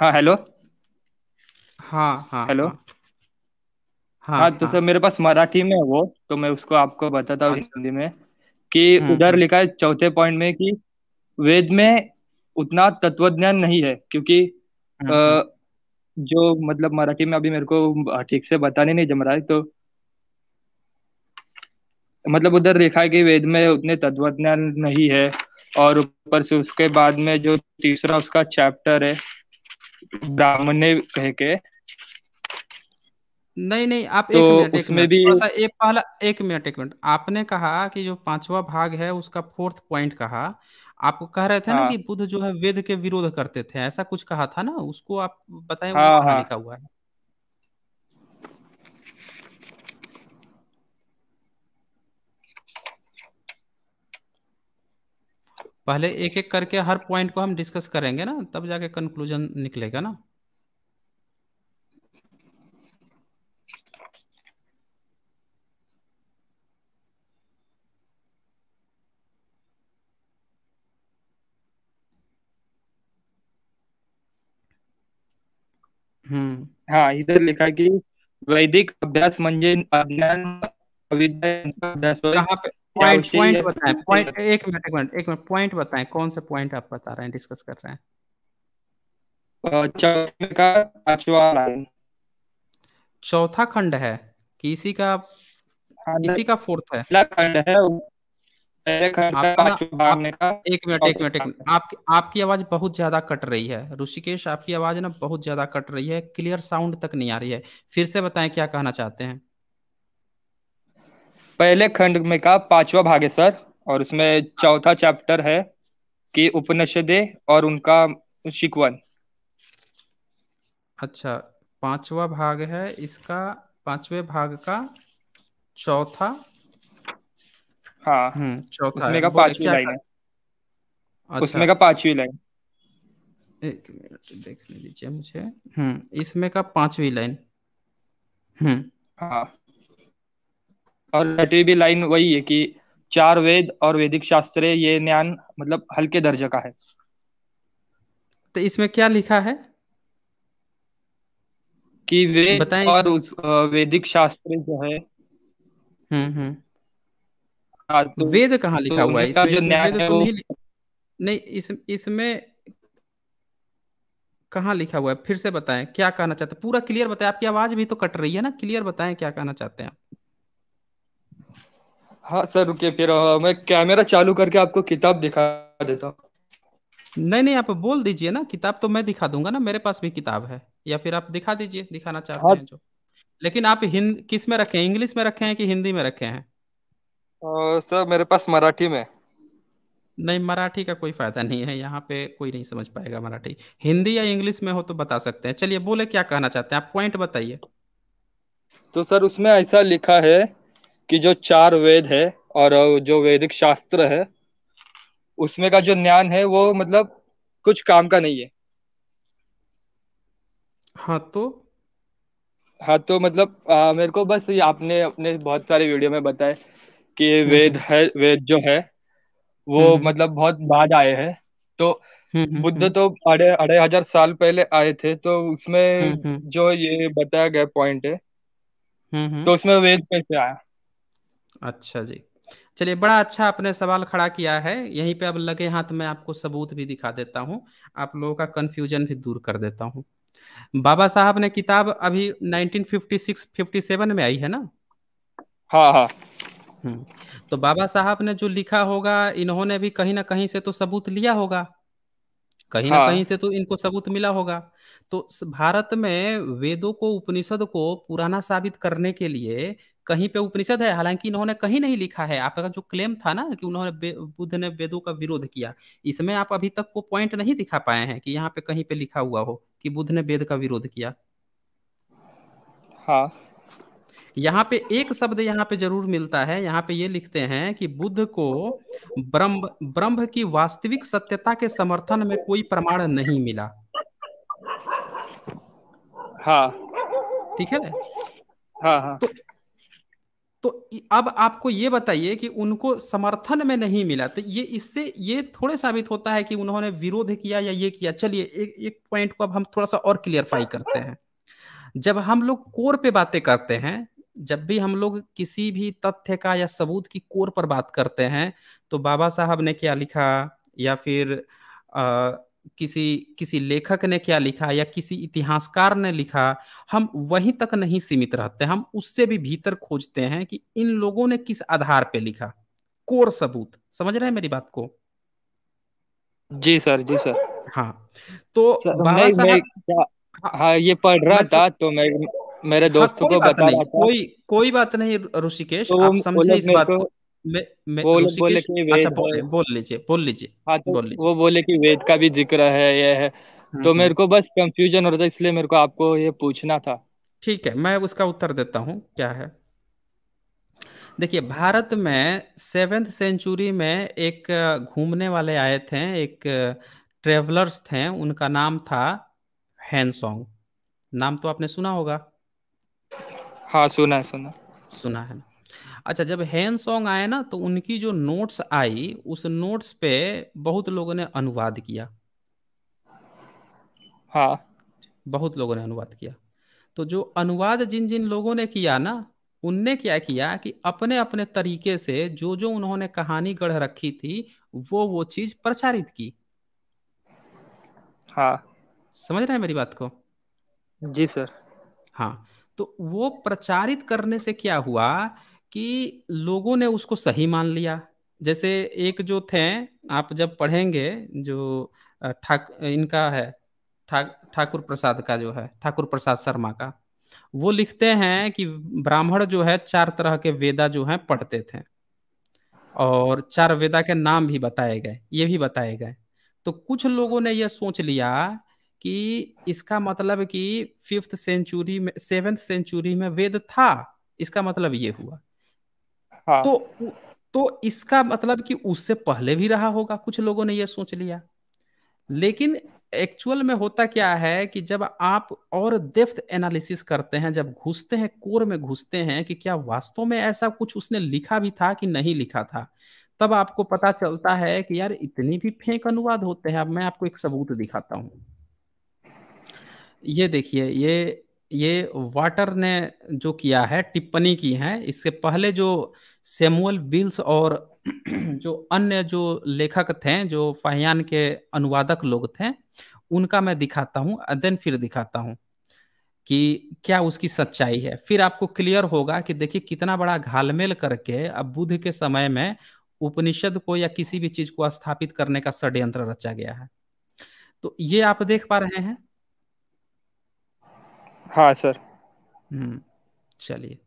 [SPEAKER 19] हाँ हेलो हाँ हाँ हेलो हाँ।, हाँ, हाँ, तो हाँ। सर मेरे पास मराठी में है वो तो मैं उसको आपको बताता हूँ हाँ। हिंदी में कि हम्म, हम्म। उधर लिखा है चौथे पॉइंट में कि वेद में उतना तत्वज्ञान नहीं है क्योंकि आ, हम्म, जो मतलब मराठी में अभी मेरे को ठीक से बताने नहीं जम रहा है तो मतलब उधर लिखा कि वेद में उतने तत्व नहीं है और ऊपर से उसके बाद में जो तीसरा उसका चैप्टर है ब्राह्मण कह के
[SPEAKER 1] नहीं नहीं आप तो एक मिनट एक मिनट भी... एक पहला एक मिनट एक मिनट आपने कहा कि जो पांचवा भाग है उसका फोर्थ पॉइंट कहा आप कह रहे थे हाँ। ना कि बुद्ध जो है वेद के विरोध करते थे ऐसा कुछ कहा था ना उसको आप बताएं हाँ, हाँ, लिखा हुआ है पहले एक एक करके हर पॉइंट को हम डिस्कस करेंगे ना तब जाके कंक्लूजन निकलेगा ना
[SPEAKER 19] हम्म हाँ इधर लिखा कि वैदिक अभ्यास म्हणजे अज्ञान अभ्यास कहाँ पे पॉइंट पॉइंट बताएं पॉइंट
[SPEAKER 1] एक मिनट एक मिनट एक मिनट पॉइंट बताएं कौन से पॉइंट आप बता रहे हैं डिस्कस कर रहे हैं चौथे का पांचवा लाइन चौथा खंड है किसी इसी का किसी हाँ, का फोर्थ है पहला खंड है एक मिनट एक मिनट एक मिनट आपकी आपकी आवाज बहुत ज्यादा कट रही है ऋषिकेश आपकी आवाज ना बहुत ज्यादा कट रही है क्लियर साउंड तक नहीं आ रही है फिर से बताएं क्या कहना चाहते हैं पहले खंड में का पांचवा भाग है सर और
[SPEAKER 19] उसमें चौथा चैप्टर है कि उपनिषदे और उनका शिकवन
[SPEAKER 1] अच्छा पांचवा भाग है इसका पांचवे भाग का चौथा हाँ हम्म, अच्छा। उसमें का पांचवी लाइन
[SPEAKER 19] उसमें का पांचवी लाइन
[SPEAKER 1] एक मिनट देखने दीजिए मुझे हम्म इसमें का पांचवी लाइन हम्म
[SPEAKER 19] हाँ और छठवी भी लाइन वही है कि चार वेद और वैदिक शास्त्र ये ज्ञान मतलब हल्के दर्जे का है तो इसमें क्या लिखा है कि वेद और उस वैदिक
[SPEAKER 1] शास्त्र जो है हम्म हम्म हाँ,
[SPEAKER 19] तो, वेद कहाँ लिखा
[SPEAKER 1] तो हुआ है इसमें, जो इसमें तो नहीं नहीं इस इसमें कहाँ लिखा हुआ है फिर से बताएं क्या कहना चाहते हैं पूरा क्लियर बताएं आपकी आवाज भी तो कट रही है ना क्लियर बताएं क्या कहना चाहते हैं आप
[SPEAKER 19] हाँ सर रुके फिर मैं कैमरा
[SPEAKER 1] चालू करके आपको किताब दिखा देता हूँ नहीं नहीं आप बोल दीजिए ना किताब तो मैं दिखा दूंगा ना मेरे पास भी किताब है या फिर आप दिखा दीजिए दिखाना चाहते हाँ। हैं जो लेकिन आप हिंद किस में रखे हैं इंग्लिश में रखे हैं कि हिंदी में रखे
[SPEAKER 19] हैं सर मेरे पास मराठी में
[SPEAKER 1] नहीं मराठी का कोई फायदा नहीं है यहाँ पे कोई नहीं समझ पाएगा मराठी हिंदी या इंग्लिश में हो तो बता सकते हैं चलिए बोले क्या कहना चाहते हैं आप पॉइंट बताइए
[SPEAKER 19] तो सर उसमें ऐसा लिखा है कि जो चार वेद है और जो वैदिक शास्त्र है उसमें का जो ज्ञान है वो मतलब कुछ काम का नहीं है हाँ तो हाँ तो मतलब आ, मेरे को बस आपने अपने बहुत सारे वीडियो में बताया कि हम्म। वेद है वेद जो है वो हम्म। मतलब बहुत बाद आए हैं तो हम्म, बुद्ध तो अढ़े अढ़े हजार साल पहले आए थे तो उसमें जो ये बताया गया पॉइंट है तो
[SPEAKER 1] उसमें वेद कैसे आया अच्छा जी चलिए बड़ा अच्छा आपने सवाल खड़ा किया है यहीं पे अब लगे हाथ मैं आपको सबूत भी दिखा देता हूँ आप लोगों का कंफ्यूजन भी दूर कर देता हूँ बाबा साहब ने किताब अभी 1956 57 में आई है ना हाँ हाँ हम्म, तो बाबा साहब ने जो लिखा होगा इन्होंने भी कहीं ना कहीं से तो सबूत लिया होगा
[SPEAKER 3] कहीं हाँ। ना कहीं से
[SPEAKER 1] तो इनको सबूत मिला होगा तो भारत में वेदों को उपनिषद को पुराना साबित करने के लिए कहीं पे उपनिषद है हालांकि इन्होंने कहीं नहीं लिखा है आपका जो क्लेम था ना कि उन्होंने बुद्ध ने वेदों का विरोध किया इसमें आप अभी तक वो पॉइंट नहीं दिखा पाए हैं कि यहाँ पे कहीं पे लिखा हुआ हो कि बुद्ध ने वेद का विरोध किया हाँ यहाँ पे एक शब्द यहाँ पे जरूर मिलता है यहाँ पे ये लिखते हैं कि बुद्ध को ब्रह्म ब्रह्म की वास्तविक सत्यता के समर्थन में कोई प्रमाण नहीं मिला हाँ ठीक है हाँ हाँ तो तो अब आपको ये बताइए कि उनको समर्थन में नहीं मिला तो ये इससे ये थोड़े साबित होता है कि उन्होंने विरोध किया या ये किया चलिए एक एक पॉइंट को अब हम थोड़ा सा और क्लियरफाई करते हैं जब हम लोग कोर पे बातें करते हैं जब भी हम लोग किसी भी तथ्य का या सबूत की कोर पर बात करते हैं तो बाबा साहब ने क्या लिखा या फिर आ, किसी किसी लेखक ने क्या लिखा या किसी इतिहासकार ने लिखा हम वहीं तक नहीं सीमित रहते हम उससे भी भीतर खोजते हैं कि इन लोगों ने किस आधार पे लिखा कोर सबूत समझ रहे हैं मेरी बात को जी सर जी सर हाँ तो
[SPEAKER 19] बाबा साहब हाँ।, हाँ ये पढ़ रहा था तो मैं मेरे हाँ, दोस्तों हाँ, को बता रहा था कोई
[SPEAKER 1] कोई बात नहीं ऋषिकेश तो आप समझे मतलब इस बात को मैं, वो लोग बोले कि अच्छा, वेद अच्छा बोल
[SPEAKER 19] बोल लीजिए बोल लीजिए हाँ तो बोल लीजिए वो बोले कि वेद का भी जिक्र है ये है तो हम्म, मेरे हम्म। को बस कंफ्यूजन हो रहा था इसलिए मेरे को आपको ये पूछना था ठीक है मैं उसका उत्तर देता हूँ
[SPEAKER 1] क्या है देखिए भारत में सेवेंथ सेंचुरी में एक घूमने वाले आए थे एक ट्रेवलर्स थे उनका नाम था हैंसोंग नाम तो आपने सुना होगा हाँ सुना है सुना सुना है ना अच्छा जब हैन सॉन्ग आए ना तो उनकी जो नोट्स आई उस नोट्स पे बहुत लोगों ने अनुवाद किया हाँ बहुत लोगों ने अनुवाद किया तो जो अनुवाद जिन जिन लोगों ने किया ना उनने क्या किया कि अपने अपने तरीके से जो जो उन्होंने कहानी गढ़ रखी थी वो वो चीज प्रचारित की हाँ समझ रहे हैं मेरी बात को जी सर हाँ तो वो प्रचारित करने से क्या हुआ कि लोगों ने उसको सही मान लिया जैसे एक जो थे आप जब पढ़ेंगे जो ठाक इनका है ठाक ठाकुर प्रसाद का जो है ठाकुर प्रसाद शर्मा का वो लिखते हैं कि ब्राह्मण जो है चार तरह के वेदा जो है पढ़ते थे और चार वेदा के नाम भी बताए गए ये भी बताए गए तो कुछ लोगों ने यह सोच लिया कि इसका मतलब कि फिफ्थ सेंचुरी में सेवेंथ सेंचुरी में वेद था इसका मतलब ये हुआ हाँ तो तो इसका मतलब कि उससे पहले भी रहा होगा कुछ लोगों ने यह सोच लिया लेकिन एक्चुअल में होता क्या है कि जब आप और डेफ्थ एनालिसिस करते हैं जब घुसते हैं कोर में घुसते हैं कि क्या वास्तव में ऐसा कुछ उसने लिखा भी था कि नहीं लिखा था तब आपको पता चलता है कि यार इतनी भी फेंक अनुवाद होते हैं अब मैं आपको एक सबूत दिखाता हूं ये देखिए ये ये वाटर ने जो किया है टिप्पणी की है इससे पहले जो सेमुअल बिल्स और जो अन्य जो लेखक थे जो फाहियान के अनुवादक लोग थे उनका मैं दिखाता हूँ देन फिर दिखाता हूँ कि क्या उसकी सच्चाई है फिर आपको क्लियर होगा कि देखिए कितना बड़ा घालमेल करके अब बुद्ध के समय में उपनिषद को या किसी भी चीज को स्थापित करने का षड्यंत्र रचा गया है तो ये आप देख पा रहे हैं हाँ सर हम्म चलिए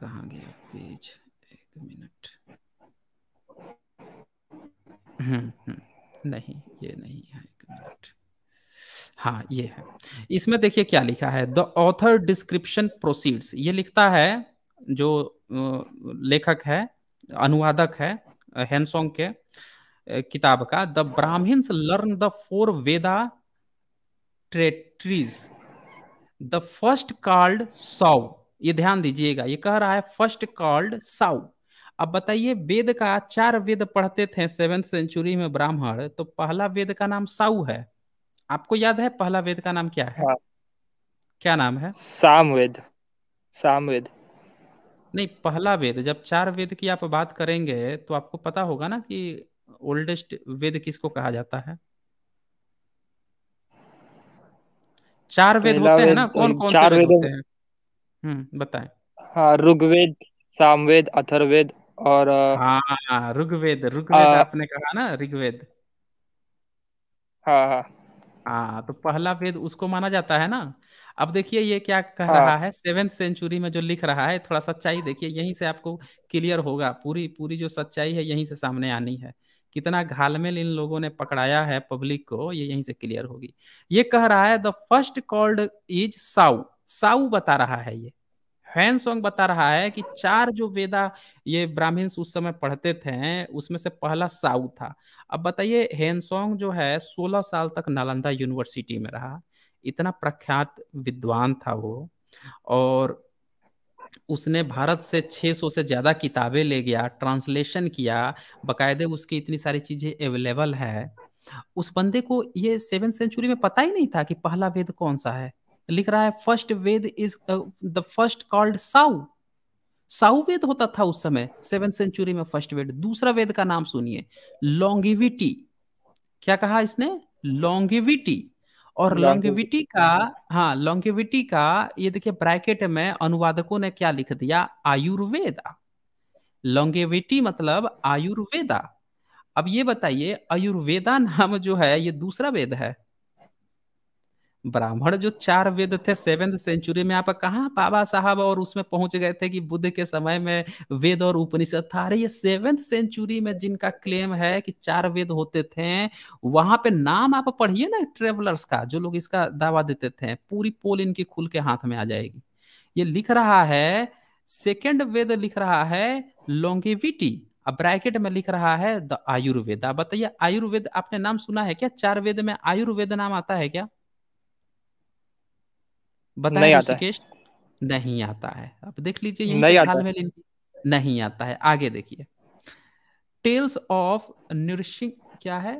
[SPEAKER 1] कहा गया पेज एक मिनट हम्म, हम्म नहीं ये नहीं है एक मिनट हाँ ये है इसमें देखिए क्या लिखा है द ऑथर डिस्क्रिप्शन प्रोसीड्स ये लिखता है जो लेखक है अनुवादक है हैंसोंग के किताब का the Brahmins learn the four Veda treatises the first called sau ये ध्यान दीजिएगा ये कह रहा है फर्स्ट कॉल्ड साउ अब बताइए वेद का चार वेद पढ़ते थे सेवेंथ सेंचुरी में ब्राह्मण तो पहला वेद का नाम साउ है आपको याद है पहला वेद का नाम क्या है हाँ। क्या नाम है सामवेद सामवेद नहीं पहला वेद जब चार वेद की आप बात करेंगे तो आपको पता होगा ना कि ओल्डेस्ट वेद किसको कहा जाता है चार वेद होते हैं ना कौन कौन चार से वेद होते हैं हम्म बताएं हाँ
[SPEAKER 19] ऋग्वेद सामवेद अथर्वेद और
[SPEAKER 1] हाँ ऋग्वेद ऋग्वेद आपने कहा ना ऋग्वेद हाँ हाँ हाँ तो पहला वेद उसको माना जाता है ना अब देखिए ये क्या कह हाँ। रहा है सेवेंथ सेंचुरी में जो लिख रहा है थोड़ा सच्चाई देखिए यहीं से आपको क्लियर होगा पूरी पूरी जो सच्चाई है यहीं से सामने आनी है कितना घालमेल इन लोगों ने पकड़ाया है पब्लिक को ये यहीं से क्लियर होगी ये कह रहा है द फर्स्ट कॉल्ड इज साउ साउ बता रहा है ये हैन सॉन्ग बता रहा है कि चार जो वेदा ये ब्राह्मण उस समय पढ़ते थे उसमें से पहला साउ था अब बताइए हैन सॉन्ग जो है सोलह साल तक नालंदा यूनिवर्सिटी में रहा इतना प्रख्यात विद्वान था वो और उसने भारत से 600 से ज़्यादा किताबें ले गया ट्रांसलेशन किया बाकायदे उसकी इतनी सारी चीज़ें अवेलेबल है उस बंदे को ये सेवन सेंचुरी में पता ही नहीं था कि पहला वेद कौन सा है लिख रहा है first Veda is the first called sau sau Veda होता था उस समय सेवन सेंचुरी में फर्स्ट वेद दूसरा वेद का नाम सुनिए लॉन्गिविटी क्या कहा इसने लॉन्गिविटी और लॉन्गेविटी का हाँ लॉन्गेविटी का ये देखिए ब्रैकेट में अनुवादकों ने क्या लिख दिया आयुर्वेदा लॉन्गेविटी मतलब आयुर्वेदा अब ये बताइए आयुर्वेदा नाम जो है ये दूसरा वेद है ब्राह्मण जो चार वेद थे सेवेंथ सेंचुरी में आप कहा बाबा साहब और उसमें पहुंच गए थे कि बुद्ध के समय में वेद और उपनिषद था अरे ये सेवेंथ सेंचुरी में जिनका क्लेम है कि चार वेद होते थे वहां पे नाम आप पढ़िए ना ट्रेवलर्स का जो लोग इसका दावा देते थे पूरी पोल इनकी खुल के हाथ में आ जाएगी ये लिख रहा है सेकेंड वेद लिख रहा है लॉन्गेविटी अब ब्रैकेट में लिख रहा है द आयुर्वेद बताइए आयुर्वेद आपने नाम सुना है क्या चार वेद में आयुर्वेद नाम आता है क्या बताइए नहीं आता है अब देख लीजिए यही नहीं आता है आगे देखिए टेल्स ऑफ नरिशिंग क्या है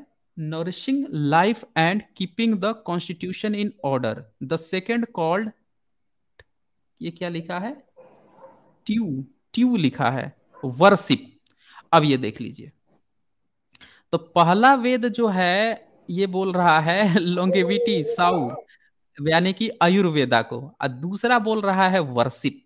[SPEAKER 1] nourishing life and keeping the constitution in order the second called ये क्या लिखा है ट्यू ट्यू लिखा है वर्शिप अब ये देख लीजिए तो पहला वेद जो है ये बोल रहा है लॉन्गेविटी साउ यानी कि आयुर्वेदा को और दूसरा बोल रहा है वर्षिप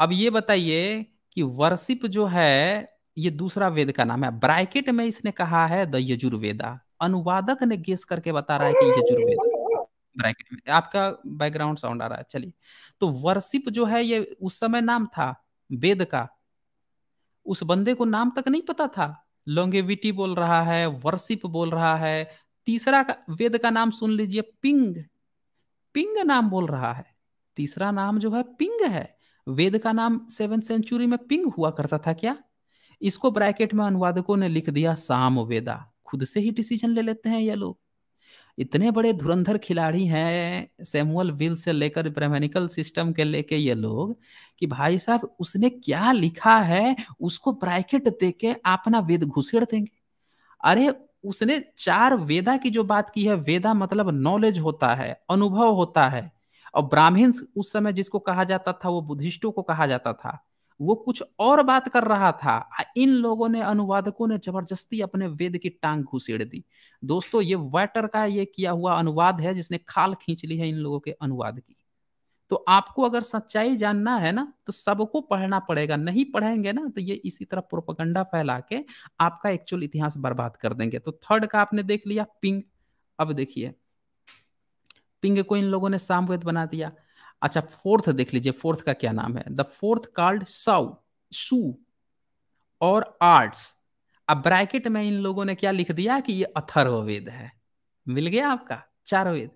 [SPEAKER 1] अब ये बताइए कि वर्षिप जो है ये दूसरा वेद का नाम है ब्रैकेट में इसने कहा है द यजुर्वेदा अनुवादक ने गेस करके बता रहा है कि यजुर्वेद ब्रैकेट में आपका बैकग्राउंड साउंड आ रहा है चलिए तो वर्षिप जो है ये उस समय नाम था वेद का उस बंदे को नाम तक नहीं पता था लोंगेविटी बोल रहा है वर्षिप बोल रहा है तीसरा का, वेद का नाम सुन लीजिए पिंग पिंग नाम बोल रहा है तीसरा नाम जो है पिंग है वेद का नाम सेवन सेंचुरी में पिंग हुआ करता था क्या इसको ब्रैकेट में अनुवादकों ने लिख दिया साम वेदा खुद से ही डिसीजन ले लेते हैं ये लोग इतने बड़े धुरंधर खिलाड़ी हैं सेमुअल विल से लेकर ब्रह्मेनिकल सिस्टम के लेके ये लोग कि भाई साहब उसने क्या लिखा है उसको ब्रैकेट देके अपना वेद घुसेड़ देंगे अरे उसने चार वेदा की जो बात की है वेदा मतलब नॉलेज होता है अनुभव होता है और ब्राह्मीण उस समय जिसको कहा जाता था वो बुद्धिस्टों को कहा जाता था वो कुछ और बात कर रहा था इन लोगों ने अनुवादकों ने जबरदस्ती अपने वेद की टांग घुसेड़ दी दोस्तों ये वाटर का ये किया हुआ अनुवाद है जिसने खाल खींच ली है इन लोगों के अनुवाद की तो आपको अगर सच्चाई जानना है ना तो सबको पढ़ना पड़ेगा नहीं पढ़ेंगे ना तो ये इसी तरह प्रोपगंडा फैला के आपका एक्चुअल इतिहास बर्बाद कर देंगे तो थर्ड का आपने देख लिया पिंग अब देखिए पिंग को इन लोगों ने सामवेद बना दिया अच्छा फोर्थ देख लीजिए फोर्थ का क्या नाम है द फोर्थ कार्ड साउ सू और आर्ट्स अब ब्रैकेट में इन लोगों ने क्या लिख दिया कि ये अथर्ववेद है मिल गया आपका चार वेद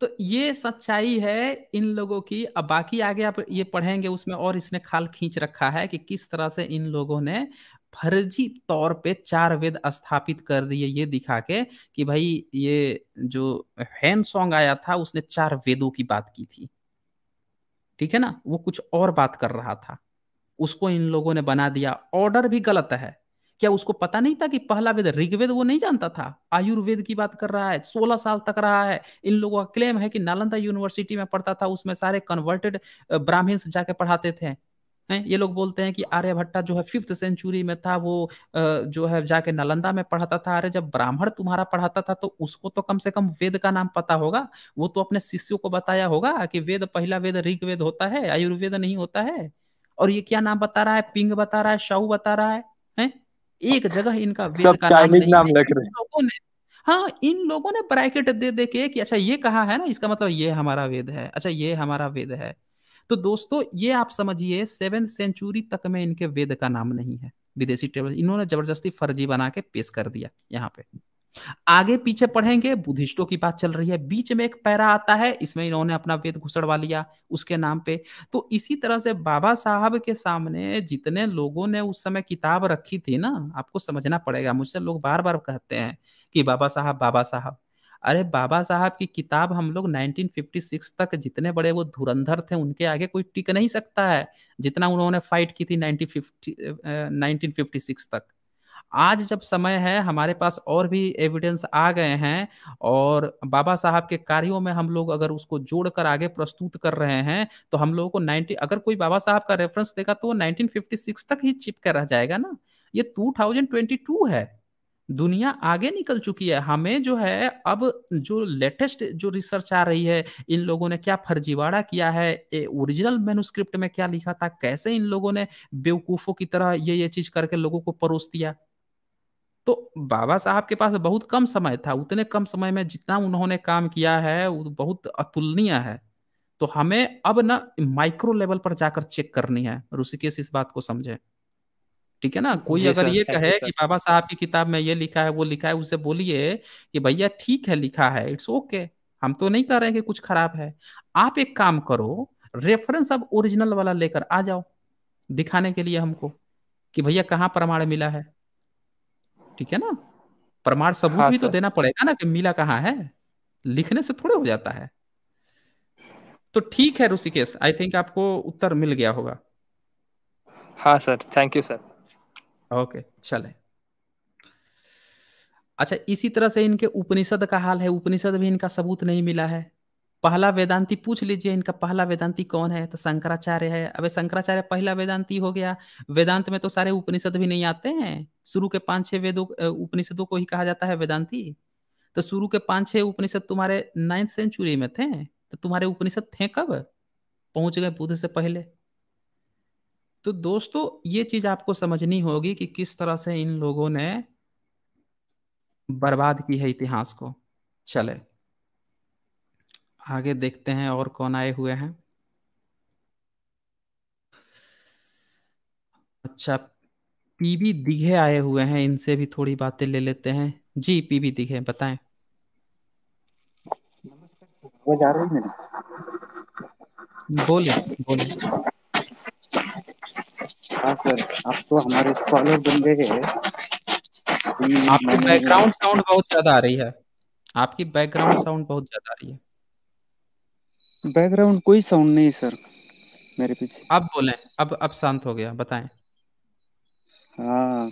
[SPEAKER 1] तो ये सच्चाई है इन लोगों की अब बाकी आगे आप ये पढ़ेंगे उसमें और इसने खाल खींच रखा है कि किस तरह से इन लोगों ने फर्जी तौर पे चार वेद स्थापित कर दिए ये दिखा के कि भाई ये जो हैन सॉन्ग आया था उसने चार वेदों की बात की थी ठीक है ना वो कुछ और बात कर रहा था उसको इन लोगों ने बना दिया ऑर्डर भी गलत है क्या उसको पता नहीं था कि पहला वेद ऋग्वेद वो नहीं जानता था आयुर्वेद की बात कर रहा है सोलह साल तक रहा है इन लोगों का क्लेम है कि नालंदा यूनिवर्सिटी में पढ़ता था उसमें सारे कन्वर्टेड ब्राह्मण जाके पढ़ाते थे हैं ये लोग बोलते हैं कि आर्यभट्टा जो है फिफ्थ सेंचुरी में था वो जो है जाके नालंदा में पढ़ाता था अरे जब ब्राह्मण तुम्हारा पढ़ाता था तो उसको तो कम से कम वेद का नाम पता होगा वो तो अपने शिष्यों को बताया होगा कि वेद पहला वेद ऋग्वेद होता है आयुर्वेद नहीं होता है और ये क्या नाम बता रहा है पिंग बता रहा है शाहू बता रहा है एक जगह इनका वेद का नाम नहीं नाम लग रहे लोगों ने हाँ इन लोगों ने ब्रैकेट दे दे के कि अच्छा ये कहा है ना इसका मतलब ये हमारा वेद है अच्छा ये हमारा वेद है तो दोस्तों ये आप समझिए सेवन सेंचुरी तक में इनके वेद का नाम नहीं है विदेशी ट्रेवल इन्होंने जबरदस्ती फर्जी बना के पेश कर दिया यहाँ पे आगे पीछे पढ़ेंगे बुद्धिस्टों की बात चल रही है बीच में एक पैरा आता है इसमें इन्होंने अपना वेद घुसड़वा लिया उसके नाम पे तो इसी तरह से बाबा साहब के सामने जितने लोगों ने उस समय किताब रखी थी ना आपको समझना पड़ेगा मुझसे लोग बार बार कहते हैं कि बाबा साहब बाबा साहब अरे बाबा साहब की किताब हम लोग 1956 तक जितने बड़े वो धुरंधर थे उनके आगे कोई टिक नहीं सकता है जितना उन्होंने फाइट की थी 1950 1956 तक आज जब समय है हमारे पास और भी एविडेंस आ गए हैं और बाबा साहब के कार्यों में हम लोग अगर उसको जोड़कर आगे प्रस्तुत कर रहे हैं तो हम लोगों को 90 अगर कोई बाबा साहब का रेफरेंस देगा तो 1956 तक ही चिपका रह जाएगा ना ये 2022 है दुनिया आगे निकल चुकी है हमें जो है अब जो लेटेस्ट जो रिसर्च आ रही है इन लोगों ने क्या फर्जीवाड़ा किया है ओरिजिनल मेनुस्क्रिप्ट में क्या लिखा था कैसे इन लोगों ने बेवकूफों की तरह ये ये चीज करके लोगों को परोस दिया तो बाबा साहब के पास बहुत कम समय था उतने कम समय में जितना उन्होंने काम किया है वो बहुत अतुलनीय है तो हमें अब ना माइक्रो लेवल पर जाकर चेक करनी है ऋषिकेश इस बात को समझे ठीक है ना कोई अगर ये कहे कि बाबा साहब की किताब में ये लिखा है वो लिखा है उसे बोलिए कि भैया ठीक है लिखा है इट्स ओके okay. हम तो नहीं कह रहे कि कुछ खराब है आप एक काम करो रेफरेंस अब ओरिजिनल वाला लेकर आ जाओ दिखाने के लिए हमको कि भैया कहाँ प्रमाण मिला है ठीक है ना प्रमाण सबूत हाँ भी तो देना पड़ेगा ना कि मिला कहाँ है लिखने से थोड़े हो जाता है तो ठीक है ऋषिकेश आई थिंक आपको उत्तर मिल गया होगा हाँ sir thank you sir okay चले अच्छा इसी तरह से इनके उपनिषद का हाल है उपनिषद भी इनका सबूत नहीं मिला है पहला वेदांति पूछ लीजिए इनका पहला वेदांति कौन है तो शंकराचार्य है अब शंकराचार्य पहला वेदांति हो गया वेदांत में तो सारे उपनिषद भी नहीं आते हैं शुरू के पांच छह वेदों उपनिषदों को ही कहा जाता है वेदांति तो शुरू के पांच छह उपनिषद तुम्हारे नाइन्थ सेंचुरी में थे तो तुम्हारे उपनिषद थे कब पहुंच गए बुद्ध से पहले तो दोस्तों ये चीज आपको समझनी होगी कि किस तरह से इन लोगों ने बर्बाद की है इतिहास को चले आगे देखते हैं और कौन आए हुए हैं अच्छा पीबी दिघे आए हुए हैं इनसे भी थोड़ी बातें ले लेते हैं जी पीबी दिघे बताएं
[SPEAKER 19] आवाज
[SPEAKER 12] रही है
[SPEAKER 1] बोलिए बोलिए
[SPEAKER 12] हाँ सर आप तो हमारे स्कॉलर बन गए हैं
[SPEAKER 1] आपकी बैकग्राउंड साउंड बहुत ज्यादा आ रही है आपकी बैकग्राउंड साउंड बहुत ज्यादा आ रही है
[SPEAKER 12] बैकग्राउंड कोई साउंड
[SPEAKER 1] नहीं है सर मेरे पीछे आप बोले अब अब शांत हो गया बताएं
[SPEAKER 12] हाँ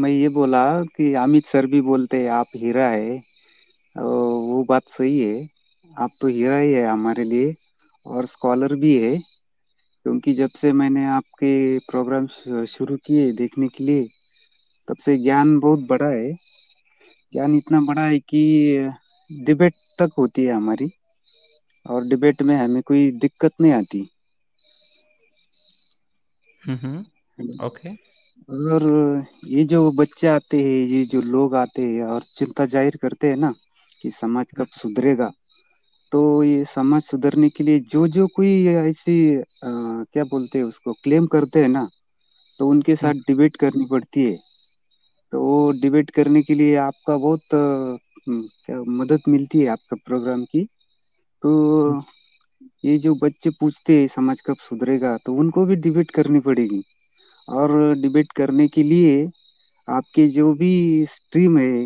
[SPEAKER 12] मैं ये बोला कि अमित सर भी बोलते हैं आप हीरा है तो वो बात सही है आप तो हीरा ही है हमारे लिए और स्कॉलर भी है क्योंकि जब से मैंने आपके प्रोग्राम शुरू किए देखने के लिए तब से ज्ञान बहुत बड़ा है ज्ञान इतना बड़ा है कि डिबेट तक होती है हमारी और डिबेट में हमें कोई दिक्कत नहीं आती
[SPEAKER 1] हम्म ओके
[SPEAKER 12] और ये जो बच्चे आते हैं ये जो लोग आते हैं और चिंता जाहिर करते हैं ना कि समाज कब सुधरेगा तो ये समाज सुधरने के लिए जो जो कोई ऐसी क्या बोलते हैं उसको क्लेम करते हैं ना तो उनके साथ डिबेट हम्म। करनी पड़ती है तो वो डिबेट करने के लिए आपका बहुत आ, हम्म, क्या मदद मिलती है आपका प्रोग्राम की तो ये जो बच्चे पूछते हैं समाज कब सुधरेगा तो उनको भी डिबेट करनी पड़ेगी और डिबेट करने के लिए आपके जो भी स्ट्रीम है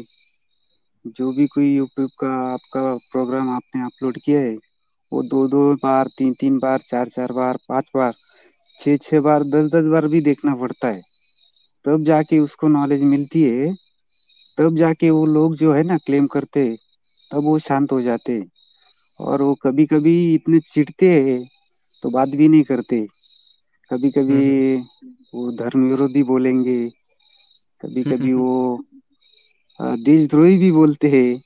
[SPEAKER 12] जो भी कोई यूट्यूब का आपका प्रोग्राम आपने अपलोड किया है वो दो दो बार तीन तीन बार चार चार बार पांच बार छः छः बार दस दस बार भी देखना पड़ता है तब जाके उसको नॉलेज मिलती है तब जाके वो लोग जो है ना क्लेम करते तब वो शांत हो जाते हैं और वो कभी कभी इतने चिढ़ते हैं तो बात भी नहीं करते कभी कभी हम्म, हम्म। वो धर्म विरोधी बोलेंगे कभी कभी हम्म, वो देशद्रोही भी बोलते हैं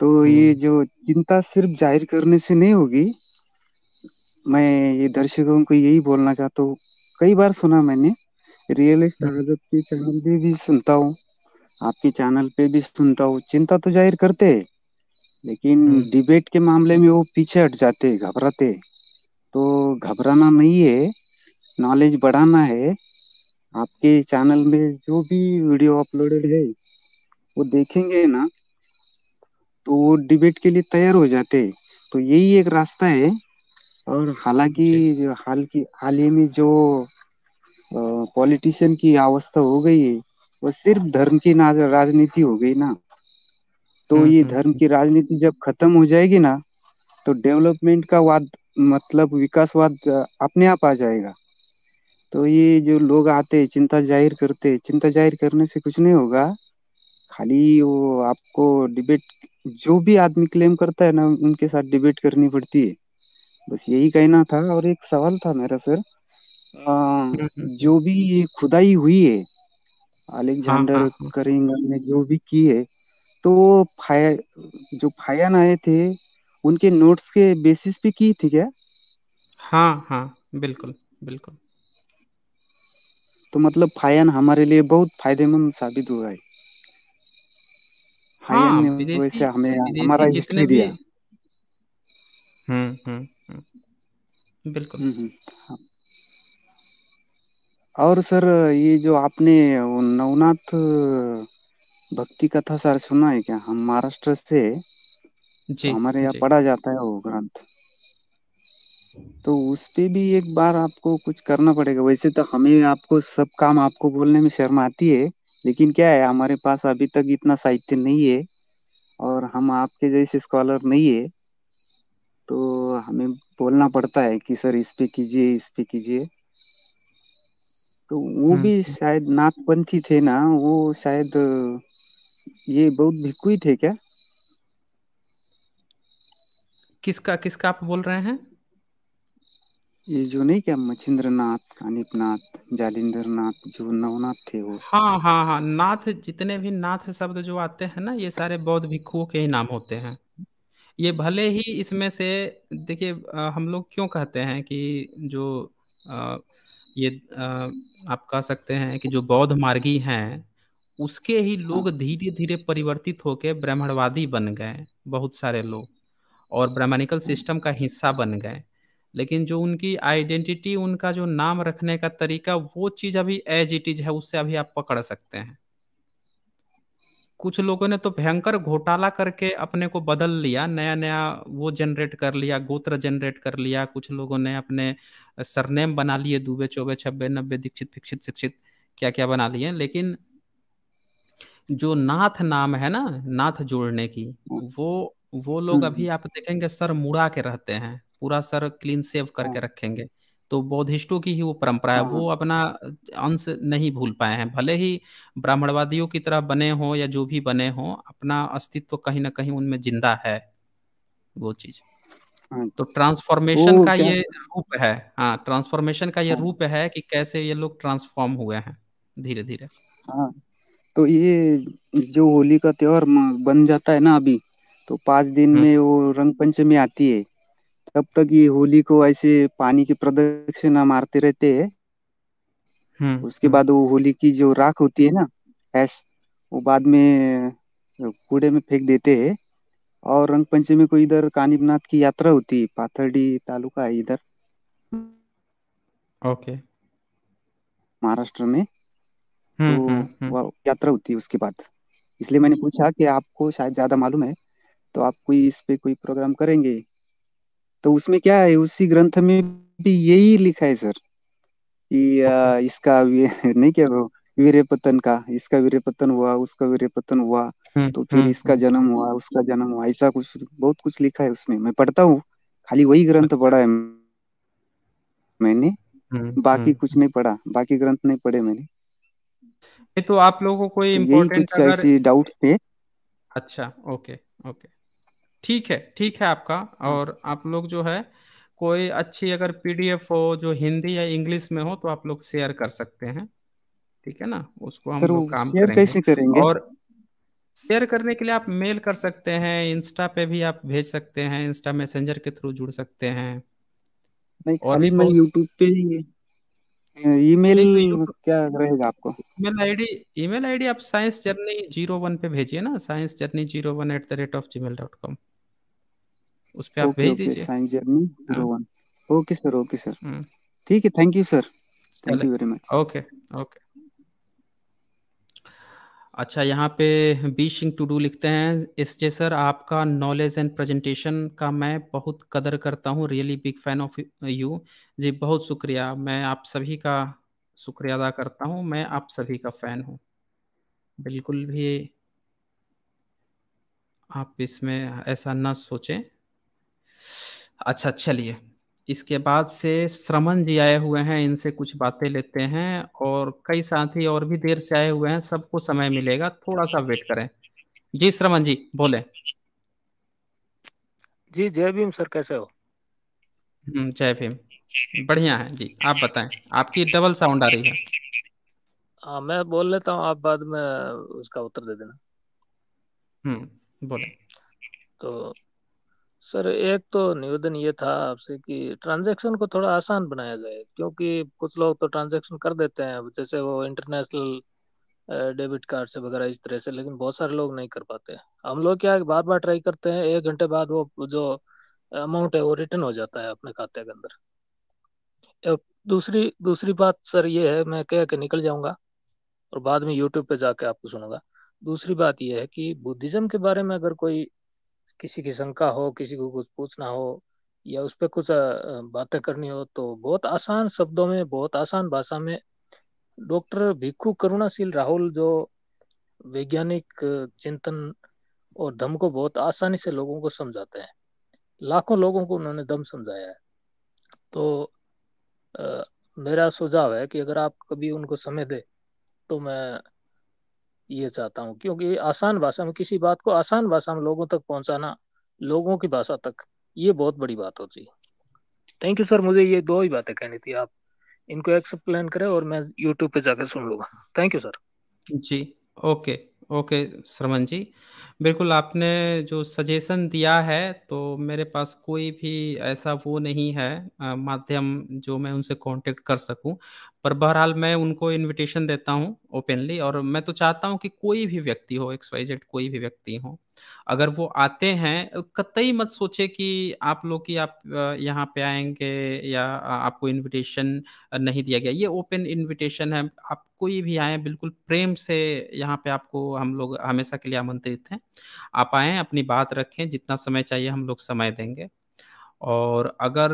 [SPEAKER 12] तो ये जो चिंता सिर्फ जाहिर करने से नहीं होगी मैं ये दर्शकों को यही बोलना चाहता हूँ कई बार सुना मैंने रियलिस्ट आदत के चैनल पे भी सुनता हूँ आपके चैनल पे भी सुनता हूँ चिंता तो जाहिर करते हैं लेकिन हम्म। डिबेट के मामले में वो पीछे हट जाते घबराते तो घबराना नहीं है नॉलेज बढ़ाना है आपके चैनल में जो भी वीडियो अपलोडेड है वो देखेंगे ना तो वो डिबेट के लिए तैयार हो जाते तो यही एक रास्ता है और हालांकि हाल की हाल ही में जो पॉलिटिशियन की अवस्था हो गई है वो सिर्फ धर्म की राजनीति हो गई ना तो हम्म, ये हम्म, धर्म हम्म। की राजनीति जब खत्म हो जाएगी ना तो डेवलपमेंट का वाद मतलब विकासवाद अपने आप आ जाएगा तो ये जो लोग आते हैं चिंता जाहिर करते हैं चिंता जाहिर करने से कुछ नहीं होगा खाली वो आपको डिबेट जो भी आदमी क्लेम करता है ना उनके साथ डिबेट करनी पड़ती है बस यही कहना था और एक सवाल था मेरा सर आ, जो भी खुदाई हुई है अलेक्जेंडर हाँ, हाँ, हाँ। करिंगर ने जो भी की है तो फाया जो फायान आए थे उनके नोट्स के बेसिस पे की थी क्या
[SPEAKER 1] हाँ हाँ बिल्कुल बिल्कुल
[SPEAKER 12] तो मतलब फायन हमारे लिए बहुत फायदेमंद साबित हुआ है
[SPEAKER 1] फायन हाँ, ने वैसे हमें हमारा जितने
[SPEAKER 12] दिया हम्म, हम्म हम्म बिल्कुल हम्म, हम्म हाँ। और सर ये जो आपने नवनाथ भक्ति कथा सर सुना है क्या हम महाराष्ट्र से जी हमारे यहाँ जी पढ़ा जाता है वो ग्रंथ तो उसपे भी एक बार आपको कुछ करना पड़ेगा वैसे तो हमें आपको सब काम आपको बोलने में शर्म आती है लेकिन क्या है हमारे पास अभी तक इतना साहित्य नहीं है और हम आपके जैसे स्कॉलर नहीं है तो हमें बोलना पड़ता है कि सर इस पे कीजिए इस पे कीजिए तो वो हम्म, भी हम्म। शायद नाथपंथी थे ना वो शायद ये बहुत भिक्खु थे क्या
[SPEAKER 1] किसका किसका आप बोल रहे हैं
[SPEAKER 12] ये जो नहीं क्या मच्छिंद्र नाथ कानिप नाथ जालिंदर नाथ जो नवनाथ थे वो
[SPEAKER 1] हाँ हाँ हाँ नाथ जितने भी नाथ शब्द जो आते हैं ना ये सारे बौद्ध भिक्खुओं के ही नाम होते हैं ये भले ही इसमें से देखिए हम लोग क्यों कहते हैं कि जो आ, ये आ, आप कह सकते हैं कि जो बौद्ध मार्गी हैं उसके ही हाँ। लोग धीरे धीरे परिवर्तित होकर ब्राह्मणवादी बन गए बहुत सारे लोग और ब्राह्मणिकल हाँ। सिस्टम का हिस्सा बन गए लेकिन जो उनकी आइडेंटिटी उनका जो नाम रखने का तरीका वो चीज अभी एज इट इज है उससे अभी आप पकड़ सकते हैं कुछ लोगों ने तो भयंकर घोटाला करके अपने को बदल लिया नया नया वो जनरेट कर लिया गोत्र जनरेट कर लिया कुछ लोगों ने अपने सरनेम बना लिए दुबे चौबे छब्बे नब्बे दीक्षित फिक्षित शिक्षित क्या क्या बना लिए लेकिन जो नाथ नाम है ना नाथ जोड़ने की हाँ। वो वो लोग हाँ। अभी आप देखेंगे सर मुड़ा के रहते हैं पूरा सर क्लीन सेव हाँ। करके रखेंगे तो बौद्धिस्टों की ही वो परंपरा है वो अपना अंश नहीं भूल पाए हैं भले ही ब्राह्मणवादियों की तरह बने हो या जो भी बने हो अपना अस्तित्व कहीं ना कहीं उनमें जिंदा है वो चीज तो ट्रांसफॉर्मेशन का ये रूप है हाँ ट्रांसफॉर्मेशन का ये रूप है कि कैसे ये लोग ट्रांसफॉर्म हुए हैं धीरे धीरे
[SPEAKER 3] हाँ
[SPEAKER 12] तो ये जो होली का त्योहार बन जाता है ना अभी तो पांच दिन हम्म। में वो रंग पंचमी आती है तब तक ये होली को ऐसे पानी की प्रदक्षिणा मारते रहते हैं हम्म, उसके हम्म। बाद वो होली की जो राख होती है ना ऐश वो बाद में कूड़े में फेंक देते हैं और रंग पंचमी को इधर कानिमनाथ की यात्रा होती है पाथरडी तालुका है इधर ओके महाराष्ट्र में तो हम्म, हम्म, हम्म। यात्रा होती है उसके बाद इसलिए मैंने पूछा कि आपको शायद ज्यादा मालूम है तो आप कोई इस पे कोई प्रोग्राम करेंगे तो उसमें क्या है उसी ग्रंथ में भी यही लिखा है सर कि अच्छा। इसका नहीं क्या वीरपतन का इसका वीरपतन हुआ उसका वीरपतन हुआ तो फिर इसका जन्म हुआ उसका जन्म हुआ ऐसा कुछ बहुत कुछ लिखा है उसमें मैं पढ़ता हूँ खाली वही ग्रंथ अच्छा। पढ़ा है मैंने बाकी कुछ नहीं पढ़ा बाकी ग्रंथ नहीं पढ़े मैंने
[SPEAKER 1] ये तो आप लोगों को कोई इम्पोर्टेंट अगर डाउट थे अच्छा ओके ओके ठीक है ठीक है आपका हाँ। और आप लोग जो है कोई अच्छी अगर पीडीएफ हो जो हिंदी या इंग्लिश में हो तो आप लोग शेयर कर सकते हैं ठीक है ना उसको हम लोग काम करेंगे कैसे करेंगे और शेयर करने के लिए आप मेल कर सकते हैं इंस्टा पे भी आप भेज सकते हैं इंस्टा मैसेंजर के थ्रू जुड़ सकते हैं
[SPEAKER 12] नहीं और अभी मैं यूट्यूब पे ईमेल क्या रहेगा आपको
[SPEAKER 1] ईमेल आईडी ईमेल आईडी आप साइंस जर्नी जीरो वन पे भेजिए ना science journey zero one at the rate of Gmail dot com उस पर आप भेज दीजिए साइंस हाँ। Journey zero one
[SPEAKER 12] okay sir okay sir हम्म। ठीक है thank you sir thank you very much
[SPEAKER 1] okay okay अच्छा यहाँ पे बी सिंह टू डू लिखते हैं एस जे सर आपका नॉलेज एंड प्रेजेंटेशन का मैं बहुत कदर करता हूँ really big fan of you जी बहुत शुक्रिया मैं आप सभी का शुक्रिया अदा करता हूँ मैं आप सभी का फ़ैन हूँ बिल्कुल भी आप इसमें ऐसा ना सोचें अच्छा चलिए इसके बाद से श्रमण जी आए हुए हैं इनसे कुछ बातें लेते हैं और कई साथी और भी देर से आए हुए हैं सबको समय मिलेगा थोड़ा सा वेट करें जी श्रमण जी बोले
[SPEAKER 20] जी जय भीम सर कैसे हो
[SPEAKER 1] हम्म, जय भीम बढ़िया है जी आप बताएं आपकी डबल साउंड आ रही है
[SPEAKER 20] आ, हाँ, मैं बोल लेता हूँ आप बाद में उसका उत्तर दे देना
[SPEAKER 1] हम्म बोले
[SPEAKER 20] तो सर एक तो निवेदन ये था आपसे कि ट्रांजैक्शन को थोड़ा आसान बनाया जाए क्योंकि कुछ लोग तो ट्रांजैक्शन कर देते हैं जैसे वो इंटरनेशनल डेबिट कार्ड से वगैरह इस तरह से लेकिन बहुत सारे लोग नहीं कर पाते हम लोग क्या बार बार ट्राई करते हैं एक घंटे बाद वो जो अमाउंट है वो रिटर्न हो जाता है अपने खाते के अंदर दूसरी दूसरी बात सर ये है मैं कह के निकल जाऊंगा और बाद में यूट्यूब पे जाके आपको सुनूंगा दूसरी बात यह है कि बुद्धिज्म के बारे में अगर कोई किसी की शंका हो किसी को कुछ पूछना हो या उस पर कुछ बातें करनी हो तो बहुत आसान शब्दों में बहुत आसान भाषा में डॉक्टर भिक्खु करुणाशील राहुल जो वैज्ञानिक चिंतन और धम को बहुत आसानी से लोगों को समझाते हैं लाखों लोगों को उन्होंने दम समझाया है तो आ, मेरा सुझाव है कि अगर आप कभी उनको समय दे तो मैं ये चाहता हूँ क्योंकि आसान भाषा में किसी बात को आसान भाषा में लोगों तक पहुंचाना लोगों की भाषा तक ये बहुत बड़ी बात होती है थैंक यू सर मुझे ये दो ही बातें कहनी थी आप इनको एक्सप्लेन करें और मैं यूट्यूब पे जाकर सुन लूंगा thank you sir
[SPEAKER 1] ji okay okay Shravan ji बिल्कुल आपने जो सजेशन दिया है तो मेरे पास कोई भी ऐसा वो नहीं है माध्यम जो मैं उनसे कांटेक्ट कर सकूं पर बहरहाल मैं उनको इनविटेशन देता हूँ ओपनली और मैं तो चाहता हूँ कि कोई भी व्यक्ति हो एक्स वाई जेड कोई भी व्यक्ति हो अगर वो आते हैं कतई मत सोचे कि आप लोग की आप यहाँ पे आएंगे या आपको इनविटेशन नहीं दिया गया ये ओपन इनविटेशन है आप कोई भी आए बिल्कुल प्रेम से यहाँ पे आपको हम लोग हमेशा के लिए आमंत्रित हैं आप आएँ अपनी बात रखें जितना समय चाहिए हम लोग समय देंगे और अगर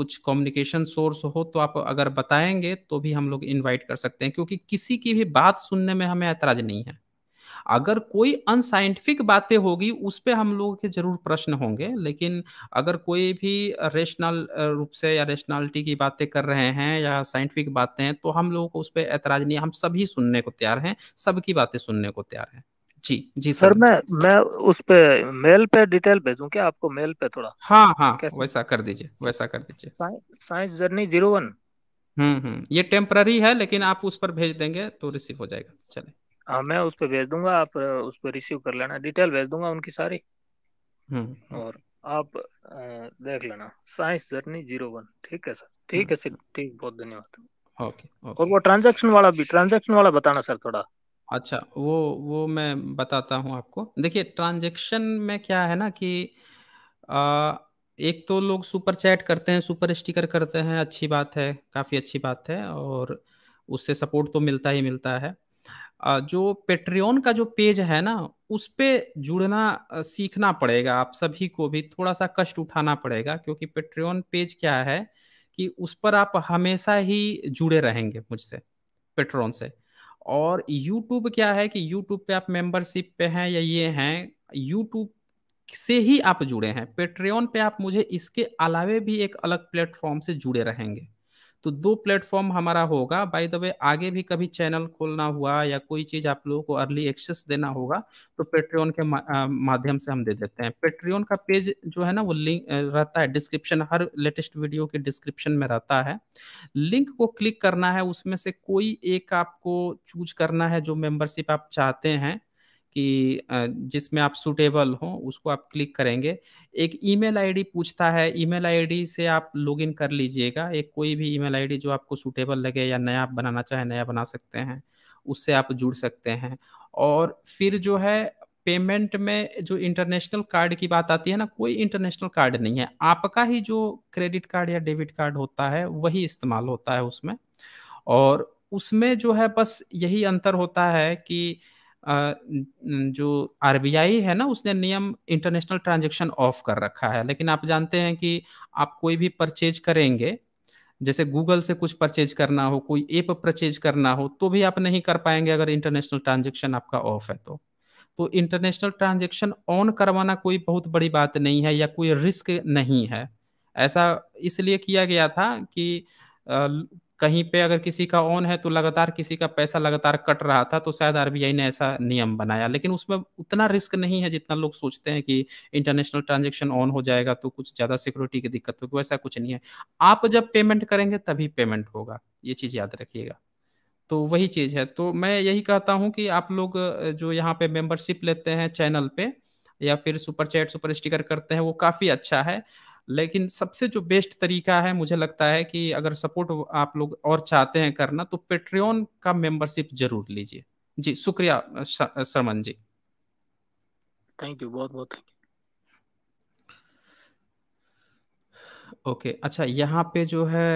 [SPEAKER 1] कुछ कम्युनिकेशन सोर्स हो तो आप अगर बताएंगे तो भी हम लोग इनवाइट कर सकते हैं क्योंकि किसी की भी बात सुनने में हमें ऐतराज नहीं है अगर कोई अनसाइंटिफिक बातें होगी उस पर हम लोगों के जरूर प्रश्न होंगे लेकिन अगर कोई भी रेशनल रूप से या रेशनलिटी की बातें कर रहे हैं या साइंटिफिक बातें हैं तो हम लोगों को उस पर ऐतराज नहीं हम सभी सुनने को तैयार हैं सबकी बातें सुनने को तैयार हैं जी जी सर मैं
[SPEAKER 20] मैं उस पे मेल पे डिटेल भेजूं क्या आपको मेल पे थोड़ा
[SPEAKER 1] हाँ हाँ कैसे? वैसा कर दीजिए वैसा कर दीजिए साइंस जर्नी जीरो वन हम्म हम्म ये टेम्पररी है लेकिन आप उस पर भेज देंगे तो रिसीव हो जाएगा चले
[SPEAKER 20] हाँ मैं उस पर भेज दूंगा आप उस पर रिसीव कर लेना डिटेल भेज दूंगा उनकी सारी
[SPEAKER 3] हम्म और आप देख लेना
[SPEAKER 20] साइंस जर्नी जीरो वन ठीक है सर ठीक है हम्म, सर हम्म। ठीक बहुत धन्यवाद ओके और वो ट्रांजेक्शन वाला भी ट्रांजेक्शन वाला बताना सर थोड़ा
[SPEAKER 1] अच्छा, वो वो मैं बताता हूँ आपको। देखिए ट्रांजेक्शन में क्या है ना कि आ, एक तो लोग सुपर चैट करते हैं, सुपर स्टिकर करते हैं, अच्छी बात है, काफ़ी अच्छी बात है और उससे सपोर्ट तो मिलता ही मिलता है। आ, जो पेट्रियन का जो पेज है ना, उस पर जुड़ना सीखना पड़ेगा आप सभी को भी थोड़ा-सा कष्ट उठाना पड़ेगा क्योंकि पेट्रियन पेज क्या है कि उस पर आप हमेशा ही जुड़े रहेंगे मुझसे, पेट्रोन से। और यूट्यूब क्या है कि यूट्यूब पे आप मेंबरशिप पे हैं या ये हैं यूट्यूब से ही आप जुड़े हैं पेट्रियन पे आप मुझे इसके अलावे भी एक अलग प्लेटफॉर्म से जुड़े रहेंगे तो दो प्लेटफॉर्म हमारा होगा बाय द वे आगे भी कभी चैनल खोलना हुआ या कोई चीज आप लोगों को अर्ली एक्सेस देना होगा तो पेट्रियन के माध्यम से हम दे देते हैं पेट्रियन का पेज जो है ना वो लिंक रहता है डिस्क्रिप्शन हर लेटेस्ट वीडियो के डिस्क्रिप्शन में रहता है लिंक को क्लिक करना है उसमें से कोई एक आपको चूज करना है जो मेंबरशिप आप चाहते हैं कि जिसमें आप सूटेबल हो उसको आप क्लिक करेंगे एक ईमेल आईडी पूछता है ईमेल आईडी से आप लॉग इन कर लीजिएगा एक कोई भी ईमेल आईडी जो आपको सूटेबल लगे या नया आप बनाना चाहे नया बना सकते हैं उससे आप जुड़ सकते हैं और फिर जो है पेमेंट में जो इंटरनेशनल कार्ड की बात आती है ना कोई इंटरनेशनल कार्ड नहीं है आपका ही जो क्रेडिट कार्ड या डेबिट कार्ड होता है वही इस्तेमाल होता है उसमें और उसमें जो है बस यही अंतर होता है कि जो आर है ना उसने नियम इंटरनेशनल ट्रांजेक्शन ऑफ कर रखा है लेकिन आप जानते हैं कि आप कोई भी परचेज करेंगे जैसे गूगल से कुछ परचेज करना हो कोई ऐप परचेज करना हो तो भी आप नहीं कर पाएंगे अगर इंटरनेशनल ट्रांजेक्शन आपका ऑफ है तो तो इंटरनेशनल ट्रांजेक्शन ऑन करवाना कोई बहुत बड़ी बात नहीं है या कोई रिस्क नहीं है ऐसा इसलिए किया गया था कि कहीं पे अगर किसी का ऑन है तो लगातार किसी का पैसा लगातार कट रहा था तो शायद आरबीआई ने ऐसा नियम बनाया लेकिन उसमें उतना रिस्क नहीं है जितना लोग सोचते हैं कि इंटरनेशनल ट्रांजेक्शन ऑन हो जाएगा तो कुछ ज़्यादा सिक्योरिटी की दिक्कत होगी वैसा कुछ नहीं है आप जब पेमेंट करेंगे तभी पेमेंट होगा ये चीज़ याद रखिएगा तो वही चीज़ है तो मैं यही कहता हूँ कि आप लोग जो यहाँ पे मेंबरशिप लेते हैं चैनल पे या फिर सुपर चैट सुपर स्टिकर करते हैं वो काफ़ी अच्छा है लेकिन सबसे जो बेस्ट तरीका है मुझे लगता है कि अगर सपोर्ट आप लोग और चाहते हैं करना तो पेट्रियन का मेंबरशिप जरूर लीजिए जी शुक्रिया सरमन जी
[SPEAKER 20] थैंक यू बहुत बहुत
[SPEAKER 1] ओके अच्छा यहाँ पे जो है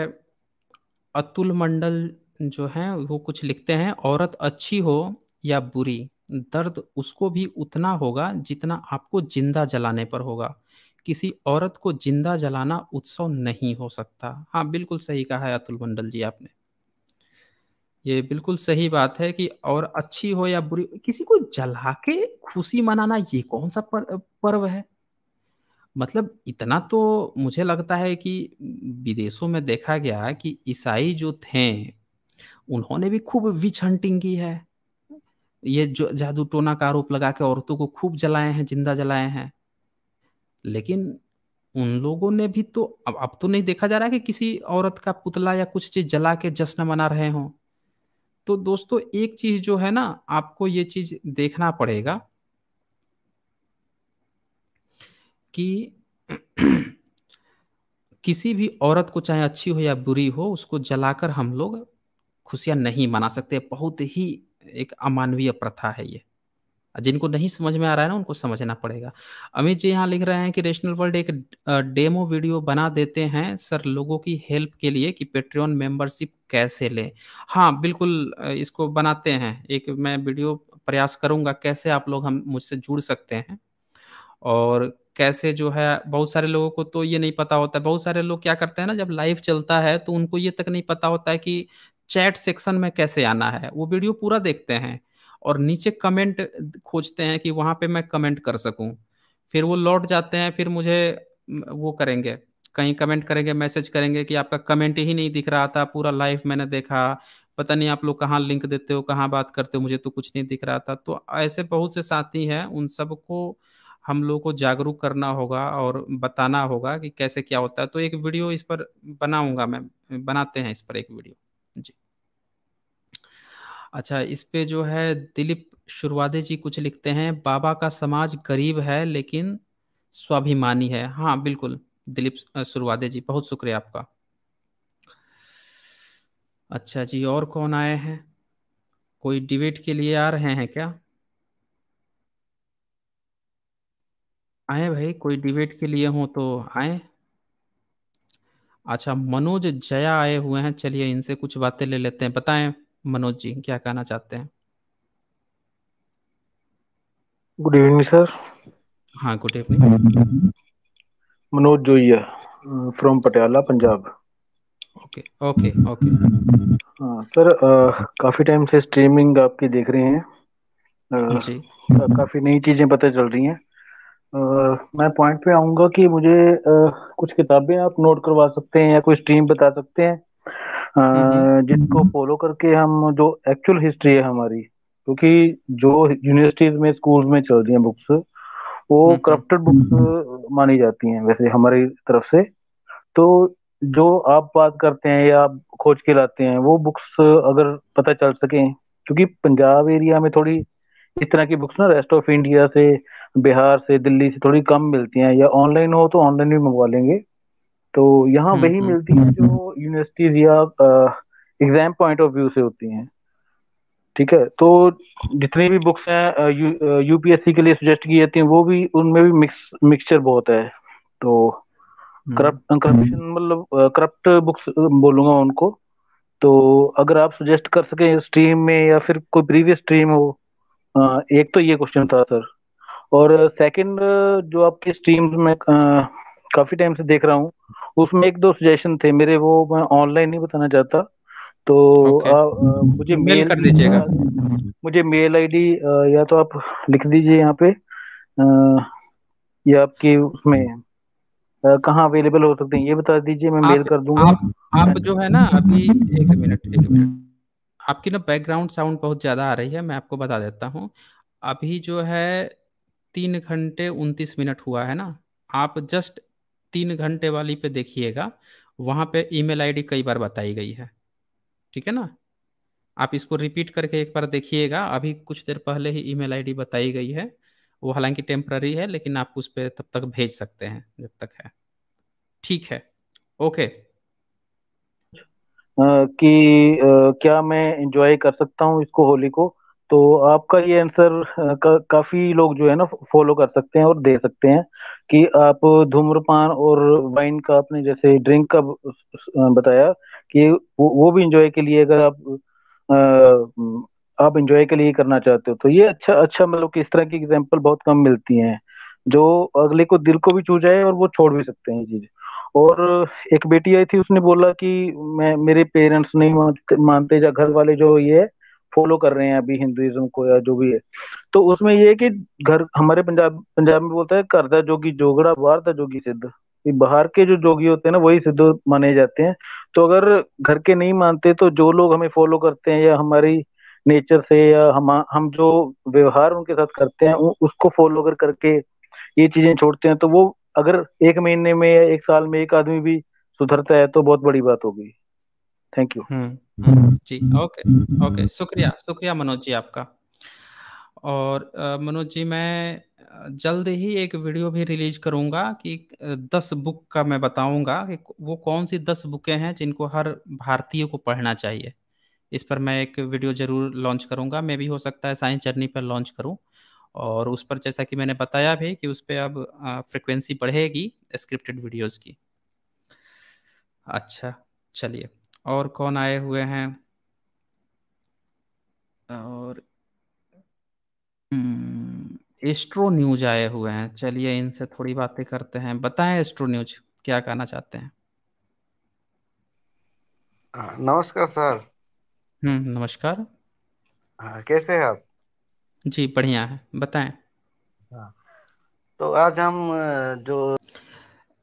[SPEAKER 1] अतुल मंडल जो है वो कुछ लिखते हैं औरत अच्छी हो या बुरी दर्द उसको भी उतना होगा जितना आपको जिंदा जलाने पर होगा किसी औरत को जिंदा जलाना उत्सव नहीं हो सकता हाँ बिल्कुल सही कहा है अतुल मंडल जी आपने ये बिल्कुल सही बात है कि और अच्छी हो या बुरी किसी को जला के खुशी मनाना ये कौन सा पर, पर्व है मतलब इतना तो मुझे लगता है कि विदेशों में देखा गया कि ईसाई जो थे उन्होंने भी खूब विच हंटिंग की है ये जो जादू टोना का आरोप लगा के औरतों को खूब जलाए हैं जिंदा जलाए हैं लेकिन उन लोगों ने भी तो अब अब तो नहीं देखा जा रहा है कि किसी औरत का पुतला या कुछ चीज जला के जश्न मना रहे हों तो दोस्तों एक चीज जो है ना आपको ये चीज देखना पड़ेगा कि किसी भी औरत को चाहे अच्छी हो या बुरी हो उसको जलाकर हम लोग खुशियां नहीं मना सकते बहुत ही एक अमानवीय प्रथा है ये जिनको नहीं समझ में आ रहा है ना उनको समझना पड़ेगा अमित जी यहाँ लिख रहे हैं कि रेशनल वर्ल्ड एक डेमो वीडियो बना देते हैं सर लोगों की हेल्प के लिए कि पेट्रियन मेंबरशिप कैसे लें हाँ बिल्कुल इसको बनाते हैं एक मैं वीडियो प्रयास करूँगा कैसे आप लोग हम मुझसे जुड़ सकते हैं और कैसे जो है बहुत सारे लोगों को तो ये नहीं पता होता बहुत सारे लोग क्या करते हैं ना जब लाइव चलता है तो उनको ये तक नहीं पता होता है कि चैट सेक्शन में कैसे आना है वो वीडियो पूरा देखते हैं और नीचे कमेंट खोजते हैं कि वहां पे मैं कमेंट कर सकूं फिर वो लौट जाते हैं फिर मुझे वो करेंगे कहीं कमेंट करेंगे मैसेज करेंगे कि आपका कमेंट ही नहीं दिख रहा था पूरा लाइव मैंने देखा पता नहीं आप लोग कहाँ लिंक देते हो कहाँ बात करते हो मुझे तो कुछ नहीं दिख रहा था तो ऐसे बहुत से साथी हैं उन सबको हम लोग को जागरूक करना होगा और बताना होगा कि कैसे क्या होता है तो एक वीडियो इस पर बनाऊंगा मैं बनाते हैं इस पर एक वीडियो अच्छा इस पे जो है दिलीप शुरवादे जी कुछ लिखते हैं बाबा का समाज गरीब है लेकिन स्वाभिमानी है हाँ बिल्कुल दिलीप शुरवादे जी बहुत शुक्रिया आपका अच्छा जी और कौन आए हैं कोई डिबेट के लिए आ रहे हैं क्या आए भाई कोई डिबेट के लिए हो तो आए अच्छा मनोज जया आए हुए हैं चलिए इनसे कुछ बातें ले लेते हैं बताएं मनोज जी क्या कहना चाहते हैं गुड इवनिंग सर हाँ good evening
[SPEAKER 21] Manoj Joia from Patiala Punjab okay okay okay sir काफी टाइम से स्ट्रीमिंग आपकी देख रहे हैं जी काफी नई चीजें पता चल रही हैं Uh, मैं पॉइंट पे आऊंगा कि मुझे uh, कुछ किताबें आप नोट करवा सकते हैं या कोई स्ट्रीम बता सकते हैं हम्म, हम्म। जिनको फॉलो हम्म। करके हम जो एक्चुअल हिस्ट्री है हमारी क्योंकि जो यूनिवर्सिटीज में स्कूल में चल रही हैं बुक्स वो करप्टेड बुक्स मानी जाती हैं वैसे हमारी तरफ से तो जो आप बात करते हैं या आप खोज के लाते हैं वो बुक्स अगर पता चल सके क्योंकि पंजाब एरिया में थोड़ी इस तरह की बुक्स ना रेस्ट ऑफ इंडिया से बिहार से दिल्ली से थोड़ी कम मिलती हैं या ऑनलाइन हो तो ऑनलाइन भी मंगवा लेंगे तो यहाँ हम्म, वही हम्म, मिलती है हम्म, जो यूनिवर्सिटीज या एग्जाम पॉइंट ऑफ व्यू से होती हैं ठीक है तो जितनी भी बुक्स हैं यूपीएससी के लिए सजेस्ट की जाती हैं वो भी उनमें भी मिक्स मिक्सचर बहुत है तो करप्ट करप्शन मतलब करप्ट बुक्स बोलूंगा उनको तो अगर आप सजेस्ट कर सकें स्ट्रीम में या फिर कोई प्रीवियस स्ट्रीम हो एक तो ये क्वेश्चन था सर और सेकंड जो आपके स्ट्रीम में काफी टाइम से देख रहा हूँ उसमें एक दो सजेशन थे मेरे वो मैं ऑनलाइन नहीं बताना चाहता तो okay. आ, आ, मुझे मेल, मेल कर दीजिएगा मुझे मेल आईडी या तो आप लिख दीजिए यहाँ पे आ, या आपकी उसमें कहाँ अवेलेबल हो सकते हैं ये बता दीजिए मैं आप, मेल कर दूंगा आप,
[SPEAKER 1] आप जो है ना अभी एक मिनट एक मिनट आपकी ना बैकग्राउंड साउंड बहुत ज़्यादा आ रही है मैं आपको बता देता हूँ अभी जो है तीन घंटे उनतीस मिनट हुआ है ना आप जस्ट तीन घंटे वाली पे देखिएगा वहां पे ईमेल आईडी कई बार बताई गई है ठीक है ना आप इसको रिपीट करके एक बार देखिएगा अभी कुछ देर पहले ही ईमेल आईडी बताई गई है वो हालांकि टेम्प्ररी है लेकिन आप उस पर तब तक भेज सकते हैं जब तक है ठीक है ओके
[SPEAKER 21] कि क्या मैं एंजॉय कर सकता हूँ इसको होली को तो आपका ये आंसर का, काफी लोग जो है ना फॉलो कर सकते हैं और दे सकते हैं कि आप धूम्रपान और वाइन का आपने जैसे ड्रिंक का बताया कि वो, वो भी इंजॉय के लिए अगर आप आ, आप इंजॉय के लिए करना चाहते हो तो ये अच्छा अच्छा मतलब कि इस तरह की एग्जाम्पल बहुत कम मिलती हैं जो अगले को दिल को भी छू जाए और वो छोड़ भी सकते हैं ये चीज और एक बेटी आई थी उसने बोला कि मैं मेरे पेरेंट्स नहीं मानते या घर वाले जो ये है फॉलो कर रहे हैं अभी हिंदुइज्म को या जो भी है तो उसमें ये है कि घर हमारे पंजाब पंजाब में बोलता है घर था जोगी जोगड़ा बाहर था जोगी सिद्ध बाहर के जो जोगी होते हैं ना वही सिद्ध माने जाते हैं तो अगर घर के नहीं मानते तो जो लोग हमें फॉलो करते हैं या हमारी नेचर से या हम हम जो व्यवहार उनके साथ करते हैं उसको फॉलो कर करके ये चीजें छोड़ते हैं तो वो अगर एक महीने में या एक साल में एक आदमी भी सुधरता है तो बहुत बड़ी बात होगी थैंक यू हम्म,
[SPEAKER 3] हम्म। हम्म,
[SPEAKER 1] जी ओके ओके शुक्रिया शुक्रिया मनोज जी आपका और मनोज जी मैं जल्द ही एक वीडियो भी रिलीज करूंगा कि दस बुक का मैं बताऊंगा कि वो कौन सी दस बुकें हैं जिनको हर भारतीय को पढ़ना चाहिए इस पर मैं एक वीडियो जरूर लॉन्च करूंगा मैं भी हो सकता है साइंस जर्नी पर लॉन्च करूं और उस पर जैसा कि मैंने बताया भी कि उस पर अब फ्रिक्वेंसी बढ़ेगी स्क्रिप्टेड वीडियोज़ की अच्छा चलिए और कौन आए हुए हैं और एस्ट्रो हम्म, न्यूज आए हुए हैं चलिए इनसे थोड़ी बातें करते हैं बताएं एस्ट्रो न्यूज क्या कहना चाहते हैं
[SPEAKER 8] नमस्कार सर
[SPEAKER 1] हम्म नमस्कार कैसे हैं आप जी बढ़िया है बताएं हाँ। तो आज हम जो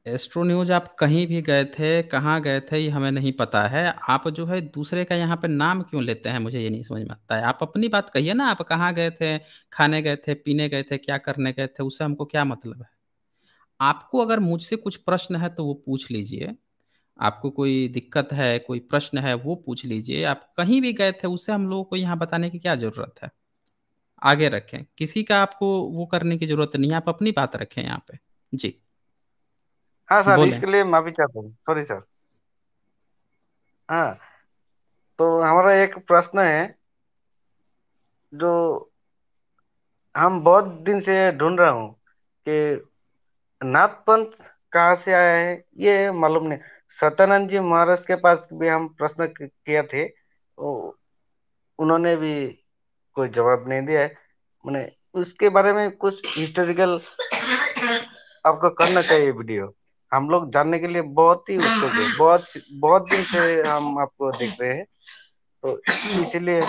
[SPEAKER 1] एस्ट्रो न्यूज आप कहीं भी गए थे कहाँ गए थे ये हमें नहीं पता है आप जो है दूसरे का यहाँ पे नाम क्यों लेते हैं मुझे ये नहीं समझ में आता है आप अपनी बात कहिए ना आप कहाँ गए थे खाने गए थे पीने गए थे क्या करने गए थे उससे हमको क्या मतलब है आपको अगर मुझसे कुछ प्रश्न है तो वो पूछ लीजिए आपको कोई दिक्कत है कोई प्रश्न है वो पूछ लीजिए आप कहीं भी गए थे उससे हम लोगों को यहाँ बताने की क्या ज़रूरत है आगे रखें किसी का आपको वो करने की ज़रूरत नहीं है आप अपनी बात रखें यहाँ पे जी
[SPEAKER 22] हाँ सर इसके लिए माफी चाहता हूँ सॉरी सर हाँ तो हमारा एक प्रश्न है जो हम बहुत दिन से ढूंढ रहा हूँ कि नाथ पंथ कहाँ से आया है ये मालूम नहीं सत्यानंद जी महाराज के पास भी हम प्रश्न किया थे उन्होंने भी कोई जवाब नहीं दिया है मैंने उसके बारे में कुछ हिस्टोरिकल आपको करना चाहिए वीडियो हम लोग जानने के लिए बहुत ही उत्सुक है हाँ। बहुत बहुत दिन से हम आपको देख रहे हैं तो इसीलिए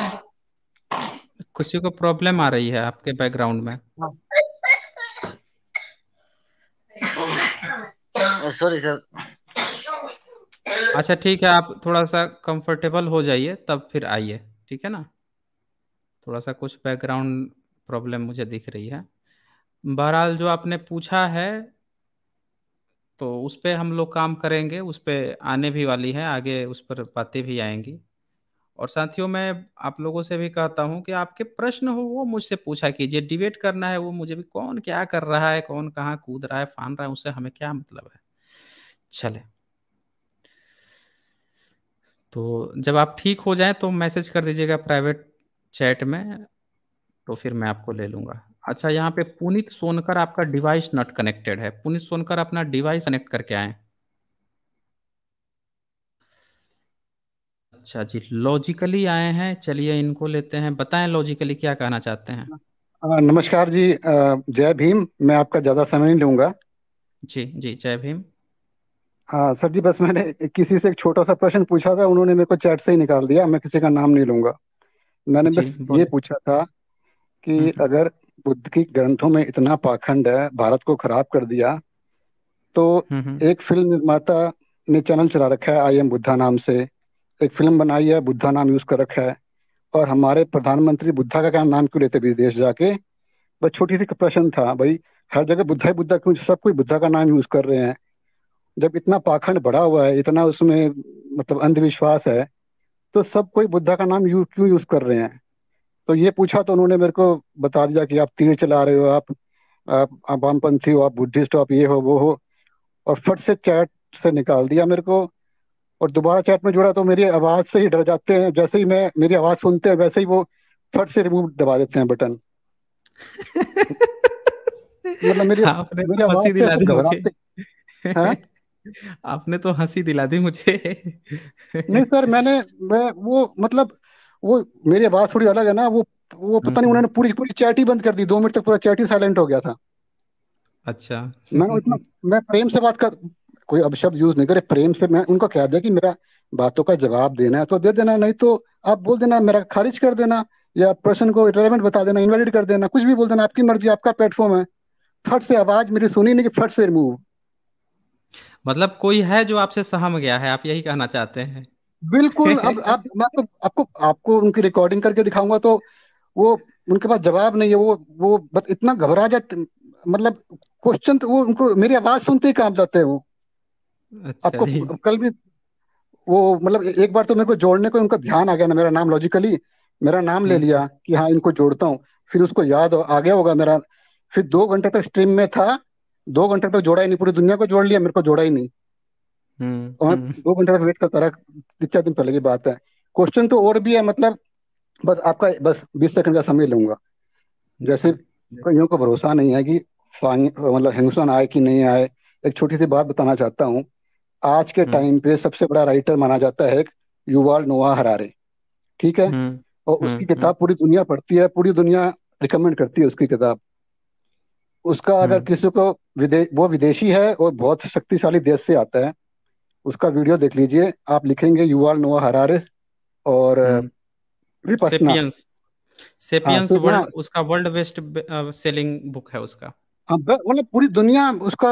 [SPEAKER 1] खुशी को प्रॉब्लम आ रही है आपके बैकग्राउंड में सॉरी हाँ। सर अच्छा ठीक है आप थोड़ा सा कंफर्टेबल हो जाइए तब फिर आइए ठीक है ना थोड़ा सा कुछ बैकग्राउंड प्रॉब्लम मुझे दिख रही है बहरहाल जो आपने पूछा है तो उस पर हम लोग काम करेंगे उस पर आने भी वाली है आगे उस पर बातें भी आएंगी और साथियों मैं आप लोगों से भी कहता हूँ कि आपके प्रश्न हो वो मुझसे पूछा कीजिए डिबेट करना है वो मुझे भी कौन क्या कर रहा है कौन कहाँ कूद रहा है फान रहा है उससे हमें क्या मतलब है चले तो जब आप ठीक हो जाए तो मैसेज कर दीजिएगा प्राइवेट चैट में तो फिर मैं आपको ले लूँगा अच्छा यहाँ पे पुनित सोनकर आपका डिवाइस नॉट कनेक्टेड है पुनित सोनकर अपना डिवाइस कनेक्ट करके आए अच्छा जी लॉजिकली आए हैं चलिए इनको लेते हैं बताएं लॉजिकली क्या कहना चाहते हैं
[SPEAKER 8] नमस्कार जी जय भीम मैं आपका ज्यादा समय नहीं लूंगा जी
[SPEAKER 1] जी जय भीम
[SPEAKER 8] हाँ सर जी बस मैंने किसी से एक छोटा सा प्रश्न पूछा था उन्होंने मेरे को चैट से ही निकाल दिया मैं किसी का नाम नहीं लूंगा मैंने बस ये पूछा था कि हम्म। अगर बुद्ध की ग्रंथों में इतना पाखंड है भारत को खराब कर दिया तो हम्म, हम्म। एक फिल्म निर्माता ने चैनल चला रखा है आई एम बुद्धा नाम से एक फिल्म बनाई है बुद्धा नाम यूज कर रखा है और हमारे प्रधानमंत्री बुद्धा का क्या नाम क्यों लेते विदेश जाके बस छोटी सी प्रश्न था भाई हर जगह बुद्धा ही बुद्धा क्यों सब कोई बुद्धा का नाम यूज कर रहे हैं जब इतना पाखंड बढ़ा हुआ है इतना उसमें मतलब अंधविश्वास है तो सब कोई बुद्धा का नाम यू, क्यों यूज कर रहे हैं तो ये पूछा तो उन्होंने मेरे को बता दिया कि आप तीर चला रहे हो आप आप, वामपंथी हो आप बुद्धिस्ट हो आप ये हो वो हो और फट से चैट से निकाल दिया मेरे को और दोबारा चैट में जुड़ा तो मेरी आवाज से ही डर जाते हैं जैसे ही मैं मेरी आवाज सुनते हैं वैसे ही वो फट से रिमूव दबा देते हैं बटन मतलब मेरी, आपने तो मेरी आवाज से घबराते
[SPEAKER 1] हैं हाँ? आपने तो हंसी दिला दी मुझे
[SPEAKER 3] नहीं सर मैंने
[SPEAKER 8] मैं वो मतलब वो मेरी आवाज थोड़ी अलग है ना वो वो पता नहीं हम्म, उन्होंने हम्म। पूरी पूरी चैट ही बंद कर दी दो मिनट तक पूरा चैट ही साइलेंट हो गया था अच्छा मैं इतना मैं प्रेम से बात कर कोई अब शब्द यूज नहीं करे प्रेम से मैं उनको कह दिया कि मेरा बातों का जवाब देना है तो दे देना नहीं तो आप बोल देना मेरा खारिज कर देना या प्रश्न को रेलेवेंट बता देना इनवैलिड कर देना कुछ भी बोल देना आपकी मर्जी आपका प्लेटफॉर्म है फट से आवाज मेरी सुनी नहीं कि फट से रिमूव
[SPEAKER 1] मतलब कोई है जो आपसे सहम गया है आप यही कहना चाहते हैं
[SPEAKER 8] बिल्कुल अब आप मैं तो आपको आपको उनकी रिकॉर्डिंग करके दिखाऊंगा तो वो उनके पास जवाब नहीं है वो वो बस इतना घबरा जाते मतलब क्वेश्चन तो वो उनको मेरी आवाज सुनते ही काम जाते हैं वो
[SPEAKER 23] अच्छा आपको
[SPEAKER 8] कल भी वो मतलब एक बार तो मेरे को जोड़ने को उनका ध्यान आ गया ना मेरा नाम लॉजिकली मेरा नाम ले हम्म। लिया कि हाँ इनको जोड़ता हूँ फिर उसको याद आ गया होगा मेरा फिर दो घंटे तक स्ट्रीम में था दो घंटे तक जोड़ा ही नहीं पूरी दुनिया को जोड़ लिया मेरे को जोड़ा ही नहीं और हम्म, हम्म। दो घंटे तक वेट करता रहा तीन चार दिन पहले की बात है क्वेश्चन तो और भी है मतलब बस आपका बस बीस सेकंड का समय लूंगा जैसे अच्छा। कईयों को भरोसा नहीं है कि मतलब हिंगसन आए कि नहीं आए एक छोटी सी बात बताना चाहता हूँ आज के टाइम हम्म। पे सबसे बड़ा राइटर माना जाता है युवाल नोआ हरारे ठीक है और उसकी किताब पूरी दुनिया पढ़ती है पूरी दुनिया रिकमेंड करती है उसकी किताब उसका अगर किसी को विदे, वो विदेशी है और बहुत शक्तिशाली देश से आता है उसका वीडियो देख लीजिए आप लिखेंगे युवाल नोआ हरारे और हम्म।
[SPEAKER 1] सेपियंस हाँ, वर्ल्ड उसका वर्ल्ड बेस्ट सेलिंग बुक है उसका
[SPEAKER 8] हाँ, मतलब पूरी दुनिया उसका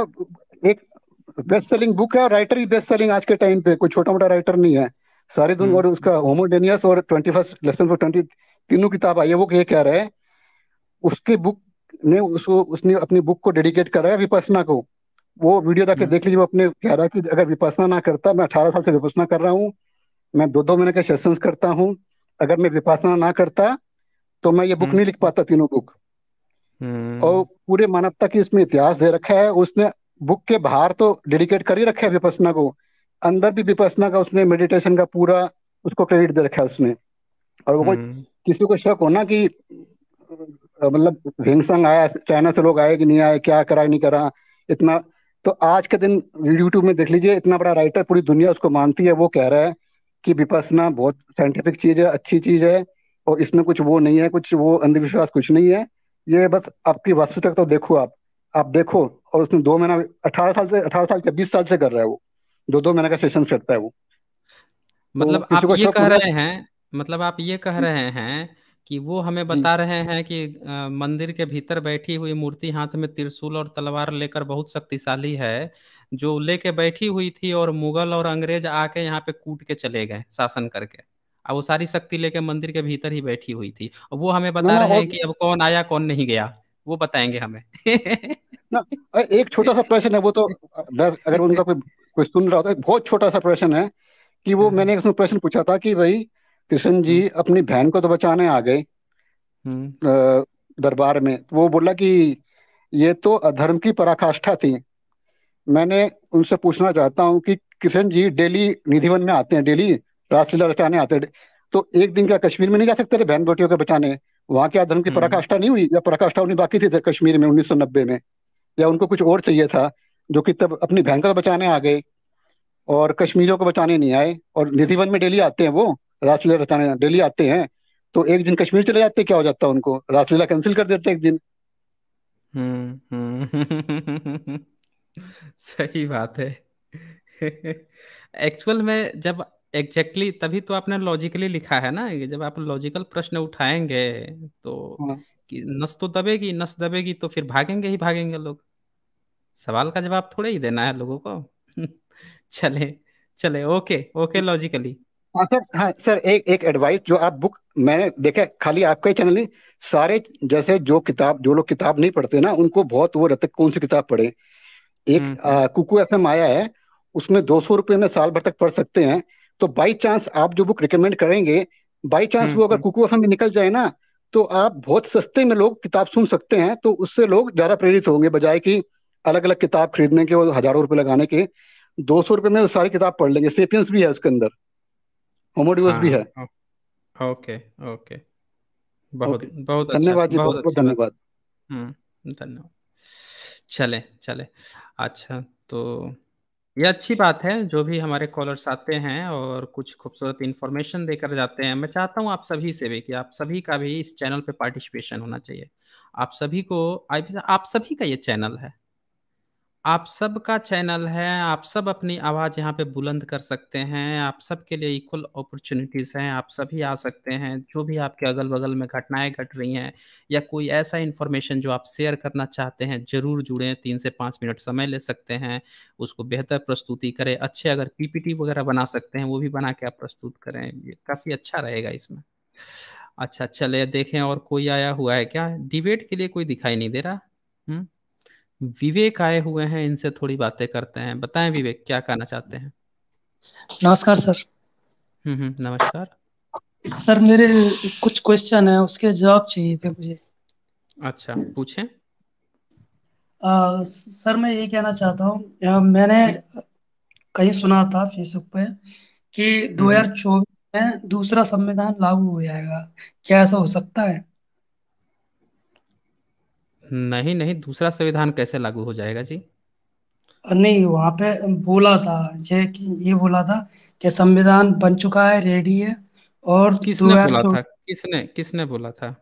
[SPEAKER 8] एक बेस्ट सेलिंग बुक है और राइटर ही बेस्ट सेलिंग आज के टाइम पे कोई छोटा मोटा राइटर नहीं है दुनिया हम्म। और उसका होमोडेनियस और twenty first lesson for twenty तीनों किताब आई है वो ये कह उसके बुक ने उसको उसने अपनी बुक को डेडिकेट करा है विपसना को वो वीडियो जाके हम्म। देख लीजिए वो अपने कह रहा है कि अगर विपसना ना करता मैं अठारह साल से विपसना कर रहा हूँ मैं दो दो महीने के सेशंस करता हूँ अगर मैं विपसना ना करता तो मैं ये बुक हम्म। नहीं लिख पाता तीनों बुक हम्म। और पूरे मानवता की इसमें इतिहास दे रखा है उसने बुक के बाहर तो डेडिकेट कर ही रखा है विपसना को अंदर भी विपसना का उसने मेडिटेशन का पूरा उसको क्रेडिट दे रखा है उसने और वो किसी को शक होना कि मतलब हिंगसंग आया चाइना से लोग आए कि नहीं आए क्या करा नहीं करा इतना तो आज के दिन यूट्यूब में देख लीजिए इतना बड़ा राइटर पूरी दुनिया उसको मानती है वो कह रहा है कि विपसना बहुत साइंटिफिक चीज है अच्छी चीज है और इसमें कुछ वो नहीं है कुछ वो अंधविश्वास कुछ नहीं है ये बस आपकी वास्तु तक तो देखो आप आप देखो और उसने दो महीना अठारह साल से अठारह साल से बीस साल से कर रहा है वो दो दो महीने का सेशन करता है वो मतलब तो आप ये कह रहे हैं
[SPEAKER 1] मतलब आप ये कह हम्म। रहे हैं कि वो हमें बता रहे हैं कि आ, मंदिर के भीतर बैठी हुई मूर्ति हाथ में त्रिशूल और तलवार लेकर बहुत शक्तिशाली है जो लेके बैठी हुई थी और मुगल और अंग्रेज आके यहाँ पे कूट के चले गए शासन करके अब वो सारी शक्ति लेके मंदिर के भीतर ही बैठी हुई थी और वो हमें बता रहे हैं कि अब कौन आया कौन नहीं गया वो बताएंगे हमें
[SPEAKER 8] ना एक छोटा सा प्रश्न है वो तो अगर उनका कोई कोई सुन रहा होता तो है बहुत छोटा सा प्रश्न है कि वो मैंने प्रश्न पूछा था कि भाई कृष्ण जी हम्म। अपनी बहन को तो बचाने आ गए हम्म। दरबार में वो बोला कि ये तो अधर्म की पराकाष्ठा थी मैंने उनसे पूछना चाहता हूँ कि किशन जी डेली निधिवन में आते हैं डेली रासलीला रचाने आते हैं तो एक दिन क्या कश्मीर में नहीं जा सकते थे बहन बेटियों के बचाने वहां क्या धर्म की हम्म। पराकाष्ठा नहीं हुई या पराकाष्ठा उन्हें बाकी थी, कश्मीर में उन्नीस में या उनको कुछ और चाहिए था जो कि तब अपनी बहन का तो बचाने आ गए और कश्मीरियों को बचाने नहीं आए और निधिवन में डेली आते हैं वो रासलीला रचाने डेली आते हैं तो एक दिन कश्मीर चले जाते क्या हो जाता उनको रासलीला कैंसिल कर देते एक दिन
[SPEAKER 1] हम्म, हम्म।
[SPEAKER 8] सही
[SPEAKER 1] बात है एक्चुअल में जब एग्जैक्टली exactly, तभी तो आपने लॉजिकली लिखा है ना जब आप लॉजिकल प्रश्न उठाएंगे तो हाँ। कि नस तो दबेगी नस दबेगी तो फिर भागेंगे ही भागेंगे लोग सवाल का जवाब थोड़े ही देना है
[SPEAKER 8] लोगों को चले चले ओके ओके लॉजिकली हाँ सर हाँ सर एक एक एडवाइस जो आप बुक मैंने देखा खाली आपका ही चैनल नहीं सारे जैसे जो किताब जो लोग किताब नहीं पढ़ते ना उनको बहुत वो रहता है, कौन सी किताब पढ़े एक हम्म, हम्म। कुकू एफ एम आया है उसमें दो सौ रुपये में साल भर तक पढ़ सकते हैं तो बाई चांस आप जो बुक रिकमेंड करेंगे बाई चांस हम्म, वो अगर कुकू एफ एम में निकल जाए ना तो आप बहुत सस्ते में लोग किताब सुन सकते हैं तो उससे लोग ज्यादा प्रेरित होंगे बजाय की अलग अलग किताब खरीदने के और हजारों रुपए लगाने के दो सौ रुपये में सारी किताब पढ़ लेंगे सेपियंस भी है उसके अंदर होमो भी हाँ,
[SPEAKER 1] है ओके ओके बहुत बहुत अच्छा धन्यवाद जी बहुत बहुत धन्यवाद हम्म धन्यवाद चले चले अच्छा तो ये अच्छी बात है जो भी हमारे कॉलर्स आते हैं और कुछ खूबसूरत इन्फॉर्मेशन देकर जाते हैं मैं चाहता हूँ आप सभी से भी कि आप सभी का भी इस चैनल पे पार्टिसिपेशन होना चाहिए आप सभी को आप सभी का ये चैनल है आप सबका चैनल है आप सब अपनी आवाज़ यहाँ पे बुलंद कर सकते हैं आप सबके लिए इक्वल अपॉर्चुनिटीज़ हैं आप सभी आ सकते हैं जो भी आपके अगल बगल में घटनाएं घट रही हैं या कोई ऐसा इन्फॉर्मेशन जो आप शेयर करना चाहते हैं ज़रूर जुड़ें तीन से पाँच मिनट समय ले सकते हैं उसको बेहतर प्रस्तुति करें अच्छे अगर पीपीटी वगैरह बना सकते हैं वो भी बना के आप प्रस्तुत करें ये काफ़ी अच्छा रहेगा इसमें अच्छा चले देखें और कोई आया हुआ है क्या डिबेट के लिए कोई दिखाई नहीं दे रहा हुँ? विवेक आए हुए हैं इनसे थोड़ी बातें करते हैं बताएं विवेक क्या कहना चाहते हैं
[SPEAKER 24] नमस्कार सर
[SPEAKER 1] हम्म, हम्म नमस्कार
[SPEAKER 24] सर मेरे कुछ क्वेश्चन है उसके जवाब चाहिए थे मुझे
[SPEAKER 1] अच्छा पूछें
[SPEAKER 24] सर मैं ये कहना चाहता हूँ मैंने कहीं सुना था फेसबुक पे कि 2024 हम्म। में दूसरा संविधान लागू हो जाएगा क्या ऐसा हो सकता है
[SPEAKER 1] नहीं नहीं दूसरा संविधान कैसे लागू हो जाएगा जी नहीं
[SPEAKER 24] वहाँ पे बोला था ये कि ये बोला था कि संविधान बन चुका है रेडी है और किसने बोला था
[SPEAKER 1] किसने किसने बोला था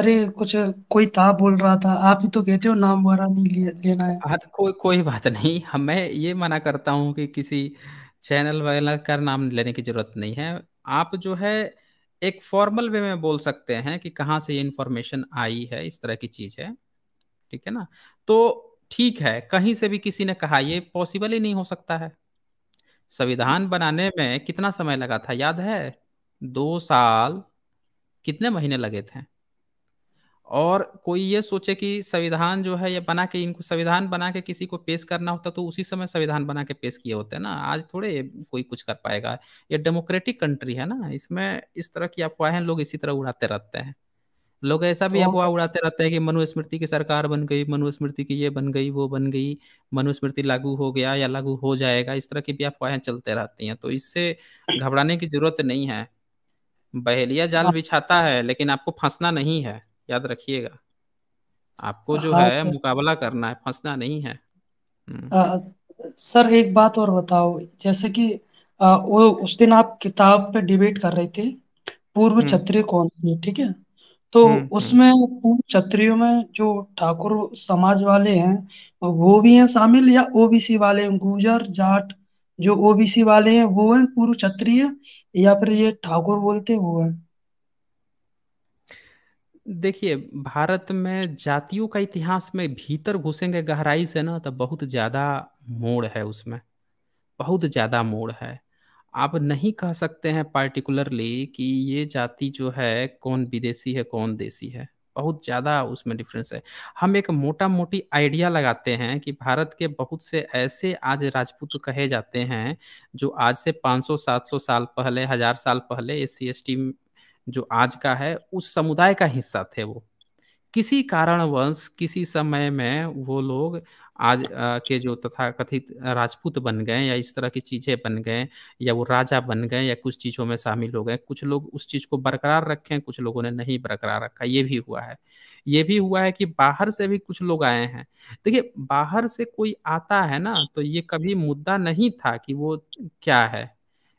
[SPEAKER 24] अरे कुछ कोई था बोल रहा था आप ही तो कहते हो नाम वगैरह नहीं ले, लेना है
[SPEAKER 1] हाँ, तो कोई कोई बात नहीं हम मैं ये मना करता हूँ कि किसी चैनल वगैरह का नाम लेने की जरूरत नहीं है आप जो है एक फॉर्मल वे में बोल सकते हैं कि कहाँ से ये इन्फॉर्मेशन आई है इस तरह की चीज है ठीक है ना तो ठीक है कहीं से भी किसी ने कहा ये पॉसिबल ही नहीं हो सकता है संविधान बनाने में कितना समय लगा था याद है दो साल कितने महीने लगे थे और कोई ये सोचे कि संविधान जो है ये बना के इनको संविधान बना के किसी को पेश करना होता तो उसी समय संविधान बना के पेश किए होते हैं ना आज थोड़े कोई कुछ कर पाएगा ये डेमोक्रेटिक कंट्री है ना इसमें इस तरह की अफवाहें लोग इसी तरह उड़ाते रहते हैं लोग ऐसा भी तो अफवाह उड़ाते रहते हैं कि मनुस्मृति की सरकार बन गई मनुस्मृति की ये बन गई वो बन गई मनुस्मृति लागू हो गया या लागू हो जाएगा इस तरह की भी अफवाहें चलते रहती हैं तो इससे घबराने की जरूरत नहीं है बहेलिया जाल हाँ। बिछाता है लेकिन आपको फंसना नहीं है याद रखिएगा आपको जो हाँ, है मुकाबला करना है फंसना नहीं है
[SPEAKER 24] आ, हम्म। सर एक बात और बताओ जैसे कि आ, वो उस दिन आप किताब पे डिबेट कर रहे थे पूर्व हम्म। क्षत्रिय कौन थे ठीक है तो हम्म, उसमें पूर्व क्षत्रियो में जो ठाकुर समाज वाले हैं वो भी हैं शामिल या ओबीसी वाले हैं गुजर जाट जो ओबीसी वाले हैं वो हैं पूर्व क्षत्रिय या फिर ये ठाकुर बोलते वो हैं
[SPEAKER 1] देखिए भारत में जातियों का इतिहास में भीतर घुसेंगे गहराई से ना तो बहुत ज़्यादा मोड़ है उसमें बहुत ज़्यादा मोड़ है आप नहीं कह सकते हैं पार्टिकुलरली कि ये जाति जो है कौन विदेशी है कौन देसी है बहुत ज़्यादा उसमें डिफरेंस है हम एक मोटा मोटी आइडिया लगाते हैं कि भारत के बहुत से ऐसे आज राजपूत कहे जाते हैं जो आज से 500-700 साल पहले हज़ार साल पहले एस सी जो आज का है उस समुदाय का हिस्सा थे वो किसी कारणवश किसी समय में वो लोग आज के जो तथा कथित राजपूत बन गए या इस तरह की चीज़ें बन गए या वो राजा बन गए या कुछ चीज़ों में शामिल हो गए कुछ लोग उस चीज़ को बरकरार रखे हैं कुछ लोगों ने नहीं बरकरार रखा ये भी हुआ है ये भी हुआ है कि बाहर से भी कुछ लोग आए हैं देखिए बाहर से कोई आता है ना तो ये कभी मुद्दा नहीं था कि वो क्या है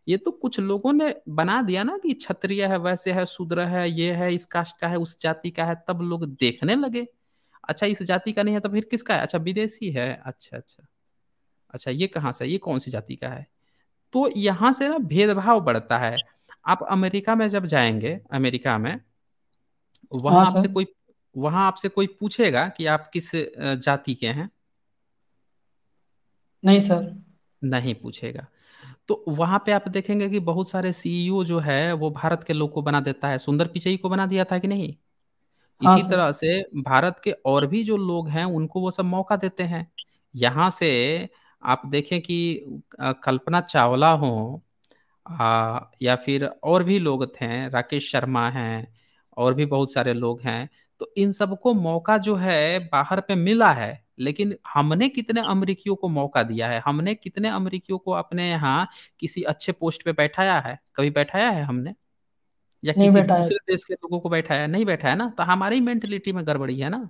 [SPEAKER 1] ये तो कुछ लोगों ने बना दिया ना कि क्षत्रिय है वैसे है शूद्र है ये है इस कास्ट का है उस जाति का है तब लोग देखने लगे अच्छा इस जाति का नहीं है तो फिर किसका है अच्छा विदेशी है अच्छा अच्छा अच्छा ये कहाँ से ये कौन सी जाति का है तो यहाँ से ना भेदभाव बढ़ता है आप अमेरिका में जब जाएंगे अमेरिका में वहां हाँ, आपसे कोई वहां आपसे कोई पूछेगा कि आप किस जाति के हैं नहीं सर नहीं पूछेगा तो वहां पे आप देखेंगे कि बहुत सारे सीईओ e जो है वो भारत के लोग को बना देता है सुंदर पिचई को बना दिया था कि नहीं हाँ इसी तरह से भारत के और भी जो लोग हैं उनको वो सब मौका देते हैं यहाँ से आप देखें कि कल्पना चावला हो आ, या फिर और भी लोग थे राकेश शर्मा हैं और भी बहुत सारे लोग हैं तो इन सबको मौका जो है बाहर पे मिला है लेकिन हमने कितने अमरीकियों को मौका दिया है हमने कितने अमरीकियों को अपने यहाँ किसी अच्छे पोस्ट पे बैठाया है कभी बैठाया है हमने या किसी दूसरे देश के लोगों को बैठाया नहीं बैठाया ना तो हमारी मेंटेलिटी में गड़बड़ी है ना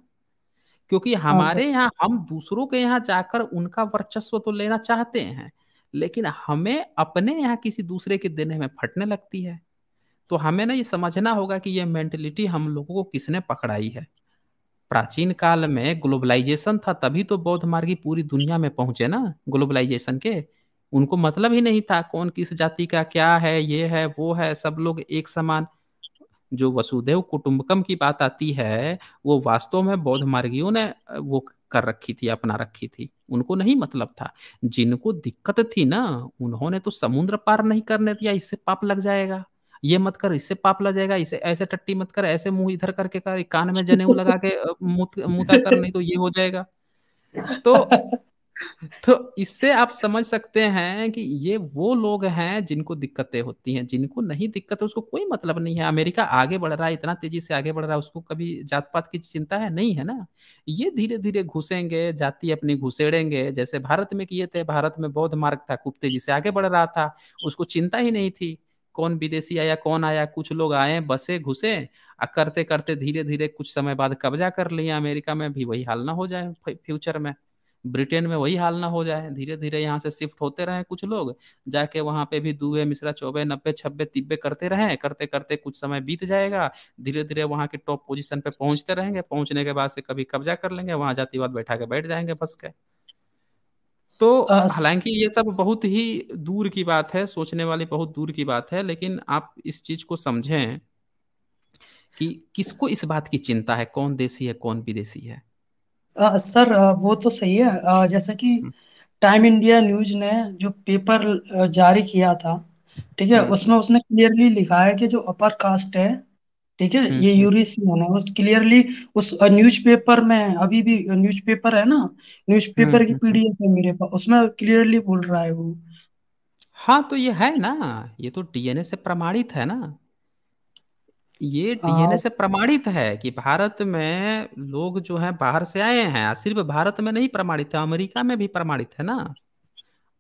[SPEAKER 1] क्योंकि हाँ हमारे यहाँ हम दूसरों के यहाँ जाकर उनका वर्चस्व तो लेना चाहते हैं लेकिन हमें अपने यहाँ किसी दूसरे के देने में फटने लगती है तो हमें ना ये समझना होगा कि ये मेंटेलिटी हम लोगों को किसने पकड़ाई है प्राचीन काल में ग्लोबलाइजेशन था तभी तो बौद्ध मार्गी पूरी दुनिया में पहुंचे ना ग्लोबलाइजेशन के उनको मतलब ही नहीं था कौन किस जाति का क्या है ये है वो है सब लोग एक समान जो वसुदेव कुटुंबकम की बात आती है वो वास्तव में बौद्ध मार्गियों ने वो कर रखी थी अपना रखी थी उनको नहीं मतलब था जिनको दिक्कत थी ना उन्होंने तो समुद्र पार नहीं करने दिया इससे पाप लग जाएगा ये मत कर इससे पाप लग जाएगा इसे ऐसे टट्टी मत कर ऐसे मुंह इधर करके कर कान में जनेऊ लगा के मुता कर नहीं तो ये हो जाएगा तो तो इससे आप समझ सकते हैं कि ये वो लोग हैं जिनको दिक्कतें होती हैं जिनको नहीं दिक्कत है उसको कोई मतलब नहीं है अमेरिका आगे बढ़ रहा है इतना तेजी से आगे बढ़ रहा है उसको कभी जात पात की चिंता है नहीं है ना ये धीरे धीरे घुसेंगे जाति अपनी घुसेड़ेंगे जैसे भारत में किए थे भारत में बौद्ध मार्ग था खूब तेजी से आगे बढ़ रहा था उसको चिंता ही नहीं थी कौन विदेशी आया कौन आया कुछ लोग आए बसे घुसे और करते करते धीरे धीरे कुछ समय बाद कब्जा कर लिया अमेरिका में भी वही हाल ना हो जाए फ्यूचर में ब्रिटेन में वही हाल ना हो जाए धीरे धीरे यहाँ से शिफ्ट होते रहे कुछ लोग जाके वहाँ पे भी दुबे मिश्रा चौबे नब्बे छब्बे तिब्बे करते रहे करते करते कुछ समय बीत जाएगा धीरे धीरे वहाँ के टॉप पोजीशन पे पहुंचते रहेंगे पहुंचने के बाद से कभी कब्जा कर लेंगे वहाँ जातिवाद बैठा के बैठ जाएंगे बस के तो हालांकि ये सब बहुत ही दूर की बात है सोचने वाली बहुत दूर की बात है लेकिन आप इस चीज को समझें कि किसको इस बात की चिंता है कौन देसी है कौन विदेशी है
[SPEAKER 24] आ, सर वो तो सही है जैसा कि हम्म। टाइम इंडिया न्यूज ने जो पेपर जारी किया था ठीक है हम्म। उसमें उसने क्लियरली लिखा है कि जो अपर कास्ट है ठीक है हम्म, ये हम्म। यूरिस है क्लियरली उस न्यूज़पेपर में अभी भी न्यूज़पेपर है ना न्यूज़पेपर हम्म, की पीडीएफ है मेरे पास उसमें क्लियरली बोल रहा है
[SPEAKER 1] वो हाँ तो ये है ना ये तो डीएनए से प्रमाणित है ना ये डीएनए से प्रमाणित है कि भारत में लोग जो है बाहर से आए हैं सिर्फ भारत में नहीं प्रमाणित है अमेरिका में भी प्रमाणित है ना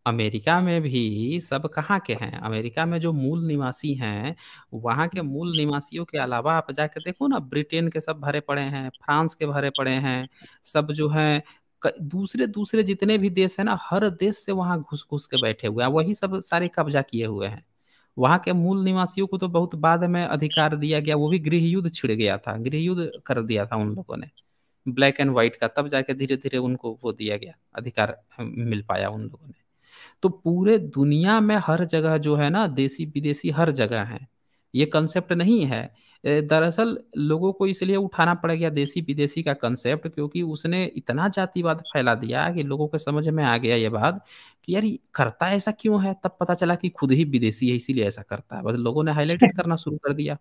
[SPEAKER 1] अमेरिका में भी सब कहाँ के हैं अमेरिका में जो मूल निवासी हैं वहाँ के मूल निवासियों के अलावा आप जाके देखो ना ब्रिटेन के सब भरे पड़े हैं फ्रांस के भरे पड़े हैं सब जो है दूसरे दूसरे जितने भी देश है ना हर देश से वहाँ घुस घुस के बैठे हुए हैं वही सब सारे कब्जा किए हुए हैं वहाँ के मूल निवासियों को तो बहुत बाद में अधिकार दिया गया वो भी गृह युद्ध छिड़ गया था गृह युद्ध कर दिया था उन लोगों ने ब्लैक एंड व्हाइट का तब जाके धीरे धीरे उनको वो दिया गया अधिकार मिल पाया उन लोगों ने तो पूरे दुनिया में हर जगह जो है ना देसी विदेशी हर जगह है ये कंसेप्ट नहीं है दरअसल लोगों को इसलिए उठाना पड़ गया देसी विदेशी का कंसेप्ट क्योंकि उसने इतना जातिवाद फैला दिया कि लोगों के समझ में आ गया ये बात कि यार करता ऐसा क्यों है तब पता चला कि खुद ही विदेशी है इसीलिए ऐसा करता है बस लोगों ने हाईलाइट करना शुरू कर दिया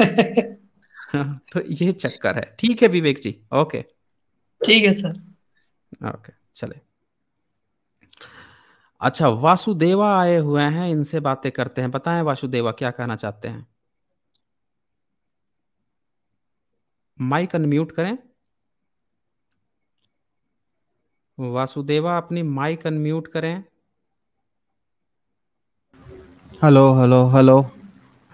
[SPEAKER 1] तो ये चक्कर है ठीक है विवेक जी ओके ठीक है सर ओके चले अच्छा वासुदेवा आए हुए हैं इनसे बातें करते हैं बताएं वासुदेवा क्या कहना चाहते हैं माइक अनम्यूट करें वासुदेवा अपनी माइक अनम्यूट करें
[SPEAKER 25] हेलो हेलो हेलो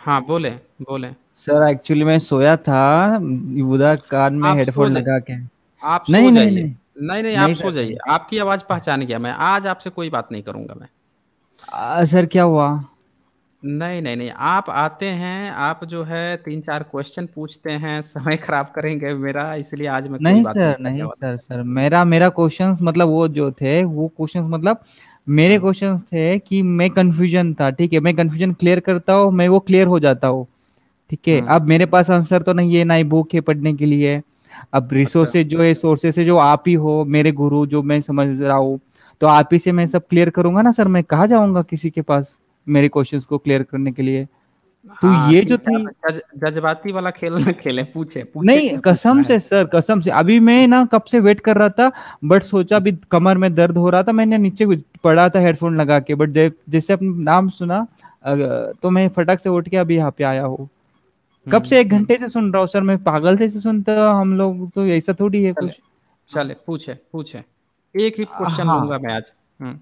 [SPEAKER 1] हाँ बोले बोले
[SPEAKER 25] सर एक्चुअली मैं सोया था बुधा कान में हेडफोन लगा के
[SPEAKER 1] आप नहीं, सो नहीं, नहीं, नहीं नहीं नहीं नहीं आप सो जाइए आपकी आवाज पहचान गया मैं आज आपसे कोई बात नहीं करूंगा मैं आ,
[SPEAKER 25] सर क्या हुआ
[SPEAKER 1] नहीं नहीं नहीं आप आते हैं आप जो है तीन चार क्वेश्चन पूछते हैं समय खराब करेंगे मेरा इसलिए आज मैं नहीं बात सर नहीं, नहीं
[SPEAKER 25] सर सर मेरा मेरा क्वेश्चंस मतलब वो जो थे वो क्वेश्चंस मतलब मेरे क्वेश्चंस हाँ। थे कि मैं कंफ्यूजन था ठीक है मैं कंफ्यूजन क्लियर करता हूँ मैं वो क्लियर हो जाता हूँ ठीक है हाँ। अब मेरे पास आंसर तो नहीं है ना ही बुक है पढ़ने के लिए अब रिसोर्सेज अच्छा। जो है सोर्सेज है जो आप ही हो मेरे गुरु जो मैं समझ रहा हूँ तो आप ही से मैं सब क्लियर करूंगा ना सर मैं कहा जाऊंगा किसी के पास मेरे क्वेश्चंस को क्लियर करने के लिए तो हाँ, ये जो थी
[SPEAKER 1] जज्बाती वाला खेल ना खेले पूछे,
[SPEAKER 25] पूछे नहीं कसम से सर कसम से अभी मैं ना कब से वेट कर रहा था बट सोचा अभी कमर में दर्द हो रहा था मैंने नीचे पड़ा था हेडफोन लगा के बट जैसे अपना नाम सुना तो मैं फटक से उठ के अभी यहाँ पे आया हूँ कब से एक हम्म, घंटे से सुन रहा हूँ सर मैं पागल से, सुनता हूँ हम लोग तो ऐसा थोड़ी है कुछ चले
[SPEAKER 1] पूछे पूछे एक ही क्वेश्चन लूंगा हाँ। मैं आज हम्म।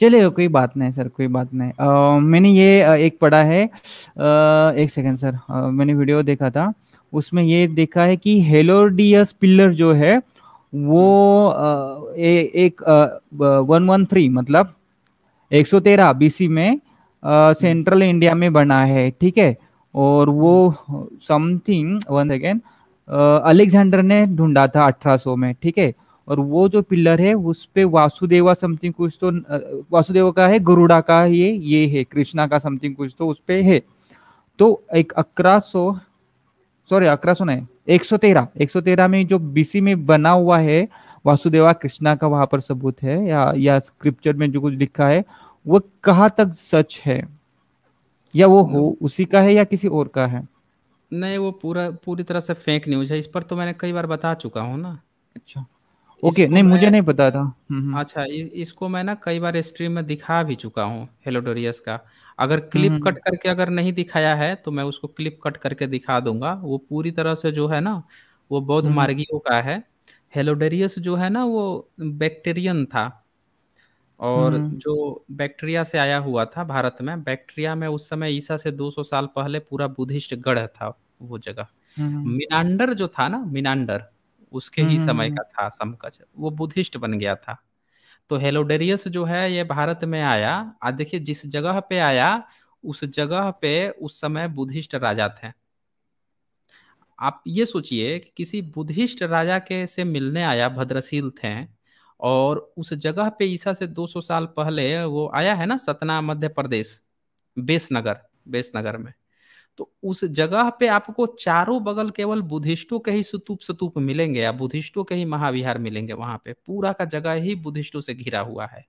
[SPEAKER 25] चले कोई बात नहीं सर कोई बात नहीं आ, मैंने ये एक पढ़ा है आ, एक सेकंड सर आ, मैंने वीडियो देखा था उसमें ये देखा है कि हेलोडियस पिल्लर जो है वो आ, हम्म। ए, एक वन वन थ्री मतलब एक सौ तेरह बीसी में आ, सेंट्रल इंडिया में बना है ठीक है और वो समथिंग वन अगेन अलेक्जेंडर ने ढूंढा था 1800 में ठीक है और वो जो पिलर है उस पे वासुदेवा समथिंग कुछ तो वासुदेव का है गरुड़ा का ये ये है कृष्णा का समथिंग कुछ तो उस पे है तो एक अकरा सॉरी अकरा सो नहीं एक सौ तेरह एक सौ तेरह में जो बीसी में बना हुआ है वासुदेवा कृष्णा का वहां पर सबूत है या या स्क्रिप्चर में जो कुछ लिखा है वो कहाँ तक सच है या वो हो हाँ। उसी का है या किसी और का है
[SPEAKER 1] नहीं वो पूरा पूरी तरह से फेक न्यूज है इस पर तो मैंने कई बार बता चुका हूँ ना अच्छा
[SPEAKER 25] ओके नहीं मुझे नहीं पता था हम्म,
[SPEAKER 1] हम्म। अच्छा इ, इसको मैं ना कई बार स्ट्रीम में दिखा भी चुका हूँ हेलोडोरियस का अगर क्लिप हम्म, कट करके अगर नहीं दिखाया है तो मैं उसको क्लिप कट करके दिखा दूंगा वो पूरी तरह से जो है ना वो बौद्ध मार्गियों का है हेलोडेरियस जो है ना वो बैक्टेरियन था और हम्म। जो बैक्टीरिया से आया हुआ था भारत में बैक्टीरिया में उस समय ईसा से 200 साल पहले पूरा बुद्धिस्ट गढ़ था वो जगह हम्म। मिनांडर जो था ना मिनांडर उसके ही हम्म, समय का था समकच वो बुद्धिस्ट बन गया था तो हेलोडेरियस जो है ये भारत में आया आज देखिए जिस जगह पे आया उस जगह पे उस समय बुद्धिस्ट राजा थे आप ये सोचिए कि किसी बुद्धिस्ट राजा के से मिलने आया भद्रशील थे और उस जगह पे ईसा से 200 साल पहले वो आया है ना सतना मध्य प्रदेश बेसनगर बेसनगर में तो उस जगह पे आपको चारों बगल केवल बुद्धिस्टों के ही सुतूप सतूप मिलेंगे या बुद्धिस्टों के ही महाविहार मिलेंगे वहां पे पूरा का जगह ही बुद्धिस्टों से घिरा हुआ है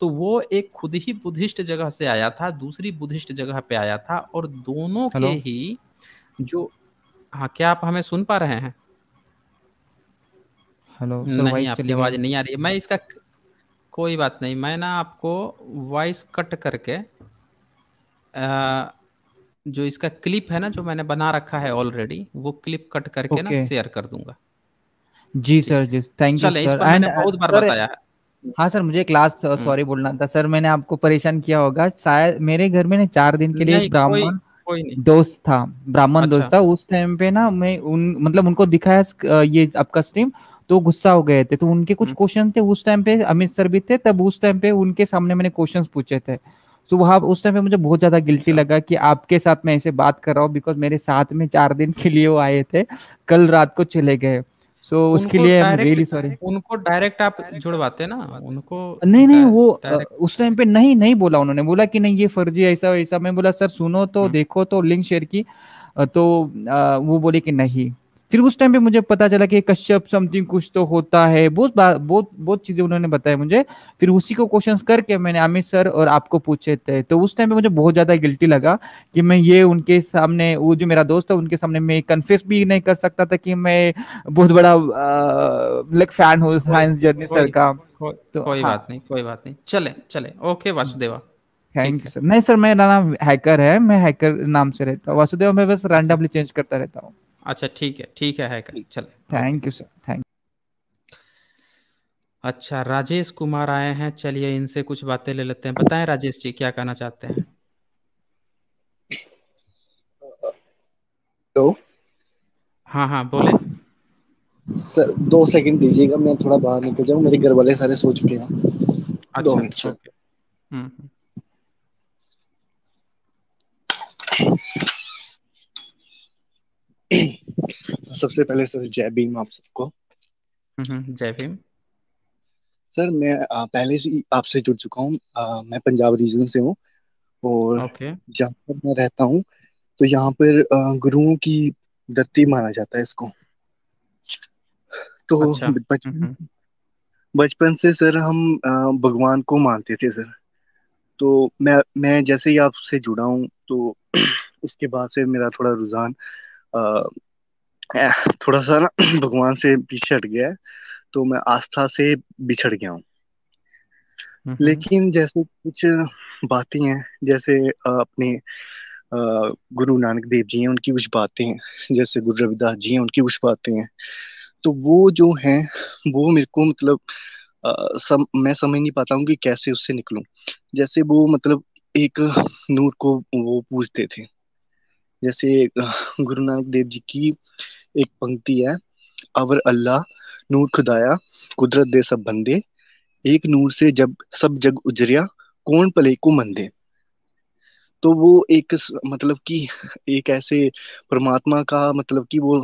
[SPEAKER 1] तो वो एक खुद ही बुद्धिस्ट जगह से आया था दूसरी बुद्धिस्ट जगह पे आया था और दोनों Hello? के ही जो हाँ क्या आप हमें सुन पा रहे हैं
[SPEAKER 19] हेलो नहीं आपकी आवाज नहीं
[SPEAKER 1] आ रही है मैं इसका कोई बात नहीं मैं ना आपको वॉइस कट करके आ, जो इसका क्लिप है ना जो मैंने बना रखा है ऑलरेडी वो क्लिप कट करके okay. ना शेयर कर दूंगा
[SPEAKER 25] जी sir ji thank you sir मैंने बहुत बार बताया
[SPEAKER 1] हाँ सर मुझे क्लास
[SPEAKER 25] हम्म। सॉरी बोलना था सर मैंने आपको परेशान किया होगा शायद मेरे घर में ना चार दिन के लिए ब्राह्मण दोस्त था ब्राह्मण अच्छा। दोस्त था उस टाइम पे ना मैं उन मतलब उनको दिखाया ये आपका स्ट्रीम तो गुस्सा हो गए थे तो उनके कुछ क्वेश्चन हम्म। थे उस टाइम पे अमित सर भी थे तब उस टाइम पे उनके सामने मैंने क्वेश्चन पूछे थे तो वहाँ उस टाइम पे मुझे बहुत ज्यादा गिल्टी अच्छा। लगा कि आपके साथ मैं ऐसे बात कर रहा हूँ बिकॉज मेरे साथ में चार दिन के लिए वो आए थे कल रात को चले गए सो so, उसके लिए रियली सॉरी really
[SPEAKER 1] उनको डायरेक्ट आप जुड़वाते ना उनको
[SPEAKER 25] नहीं नहीं वो direct. उस टाइम पे नहीं नहीं बोला उन्होंने बोला कि नहीं ये फर्जी ऐसा ऐसा मैं बोला सर सुनो तो हम्म। देखो तो लिंक शेयर की तो आ, वो बोले कि नहीं फिर उस टाइम पे मुझे पता चला कि कश्यप समथिंग कुछ तो होता है बहुत बहुत बहुत चीजें उन्होंने बताया मुझे फिर उसी को क्वेश्चन करके मैंने अमित सर और आपको पूछे थे तो उस टाइम पे मुझे बहुत ज्यादा गिल्टी लगा कि मैं ये उनके सामने वो जो मेरा दोस्त है उनके सामने मैं कन्फेस भी नहीं कर सकता था कि मैं बहुत बड़ा लाइक फैन हूँ साइंस जर्नी सर का
[SPEAKER 1] तो कोई हाँ। बात नहीं कोई बात नहीं चले चले okay Vasudeva
[SPEAKER 25] thank you sir नहीं सर मेरा नाम हैकर है मैं हैकर नाम से रहता हूँ वासुदेव मैं बस रैंडमली चेंज करता रहता हूँ
[SPEAKER 1] अच्छा ठीक है ठीक है हैकर चले
[SPEAKER 25] थैंक यू सर थैंक
[SPEAKER 1] अच्छा राजेश कुमार आए हैं चलिए इनसे कुछ बातें ले लेते हैं बताएं राजेश जी क्या कहना चाहते हैं तो हाँ हाँ बोले
[SPEAKER 26] सर दो सेकंड दीजिएगा मैं थोड़ा बाहर निकल जाऊँ मेरे घर वाले सारे सो चुके हैं अच्छा,
[SPEAKER 3] दो मिनट अच्छा, हम्म, हम्म।
[SPEAKER 26] सबसे पहले सर जय भीम आप सबको
[SPEAKER 1] हम्म, जय भीम
[SPEAKER 26] सर मैं आ, पहले से आपसे जुड़ चुका हूँ मैं पंजाब रीजन से हूँ और okay. जहाँ पर मैं रहता हूँ तो यहाँ पर गुरुओं की धरती माना जाता है इसको तो अच्छा, बचपन हम्म, हम्म। बचपन से सर हम भगवान को मानते थे सर तो मैं मैं जैसे ही आपसे जुड़ा हूँ तो उसके बाद से मेरा थोड़ा रुझान थोड़ा सा ना भगवान से पीछे हट गया तो मैं आस्था से बिछड़ गया हूँ हम्म। लेकिन जैसे कुछ बातें हैं जैसे अपने गुरु नानक देव जी हैं उनकी कुछ बातें हैं जैसे गुरु रविदास जी हैं उनकी कुछ बातें हैं तो वो जो हैं वो मेरे को मतलब सम, मैं समझ नहीं पाता हूँ कि कैसे उससे निकलूं जैसे वो मतलब एक नूर को वो पूछते थे जैसे गुरु नानक देव जी की एक पंक्ति है अवर अल्लाह नूर खुदाया कुदरत दे सब बंदे एक नूर से जब सब जग उजरिया कौन पले को मंदे तो वो एक मतलब कि एक ऐसे परमात्मा का मतलब कि वो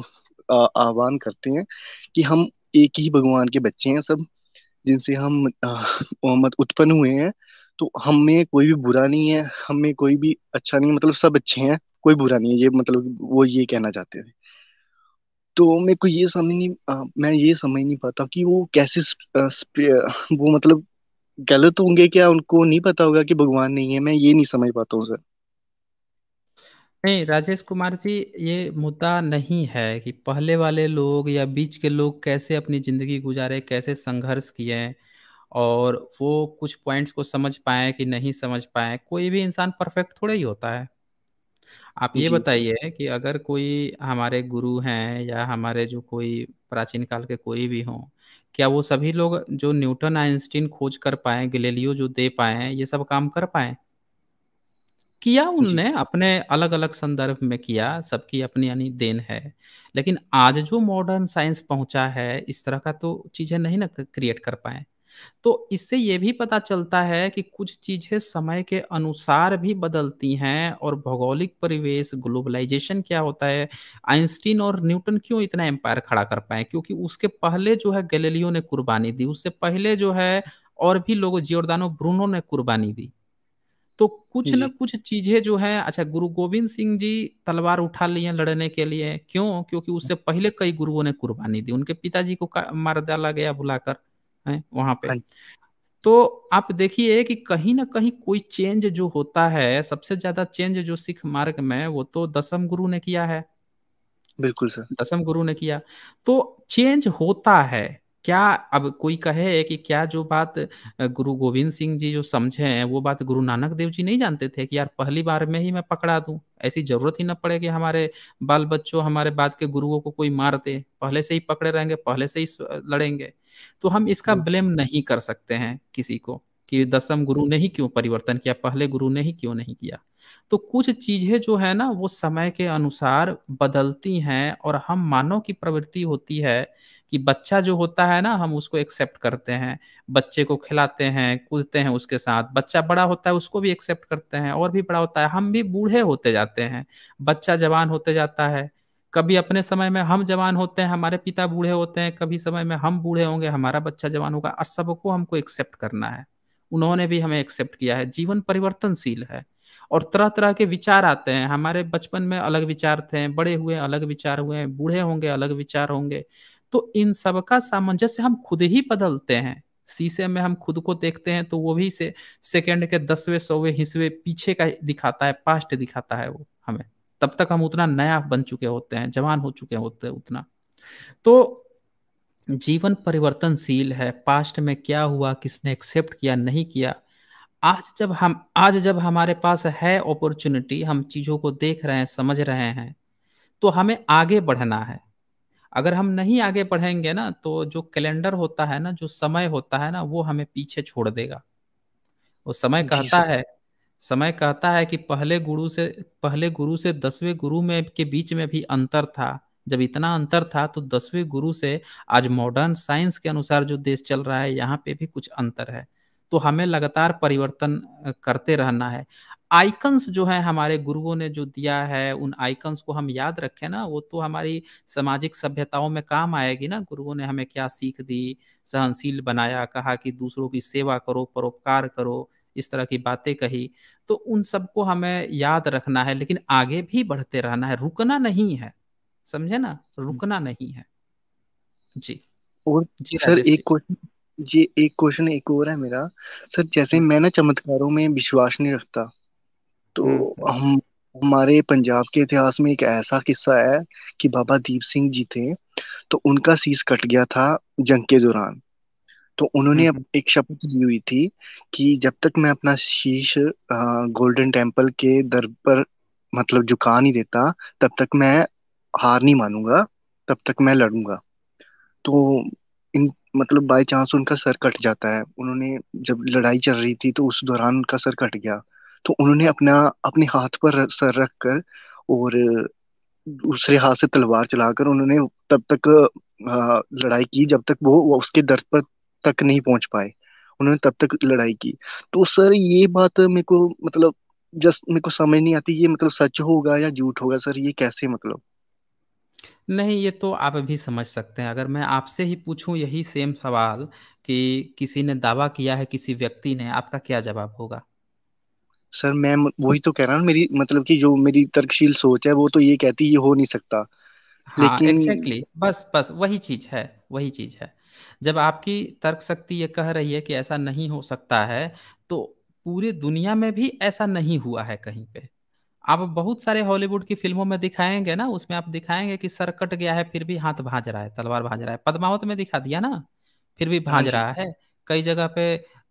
[SPEAKER 26] आह्वान करते हैं कि हम एक ही भगवान के बच्चे हैं सब जिनसे हम उत्पन्न हुए हैं तो हम में कोई भी बुरा नहीं है हम में कोई भी अच्छा नहीं है मतलब सब अच्छे हैं कोई बुरा नहीं है ये मतलब वो ये कहना चाहते थे तो मेरे को ये समझ नहीं आ, मैं ये समझ नहीं पाता कि वो कैसे वो मतलब गलत होंगे क्या उनको नहीं पता होगा कि भगवान नहीं है मैं ये नहीं समझ पाता हूँ सर
[SPEAKER 1] नहीं राजेश कुमार जी ये मुद्दा नहीं है कि पहले वाले लोग या बीच के लोग कैसे अपनी जिंदगी गुजारे कैसे संघर्ष किए और वो कुछ पॉइंट्स को समझ पाए कि नहीं समझ पाए कोई भी इंसान परफेक्ट थोड़ा ही होता है आप ये बताइए कि अगर कोई हमारे गुरु हैं या हमारे जो कोई प्राचीन काल के कोई भी हों क्या वो सभी लोग जो न्यूटन आइंस्टीन खोज कर पाए गैलीलियो जो दे पाए ये सब काम कर पाए किया उनने अपने अलग अलग संदर्भ में किया सबकी अपनी यानी देन है लेकिन आज जो मॉडर्न साइंस पहुंचा है इस तरह का तो चीजें नहीं ना क्रिएट कर पाए तो इससे ये भी पता चलता है कि कुछ चीज़ें समय के अनुसार भी बदलती हैं और भौगोलिक परिवेश ग्लोबलाइजेशन क्या होता है आइंस्टीन और न्यूटन क्यों इतना एम्पायर खड़ा कर पाए क्योंकि उसके पहले जो है गैलेलियो ने कुर्बानी दी उससे पहले जो है और भी लोगों जियोर्दानो ब्रूनो ने कुर्बानी दी तो कुछ ना कुछ चीजें जो है अच्छा गुरु गोविंद सिंह जी तलवार उठा लिए लड़ने के लिए क्यों क्योंकि उससे पहले कई गुरुओं ने कुर्बानी दी उनके पिताजी को मार डाला गया बुलाकर है वहां पे हाँ तो आप देखिए कि कहीं ना कहीं कोई चेंज जो होता है सबसे ज्यादा चेंज जो सिख मार्ग में वो तो दसम गुरु ने किया है बिल्कुल सर दसम गुरु ने किया तो चेंज होता है क्या अब कोई कहे कि क्या जो बात गुरु गोविंद सिंह जी जो समझे हैं वो बात गुरु नानक देव जी नहीं जानते थे कि यार पहली बार में ही मैं पकड़ा दूं ऐसी जरूरत ही ना पड़े कि हमारे बाल बच्चों हमारे बाद के गुरुओं को कोई मार दे पहले से ही पकड़े रहेंगे पहले से ही लड़ेंगे तो हम इसका हाँ। ब्लेम नहीं कर सकते हैं किसी को कि दसम गुरु हाँ। ने ही क्यों परिवर्तन किया पहले गुरु ने ही क्यों नहीं किया तो कुछ चीजें जो है ना वो समय के अनुसार बदलती हैं और हम मानव की प्रवृत्ति होती है कि बच्चा जो होता है ना हम उसको एक्सेप्ट करते हैं बच्चे को खिलाते हैं कूदते हैं उसके साथ बच्चा बड़ा होता है उसको भी एक्सेप्ट करते हैं और भी बड़ा होता है हम भी बूढ़े होते जाते हैं बच्चा जवान होते जाता है कभी अपने समय में हम जवान होते हैं हमारे पिता बूढ़े होते हैं कभी समय में हम बूढ़े होंगे हमारा बच्चा जवान होगा और सबको हमको एक्सेप्ट करना है उन्होंने भी हमें एक्सेप्ट किया है जीवन परिवर्तनशील है और तरह तरह के विचार आते हैं हमारे बचपन में अलग विचार थे बड़े हुए अलग विचार हुए बूढ़े होंगे अलग विचार होंगे तो इन सब का सामंजस्य हम खुद ही बदलते हैं शीशे में हम खुद को देखते हैं तो वो भी से सेकेंड के दसवें सौवे हिस्से पीछे का दिखाता है पास्ट दिखाता है वो हमें तब तक हम उतना नया बन चुके होते हैं जवान हो चुके होते हैं उतना तो जीवन परिवर्तनशील है पास्ट में क्या हुआ किसने एक्सेप्ट किया नहीं किया आज जब हम आज जब हमारे पास है अपॉर्चुनिटी हम चीज़ों को देख रहे हैं समझ रहे हैं तो हमें आगे बढ़ना है अगर हम नहीं आगे बढ़ेंगे ना तो जो कैलेंडर होता है ना जो समय होता है ना वो हमें पीछे छोड़ देगा वो समय कहता है समय कहता है कि पहले गुरु से पहले गुरु से दसवें गुरु में के बीच में भी अंतर था जब इतना अंतर था तो दसवें गुरु से आज मॉडर्न साइंस के अनुसार जो देश चल रहा है यहाँ पे भी कुछ अंतर है तो हमें लगातार परिवर्तन करते रहना है आइकन्स जो है हमारे गुरुओं ने जो दिया है उन आइकन्स को हम याद रखें ना वो तो हमारी सामाजिक सभ्यताओं में काम आएगी ना गुरुओं ने हमें क्या सीख दी सहनशील बनाया कहा कि दूसरों की सेवा करो परोपकार करो इस तरह की बातें कही तो उन सबको हमें याद रखना है लेकिन आगे भी बढ़ते रहना है रुकना नहीं है समझे ना रुकना नहीं है जी और जी सर एक
[SPEAKER 26] क्वेश्चन जी एक क्वेश्चन एक और है मेरा सर जैसे हम्म। मैं ना चमत्कारों में विश्वास नहीं रखता तो हम्म, हम्म। हम हमारे पंजाब के इतिहास में एक ऐसा किस्सा है कि बाबा दीप सिंह जी थे तो उनका सीस कट गया था जंग के दौरान तो उन्होंने अब हम्म। एक शपथ ली हुई थी कि जब तक मैं अपना शीश गोल्डन टेम्पल के दर पर मतलब झुका नहीं देता तब तक मैं हार नहीं मानूंगा तब तक मैं लड़ूंगा तो इन मतलब बाय चांस उनका सर कट जाता है उन्होंने जब लड़ाई चल रही थी तो उस दौरान उनका सर कट गया तो उन्होंने अपना अपने हाथ पर सर रख कर और दूसरे हाथ से तलवार चलाकर उन्होंने तब तक अ, लड़ाई की जब तक वो, वो उसके दर्द पर तक नहीं पहुंच पाए उन्होंने तब तक लड़ाई की तो सर ये बात मेरे को मतलब जस्ट मेरे को समझ नहीं आती ये मतलब सच होगा या झूठ होगा सर ये कैसे मतलब
[SPEAKER 1] नहीं ये तो आप भी समझ सकते हैं अगर मैं आपसे ही पूछूं यही सेम सवाल कि किसी ने दावा किया है किसी व्यक्ति ने आपका क्या जवाब होगा
[SPEAKER 26] सर मैं वही तो कह रहा हूँ मेरी मतलब कि जो मेरी तर्कशील सोच है वो तो ये कहती ये हो नहीं सकता
[SPEAKER 1] हाँ लेकिन exactly, बस बस वही चीज है वही चीज है जब आपकी तर्क शक्ति ये कह रही है कि ऐसा नहीं हो सकता है तो पूरी दुनिया में भी ऐसा नहीं हुआ है कहीं पे आप बहुत सारे हॉलीवुड की फिल्मों में दिखाएंगे ना उसमें आप दिखाएंगे कि सर कट गया है फिर भी हाथ भाज रहा है तलवार भाज रहा है पद्मावत में दिखा दिया ना फिर भी हाँ भाज रहा है कई जगह पे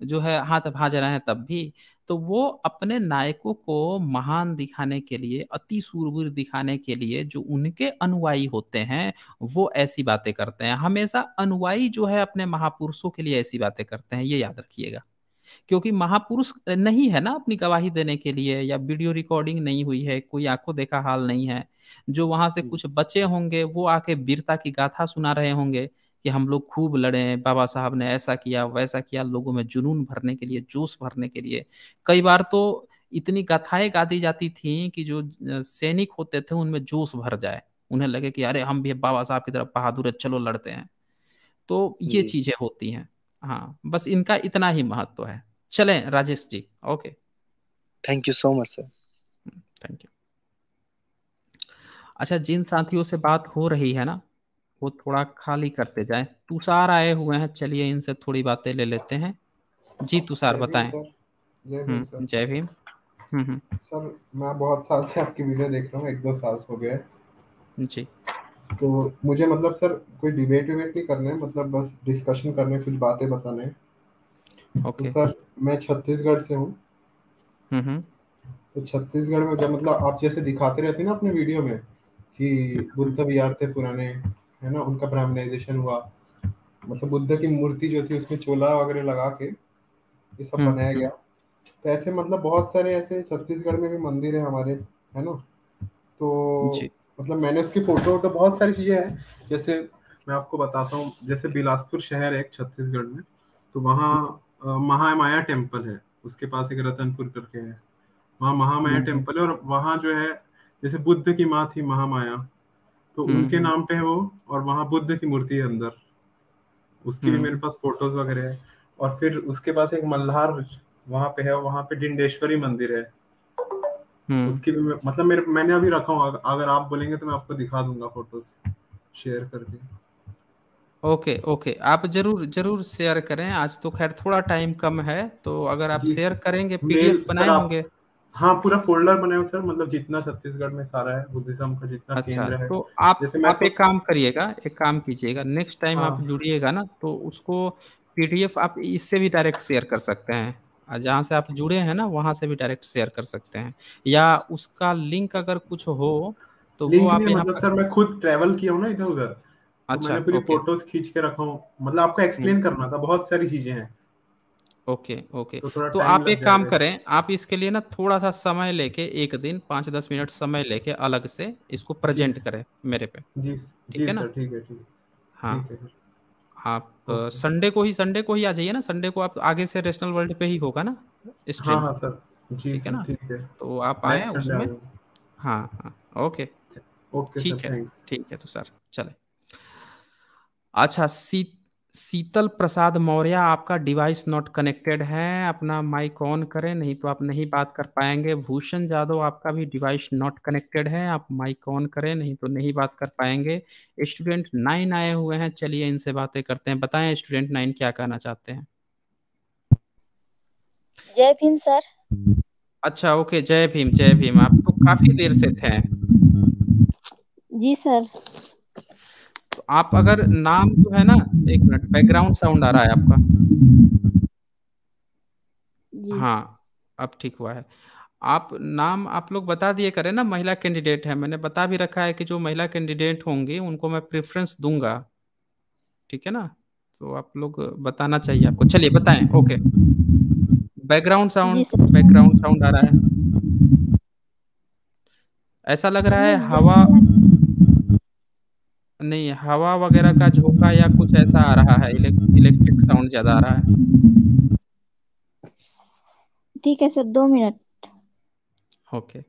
[SPEAKER 1] जो है हाथ भाज रहे हैं तब भी तो वो अपने नायकों को महान दिखाने के लिए अति सूरवीर दिखाने के लिए जो उनके अनुयायी होते हैं वो ऐसी बातें करते हैं हमेशा अनुयायी जो है अपने महापुरुषों के लिए ऐसी बातें करते हैं ये याद रखिएगा क्योंकि महापुरुष नहीं है ना अपनी गवाही देने के लिए या वीडियो रिकॉर्डिंग नहीं हुई है कोई आंखों देखा हाल नहीं है जो वहां से कुछ बचे होंगे वो आके वीरता की गाथा सुना रहे होंगे कि हम लोग खूब लड़े हैं बाबा साहब ने ऐसा किया वैसा किया लोगों में जुनून भरने के लिए जोश भरने के लिए कई बार तो इतनी कथाएं गाती जाती थी कि जो सैनिक होते थे उनमें जोश भर जाए उन्हें लगे कि अरे हम भी बाबा साहब की तरफ बहादुर है चलो लड़ते हैं तो ये चीजें होती हैं हाँ बस इनका इतना ही महत्व तो है चलें Rajesh ji okay thank you so much sir thank you अच्छा जिन साथियों से बात हो रही है ना को थोड़ा खाली करते जाए तुषार आए हुए हैं चलिए इनसे थोड़ी बातें ले लेते हैं जी हाँ, तुषार बताए
[SPEAKER 23] जय भीम हम्म, हम्म, हम्म। सर मैं बहुत साल से आपकी वीडियो देख रहा हूँ एक दो साल हो गए जी तो मुझे मतलब सर कोई डिबेट विबेट नहीं करने है मतलब बस डिस्कशन करने कुछ बातें बताने ओके तो सर मैं छत्तीसगढ़ से हूँ तो छत्तीसगढ़ में मतलब आप जैसे दिखाते रहते हैं ना अपने वीडियो में कि बुद्ध विहार थे पुराने है ना उनका ब्राह्मणाइजेशन हुआ मतलब बुद्ध की मूर्ति जो थी उसमें चोला वगैरह लगा के ये सब हम्म, बनाया हम्म। गया तो ऐसे मतलब बहुत सारे ऐसे छत्तीसगढ़ में भी मंदिर है हमारे है ना तो मतलब मैंने उसकी फोटो तो बहुत सारी चीजें हैं जैसे मैं आपको बताता हूँ जैसे बिलासपुर शहर है छत्तीसगढ़ में तो वहाँ महामाया टेम्पल है उसके पास एक रतनपुर करके है वहाँ महामाया हम्म, टेम्पल है और वहाँ जो है जैसे बुद्ध की माँ थी महामाया तो हम्म, उनके हम्म। नाम पे है वो और वहां बुद्ध की मूर्ति है अंदर उसकी भी हम्म। मेरे पास फोटोज वगैरह है और फिर उसके पास एक मल्हार वहां पे है वहां पे डिंडेश्वरी मंदिर है उसकी भी मतलब मेरे मैंने अभी रखा हूँ अगर आप बोलेंगे तो मैं आपको दिखा दूंगा फोटोज शेयर करके
[SPEAKER 1] ओके ओके आप जरूर जरूर शेयर करें आज तो खैर थोड़ा टाइम कम है तो
[SPEAKER 23] अगर आप शेयर करेंगे
[SPEAKER 1] पीडीएफ बनाएंगे
[SPEAKER 23] हाँ पूरा फोल्डर बने सर मतलब जितना छत्तीसगढ़ में सारा है बुद्धिज्म का जितना अच्छा, केंद्र है तो
[SPEAKER 1] आप जैसे मैं आप तो... एक काम करिएगा एक काम कीजिएगा नेक्स्ट टाइम हाँ, आप जुड़िएगा ना तो उसको पीडीएफ आप इससे भी डायरेक्ट शेयर कर सकते हैं जहाँ से आप जुड़े हैं ना वहाँ से भी डायरेक्ट शेयर कर सकते हैं या उसका लिंक अगर कुछ हो
[SPEAKER 23] तो वो आप मतलब सर मैं खुद ट्रेवल किया हूँ ना इधर उधर तो अच्छा मैंने पूरी फोटोज खींच के रखा हूँ मतलब आपको एक्सप्लेन हम्म। करना था बहुत सारी चीजें हैं ओके ओके तो, तो आप एक काम करें
[SPEAKER 1] आप इसके लिए ना थोड़ा सा समय लेके एक दिन पांच दस मिनट समय लेके अलग से इसको प्रेजेंट करें मेरे पे ठीक
[SPEAKER 23] है ना हाँ
[SPEAKER 1] आप संडे को ही संडे को ही आ जाइए ना संडे को आप आगे से रेशनल वर्ल्ड पे ही होगा ना स्ट्रीम हाँ, हाँ, ठीक है ना ठीक है तो आप आए उसमें हाँ हाँ ओके ओके ठीक है ठीक है तो सर चले अच्छा सीता शीतल प्रसाद मौर्य आपका डिवाइस नॉट कनेक्टेड है अपना माइक ऑन करें नहीं तो आप नहीं बात कर पाएंगे भूषण जादव आपका भी डिवाइस नॉट कनेक्टेड है आप माइक ऑन करें नहीं तो नहीं बात कर पाएंगे स्टूडेंट नाइन आए हुए हैं चलिए इनसे बातें करते हैं बताएं स्टूडेंट नाइन क्या कहना चाहते हैं
[SPEAKER 27] जय भीम सर
[SPEAKER 1] अच्छा ओके जय भीम जय भीम आप तो काफी देर से थे जी सर तो आप अगर नाम जो है ना एक मिनट बैकग्राउंड साउंड आ रहा है आपका हाँ अब ठीक हुआ है आप नाम आप लोग बता दिए करें ना महिला कैंडिडेट है मैंने बता भी रखा है कि जो महिला कैंडिडेट होंगी उनको मैं प्रेफरेंस दूंगा ठीक है ना तो आप लोग बताना चाहिए आपको चलिए बताएं okay background sound background sound आ रहा है ऐसा लग रहा है हवा नहीं हवा वगैरह का झोंका या कुछ ऐसा आ रहा है इलेक्ट्रिक साउंड ज्यादा आ रहा है
[SPEAKER 27] ठीक है सर दो मिनट
[SPEAKER 1] ओके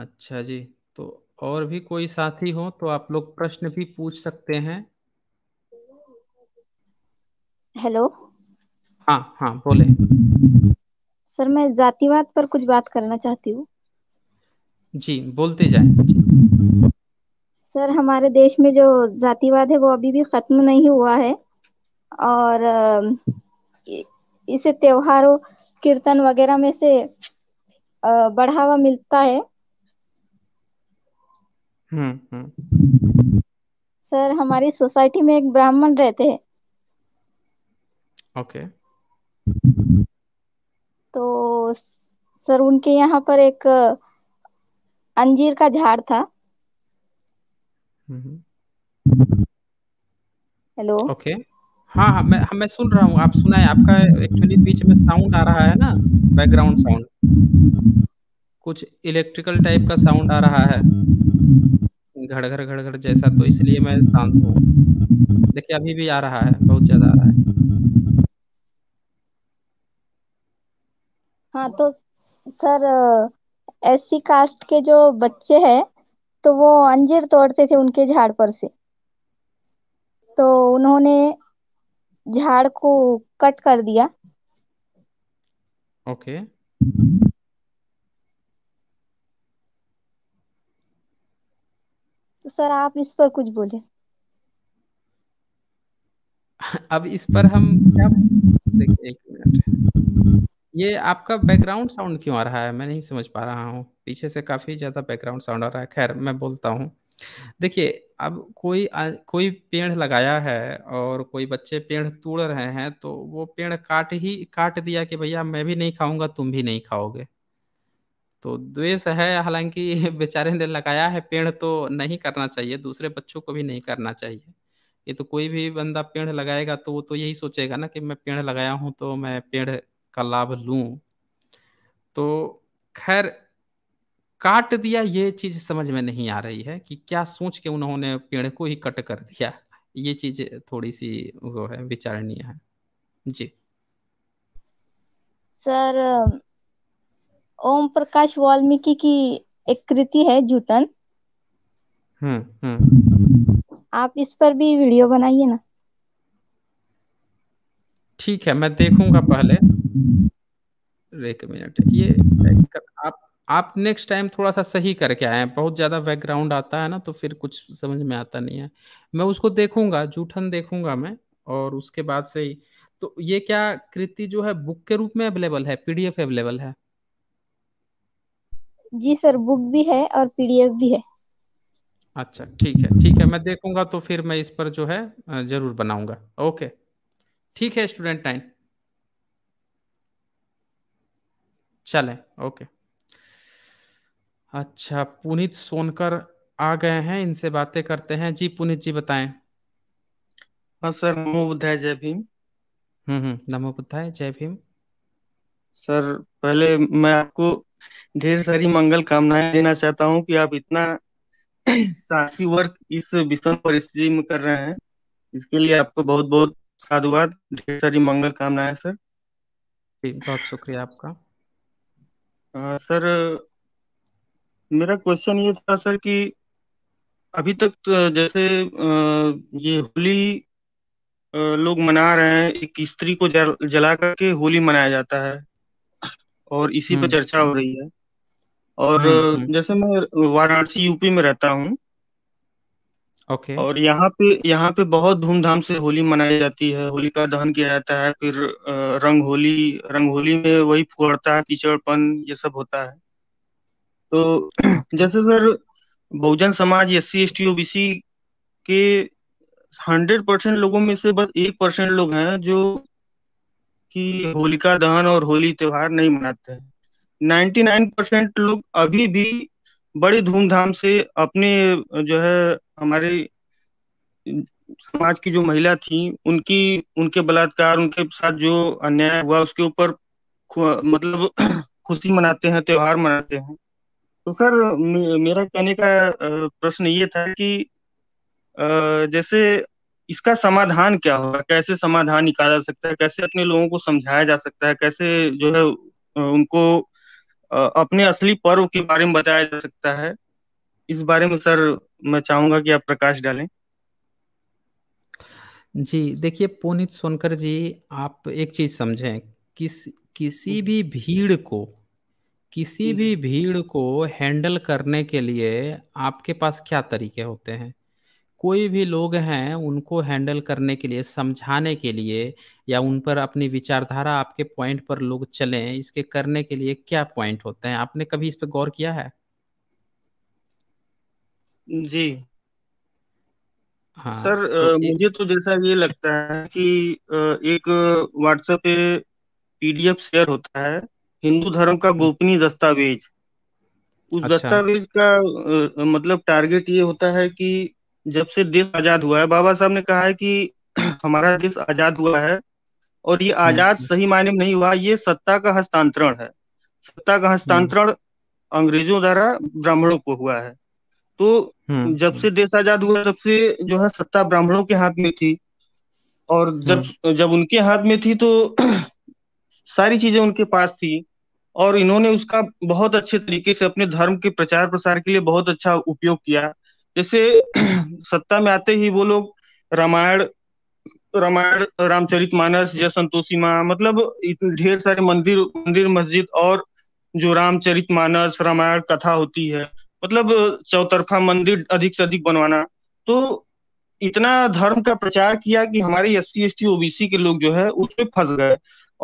[SPEAKER 1] अच्छा जी तो और भी कोई साथी हो तो आप लोग प्रश्न भी पूछ सकते हैं हेलो हाँ हाँ बोले
[SPEAKER 27] सर मैं जातिवाद पर कुछ बात करना चाहती हूँ
[SPEAKER 1] जी बोलते जाए
[SPEAKER 27] सर हमारे देश में जो जातिवाद है वो अभी भी खत्म नहीं हुआ है और इसे त्योहारों कीर्तन वगैरह में से बढ़ावा मिलता है
[SPEAKER 3] हम्म, हम्म
[SPEAKER 27] सर हमारी सोसाइटी में एक ब्राह्मण रहते हैं ओके तो सर उनके यहाँ पर एक अंजीर का झाड़ था
[SPEAKER 1] हम्म। हेलो ओके हाँ हाँ मैं हाँ, मैं सुन रहा हूँ आप सुना है आपका एक्चुअली बीच में साउंड आ रहा है ना बैकग्राउंड साउंड कुछ इलेक्ट्रिकल टाइप का साउंड आ रहा है घड़ घड़ घड़ घड़ जैसा तो इसलिए मैं शांत हूँ देखिए अभी भी आ रहा है बहुत ज्यादा आ रहा है
[SPEAKER 27] हाँ तो सर एससी कास्ट के जो बच्चे हैं तो वो अंजीर तोड़ते थे उनके झाड़ पर से तो उन्होंने झाड़ को कट कर दिया ओके okay. तो सर आप इस पर कुछ बोले
[SPEAKER 1] अब इस पर हम क्या एक ये आपका बैकग्राउंड साउंड क्यों आ रहा है मैं नहीं समझ पा रहा हूँ पीछे से काफ़ी ज़्यादा बैकग्राउंड साउंड आ रहा है खैर मैं बोलता हूँ देखिए अब कोई आ, कोई पेड़ लगाया है और कोई बच्चे पेड़ तोड़ रहे हैं तो वो पेड़ काट ही काट दिया कि भैया मैं भी नहीं खाऊंगा तुम भी नहीं खाओगे तो द्वेष है हालांकि बेचारे ने लगाया है पेड़ तो नहीं करना चाहिए दूसरे बच्चों को भी नहीं करना चाहिए ये तो कोई भी बंदा पेड़ लगाएगा तो वो तो यही सोचेगा ना कि मैं पेड़ लगाया हूँ तो मैं पेड़ का लाभ लूं तो खैर काट दिया ये चीज समझ में नहीं आ रही है कि क्या सोच के उन्होंने पेड़ को ही कट कर दिया ये चीज थोड़ी सी वो है विचारणीय है जी
[SPEAKER 27] सर ओम प्रकाश वाल्मीकि की एक कृति है जूतन
[SPEAKER 3] हम्म, हम्म
[SPEAKER 27] आप इस पर भी वीडियो बनाइए ना
[SPEAKER 1] ठीक है मैं देखूंगा पहले एक मिनट ये आप आप नेक्स्ट टाइम थोड़ा सा सही करके आए बहुत ज़्यादा बैकग्राउंड आता है ना तो फिर कुछ समझ में आता नहीं है मैं उसको देखूंगा जूठन देखूंगा मैं और उसके बाद से ही तो ये क्या कृति जो है बुक के रूप में अवेलेबल है पीडीएफ अवेलेबल है
[SPEAKER 27] जी सर बुक भी है और पीडीएफ भी है
[SPEAKER 1] अच्छा ठीक है ठीक है मैं देखूंगा तो फिर मैं इस पर जो है जरूर बनाऊंगा ओके ठीक है स्टूडेंट टाइम चले ओके अच्छा पुनीत सोनकर आ गए हैं इनसे बातें करते हैं जी पुनीत जी बताएं हाँ सर नमो बुद्धाय जय भीम हम्म हम्म नमो बुद्धाय जय भीम
[SPEAKER 22] सर पहले मैं आपको ढेर सारी मंगल कामनाएं देना चाहता हूँ कि आप इतना साहसी वर्क इस विषम परिस्थिति में कर रहे हैं इसके लिए आपको बहुत बहुत साधुवाद ढेर सारी मंगल कामनाएं सर बहुत शुक्रिया आपका सर मेरा क्वेश्चन ये था सर कि अभी तक तो जैसे ये होली लोग मना रहे हैं एक स्त्री को जल, जला करके होली मनाया जाता है और इसी पर हम्म। चर्चा हो रही है और हम्म, हम्म। जैसे मैं वाराणसी यूपी में रहता हूँ ओके okay. और यहाँ पे यहाँ पे बहुत धूमधाम से होली मनाई जाती है होली का दहन किया जाता है फिर रंग होली रंग होली में वही है कीचड़पन ये सब होता है तो जैसे sir Bahujan Samaj S C S T OBC के हंड्रेड परसेंट लोगों में से बस एक परसेंट लोग हैं जो कि होलिका दहन और होली त्योहार नहीं मनाते हैं नाइन्टी नाइन परसेंट लोग अभी भी बड़ी धूमधाम से अपने जो है हमारे समाज की जो महिला थी उनकी उनके बलात्कार उनके साथ जो अन्याय हुआ उसके ऊपर मतलब खुशी मनाते हैं त्योहार मनाते हैं तो सर मेरा कहने का प्रश्न ये था कि जैसे इसका समाधान क्या होगा कैसे समाधान निकाला जा सकता है कैसे अपने लोगों को समझाया जा सकता है कैसे जो है उनको अपने असली पर्व के बारे में बताया जा सकता है इस बारे में सर मैं चाहूंगा कि आप प्रकाश डालें
[SPEAKER 1] जी देखिए पुनित सोनकर जी आप एक चीज समझें किस किसी भी भीड़ को किसी भी भीड़ को हैंडल करने के लिए आपके पास क्या तरीके होते हैं कोई भी लोग हैं उनको हैंडल करने के लिए समझाने के लिए या उन पर अपनी विचारधारा आपके पॉइंट पर लोग चलें इसके करने के लिए क्या पॉइंट होते हैं आपने कभी इस पर गौर किया है
[SPEAKER 22] जी हाँ, सर तो मुझे तो जैसा ये लगता है कि एक व्हाट्सएप पे पीडीएफ शेयर होता है हिंदू धर्म का गोपनीय दस्तावेज उस अच्छा। दस्तावेज का मतलब टारगेट ये होता है कि जब से देश आजाद हुआ है बाबा साहब ने कहा है कि हमारा देश आजाद हुआ है और ये हम्म। आजाद सही मायने में नहीं हुआ ये सत्ता का हस्तांतरण है सत्ता का हम्म। हस्तांतरण अंग्रेजों द्वारा ब्राह्मणों को हुआ है तो हम्म। जब से देश आजाद हुआ तब से जो है सत्ता ब्राह्मणों के हाथ में थी और जब जब उनके हाथ में थी तो सारी चीजें उनके पास थी और इन्होंने उसका बहुत अच्छे तरीके से अपने धर्म के प्रचार प्रसार के लिए बहुत अच्छा उपयोग किया जैसे सत्ता में आते ही वो लोग रामायण तो रामायण रामचरित मानस जय संतोषी माँ मतलब ढेर सारे मंदिर मंदिर मस्जिद और जो रामचरित मानस रामायण कथा होती है मतलब चौतरफा मंदिर अधिक से अधिक बनवाना तो इतना धर्म का प्रचार किया कि हमारे S C S T OBC के लोग जो है उसमें फंस गए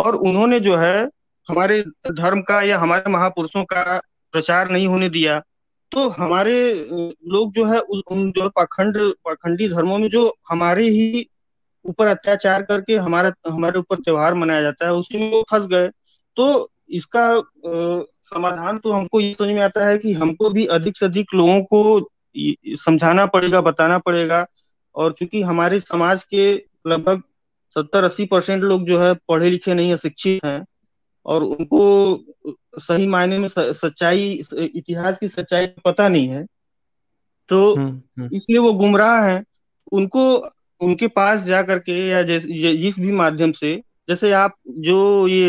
[SPEAKER 22] और उन्होंने जो है हमारे धर्म का या हमारे महापुरुषों का प्रचार नहीं होने दिया तो हमारे लोग जो है उन जो पाखंड पाखंडी धर्मों में जो हमारे ही ऊपर अत्याचार करके हमारा हमारे ऊपर त्योहार मनाया जाता है उसी में वो फंस गए तो इसका आ, समाधान तो हमको ये समझ में आता है कि हमको भी अधिक से अधिक लोगों को समझाना पड़ेगा बताना पड़ेगा और चूंकि हमारे समाज के लगभग सत्तर अस्सी परसेंट लोग जो है पढ़े लिखे नहीं अशिक्षित हैं और उनको सही मायने में सच्चाई इतिहास की सच्चाई पता नहीं है तो हम्म, हम्म। इसलिए वो गुमराह हैं उनको उनके पास जा करके या जिस भी माध्यम से जैसे आप जो ये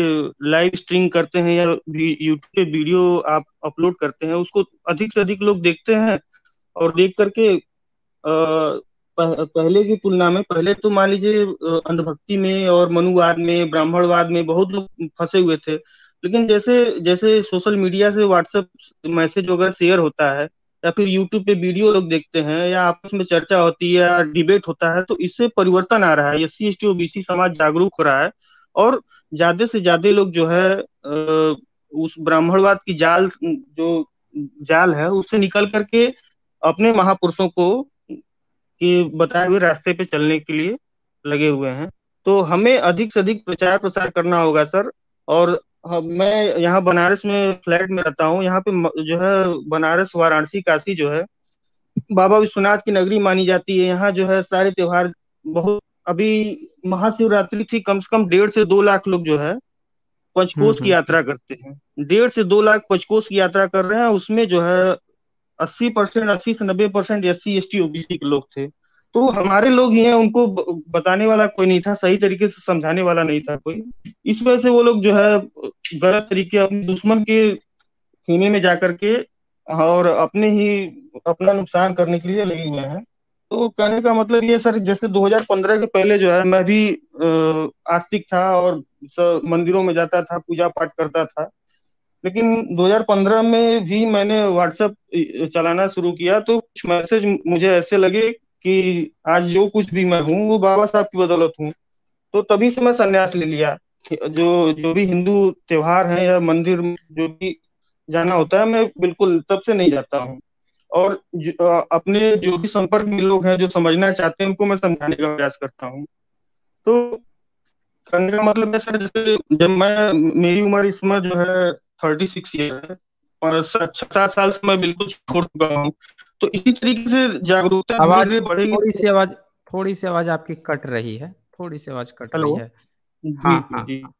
[SPEAKER 22] लाइव स्ट्रीम करते हैं या यूट्यूब पे वीडियो आप अपलोड करते हैं उसको अधिक से अधिक लोग देखते हैं और देख करके अः पहले की तुलना में पहले तो मान लीजिए अंधभक्ति में और मनुवाद में ब्राह्मणवाद में बहुत लोग फंसे हुए थे लेकिन जैसे जैसे सोशल मीडिया से व्हाट्सएप मैसेज वगैरह शेयर होता है या फिर यूट्यूब पे वीडियो लोग देखते हैं या आपस में चर्चा होती है या डिबेट होता है तो इससे परिवर्तन आ रहा है एस सी एस ओबीसी समाज जागरूक हो रहा है और ज्यादा से ज्यादा लोग जो है उस ब्राह्मणवाद की जाल जो जाल है उससे निकल करके अपने महापुरुषों को के बताए हुए रास्ते पे चलने के लिए लगे हुए हैं तो हमें अधिक से अधिक प्रचार प्रसार करना होगा सर और हाँ, मैं यहाँ बनारस में फ्लैट में रहता हूँ यहाँ पे जो है बनारस वाराणसी काशी जो है बाबा विश्वनाथ की नगरी मानी जाती है यहाँ जो है सारे त्योहार बहुत अभी महाशिवरात्रि थी कम से कम डेढ़ से दो लाख लोग जो है पंचकोष की हम्म, हम्म। यात्रा करते हैं डेढ़ से दो लाख पंचकोष की यात्रा कर रहे हैं उसमें जो है अस्सी परसेंट अस्सी से नब्बे percent S C S T OBC के लोग थे तो हमारे लोग ही हैं उनको बताने वाला कोई नहीं था सही तरीके से समझाने वाला नहीं था कोई इस वजह से वो लोग जो है गलत तरीके अपने दुश्मन के खेमे में जाकर के और अपने ही अपना नुकसान करने के लिए लगे हुए हैं तो कहने का मतलब ये सर जैसे 2015 के पहले जो है मैं भी आस्तिक था और मंदिरों में जाता था पूजा पाठ करता था लेकिन 2015 में भी मैंने व्हाट्सएप चलाना शुरू किया तो कुछ मैसेज मुझे ऐसे लगे कि आज जो कुछ भी मैं हूँ वो बाबा साहब की बदौलत हूँ तो तभी से मैं संन्यास ले लिया जो जो भी हिंदू त्योहार है या मंदिर जो भी जाना होता है मैं बिल्कुल तब से नहीं जाता हूँ और जो, अपने जो भी संपर्क में लोग हैं जो समझना चाहते हैं उनको मैं समझाने का प्रयास करता हूँ तो कहने का मतलब है सर जैसे जब मैं मेरी उम्र इसमें जो है थर्टी सिक्स ईयर है और सात साल से मैं बिल्कुल छोड़ चुका हूँ तो इसी तरीके से जागरूकता आवाज भी बढ़ेगी थोड़ी सी
[SPEAKER 1] आवाज थोड़ी सी आवाज आपकी कट रही है थोड़ी सी आवाज कट रही है जी, हाँ, हाँ, जी। हाँ।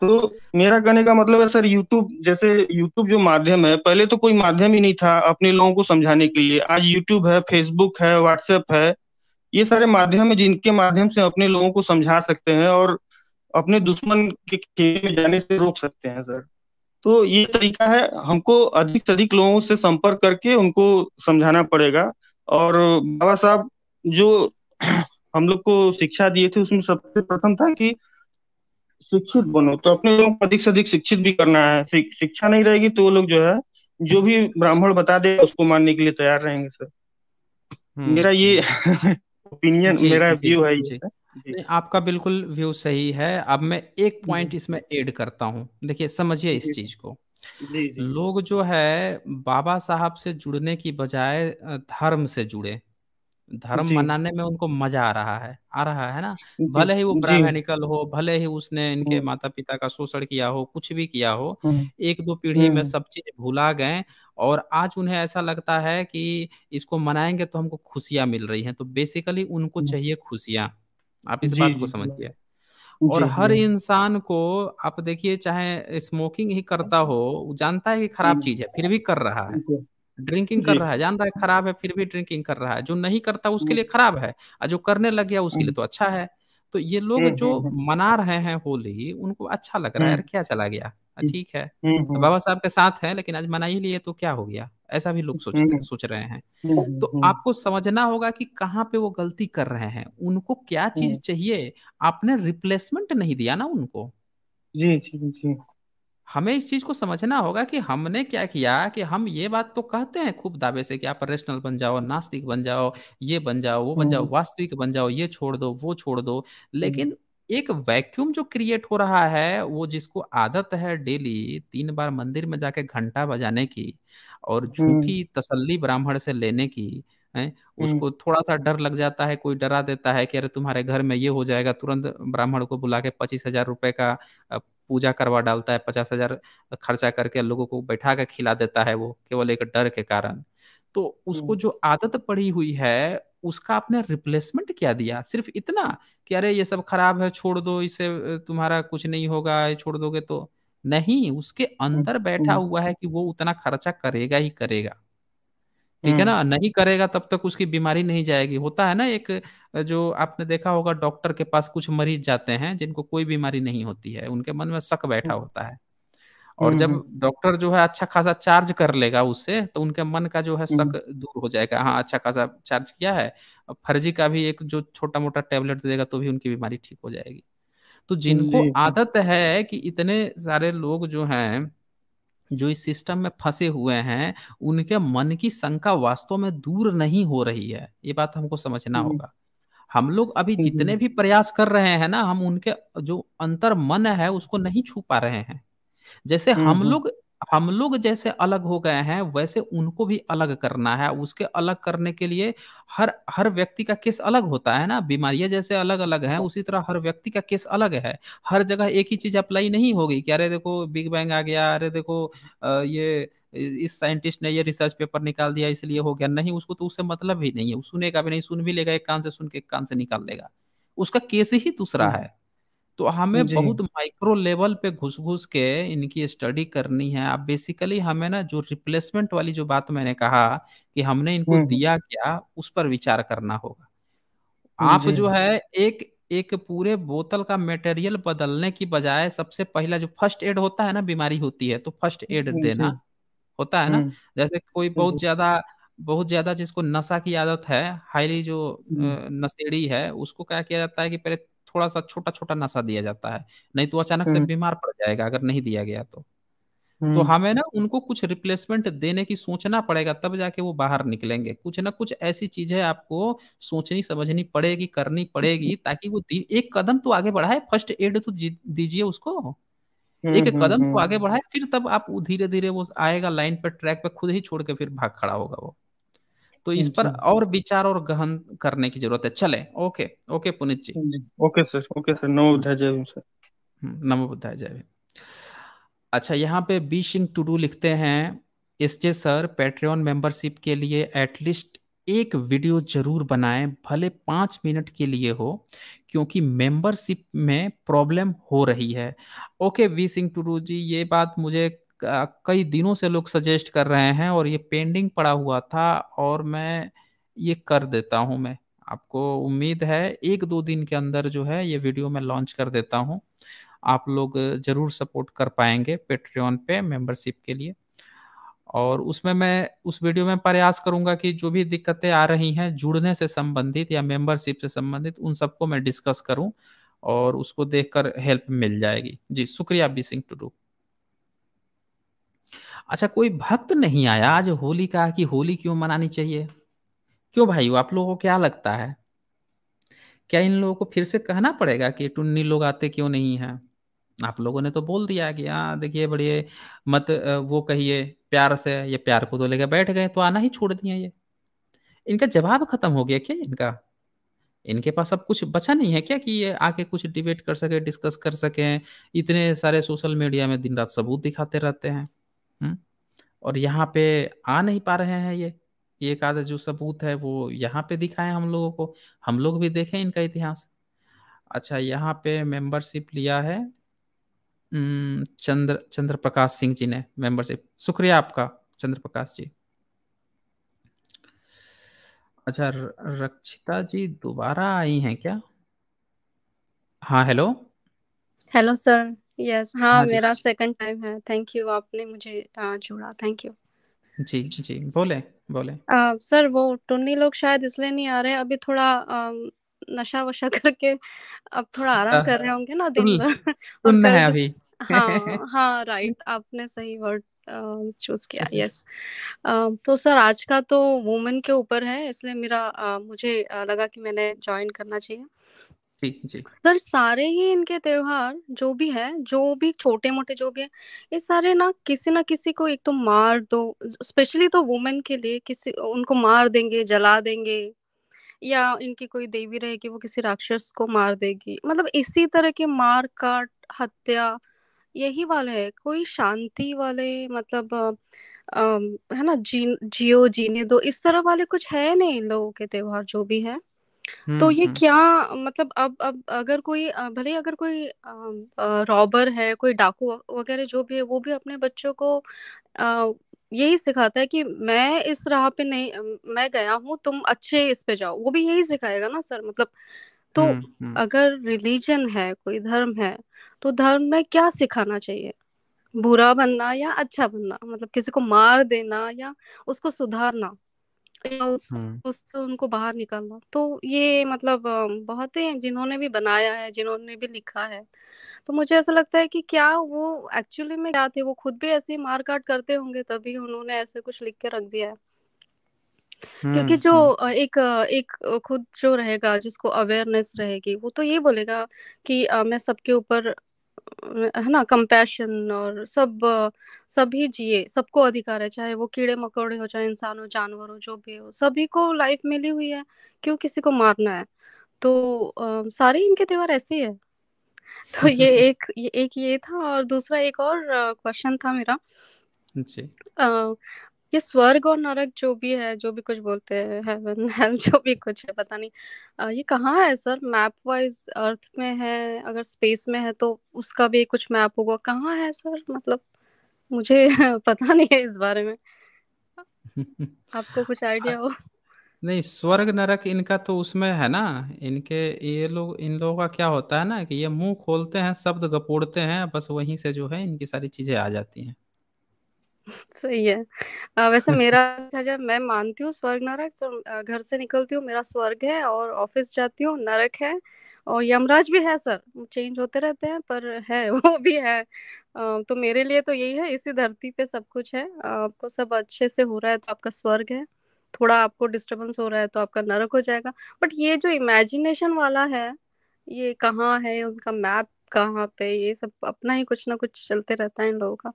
[SPEAKER 22] तो मेरा कहने का मतलब है सर यूट्यूब जैसे यूट्यूब जो माध्यम है पहले तो कोई माध्यम ही नहीं था अपने लोगों को समझाने के लिए आज यूट्यूब है फेसबुक है व्हाट्सएप है ये सारे माध्यम है जिनके माध्यम से अपने लोगों को समझा सकते हैं और अपने दुश्मन के खेल में जाने से रोक सकते हैं सर तो ये तरीका है हमको अधिक से अधिक लोगों से संपर्क करके उनको समझाना पड़ेगा और बाबा साहब जो हम लोग को शिक्षा दिए थे उसमें सबसे प्रथम था कि शिक्षित बनो तो अपने लोगों को अधिक से अधिक शिक्षित भी करना है शिक्षा नहीं रहेगी तो वो लोग जो है जो भी ब्राह्मण बता दे उसको मानने के लिए तैयार रहेंगे सर हम्म, मेरा ये ओपिनियन हम्म। मेरा व्यू है
[SPEAKER 1] नहीं, आपका बिल्कुल व्यू सही है अब मैं एक पॉइंट इसमें ऐड करता हूँ देखिए समझिए इस चीज को जी, जी, लोग जो है बाबा साहब से जुड़ने की बजाय धर्म से जुड़े धर्म मनाने में उनको मजा आ रहा है आ रहा है ना भले ही वो ब्राह्मणिकल हो भले ही उसने इनके हाँ। माता पिता का शोषण किया हो कुछ भी किया हो हाँ। एक दो पीढ़ी में हाँ। सब चीज भुला गए और आज उन्हें ऐसा लगता है कि इसको मनाएंगे तो हमको खुशियां मिल रही हैं तो बेसिकली उनको चाहिए खुशियां आप इस बात को समझिए और हर इंसान को आप देखिए चाहे स्मोकिंग ही करता हो जानता है कि खराब चीज है फिर भी कर रहा है ड्रिंकिंग कर रहा है जान रहा है खराब है फिर भी ड्रिंकिंग कर रहा है जो नहीं करता उसके लिए खराब है और जो करने लग गया उसके लिए हम्म। तो अच्छा है तो ये लोग हम्म, जो हम्म, मना रहे हैं होली उनको अच्छा लग रहा है यार क्या चला गया ठीक है बाबा साहब के साथ है लेकिन आज मना ही लिए तो क्या हो गया ऐसा भी लोग सोचते सोच रहे हैं तो आपको समझना होगा कि कहाँ पे वो गलती कर रहे हैं उनको क्या चीज चाहिए आपने रिप्लेसमेंट नहीं दिया ना उनको जी जी जी हमें इस चीज को समझना होगा कि हमने क्या किया कि हम ये बात तो कहते हैं खूब दावे से कि आप रेशनल बन जाओ नास्तिक बन जाओ ये बन जाओ वो बन जाओ वास्तविक बन जाओ ये छोड़ दो वो छोड़ दो लेकिन एक वैक्यूम जो क्रिएट हो रहा है वो जिसको आदत है डेली तीन बार मंदिर में जाके घंटा बजाने की और झूठी हम्म। तसल्ली ब्राह्मण से लेने की है हम्म। उसको थोड़ा सा डर लग जाता है कोई डरा देता है कि अरे तुम्हारे घर में ये हो जाएगा तुरंत ब्राह्मण को बुला के पच्चीस हजार रुपए का पूजा करवा डालता है पचास हजार खर्चा करके लोगों को बैठा के खिला देता है वो केवल एक डर के कारण तो उसको हम्म। जो आदत पड़ी हुई है उसका आपने रिप्लेसमेंट क्या दिया सिर्फ इतना कि अरे ये सब खराब है छोड़ दो इससे तुम्हारा कुछ नहीं होगा छोड़ दोगे तो नहीं उसके अंदर बैठा अच्छा। हुआ है कि वो उतना खर्चा करेगा ही करेगा ठीक है हम्म। ना नहीं करेगा तब तक उसकी बीमारी नहीं जाएगी होता है ना एक जो आपने देखा होगा डॉक्टर के पास कुछ मरीज जाते हैं जिनको कोई बीमारी नहीं होती है उनके मन में शक बैठा हम्म। होता है और हम्म, जब हम्म। डॉक्टर जो है अच्छा खासा चार्ज कर लेगा उससे तो उनके मन का जो है हम्म, शक दूर हो जाएगा हाँ अच्छा खासा चार्ज किया है फर्जी का भी एक जो छोटा मोटा टेबलेट देगा तो भी उनकी बीमारी ठीक हो जाएगी तो जिनको हाँ। आदत है कि इतने सारे लोग जो हैं जो इस सिस्टम में फंसे हुए हैं उनके मन की शंका वास्तव में दूर नहीं हो रही है ये बात हमको समझना होगा हम लोग अभी जितने भी प्रयास कर रहे हैं ना हम उनके जो अंतर मन है उसको नहीं छू पा रहे हैं जैसे हम लोग हम लोग जैसे अलग हो गए हैं वैसे उनको भी अलग करना है उसके अलग करने के लिए हर हर व्यक्ति का केस अलग होता है ना बीमारियां जैसे अलग अलग हैं उसी तरह हर व्यक्ति का केस अलग है हर जगह एक ही चीज अप्लाई नहीं होगी कि अरे देखो बिग बैंग आ गया अरे देखो ये इस साइंटिस्ट ने ये रिसर्च पेपर निकाल दिया इसलिए हो गया नहीं उसको तो उससे मतलब ही नहीं है सुनेगा भी नहीं सुन भी लेगा एक कान से सुन के एक कान से निकाल लेगा उसका केस ही दूसरा है तो हमें जी बहुत माइक्रो लेवल पे घुस घुस के इनकी स्टडी करनी है आप बेसिकली हमें ना जो रिप्लेसमेंट वाली जो बात मैंने कहा कि हमने इनको दिया क्या उस पर विचार करना होगा आप जो है एक एक पूरे बोतल का मटेरियल बदलने की बजाय सबसे पहला जो फर्स्ट एड होता है ना बीमारी होती है तो फर्स्ट एड जी देना होता है ना जैसे कोई बहुत ज्यादा बहुत ज्यादा जिसको नशा की आदत है हाईली जो नशेड़ी है उसको क्या किया जाता है कि पहले थोड़ा सा छोटा छोटा नशा दिया जाता है नहीं तो अचानक से हम्म। बीमार पड़ जाएगा अगर नहीं दिया गया तो तो हम्म। हमें ना उनको कुछ रिप्लेसमेंट देने की सोचना पड़ेगा तब जाके वो बाहर निकलेंगे कुछ ना कुछ ऐसी चीज है आपको सोचनी समझनी पड़ेगी करनी पड़ेगी ताकि वो एक कदम तो आगे बढ़ाए फर्स्ट एड तो दीजिए उसको हम्म, एक कदम तो आगे बढ़ाए फिर तब आप धीरे धीरे वो आएगा लाइन पर ट्रैक पर खुद ही छोड़ के फिर भाग खड़ा होगा वो तो इस पर और विचार और गहन करने की जरूरत है चले okay okay Punit ji okay sir okay sir नमो बुद्धाय जय भीम सर हम्म, नमो बुद्धाय जय भीम अच्छा यहाँ पे बी सिंह डू लिखते हैं जे सर पेट्रियन मेंबरशिप के लिए एटलीस्ट एक वीडियो जरूर बनाएं भले पाँच मिनट के लिए हो क्योंकि मेंबरशिप में प्रॉब्लम हो रही है ओके वी सिंह टूडू जी ये बात मुझे कई दिनों से लोग सजेस्ट कर रहे हैं और ये पेंडिंग पड़ा हुआ था और मैं ये कर देता हूँ मैं आपको उम्मीद है एक दो दिन के अंदर जो है ये वीडियो मैं लॉन्च कर देता हूँ आप लोग ज़रूर सपोर्ट कर पाएंगे पेट्रियन पे मेंबरशिप के लिए और उसमें मैं उस वीडियो में प्रयास करूंगा कि जो भी दिक्कतें आ रही हैं जुड़ने से संबंधित या मेंबरशिप से संबंधित उन सबको मैं डिस्कस करूं और उसको देखकर हेल्प मिल जाएगी जी शुक्रिया बी सिंह टू डू अच्छा कोई भक्त नहीं आया आज होली का कि होली क्यों मनानी चाहिए क्यों भाई आप लोगों को क्या लगता है क्या इन लोगों को फिर से कहना पड़ेगा कि टुन्नी लोग आते क्यों नहीं है आप लोगों ने तो बोल दिया कि हाँ देखिए बढ़िए मत वो कहिए प्यार से ये प्यार को तो लेकर बैठ गए तो आना ही छोड़ दिया ये इनका जवाब खत्म हो गया क्या इनका इनके पास अब कुछ बचा नहीं है क्या कि ये आके कुछ डिबेट कर सके डिस्कस कर सके इतने सारे सोशल मीडिया में दिन रात सबूत दिखाते रहते हैं हुँ? हम्म, और यहाँ पे आ नहीं पा रहे हैं ये ये एक आधा जो सबूत है वो यहाँ पे दिखाए हम लोगों को हम लोग भी देखें इनका इतिहास अच्छा यहाँ पे मेंबरशिप लिया है हम्म, चंद्र चंद्र प्रकाश सिंह जी ने मेंबरशिप शुक्रिया आपका चंद्र प्रकाश जी अच्छा रक्षिता जी दोबारा आई हैं क्या हाँ हेलो
[SPEAKER 28] हेलो सर यस हाँ हाँ जी मेरा सेकंड टाइम है थैंक यू आपने मुझे जोड़ा थैंक यू
[SPEAKER 1] जी जी बोले बोले
[SPEAKER 28] सर वो टुन्नी लोग शायद इसलिए नहीं आ रहे अभी थोड़ा नशा वशा करके अब थोड़ा अच्छा। आराम कर रहे होंगे ना दिन भर और सुन है अभी हाँ हाँ राइट आपने सही वर्ड चूज किया यस तो सर आज का तो वुमेन के ऊपर है इसलिए मेरा मुझे लगा कि मैंने ज्वाइन करना चाहिए जी जी सर सारे ही इनके त्योहार जो भी है जो भी छोटे मोटे जो भी है ये सारे ना किसी ना किसी को एक तो मार दो स्पेशली तो वुमेन के लिए किसी उनको मार देंगे जला देंगे या इनकी कोई देवी रहेगी वो किसी राक्षस को मार देगी मतलब इसी तरह के मार काट हत्या यही वाले है कोई शांति वाले मतलब आ, है ना जी जियो जीने दो इस तरह वाले कुछ है नहीं इन लोगों के त्योहार जो भी है तो ये क्या मतलब अब अब अगर कोई भले अगर कोई रॉबर है, कोई डाकू वगैरह जो भी है, वो भी अपने बच्चों को यही सिखाता है कि मैं इस राह पे नहीं मैं गया हूँ, तुम अच्छे इस पे जाओ। वो भी यही सिखाएगा ना सर मतलब तो हुँ, हुँ। अगर रिलीजन है, कोई धर्म है, तो धर्म में क्या सिखाना चाहिए? बुरा बनना या अच्छा बनना? मतलब किसी को मार देना या उसको सुधारना? या उस, हाँ। उससे उनको बाहर निकालना तो ये मतलब बहुत ही जिन्होंने भी बनाया है जिन्होंने भी लिखा है तो मुझे ऐसा लगता है कि क्या वो एक्चुअली में क्या थे वो खुद भी ऐसे मार काट करते होंगे तभी उन्होंने ऐसे कुछ लिख के रख दिया है
[SPEAKER 3] क्योंकि हाँ, जो
[SPEAKER 28] हाँ। एक एक खुद जो रहेगा जिसको अवेयरनेस रहेगी वो तो ये बोलेगा कि मैं सबके ऊपर है ना कंपैशन और सब सभी जिए सबको अधिकार है चाहे वो कीड़े मकोड़े हो चाहे इंसान हो जानवर हो जो भी हो सभी को लाइफ मिली हुई है क्यों किसी को मारना है तो आ, सारे इनके त्यौहार ऐसे ही है तो ये एक ये एक ये था और दूसरा एक और क्वेश्चन था मेरा जी आ, ये स्वर्ग और नरक जो भी है जो भी कुछ बोलते हैं हेल जो भी कुछ है पता नहीं आ, ये कहाँ है सर मैप वाइज अर्थ में है अगर स्पेस में है तो उसका भी कुछ मैप होगा कहाँ है सर मतलब मुझे पता नहीं है इस बारे में आपको कुछ आइडिया हो
[SPEAKER 1] नहीं स्वर्ग नरक इनका तो उसमें है ना इनके ये लोग इन लोगों का क्या होता है ना कि ये मुंह खोलते हैं शब्द गपोड़ते हैं बस वहीं से जो है इनकी सारी चीजें आ जाती हैं
[SPEAKER 28] सही है आ, वैसे मेरा था जब मैं मानती हूँ स्वर्ग नरक सर घर से निकलती हूँ मेरा स्वर्ग है और ऑफिस जाती हूँ नरक है और यमराज भी है सर चेंज होते रहते हैं पर है वो भी है आ, तो मेरे लिए तो यही है इसी धरती पे सब कुछ है आपको सब अच्छे से हो रहा है तो आपका स्वर्ग है थोड़ा आपको डिस्टर्बेंस हो रहा है तो आपका नरक हो जाएगा बट ये जो इमेजिनेशन वाला है ये कहाँ है उनका मैप कहाँ पे ये सब अपना ही कुछ ना कुछ चलते रहता है इन लोगों का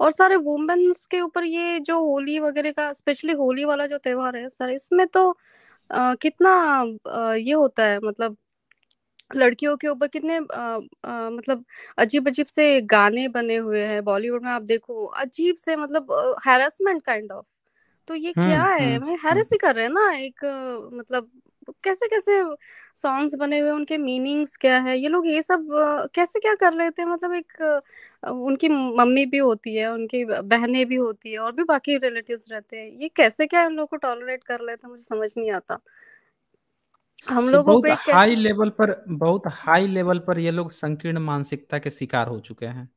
[SPEAKER 28] और सारे वुमेन्स के ऊपर ये जो होली वगैरह का स्पेशली होली वाला जो त्योहार है सर इसमें तो आ, कितना आ, ये होता है मतलब लड़कियों के ऊपर कितने आ, आ, मतलब अजीब अजीब से गाने बने हुए हैं बॉलीवुड में आप देखो अजीब से मतलब हैरेसमेंट काइंड ऑफ तो ये हम्म, क्या है हैरेस हम्म, हम्म। ही कर रहे हैं ना एक मतलब कैसे कैसे सॉन्ग्स बने हुए उनके मीनिंग्स क्या है ये लोग ये सब कैसे क्या कर लेते हैं मतलब एक उनकी मम्मी भी होती है उनकी बहनें भी होती है और भी बाकी रिलेटिव्स रहते हैं ये कैसे क्या इन लोगों को टॉलरेट कर लेते हैं मुझे समझ नहीं आता हम लोगों को हाई लेवल
[SPEAKER 1] पर बहुत हाई लेवल पर ये लोग संकीर्ण मानसिकता के शिकार हो चुके हैं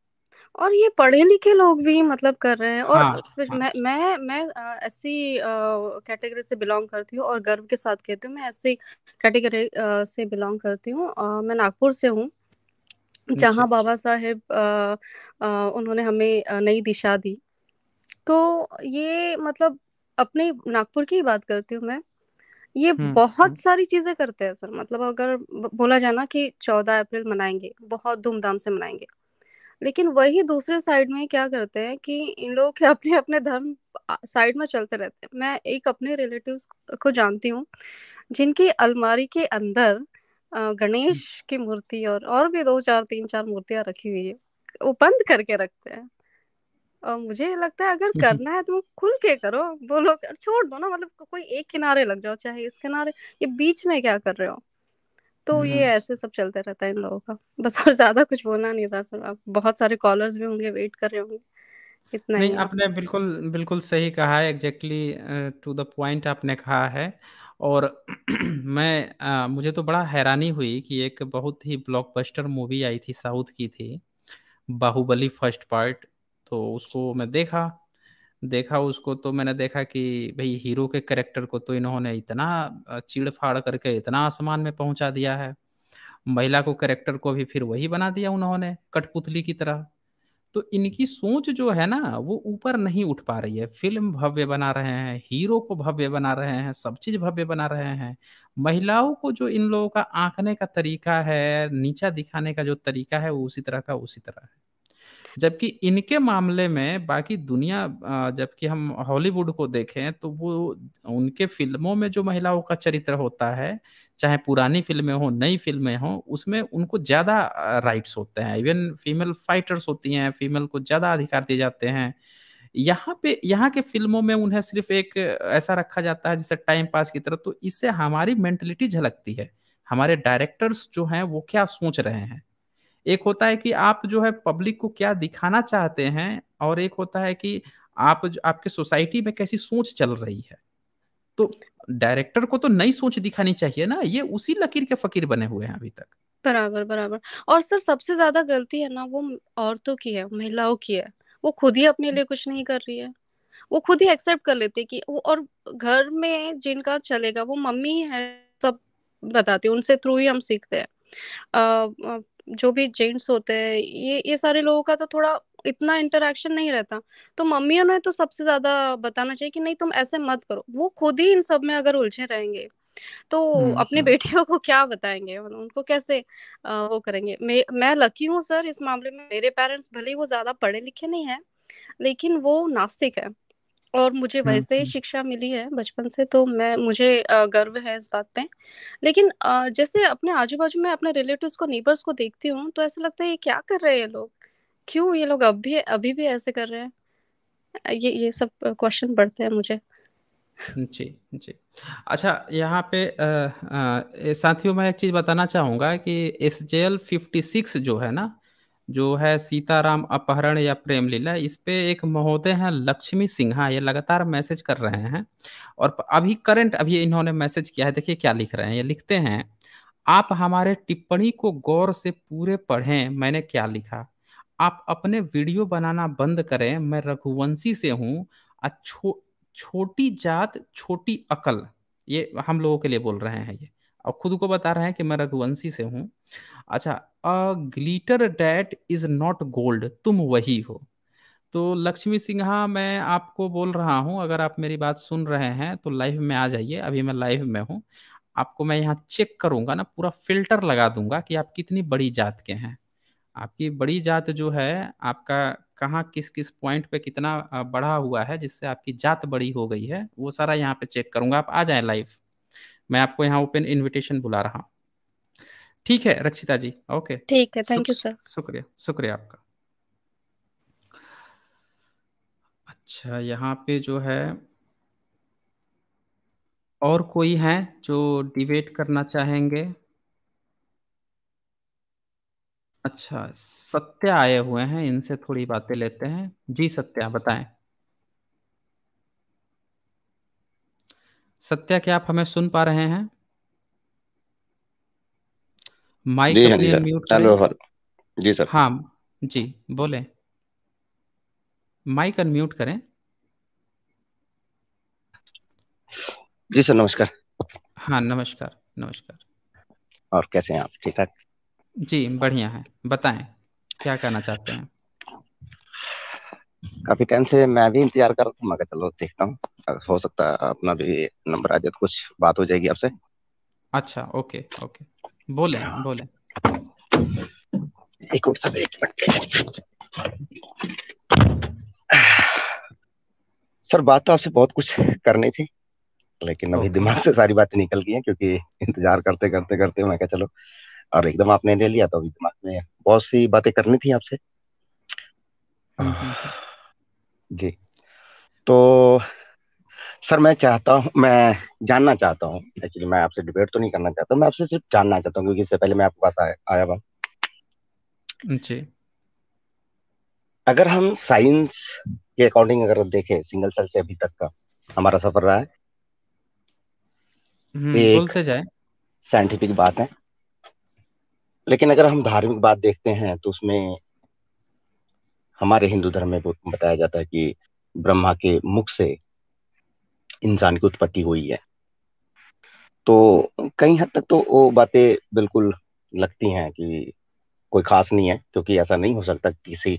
[SPEAKER 28] और ये पढ़े लिखे लोग भी मतलब कर
[SPEAKER 1] रहे हैं और हाँ, हाँ। मैं
[SPEAKER 28] मैं मैं ऐसी कैटेगरी से बिलोंग करती हूँ और गर्व के साथ कहती हूँ मैं ऐसी कैटेगरी से बिलोंग करती हूँ मैं नागपुर से हूँ जहाँ बाबा साहेब उन्होंने हमें नई दिशा दी तो ये मतलब अपने नागपुर की ही बात करती हूँ मैं ये बहुत सारी चीजें करते हैं सर मतलब अगर बोला जाना कि चौदह अप्रैल मनाएंगे बहुत धूमधाम से मनाएंगे लेकिन वही दूसरे साइड में क्या करते हैं कि इन लोग के अपने अपने धर्म साइड में चलते रहते हैं मैं एक अपने रिलेटिव्स को जानती हूँ जिनकी अलमारी के अंदर गणेश हम्म। की मूर्ति और और भी दो चार तीन चार मूर्तियां रखी हुई है वो बंद करके रखते हैं और मुझे लगता है अगर हम्म, हम्म। करना है तो खुल के करो बोलो छोड़ दो ना मतलब कोई एक किनारे लग जाओ चाहे इस किनारे ये बीच में क्या कर रहे हो तो ये हम्म। ऐसे सब चलते रहता है इन लोगों का बस और ज्यादा कुछ बोलना नहीं था सर आप बहुत सारे कॉलर्स भी होंगे वेट कर रहे होंगे
[SPEAKER 1] इतना नहीं आपने बिल्कुल बिल्कुल सही कहा है एग्जैक्टली टू द पॉइंट आपने कहा है और मैं आ, मुझे तो बड़ा हैरानी हुई कि एक बहुत ही ब्लॉकबस्टर मूवी आई थी साउथ की थी बाहुबली फर्स्ट पार्ट तो उसको मैं देखा देखा उसको तो मैंने देखा कि भाई हीरो के करेक्टर को तो इन्होंने इतना चीड़ फाड़ करके इतना आसमान में पहुंचा दिया है महिला को करेक्टर को भी फिर वही बना दिया उन्होंने कठपुतली की तरह तो इनकी सोच जो है ना वो ऊपर नहीं उठ पा रही है फिल्म भव्य बना रहे हैं हीरो को भव्य बना रहे हैं सब चीज भव्य बना रहे हैं महिलाओं को जो इन लोगों का आंकने का तरीका है नीचा दिखाने का जो तरीका है वो उसी तरह का उसी तरह है जबकि इनके मामले में बाकी दुनिया जबकि हम हॉलीवुड को देखें तो वो उनके फिल्मों में जो महिलाओं का चरित्र होता है चाहे पुरानी फिल्में हो नई फिल्में हो उसमें उनको ज़्यादा राइट्स होते हैं इवन फीमेल फाइटर्स होती हैं फीमेल को ज़्यादा अधिकार दिए जाते हैं यहाँ पे यहाँ के फिल्मों में उन्हें सिर्फ एक ऐसा रखा जाता है जैसे टाइम पास की तरह तो इससे हमारी मेंटेलिटी झलकती है हमारे डायरेक्टर्स जो हैं वो क्या सोच रहे हैं एक होता है कि आप जो है पब्लिक को क्या दिखाना चाहते हैं और एक होता है कि आप आपके सोसाइटी में कैसी सोच चल रही है तो डायरेक्टर को तो नई सोच दिखानी चाहिए ना ये उसी लकीर के फकीर बने हुए हैं अभी तक
[SPEAKER 28] बराबर बराबर और सर सबसे ज्यादा गलती है ना वो औरतों की है महिलाओं की है वो खुद ही अपने लिए कुछ नहीं कर रही है वो खुद ही एक्सेप्ट कर लेते कि वो और घर में जिनका चलेगा वो मम्मी है सब बताते उनसे थ्रू ही हम सीखते हैं जो भी जेंट्स होते हैं ये ये सारे लोगों का तो थोड़ा इतना इंटरेक्शन नहीं रहता तो मम्मियों ने तो सबसे ज्यादा बताना चाहिए कि नहीं तुम ऐसे मत करो वो खुद ही इन सब में अगर उलझे रहेंगे तो हम्म, अपने हम्म। बेटियों को क्या बताएंगे उनको कैसे आ, वो करेंगे मैं लकी हूँ सर इस मामले में मेरे पेरेंट्स भले ही वो ज्यादा पढ़े लिखे नहीं है लेकिन वो नास्तिक है और मुझे वैसे ही शिक्षा मिली है बचपन से तो मैं मुझे गर्व है इस बात पे लेकिन जैसे अपने आजू बाजू में अपने रिलेटिव्स को नेबर्स को देखती हूँ तो ऐसा लगता है ये क्या कर रहे हैं ये लोग क्यों ये लोग अब भी अभी भी ऐसे कर रहे हैं ये ये सब क्वेश्चन बढ़ते हैं मुझे
[SPEAKER 1] जी जी अच्छा यहाँ पे साथियों मैं एक चीज़ बताना चाहूँगा कि S J L fifty six जो है ना जो है सीताराम अपहरण या प्रेम लीला इस पे एक महोदय हैं लक्ष्मी सिंघा ये लगातार मैसेज कर रहे हैं और अभी करंट अभी इन्होंने मैसेज किया है देखिए क्या लिख रहे हैं ये लिखते हैं आप हमारे टिप्पणी को गौर से पूरे पढ़ें मैंने क्या लिखा आप अपने वीडियो बनाना बंद करें मैं रघुवंशी से हूँ छो, छोटी जात छोटी अकल ये हम लोगों के लिए बोल रहे हैं ये और खुद को बता रहे हैं कि मैं रघुवंशी से हूँ अच्छा a glitter that is not gold तुम वही हो तो लक्ष्मी सिंघा मैं आपको बोल रहा हूँ अगर आप मेरी बात सुन रहे हैं तो लाइव में आ जाइए अभी मैं लाइव में हूँ आपको मैं यहाँ चेक करूँगा ना पूरा फिल्टर लगा दूंगा कि आप कितनी बड़ी जात के हैं आपकी बड़ी जात जो है आपका कहाँ किस किस पॉइंट पे कितना बढ़ा हुआ है जिससे आपकी जात बड़ी हो गई है वो सारा यहाँ पे चेक करूंगा आप आ जाए लाइव मैं आपको यहाँ ओपन इन्विटेशन बुला रहा हूँ ठीक है रक्षिता जी ओके ठीक है थैंक यू सर शुक्रिया शुक्रिया आपका अच्छा यहाँ पे जो है और कोई है जो डिबेट करना चाहेंगे अच्छा सत्या आए हुए हैं इनसे थोड़ी बातें लेते हैं जी सत्या बताएं सत्या क्या आप हमें सुन पा रहे हैं माइक हाँ म्यूट हेलो जी सर हाँ जी बोले माइक अनम्यूट करें जी सर नमस्कार हाँ नमस्कार नमस्कार
[SPEAKER 29] और कैसे हैं आप ठीक ठाक
[SPEAKER 1] जी बढ़िया है बताएं क्या कहना चाहते हैं
[SPEAKER 29] काफी टाइम से मैं भी इंतजार कर रहा था मगर चलो देखता हूँ हो सकता है अपना भी नंबर आ जाए तो कुछ बात हो जाएगी आपसे
[SPEAKER 1] अच्छा ओके ओके बोले हाँ। बोले एक और सब एक
[SPEAKER 29] सर बात तो आपसे बहुत कुछ करनी थी लेकिन अभी दिमाग से सारी बातें निकल गई हैं क्योंकि इंतजार करते करते करते मैं कहा चलो और एकदम आपने ले लिया तो अभी दिमाग में बहुत सी बातें करनी थी आपसे
[SPEAKER 3] हम्म, हम्म, हम्म।
[SPEAKER 29] जी तो सर मैं चाहता हूँ मैं जानना चाहता हूँ एक्चुअली मैं आपसे डिबेट तो नहीं करना चाहता मैं आपसे सिर्फ जानना चाहता हूँ क्योंकि इससे पहले मैं आपके पास आया हुआ जी अगर हम साइंस के अकॉर्डिंग अगर देखें सिंगल सेल से अभी तक का हमारा सफर रहा है एक बोलते जाए साइंटिफिक बात है लेकिन अगर हम धार्मिक बात देखते हैं तो उसमें हमारे हिंदू धर्म में बताया जाता है कि ब्रह्मा के मुख से इंसान की उत्पत्ति हुई है तो कई हद तक तो वो बातें बिल्कुल लगती हैं कि कोई खास नहीं है क्योंकि ऐसा नहीं हो सकता किसी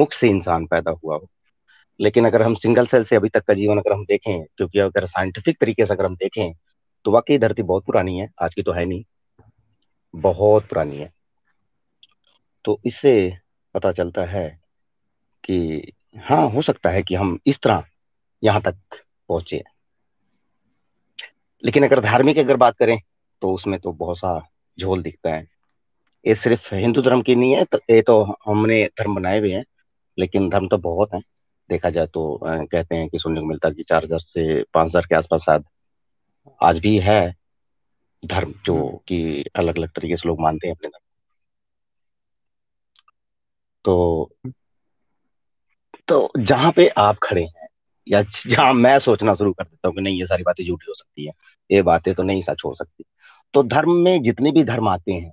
[SPEAKER 29] मुख से इंसान पैदा हुआ हो लेकिन अगर हम सिंगल सेल से अभी तक का जीवन अगर हम देखें क्योंकि अगर साइंटिफिक तरीके से अगर हम देखें तो वाकई धरती बहुत पुरानी है आज की तो है नहीं बहुत पुरानी है तो इससे पता चलता है कि हाँ हो सकता है कि हम इस तरह यहाँ तक पहुंचे लेकिन अगर धार्मिक अगर बात करें तो उसमें तो बहुत सा झोल दिखता है ये सिर्फ हिंदू धर्म की नहीं है तो ये तो हमने धर्म बनाए हुए हैं लेकिन धर्म तो बहुत हैं देखा जाए तो कहते हैं कि सुनने को मिलता है कि चार हजार से पांच हजार के आसपास शायद आज भी है धर्म जो हम्म। कि अलग अलग तरीके से लोग मानते हैं अपने धर्म तो हम्म। तो जहाँ पे आप खड़े हैं या जहां मैं सोचना शुरू कर देता हूँ कि नहीं ये सारी बातें झूठी हो सकती है ये बातें तो नहीं सच हो सकती तो धर्म में जितने भी धर्म आते हैं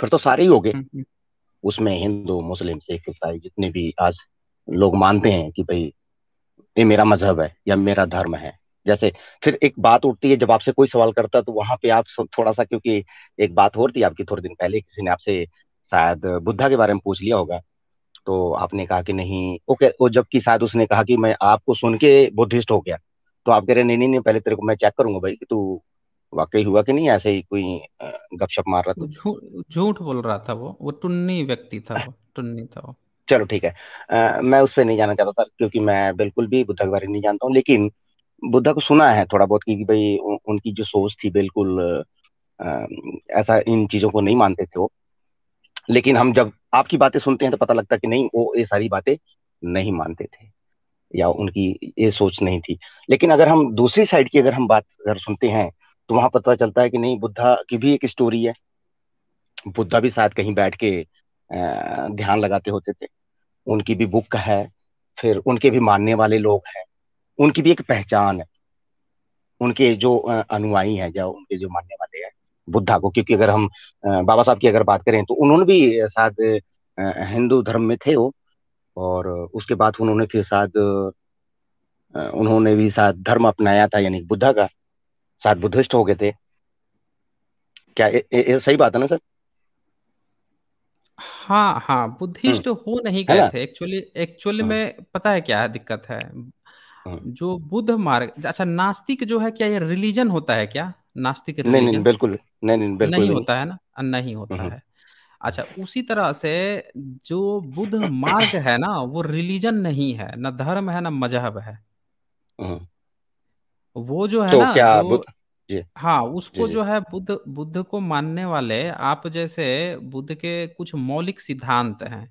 [SPEAKER 29] फिर तो सारे ही हो गए हम्म, हम्म। उसमें हिंदू मुस्लिम सिख ईसाई जितने भी आज लोग मानते हैं कि भाई ये मेरा मजहब है या मेरा धर्म है जैसे फिर एक बात उठती है जब आपसे कोई सवाल करता है तो वहां पे आप थोड़ा सा क्योंकि एक बात और थी आपकी थोड़े दिन पहले किसी ने आपसे शायद बुद्धा के बारे में पूछ लिया होगा तो आपने कहा कि नहीं ओके वो जबकि शायद उसने कहा कि मैं आपको सुन के बुद्धिस्ट हो गया तो आप कह रहे नहीं नहीं नहीं पहले तेरे को मैं चेक करूंगा भाई कि तू वाकई हुआ कि नहीं ऐसे ही कोई गपशप मार रहा
[SPEAKER 1] था झूठ बोल रहा था वो वो टुन्नी व्यक्ति था वो टुन्नी था वो
[SPEAKER 29] चलो ठीक है आ, मैं उस पर नहीं जाना चाहता था क्योंकि मैं बिल्कुल भी बुद्ध के बारे में नहीं जानता हूँ लेकिन बुद्ध को सुना है थोड़ा बहुत कि भाई उनकी जो सोच थी बिल्कुल आ, ऐसा इन चीजों को नहीं मानते थे वो लेकिन हम जब आपकी बातें सुनते हैं तो पता लगता कि नहीं वो ये सारी बातें नहीं मानते थे या उनकी ये सोच नहीं थी लेकिन अगर हम दूसरी साइड की अगर हम बात अगर सुनते हैं तो वहां पता चलता है कि नहीं बुद्धा की भी एक स्टोरी है बुद्धा भी साथ कहीं बैठ के ध्यान लगाते होते थे उनकी भी बुक है फिर उनके भी मानने वाले लोग हैं उनकी भी एक पहचान है उनके जो अनुयायी हैं या उनके जो मानने वाले बुद्धा को क्योंकि अगर हम बाबा साहब की अगर बात करें तो उन्होंने भी शायद हिंदू धर्म में थे वो और उसके बाद उन्होंने फिर शायद उन्होंने भी शायद धर्म अपनाया था यानी बुद्धा का शायद बुद्धिस्ट हो गए थे क्या ए, ए, ए, सही बात है ना सर
[SPEAKER 1] हाँ हाँ बुद्धिस्ट हम्म। हो नहीं गए थे एक्चुअली एक्चुअली में हम्म। पता है क्या है दिक्कत है हम्म। जो बुद्ध मार्ग अच्छा नास्तिक जो है क्या ये रिलीजन होता है क्या नास्तिक नहीं नहीं बिल्कुल
[SPEAKER 29] नहीं नहीं बिल्कुल नहीं होता है
[SPEAKER 1] ना नहीं होता है अच्छा उसी तरह से जो बुद्ध मार्ग है ना वो रिलीजन नहीं है ना धर्म है ना मजहब है हम्म। वो जो है तो ना क्या जो, हाँ उसको जो है बुद्ध बुद्ध को मानने वाले आप जैसे बुद्ध के कुछ मौलिक सिद्धांत हैं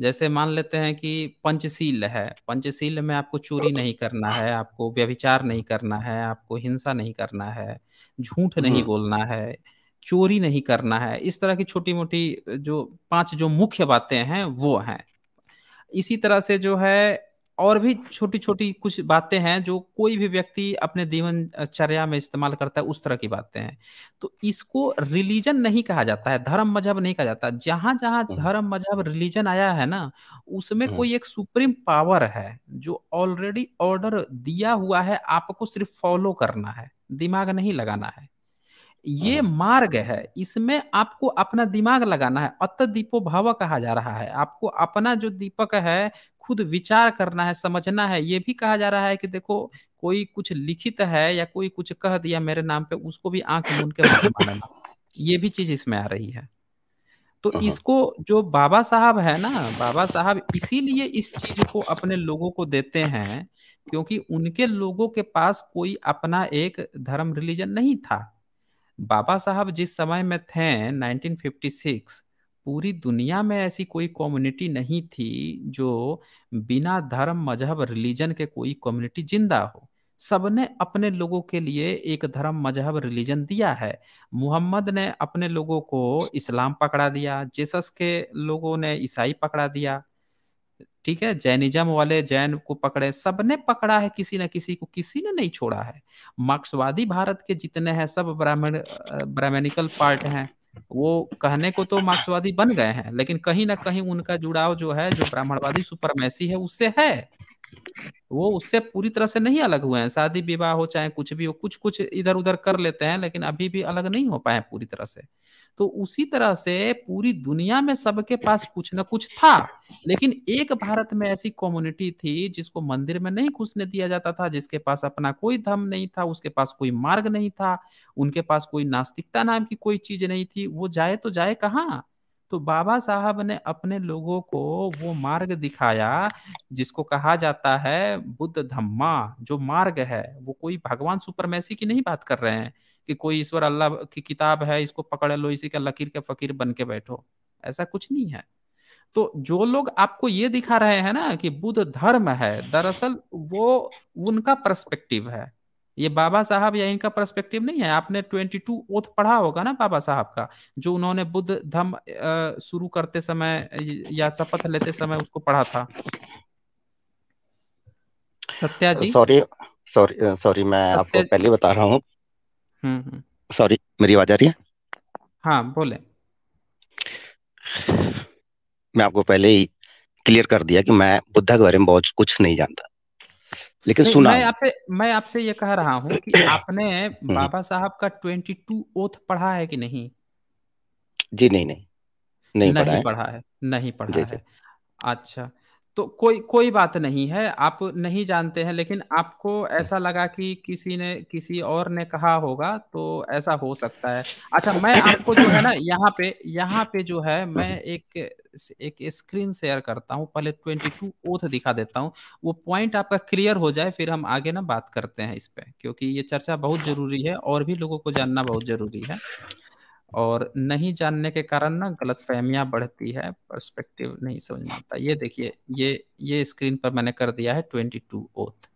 [SPEAKER 1] जैसे मान लेते हैं कि पंचशील है पंचशील में आपको चोरी नहीं करना है आपको व्यभिचार नहीं करना है आपको हिंसा नहीं करना है झूठ नहीं बोलना है चोरी नहीं करना है इस तरह की छोटी मोटी जो पांच जो मुख्य बातें हैं वो हैं इसी तरह से जो है और भी छोटी छोटी कुछ बातें हैं जो कोई भी व्यक्ति अपने दीवनचर्या में इस्तेमाल करता है उस तरह की बातें हैं तो इसको रिलीजन नहीं कहा जाता है धर्म मजहब नहीं कहा जाता जहां जहां धर्म मजहब रिलीजन आया है ना उसमें कोई एक सुप्रीम पावर है जो ऑलरेडी ऑर्डर दिया हुआ है आपको सिर्फ फॉलो करना है दिमाग नहीं लगाना है ये मार्ग है इसमें आपको अपना दिमाग लगाना है अत दीपो भाव कहा जा रहा है आपको अपना जो दीपक है खुद विचार करना है समझना है ये भी कहा जा रहा है कि देखो कोई कुछ लिखित है या कोई कुछ कह दिया मेरे नाम पे उसको भी आंख मुन के मानना ये भी चीज इसमें आ रही है तो हाँ, हाँ। इसको जो बाबा साहब है ना बाबा साहब इसीलिए इस चीज को अपने लोगों को देते हैं क्योंकि उनके लोगों के पास कोई अपना एक धर्म रिलीजन नहीं था बाबा साहब जिस समय में थे 1956 पूरी दुनिया में ऐसी कोई कम्युनिटी नहीं थी जो बिना धर्म मजहब रिलीजन के कोई कम्युनिटी जिंदा हो सबने अपने लोगों के लिए एक धर्म मजहब रिलीजन दिया है मुहम्मद ने अपने लोगों को इस्लाम पकड़ा दिया जेसस के लोगों ने ईसाई पकड़ा दिया ठीक है जैनिज्म वाले जैन को पकड़े सबने पकड़ा है किसी न किसी को किसी ने नहीं छोड़ा है मार्क्सवादी भारत के जितने हैं सब ब्राह्मण ब्राह्मणिकल पार्ट हैं वो कहने को तो मार्क्सवादी बन गए हैं लेकिन कहीं ना कहीं उनका जुड़ाव जो है जो ब्राह्मणवादी सुपरमैसी है उससे है वो उससे पूरी तरह से नहीं अलग हुए हैं शादी विवाह हो चाहे कुछ भी हो कुछ कुछ इधर उधर कर लेते हैं लेकिन अभी भी अलग नहीं हो पाए पूरी तरह से तो उसी तरह से पूरी दुनिया में सबके पास कुछ ना कुछ था लेकिन एक भारत में ऐसी कम्युनिटी थी जिसको मंदिर में नहीं घुसने दिया जाता था जिसके पास अपना कोई धर्म नहीं था उसके पास कोई मार्ग नहीं था उनके पास कोई नास्तिकता नाम की कोई चीज नहीं थी वो जाए तो जाए कहाँ तो बाबा साहब ने अपने लोगों को वो मार्ग दिखाया जिसको कहा जाता है बुद्ध धम्मा जो मार्ग है वो कोई भगवान सुपरमैसी की नहीं बात कर रहे हैं कि कोई ईश्वर अल्लाह की किताब है इसको पकड़ लो इसी का लकीर के फकीर बन के बैठो ऐसा कुछ नहीं है तो जो लोग आपको ये दिखा रहे हैं ना कि बुद्ध धर्म है दरअसल वो उनका पर्सपेक्टिव है ये बाबा साहब या इनका पर्सपेक्टिव नहीं है आपने ट्वेंटी टू ओथ पढ़ा होगा ना बाबा साहब का जो उन्होंने बुद्ध धर्म शुरू करते समय या शपथ लेते समय उसको पढ़ा था Satya
[SPEAKER 29] ji sorry sorry sorry मैं आपको पहले बता रहा हूँ
[SPEAKER 1] सॉरी हम्म,
[SPEAKER 29] हम्म। मेरी आवाज आ रही है हाँ बोले मैं आपको पहले ही क्लियर कर दिया कि मैं बुद्धा के बारे में बहुत कुछ नहीं जानता लेकिन सुना मैं आपसे
[SPEAKER 1] मैं आपसे ये कह रहा हूँ कि आपने हम्म। बाबा साहब का ट्वेंटी टू ओथ पढ़ा है कि नहीं
[SPEAKER 29] जी नहीं नहीं नहीं, नहीं पढ़ा, है। पढ़ा
[SPEAKER 1] है नहीं पढ़ा जी, है जी. अच्छा तो कोई कोई बात नहीं है आप नहीं जानते हैं लेकिन आपको ऐसा लगा कि किसी ने किसी और ने कहा होगा तो ऐसा हो सकता है अच्छा मैं आपको जो है ना यहाँ पे यहाँ पे जो है मैं एक एक स्क्रीन शेयर करता हूँ पहले ट्वेंटी टू ओथ दिखा देता हूँ वो पॉइंट आपका क्लियर हो जाए फिर हम आगे ना बात करते हैं इस पर क्योंकि ये चर्चा बहुत जरूरी है और भी लोगों को जानना बहुत जरूरी है और नहीं जानने के कारण ना गलत फहमियाँ बढ़ती है परस्पेक्टिव नहीं समझ में आता ये देखिए ये ये स्क्रीन पर मैंने कर दिया है ट्वेंटी टू ओथ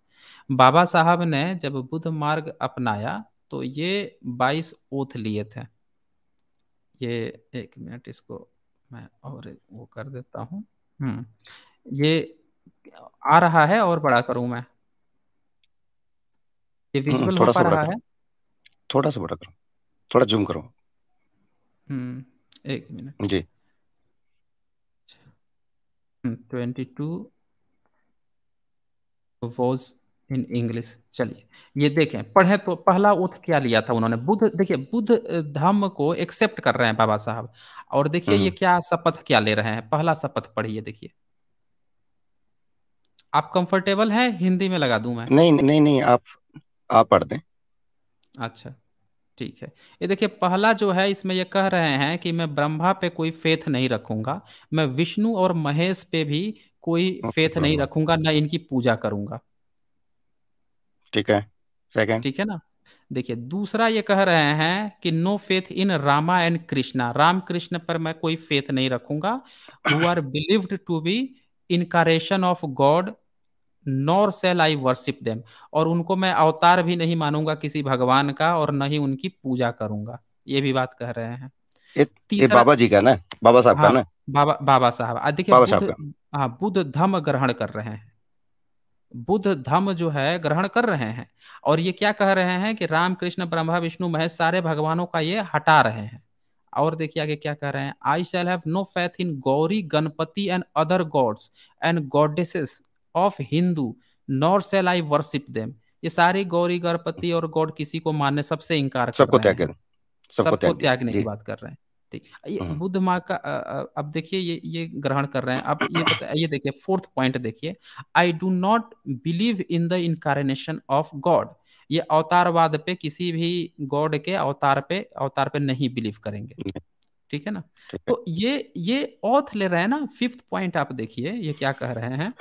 [SPEAKER 1] बाबा साहब ने जब बुद्ध मार्ग अपनाया तो ये बाईस ओथ लिए थे ये एक मिनट इसको मैं और वो कर देता हूँ हम्म, ये आ रहा है और बड़ा करूँ मैं
[SPEAKER 29] ये विजुअल हम्म, हो पा रहा है थोड़ा सा बड़ा करो थोड़ा
[SPEAKER 19] जूम करो
[SPEAKER 1] हम्म, एक मिनट जी twenty two was in English चलिए ये देखें पढ़े तो पहला उठ क्या लिया था उन्होंने बुद्ध देखिए बुद्ध धर्म को एक्सेप्ट कर रहे हैं बाबा साहब और देखिए ये हम्म। क्या शपथ क्या ले रहे हैं पहला शपथ पढ़िए देखिए आप कंफर्टेबल हैं हिंदी में लगा दूं मैं नहीं नहीं
[SPEAKER 29] नहीं आप आप पढ़ दें
[SPEAKER 1] अच्छा ठीक है ये देखिए पहला जो है इसमें ये कह रहे हैं कि मैं ब्रह्मा पे कोई फेथ नहीं रखूंगा मैं विष्णु और महेश पे भी कोई फेथ नहीं रखूंगा ना इनकी पूजा करूंगा ठीक है सेकंड ठीक है ना देखिए दूसरा ये कह रहे हैं कि no faith in Rama and Krishna Ram Krishna पर मैं कोई फेथ नहीं रखूंगा who are believed to be incarnation of God nor shall I worship them और उनको मैं अवतार भी नहीं मानूंगा किसी भगवान का और न ही उनकी पूजा करूंगा ये भी बात कह रहे हैं
[SPEAKER 29] बाबा जी का ना बाबा साहब हाँ, का ना
[SPEAKER 1] बाबा बाबा साहब देखिए हाँ बुद्ध धम ग्रहण कर रहे हैं बुद्ध धम जो है ग्रहण कर रहे हैं और ये क्या कह रहे हैं कि राम कृष्ण ब्रह्मा विष्णु महेश सारे भगवानों का ये हटा रहे हैं और देखिए आगे क्या कह रहे हैं I shall have no faith in Gauri Ganapati and other gods and goddesses of Hindu nor shall I worship them ये सारे गौरी गणपति और गॉड किसी को मानने सबसे इनकार कर रहे हैं सबको त्यागने की बात कर रहे हैं ये हम्म। बुद्ध माँ का अब देखिए ये ये ग्रहण कर रहे हैं अब ये बता ये देखिए फोर्थ पॉइंट देखिए I do not believe in the incarnation of God ये अवतारवाद पे किसी भी गॉड के अवतार पे अवतार पे नहीं बिलीव करेंगे ठीक है ना तो ये ये ऑथ ले रहे हैं ना फिफ्थ पॉइंट आप देखिए ये क्या कह रहे हैं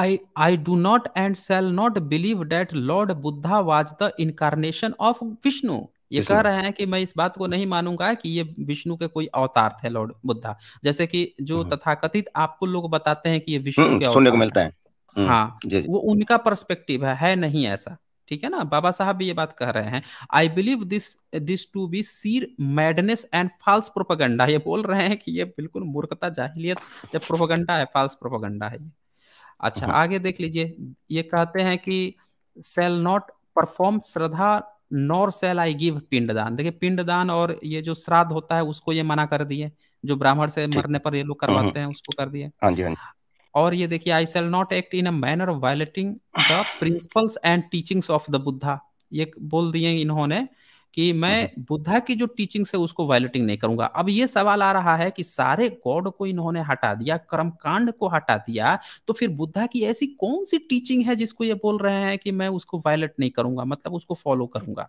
[SPEAKER 1] I I do not and shall not believe that Lord Buddha was the incarnation of Vishnu ये कह रहे हैं कि मैं इस बात को नहीं मानूंगा कि ये विष्णु के कोई अवतार थे लॉर्ड बुद्धा जैसे कि जो हम्म। तथाकथित आपको लोग बताते हैं कि ये विष्णु हम्म, के सुनने को मिलता है हम्म, हाँ जी, जी. वो उनका पर्सपेक्टिव है है नहीं ऐसा ठीक है ना बाबा साहब भी ये बात कह रहे हैं I believe this this to be sheer madness and false propaganda ये बोल रहे हैं कि ये बिल्कुल मूर्खता जाहिलियत जब प्रोपागंडा है फॉल्स प्रोपागंडा है ये अच्छा हाँ। आगे देख लीजिए ये कहते हैं कि shall not perform shraddha nor shall I give pindadan देखिए पिंडदान और ये जो श्राद्ध होता है उसको ये मना कर दिए जो ब्राह्मण से मरने पर ये लोग करवाते हम्म। हैं उसको कर दिए हाँ हाँ और ये देखिए I shall not act in a manner of violating the principles and teachings of the Buddha ये बोल दिए इन्होंने कि मैं हम्म, हम्म। बुद्धा की जो टीचिंग से उसको वायलेटिंग नहीं करूंगा अब ये सवाल आ रहा है कि सारे गॉड को इन्होंने हटा दिया कर्म कांड को हटा दिया तो फिर बुद्धा की ऐसी कौन सी टीचिंग है जिसको ये बोल रहे हैं कि मैं उसको वायलेट नहीं करूंगा मतलब उसको फॉलो करूंगा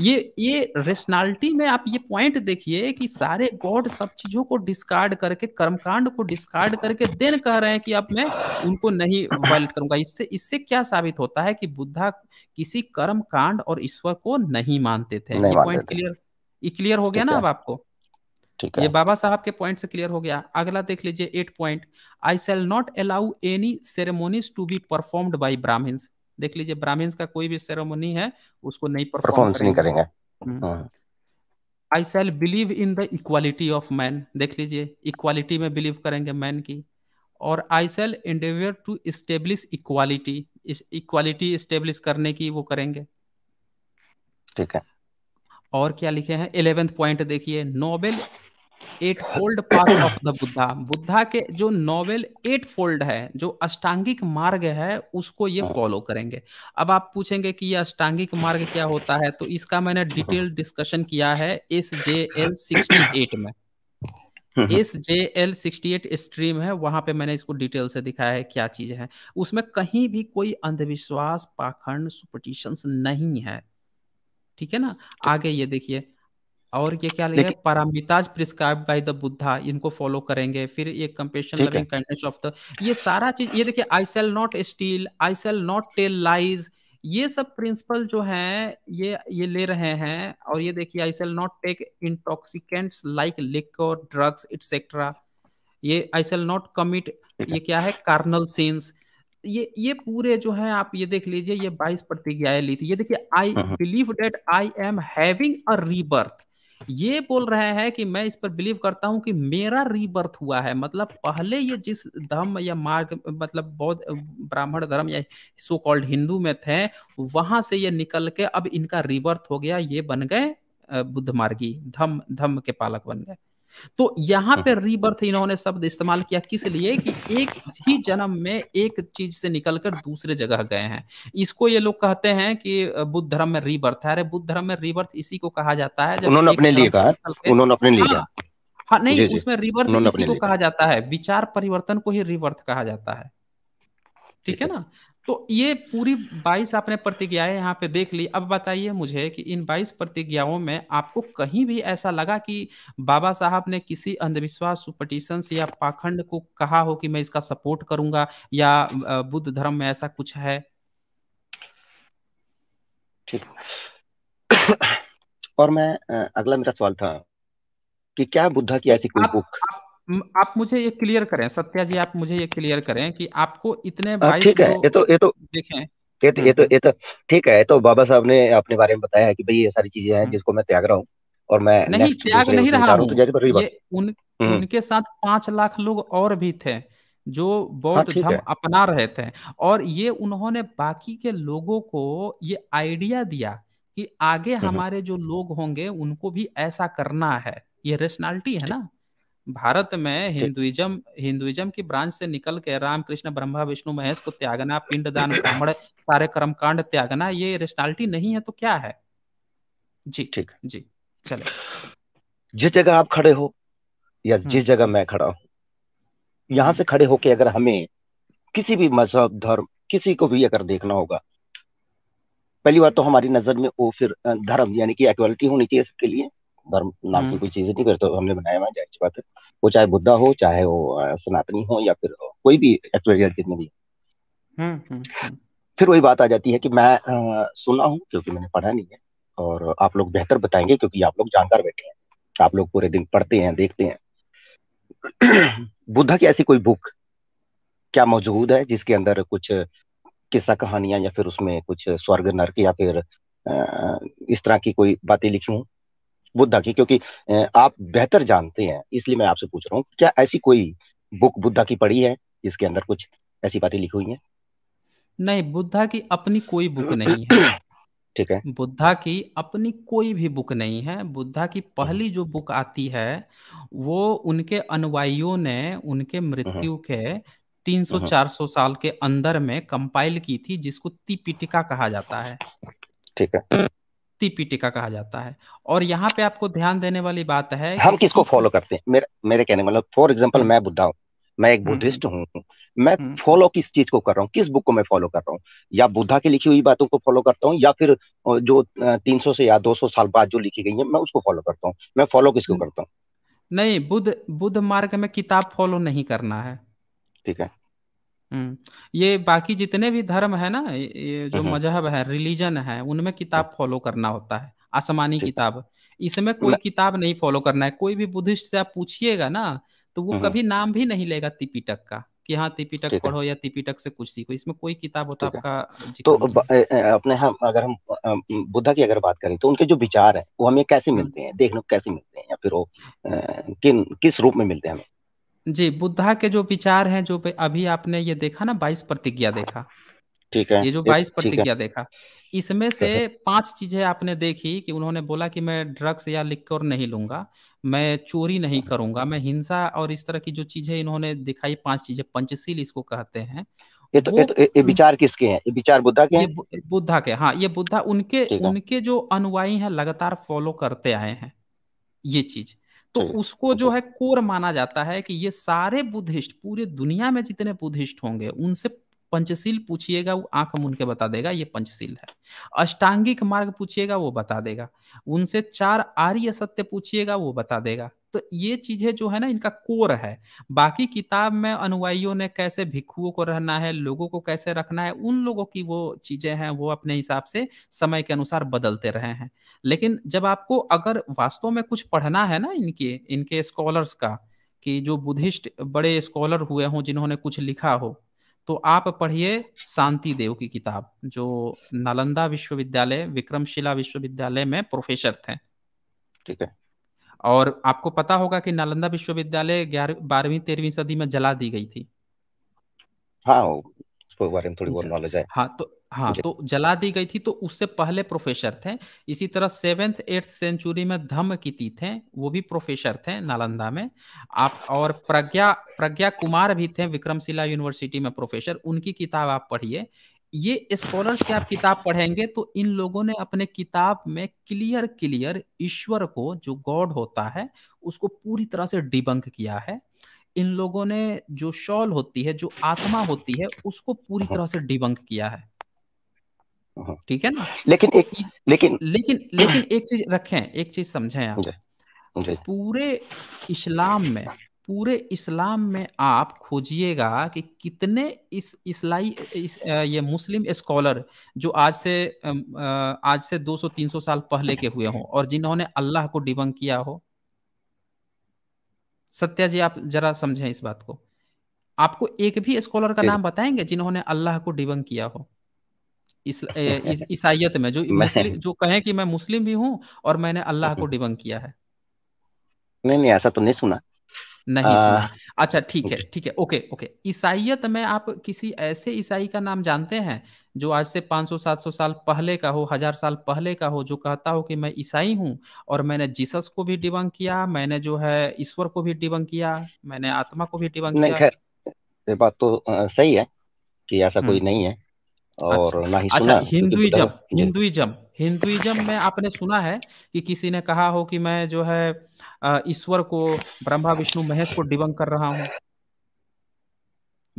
[SPEAKER 1] ये ये रेशनैलिटी में आप ये पॉइंट देखिए कि सारे गॉड सब चीजों को डिस्कार्ड करके कर्मकांड को डिस्कार्ड करके देन कह रहे हैं कि अब मैं उनको नहीं वायलेट करूंगा इससे इससे क्या साबित होता है कि बुद्धा किसी कर्म कांड और ईश्वर को नहीं मानते थे नहीं ये पॉइंट क्लियर ये क्लियर हो गया ना अब आपको ये बाबा साहब के पॉइंट से क्लियर हो गया अगला देख लीजिए eight point I shall not allow any ceremonies to be performed by Brahmins देख लीजिए ब्राह्मण्स का कोई भी सेरेमनी है उसको नहीं परफॉर्म नहीं करेंगे I shall believe in the equality of man देख लीजिए इक्वालिटी में बिलीव करेंगे मैन की और I shall endeavour to establish equality equality establish करने की वो करेंगे ठीक है और क्या लिखे हैं इलेवेंथ पॉइंट देखिए noble eightfold path of the Buddha Buddha के जो नॉवेल एट फोल्ड है जो अष्टांगिक मार्ग है उसको ये फॉलो हाँ। करेंगे अब आप पूछेंगे कि ये अष्टांगिक मार्ग क्या होता है तो इसका मैंने डिटेल हाँ। डिस्कशन किया है S J L sixty eight में S J L sixty eight stream है वहां पे मैंने इसको डिटेल से दिखाया है क्या चीज है उसमें कहीं भी कोई अंधविश्वास पाखंड सुपरटिशंस नहीं है ठीक है ना आगे ये देखिए और ये क्या लिखा है paramitas prescribed by the Buddha इनको फॉलो करेंगे फिर ये compassion loving kindness of the ये सारा चीज ये देखिए I shall not steal I shall not tell lies ये सब प्रिंसिपल जो है ये ये ले रहे हैं और ये देखिए I shall not take intoxicants like liquor drugs etcetera ये आई सेल नॉट कमिट ये क्या है कार्नल सीन्स ये ये पूरे जो है आप ये देख लीजिए ये बाईस प्रतिज्ञाएं ली थी ये देखिए I believe that I am having a rebirth ये बोल रहा है कि मैं इस पर बिलीव करता हूँ कि मेरा रीबर्थ हुआ है मतलब पहले ये जिस धर्म या मार्ग मतलब बौद्ध ब्राह्मण धर्म या सो कॉल्ड हिंदू में थे वहां से ये निकल के अब इनका रीबर्थ हो गया ये बन गए बुद्ध मार्गी धम धम के पालक बन गए तो यहाँ पे रीबर्थ हाँ। इन्होंने शब्द इस्तेमाल किया किस लिए कि एक ही जन्म में एक चीज से निकलकर दूसरे जगह गए हैं इसको ये लोग कहते हैं कि बुद्ध धर्म में रीबर्थ है अरे बुद्ध धर्म में रीबर्थ इसी को कहा जाता है उन्होंने अपने लिए कहा उन्होंने अपने लिए हाँ, हाँ नहीं उसमें रिवर्थ इसी को कहा जाता है विचार परिवर्तन को ही रिवर्थ कहा जाता है ठीक है ना तो ये पूरी बाईस आपने प्रतिज्ञाएं यहाँ पे देख ली अब बताइए मुझे कि इन बाईस प्रतिज्ञाओं में आपको कहीं भी ऐसा लगा कि बाबा साहब ने किसी अंधविश्वास सुपटिशन या पाखंड को कहा हो कि मैं इसका सपोर्ट करूंगा या बुद्ध धर्म में ऐसा कुछ है
[SPEAKER 12] ठीक और
[SPEAKER 29] मैं अगला मेरा सवाल था कि क्या बुद्धा की ऐसी कोई बुक
[SPEAKER 1] आप मुझे ये क्लियर करें सत्या जी आप मुझे ये क्लियर करें कि आपको इतने हाँ, ठीक है ये तो ये तो देखें
[SPEAKER 29] ये तो हाँ। ये तो ये तो ठीक है तो बाबा साहब ने अपने बारे में बताया कि भाई ये सारी चीजें हैं हाँ। जिसको मैं त्याग रहा हूँ और मैं नहीं त्याग नहीं रहा हूँ तो उन, हम्म। उनके
[SPEAKER 1] साथ पांच लाख लोग और भी थे जो बौद्ध हाँ, धर्म अपना रहे थे और ये उन्होंने बाकी के लोगों को ये आइडिया दिया कि आगे हम्म। हमारे जो लोग होंगे उनको भी ऐसा करना है ये रेशनैलिटी है ना भारत में हिंदुइज्म हिंदुइज्म की ब्रांच से निकल के रामकृष्ण ब्रह्मा विष्णु महेश को त्यागना पिंडदान ब्राह्मण सारे कर्म कांड त्यागना ये रेशनैलिटी नहीं है तो क्या है जी ठीक जी चले
[SPEAKER 29] जिस जगह आप खड़े हो या हम्म। जिस जगह मैं खड़ा हूं यहां से हम्म। खड़े होके अगर हमें किसी भी मजहब धर्म किसी को भी अगर देखना होगा पहली बात तो हमारी नजर में वो फिर धर्म यानी कि इक्वलिटी होनी चाहिए सबके लिए धर्म नाम की हम्म। कोई चीज नहीं करते तो हमने बनाया हुआ जाहिर बात है वो चाहे बुद्धा हो चाहे वो सनातनी हो या फिर कोई भी एक्चुअल कितने भी
[SPEAKER 3] हम्म, हम्म,
[SPEAKER 29] फिर वही बात आ जाती है कि मैं सुना हूँ क्योंकि मैंने पढ़ा नहीं है और आप लोग बेहतर बताएंगे क्योंकि आप लोग जानकार बैठे हैं आप लोग पूरे दिन पढ़ते हैं देखते हैं बुद्धा की ऐसी कोई बुक क्या मौजूद है जिसके अंदर कुछ किस्सा कहानियां या फिर उसमें कुछ स्वर्ग नर्क या फिर इस तरह की कोई बातें लिखी हूँ बुद्धा की क्योंकि आप बेहतर जानते हैं इसलिए मैं आपसे पूछ रहा हूँ क्या ऐसी कोई बुक बुद्धा की पढ़ी है जिसके अंदर कुछ ऐसी बातें लिखी हुई है
[SPEAKER 1] नहीं बुद्धा की अपनी कोई बुक नहीं है ठीक है बुद्धा की अपनी कोई भी बुक नहीं है बुद्धा की पहली हम्म। जो बुक आती है वो उनके अनुयायियों ने उनके मृत्यु हम्म। के 300-400 हम्म। साल के अंदर में कंपाइल की थी जिसको तिपिटिका कहा जाता है ठीक है भक्ति पीटिका कहा जाता है और यहाँ पे आपको ध्यान देने वाली बात है हम कि किसको
[SPEAKER 29] फॉलो करते हैं मेरे मेरे कहने मतलब फॉर एग्जाम्पल हम्म। मैं बुद्धा हूँ मैं एक हम्म। बुद्धिस्ट हूँ मैं फॉलो हम्म। किस चीज को कर रहा हूँ किस बुक को मैं फॉलो कर रहा हूँ या बुद्धा की लिखी हुई बातों को फॉलो करता हूँ या फिर जो 300 से या 200 साल बाद जो लिखी गई है मैं उसको फॉलो करता हूँ मैं फॉलो किसको करता हूँ
[SPEAKER 1] नहीं बुद्ध बुद्ध मार्ग में किताब फॉलो नहीं करना है ठीक है हम्म। ये बाकी जितने भी धर्म है ना ये जो हम्म। मजहब है रिलीजन है उनमें किताब हम्म। फॉलो करना होता है आसमानी किताब इसमें कोई किताब नहीं फॉलो करना है कोई भी बुद्धिस्ट से आप पूछिएगा ना तो वो कभी नाम भी नहीं लेगा तिपिटक का कि हाँ तिपिटक पढ़ो या तिपिटक से कुछ सीखो इसमें कोई किताब होता है आपका
[SPEAKER 29] तो अपने हम अगर हम बुद्धा की अगर बात करें तो उनके जो विचार है वो हमें कैसे मिलते हैं देखने को कैसे मिलते हैं या फिर वो किन किस रूप में मिलते हैं हमें
[SPEAKER 1] जी बुद्धा के जो विचार हैं जो अभी आपने ये देखा ना बाईस प्रतिज्ञा देखा
[SPEAKER 29] ठीक है ये जो बाईस प्रतिज्ञा देखा
[SPEAKER 1] इसमें से पांच चीजें आपने देखी कि उन्होंने बोला कि मैं ड्रग्स या लिक्कर नहीं लूंगा मैं चोरी नहीं करूंगा मैं हिंसा और इस तरह की जो चीजें इन्होंने दिखाई पांच चीजें पंचशील इसको कहते हैं
[SPEAKER 29] ये तो, ये तो ये हम्म। विचार किसके हैं ये विचार
[SPEAKER 1] बुद्धा के हैं बुद्धा के हाँ ये बुद्धा उनके उनके जो अनुयायी हैं लगातार फॉलो करते आए हैं ये चीज तो उसको जो है कोर माना जाता है कि ये सारे बुद्धिस्ट पूरे दुनिया में जितने बुद्धिस्ट होंगे उनसे पंचशील पूछिएगा वो आंख मुन के बता देगा ये पंचशील है अष्टांगिक मार्ग पूछिएगा वो बता देगा उनसे चार आर्य सत्य पूछिएगा वो बता देगा तो ये चीजें जो है ना इनका कोर है बाकी किताब में अनुयायियों ने कैसे भिक्खुओं को रहना है लोगों को कैसे रखना है उन लोगों की वो चीजें हैं वो अपने हिसाब से समय के अनुसार बदलते रहे हैं लेकिन जब आपको अगर वास्तव में कुछ पढ़ना है ना इनके इनके स्कॉलर्स का कि जो बुद्धिस्ट बड़े स्कॉलर हुए हों जिन्होंने कुछ लिखा हो तो आप पढ़िए शांति देव की किताब जो नालंदा विश्वविद्यालय विक्रमशिला विश्वविद्यालय में प्रोफेसर थे ठीक है और आपको पता होगा कि नालंदा विश्वविद्यालय ग्यारह बारहवीं तेरहवीं सदी में जला दी गई थी हाँ उसको बारे में थोड़ी बहुत नॉलेज है हाँ तो हाँ तो जला दी गई थी तो उससे पहले प्रोफेसर थे इसी तरह सेवेंथ एट्थ सेंचुरी में धम्म की थी थे वो भी प्रोफेसर थे नालंदा में आप और प्रज्ञा प्रज्ञा कुमार भी थे विक्रमशिला यूनिवर्सिटी में प्रोफेसर उनकी किताब आप पढ़िए ये स्कॉलर्स की आप किताब पढ़ेंगे तो इन लोगों ने अपने किताब में क्लियर क्लियर ईश्वर को जो गॉड होता है उसको पूरी तरह से डिबंक किया है इन लोगों ने जो शॉल होती है जो आत्मा होती है उसको पूरी हाँ। तरह से डिबंक किया है हाँ। ठीक है ना लेकिन एक लेकिन लेकिन लेकिन एक चीज रखें एक चीज समझें आप पूरे इस्लाम में पूरे इस्लाम में आप खोजिएगा कि कितने इस इस्लाई इस, ये मुस्लिम स्कॉलर जो आज से आज से 200-300 साल पहले के हुए हों और जिन्होंने अल्लाह को डिबंग किया हो सत्या जी आप जरा समझें इस बात को आपको एक भी स्कॉलर का नाम बताएंगे जिन्होंने अल्लाह को डिबंग किया हो ईसाइयत इस में जो जो कहें कि मैं मुस्लिम भी हूँ और मैंने अल्लाह को डिबंग किया है
[SPEAKER 29] नहीं नहीं ऐसा तो नहीं सुना नहीं आ, सुना
[SPEAKER 1] अच्छा ठीक है ठीक है ओके ओके ईसाइत में आप किसी ऐसे ईसाई का नाम जानते हैं जो आज से 500-700 साल पहले का हो हजार साल पहले का हो जो कहता हो कि मैं ईसाई हूँ और मैंने जीसस को भी डिबंग किया मैंने जो है ईश्वर को भी डिबंग किया मैंने आत्मा को भी डिबंग
[SPEAKER 29] किया बात तो सही है कि ऐसा कोई हम्म। नहीं है और
[SPEAKER 1] अच्छा, ना ही अच्छा हिंदुइज्म हिंदुइज्म हिंदुइज्म में आपने सुना है कि किसी ने कहा हो कि मैं जो है ईश्वर को ब्रह्मा विष्णु महेश को डिबंग कर रहा हूँ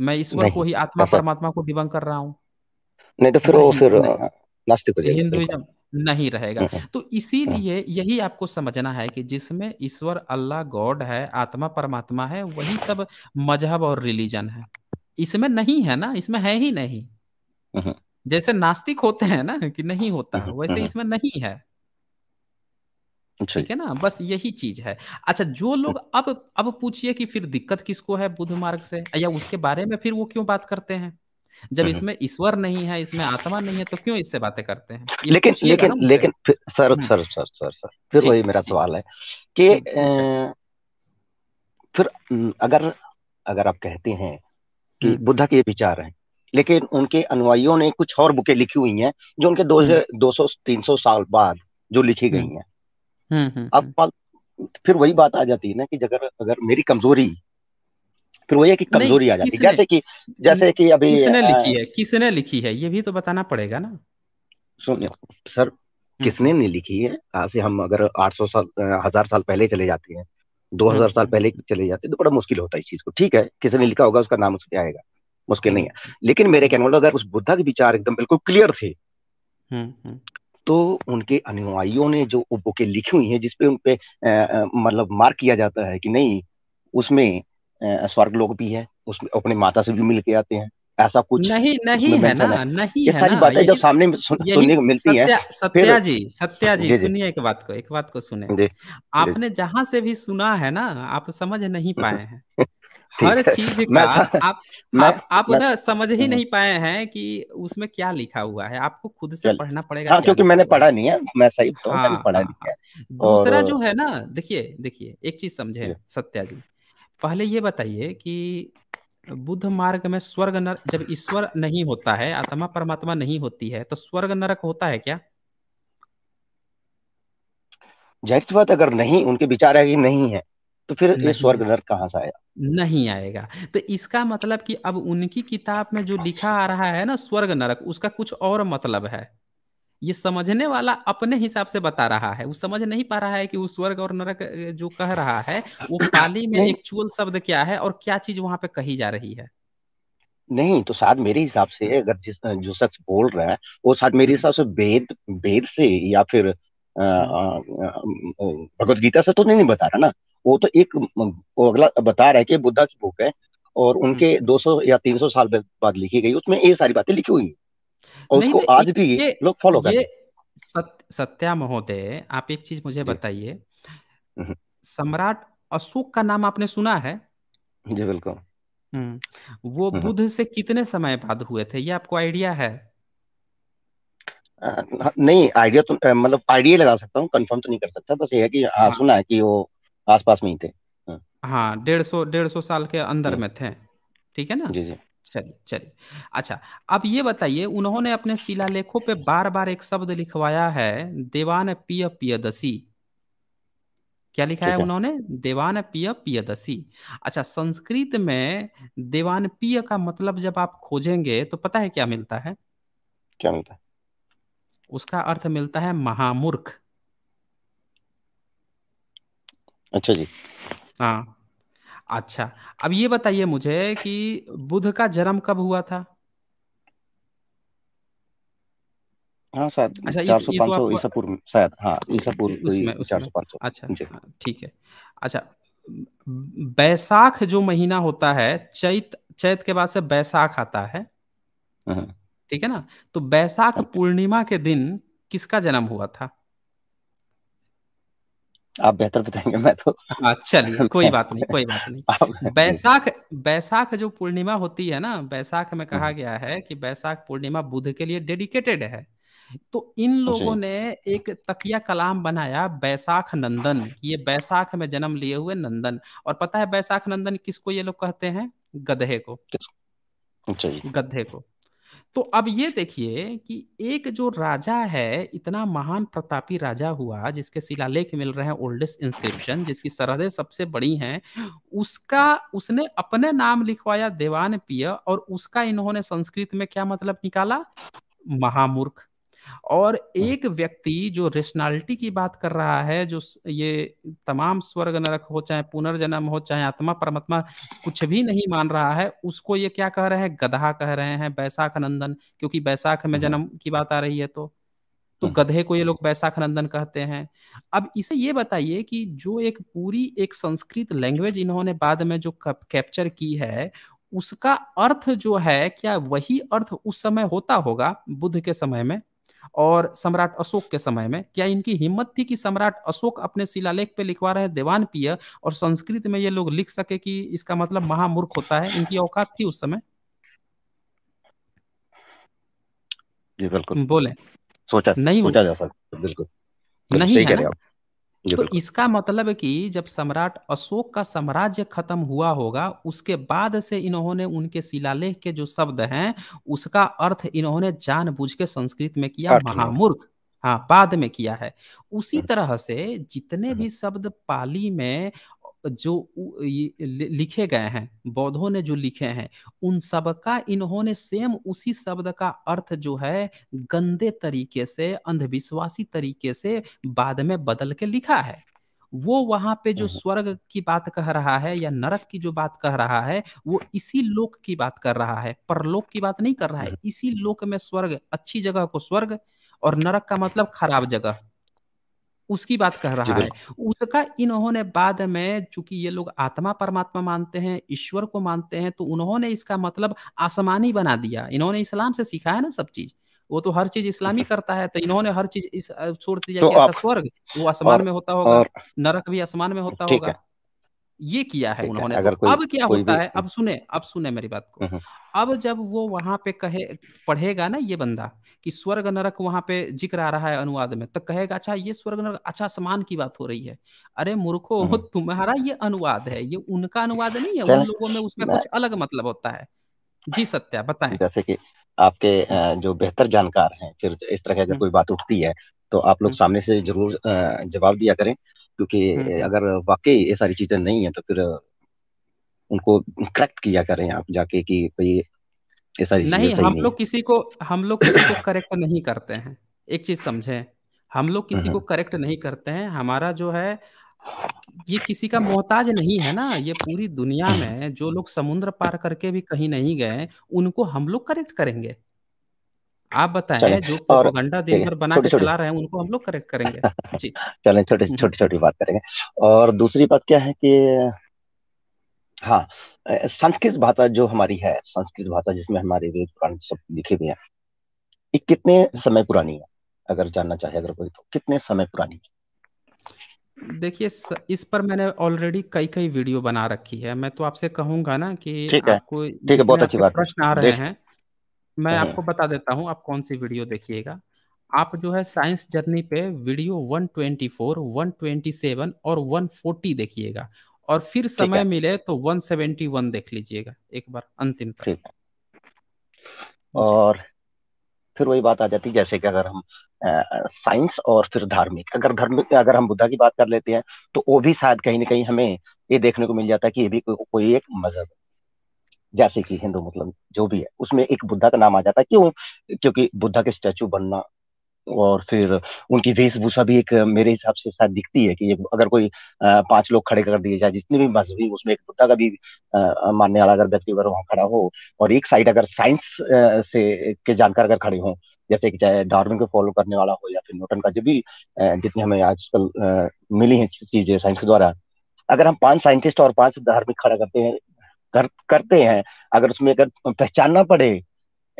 [SPEAKER 1] मैं ईश्वर को ही आत्मा परमात्मा को डिबंग कर रहा हूँ नहीं
[SPEAKER 29] तो फिर वो फिर नास्तिक हो हिंदुइज्म
[SPEAKER 1] नहीं रहेगा हम्म, हम्म। तो इसीलिए हम्म। यही आपको समझना है कि जिसमें ईश्वर अल्लाह गॉड है आत्मा परमात्मा है वही सब मजहब और रिलीजन है इसमें नहीं है ना इसमें है ही नहीं Uh-huh. जैसे नास्तिक होते हैं ना कि नहीं होता uh-huh, वैसे uh-huh. इसमें नहीं है अच्छा। ठीक है ना बस यही चीज है अच्छा जो लोग अब अब पूछिए कि फिर दिक्कत किसको है बुद्ध मार्ग से या उसके बारे में फिर वो क्यों बात करते हैं जब इसमें ईश्वर नहीं है इसमें आत्मा नहीं है तो क्यों इससे बातें करते हैं लेकिन लेकिन लेकिन
[SPEAKER 29] सर हम्म। सर सर सर सर फिर वही मेरा सवाल है कि अच्छा। फिर अगर अगर आप कहते हैं कि हम्म। बुद्धा के विचार हैं लेकिन उनके अनुयायियों ने कुछ और बुकें लिखी हुई हैं जो उनके दो हम्म। दो सौ तीन सौ साल बाद जो लिखी हम्म। गई हैं हम्म, अब फिर वही बात आ जाती है ना कि अगर अगर मेरी कमजोरी फिर वही है कि कमजोरी आ जाती है जैसे कि जैसे कि अभी किसने लिखी है
[SPEAKER 1] किसने लिखी है ये भी तो बताना पड़ेगा ना
[SPEAKER 29] सुनिए सर किसने नहीं लिखी है आज से हम अगर 800 साल हजार साल पहले चले जाते हैं 2000 साल पहले चले जाते हैं तो बड़ा मुश्किल होता है इस चीज को ठीक है किसने लिखा होगा उसका नाम उसके आएगा मुश्किल नहीं है लेकिन मेरे कहने मतलब, अगर उस बुद्धा के विचार एकदम बिल्कुल क्लियर थे हम्म, हम्म। तो उनके अनुयायियों ने जो बुकें लिखी हुई है जिसपे उनपे मतलब मार्क किया जाता है कि नहीं उसमें स्वर्ग लोग भी है उसमें अपने माता से भी मिल के आते हैं ऐसा कुछ नहीं नहीं है ना है। नहीं ये सारी
[SPEAKER 1] बातें जब सामने
[SPEAKER 3] सुन, सुनने को मिलती सत्या, है सत्या जी सत्या जी, सुनिए
[SPEAKER 1] एक बात को एक बात को सुने जी, आपने जहां से भी सुना है ना आप समझ नहीं पाए हैं
[SPEAKER 3] हर चीज का मैं, आप
[SPEAKER 1] मैं, आप आप मैं, समझ ही हम्म। नहीं पाए हैं कि उसमें क्या लिखा हुआ है आपको खुद से पढ़ना पड़ेगा हाँ, क्योंकि मैंने
[SPEAKER 29] पढ़ा नहीं है मैं सही तो हाँ, मैंने पढ़ा हाँ, नहीं है
[SPEAKER 1] हाँ। दूसरा जो है ना देखिए देखिए एक चीज समझे सत्या जी पहले ये बताइए कि बुद्ध मार्ग में स्वर्ग नरक जब ईश्वर नहीं होता है आत्मा परमात्मा नहीं होती है तो स्वर्ग नरक होता है क्या
[SPEAKER 29] जाहिर बात अगर नहीं उनके विचार है कि नहीं है तो फिर ये स्वर्ग नरक कहाँ से आया
[SPEAKER 1] नहीं आएगा तो इसका मतलब कि अब उनकी किताब में जो लिखा आ रहा है ना स्वर्ग नरक उसका कुछ और मतलब है ये समझने वाला अपने हिसाब से बता रहा है वो समझ नहीं पा रहा है कि वो स्वर्ग और नरक जो कह रहा है वो पाली में एक्चुअल शब्द क्या है और क्या चीज वहां पे कही जा रही है
[SPEAKER 29] नहीं तो शायद मेरे हिसाब से अगर जिस जो शख्स बोल रहा है वो शायद मेरे हिसाब से वेद वेद से या फिर हम्म। भगवत गीता से तो नहीं, नहीं बता रहा ना वो तो एक अगला बता रहा है कि बुद्धा की बुक है और हम्म। उनके 200 या 300 साल बाद लिखी गई उसमें ये सारी बातें लिखी हुई और
[SPEAKER 1] उसको तो आज भी लोग फॉलो करते सत्या महोदय आप एक चीज मुझे बताइए हम्म। सम्राट अशोक का नाम आपने सुना है जी बिल्कुल हम्म। वो बुद्ध से कितने समय बाद हुए थे ये आपको आइडिया है
[SPEAKER 29] नहीं आइडिया तो मतलब आइडिया लगा सकता हूँ कंफर्म तो नहीं कर सकता बस ये है कि हाँ, हाँ। सुना है कि वो आसपास में ही थे हाँ।,
[SPEAKER 1] हाँ डेढ़ सौ डेढ़ सौ साल के अंदर हम्म। में थे ठीक है ना जी जी चलिए चलिए अच्छा अब ये बताइए उन्होंने अपने शिलालेखों पे बार बार एक शब्द लिखवाया है देवान पिय पियदसी क्या लिखा है उन्होंने देवान पिय पियदसी अच्छा संस्कृत में देवान पिय का मतलब जब आप खोजेंगे तो पता है क्या मिलता है क्या मिलता है उसका अर्थ मिलता है महामूर्ख अच्छा जी हाँ अच्छा अब ये बताइए मुझे कि बुध का जन्म कब हुआ था हाँ शायद अच्छा ये, तो, ये तो आपको ईसा
[SPEAKER 29] पूर्व शायद हाँ ईसा पूर्व उसमें, उसमें, अच्छा हाँ,
[SPEAKER 1] ठीक है अच्छा बैसाख जो महीना होता है चैत चैत के बाद से बैसाख आता है हाँ। ठीक है ना तो बैसाख अच्छा। पूर्णिमा के दिन किसका जन्म हुआ था
[SPEAKER 29] आप बेहतर बताएंगे मैं तो हाँ, चलिए कोई बात नहीं कोई बात नहीं बैसाख
[SPEAKER 1] बैसाख जो पूर्णिमा होती है ना बैसाख में कहा हम्म। गया है कि बैसाख पूर्णिमा बुध के लिए डेडिकेटेड है तो इन लोगों ने एक तकिया कलाम बनाया बैसाख नंदन ये बैसाख में जन्म लिए हुए नंदन और पता है बैसाख नंदन किसको ये लोग कहते हैं गधे को गधे को तो अब ये देखिए कि एक जो राजा है इतना महान प्रतापी राजा हुआ जिसके शिलालेख मिल रहे हैं ओल्डेस्ट इंस्क्रिप्शन जिसकी सरहदें सबसे बड़ी हैं उसका उसने अपने नाम लिखवाया देवान पिय और उसका इन्होंने संस्कृत में क्या मतलब निकाला महामूर्ख और हाँ। एक व्यक्ति जो रेशनैलिटी की बात कर रहा है जो ये तमाम स्वर्ग नरक हो चाहे पुनर्जन्म हो चाहे आत्मा परमात्मा कुछ भी नहीं मान रहा है उसको ये क्या कह रहे हैं गधा कह रहे हैं बैसाख नंदन क्योंकि बैसाख में हाँ। जन्म की बात आ रही है तो तो हाँ। गधे को ये लोग बैसाख नंदन कहते हैं अब इसे ये बताइए कि जो एक पूरी एक संस्कृत लैंग्वेज इन्होंने बाद में जो कैप्चर की है उसका अर्थ जो है क्या वही अर्थ उस समय होता होगा बुद्ध के समय में और सम्राट अशोक के समय में क्या इनकी हिम्मत थी कि सम्राट अशोक अपने शिलालेख पे लिखवा रहे देवान पिय और संस्कृत में ये लोग लिख सके कि इसका मतलब महामूर्ख होता है इनकी औकात थी उस समय जी बिल्कुल बोले सोचा नहीं सोचा जा सकता बिल्कुल नहीं है तो इसका मतलब कि जब सम्राट अशोक का साम्राज्य खत्म हुआ होगा उसके बाद से इन्होंने उनके शिलालेख के जो शब्द हैं उसका अर्थ इन्होंने जानबूझ के संस्कृत में किया महामूर्ख हाँ बाद में किया है उसी हम्म। तरह से जितने हम्म। भी शब्द पाली में जो लिखे गए हैं बौद्धों ने जो लिखे हैं उन सब का इन्होंने सेम उसी शब्द का अर्थ जो है गंदे तरीके से अंधविश्वासी तरीके से बाद में बदल के लिखा है वो वहां पे जो हाँ, हाँ। स्वर्ग की बात कह रहा है या नरक की जो बात कह रहा है वो इसी लोक की बात कर रहा है परलोक की बात नहीं कर रहा है हाँ। इसी लोक में स्वर्ग अच्छी जगह को स्वर्ग और नरक का मतलब खराब जगह उसकी बात कह रहा है उसका इन्होंने बाद में चूंकि ये लोग आत्मा परमात्मा मानते हैं ईश्वर को मानते हैं तो उन्होंने इसका मतलब आसमानी बना दिया इन्होंने इस्लाम से सीखा है ना सब चीज वो तो हर चीज इस्लामी करता है तो इन्होंने हर चीज इस छोड़ दिया तो स्वर्ग वो आसमान में होता होगा नरक भी आसमान में होता होगा ये किया है उन्होंने तो। अगर तो अब क्या होता है अब सुने अब सुने मेरी बात को अब जब वो वहां पे कहे पढ़ेगा ना ये बंदा कि स्वर्ग नरक वहां पे जिक्र आ रहा है अनुवाद में तो कहेगा अच्छा ये स्वर्ग नरक अच्छा समान की बात हो रही है अरे मूर्खो तुम्हारा ये अनुवाद है ये उनका अनुवाद नहीं है उन लोगों में उसमें कुछ अलग मतलब होता है
[SPEAKER 29] जी सत्या बताए जैसे कि आपके जो बेहतर जानकार हैं फिर इस तरह की अगर कोई बात उठती है तो आप लोग सामने से जरूर जवाब दिया करें क्योंकि हम्म, हम्म। अगर वाकई ये सारी चीजें नहीं है तो फिर उनको करेक्ट किया करें आप जाके कि भाई ये सारी नहीं हम लोग
[SPEAKER 1] किसी को हम लोग किसी को करेक्ट नहीं करते हैं एक चीज समझे हम लोग हम्म, किसी को करेक्ट नहीं करते हैं हमारा जो है ये किसी का मोहताज नहीं है ना ये पूरी दुनिया में जो लोग समुद्र पार करके भी कहीं नहीं गए उनको हम लोग करेक्ट करेंगे आप बताएं जो प्रोपगंडा दिन बना के चला रहे हैं उनको हम लोग करेक्ट करेंगे जी
[SPEAKER 29] चलें छोटी हम्म। छोटी छोटी बात करेंगे और दूसरी बात क्या है कि हाँ संस्कृत भाषा जो हमारी है संस्कृत भाषा जिसमें हमारे वेद पुराण सब लिखे हुए हैं ये कितने समय पुरानी है अगर जानना चाहे अगर कोई तो कितने समय पुरानी
[SPEAKER 1] है देखिए इस पर मैंने ऑलरेडी कई कई वीडियो बना रखी है मैं तो आपसे कहूंगा ना कि ठीक है ठीक है बहुत अच्छी बात प्रश्न आ रहे हैं मैं हाँ। आपको बता देता हूँ आप कौन सी वीडियो देखिएगा आप जो है साइंस जर्नी पे वीडियो 124, 127 और 140 देखिएगा और फिर समय मिले तो 171 देख लीजिएगा एक बार अंतिम तक
[SPEAKER 29] और फिर वही बात आ जाती है जैसे कि अगर हम साइंस और फिर धार्मिक अगर धार्मिक अगर हम बुद्धा की बात कर लेते हैं तो वो भी शायद कहीं ना कहीं हमें ये देखने को मिल जाता है कि ये भी को, कोई एक मजहब जैसे कि हिंदू मुस्लिम मतलब जो भी है उसमें एक बुद्धा का नाम आ जाता है क्यों क्योंकि बुद्धा के स्टैचू बनना और फिर उनकी वेशभूषा भी एक मेरे हिसाब से शायद दिखती है कि अगर कोई पांच लोग खड़े कर दिए जाए जितने भी मजहबी उसमें एक बुद्धा का भी मानने वाला अगर व्यक्ति अगर वहां खड़ा हो और एक साइड अगर साइंस से के जानकार अगर खड़े हों जैसे कि चाहे डार्विन को फॉलो करने वाला हो या फिर न्यूटन का जो भी जितने हमें आजकल मिली है चीजें साइंस के द्वारा अगर हम पांच साइंटिस्ट और पांच धार्मिक खड़ा करते हैं कर, करते हैं अगर उसमें अगर पहचानना पड़े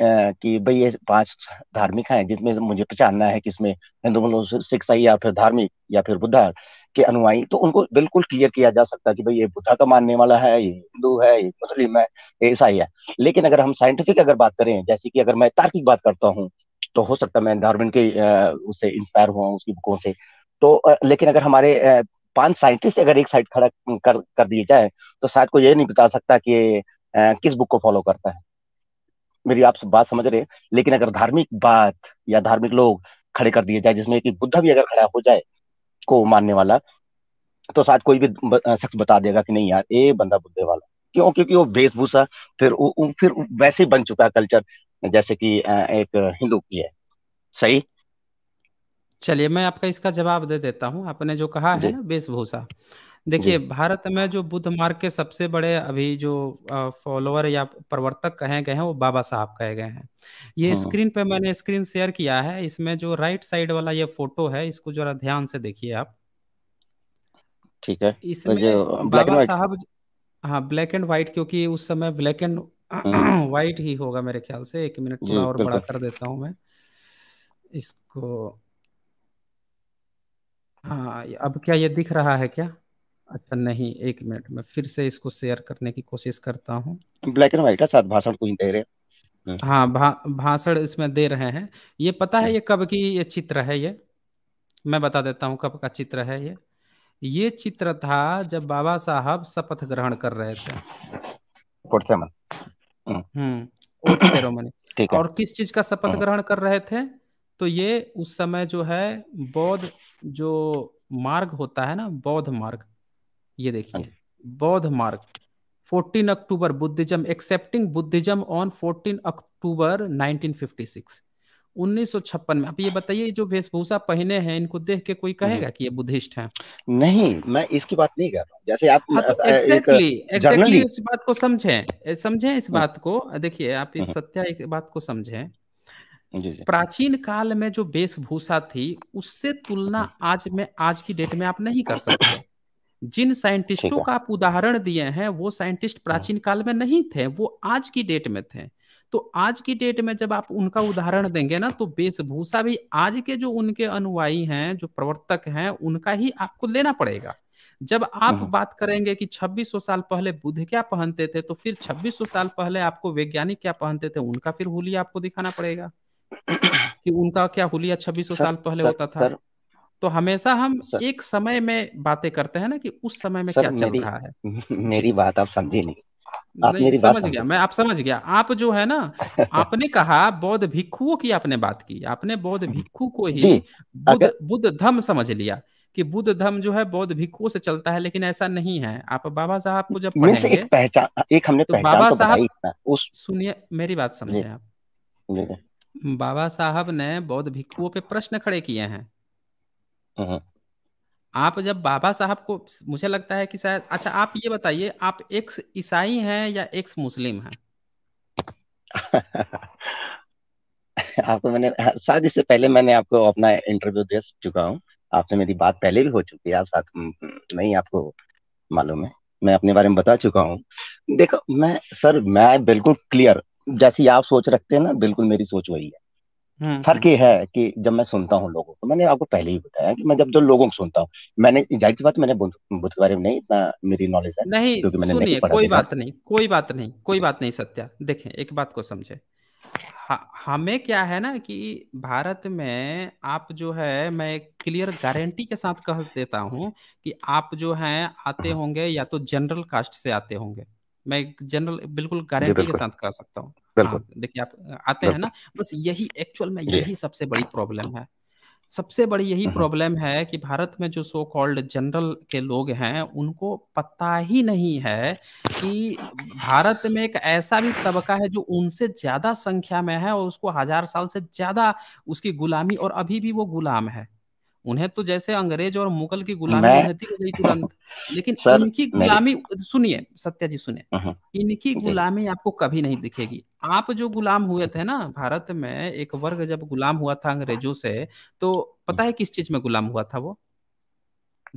[SPEAKER 29] कि भाई ये पांच धार्मिक हैं जिसमें मुझे पहचानना है कि इसमें हिंदू मुस्लिम सिख ईसाई या फिर धार्मिक या फिर बुद्धा के अनुयायी तो उनको बिल्कुल क्लियर किया जा सकता है कि भाई ये बुद्धा का मानने वाला है ये हिंदू है ये मुस्लिम है ये ईसाई है लेकिन अगर हम साइंटिफिक अगर बात करें जैसे कि अगर मैं तार्किक बात करता हूँ तो हो सकता है मैं डार्विन के उससे इंस्पायर हुआ उसकी बुकों से तो लेकिन अगर हमारे पांच साइंटिस्ट अगर एक साइड खड़ा कर कर दिए जाए तो शायद को ये नहीं बता सकता कि किस बुक को फॉलो करता है मेरी आप बात समझ रहे हैं लेकिन अगर धार्मिक बात या धार्मिक लोग खड़े कर दिए जाए जिसमें कि बुद्धा भी अगर खड़ा हो जाए को मानने वाला तो शायद कोई भी शख्स बता देगा कि नहीं यार ये बंदा बुद्धे वाला क्यों क्योंकि वो वेशभूषा फिर फिर वैसे ही बन चुका कल्चर जैसे कि एक हिंदू की है सही
[SPEAKER 1] चलिए मैं आपका इसका जवाब दे देता हूँ आपने जो कहा है ना वेशभूषा देखिए भारत में जो बुद्ध मार्ग के सबसे बड़े अभी जो फॉलोअर या प्रवर्तक कहे गए हैं वो बाबा साहब कहे गए हैं ये हाँ स्क्रीन पे मैंने स्क्रीन शेयर किया है इसमें जो राइट साइड वाला ये फोटो है इसको जरा ध्यान से देखिए आप
[SPEAKER 29] ठीक है तो इसमें जो ब्लैक एंड बाबा व्हाइट
[SPEAKER 1] साहब हाँ ब्लैक एंड व्हाइट क्योंकि उस समय ब्लैक एंड हाँ। व्हाइट ही होगा मेरे ख्याल से एक मिनट जी थोड़ा और बड़ा बिल्कुल कर देता हूँ मैं इसको हाँ अब क्या ये दिख रहा है क्या अच्छा नहीं एक मिनट में फिर से इसको शेयर करने की कोशिश करता हूँ
[SPEAKER 29] ब्लैक एंड व्हाइट है साथ भाषण को ही दे रहे हम्म।
[SPEAKER 1] हाँ भा, भाषण इसमें दे रहे हैं ये पता है हम्म। ये कब की ये चित्र है ये मैं बता देता हूँ कब का चित्र है ये ये चित्र था जब बाबा साहब शपथ ग्रहण कर रहे थे हम्म, हम्म और किस चीज का शपथ ग्रहण कर रहे थे तो ये उस समय जो है बौद्ध जो मार्ग होता है ना बौद्ध मार्ग ये देखिए हाँ बौद्ध मार्ग 14 October Buddhism accepting Buddhism on 14 October 1956 1956 में आप ये बताइए जो वेशभूषा पहने हैं इनको देख के कोई कहेगा कि ये बुद्धिस्ट हैं नहीं मैं इसकी बात नहीं कर रहा
[SPEAKER 29] जैसे आप हाँ, तो इस
[SPEAKER 1] बात को समझें समझें इस हाँ। बात को देखिए आप इस हाँ। सत्या बात को समझें जी प्राचीन काल में जो वेशभूषा थी उससे तुलना आज में आज की डेट में आप नहीं कर सकते जिन साइंटिस्टों का आप उदाहरण दिए हैं वो साइंटिस्ट हाँ। प्राचीन काल में नहीं थे वो आज की डेट में थे तो आज की डेट में जब आप उनका उदाहरण देंगे ना तो वेशभूषा भी आज के जो उनके अनुयायी हैं जो प्रवर्तक हैं उनका ही आपको लेना पड़ेगा जब हाँ, आप हाँ। बात करेंगे कि 2600 साल पहले बुद्ध क्या पहनते थे तो फिर 2600 साल पहले आपको वैज्ञानिक क्या पहनते थे उनका फिर हुलिया आपको दिखाना पड़ेगा कि उनका क्या हुलिया अच्छा छब्बीसों साल पहले सर, होता था सर, तो हमेशा हम सर, एक समय में बातें करते हैं ना कि उस समय में सर, क्या चल रहा
[SPEAKER 29] है मेरी बात आप समझे नहीं
[SPEAKER 1] आप नहीं, मेरी समझ बात गया मैं आप समझ गया आप जो है ना आपने कहा बौद्ध भिक्षुओं की आपने बात की आपने बौद्ध भिक्षु को ही बुद्ध बुद्ध धम समझ लिया कि बुद्ध धम जो है बौद्ध भिक्षुओं से चलता है लेकिन ऐसा नहीं है आप बाबा साहब को जब पढ़ेंगे एक
[SPEAKER 29] पहचान एक हमने तो बाबा तो साहब
[SPEAKER 1] सुनिए मेरी बात समझे आप बाबा साहब ने बौद्ध भिक्षुओं पे प्रश्न खड़े किए हैं हम्म। आप जब बाबा साहब को मुझे लगता है कि शायद अच्छा आप ये बताइए आप एक ईसाई हैं या एक मुस्लिम हैं
[SPEAKER 29] आपको तो मैंने शायद इससे पहले मैंने आपको अपना इंटरव्यू दे चुका हूँ आपसे मेरी बात पहले भी हो चुकी है आप साथ हम्म, नहीं आपको मालूम है मैं अपने बारे में बता चुका हूँ देखो मैं सर मैं बिल्कुल क्लियर जैसी आप सोच रखते हैं ना बिल्कुल मेरी सोच वही है हम्म, हम्म। फर्क ये है कि जब मैं सुनता हूँ लोगों को मैंने आपको पहले ही बताया कि मैं जब जो लोगों को सुनता हूँ मैंने जाहिर सी बात मैंने बुद्ध के बारे में नहीं इतना मेरी नॉलेज है नहीं क्योंकि मैंने नहीं पढ़ा कोई बात
[SPEAKER 1] नहीं कोई बात नहीं कोई बात नहीं सत्या देखें एक बात को समझे हमें क्या है ना कि भारत में आप जो है मैं क्लियर गारंटी के साथ कह देता हूँ कि आप जो है आते होंगे या तो जनरल कास्ट से आते होंगे मैं जनरल बिल्कुल गारंटी के साथ कर सकता हूँ हाँ, देखिए आप आते हैं ना बस यही एक्चुअल में यही सबसे बड़ी प्रॉब्लम है सबसे बड़ी यही प्रॉब्लम हम्म, हम्म। है कि भारत में जो सो कॉल्ड जनरल के लोग हैं उनको पता ही नहीं है कि भारत में एक ऐसा भी तबका है जो उनसे ज्यादा संख्या में है और उसको हजार साल से ज्यादा उसकी गुलामी और अभी भी वो गुलाम है उन्हें तो जैसे अंग्रेज और मुगल की गुलामी रहती गई तुरंत लेकिन सर, इनकी गुलामी सुनिए सत्या जी सुनिए हम्म, हम्म। इनकी गुलामी आपको कभी नहीं दिखेगी आप जो गुलाम हुए थे ना भारत में एक वर्ग जब गुलाम हुआ था अंग्रेजों से तो पता है किस चीज में गुलाम हुआ था वो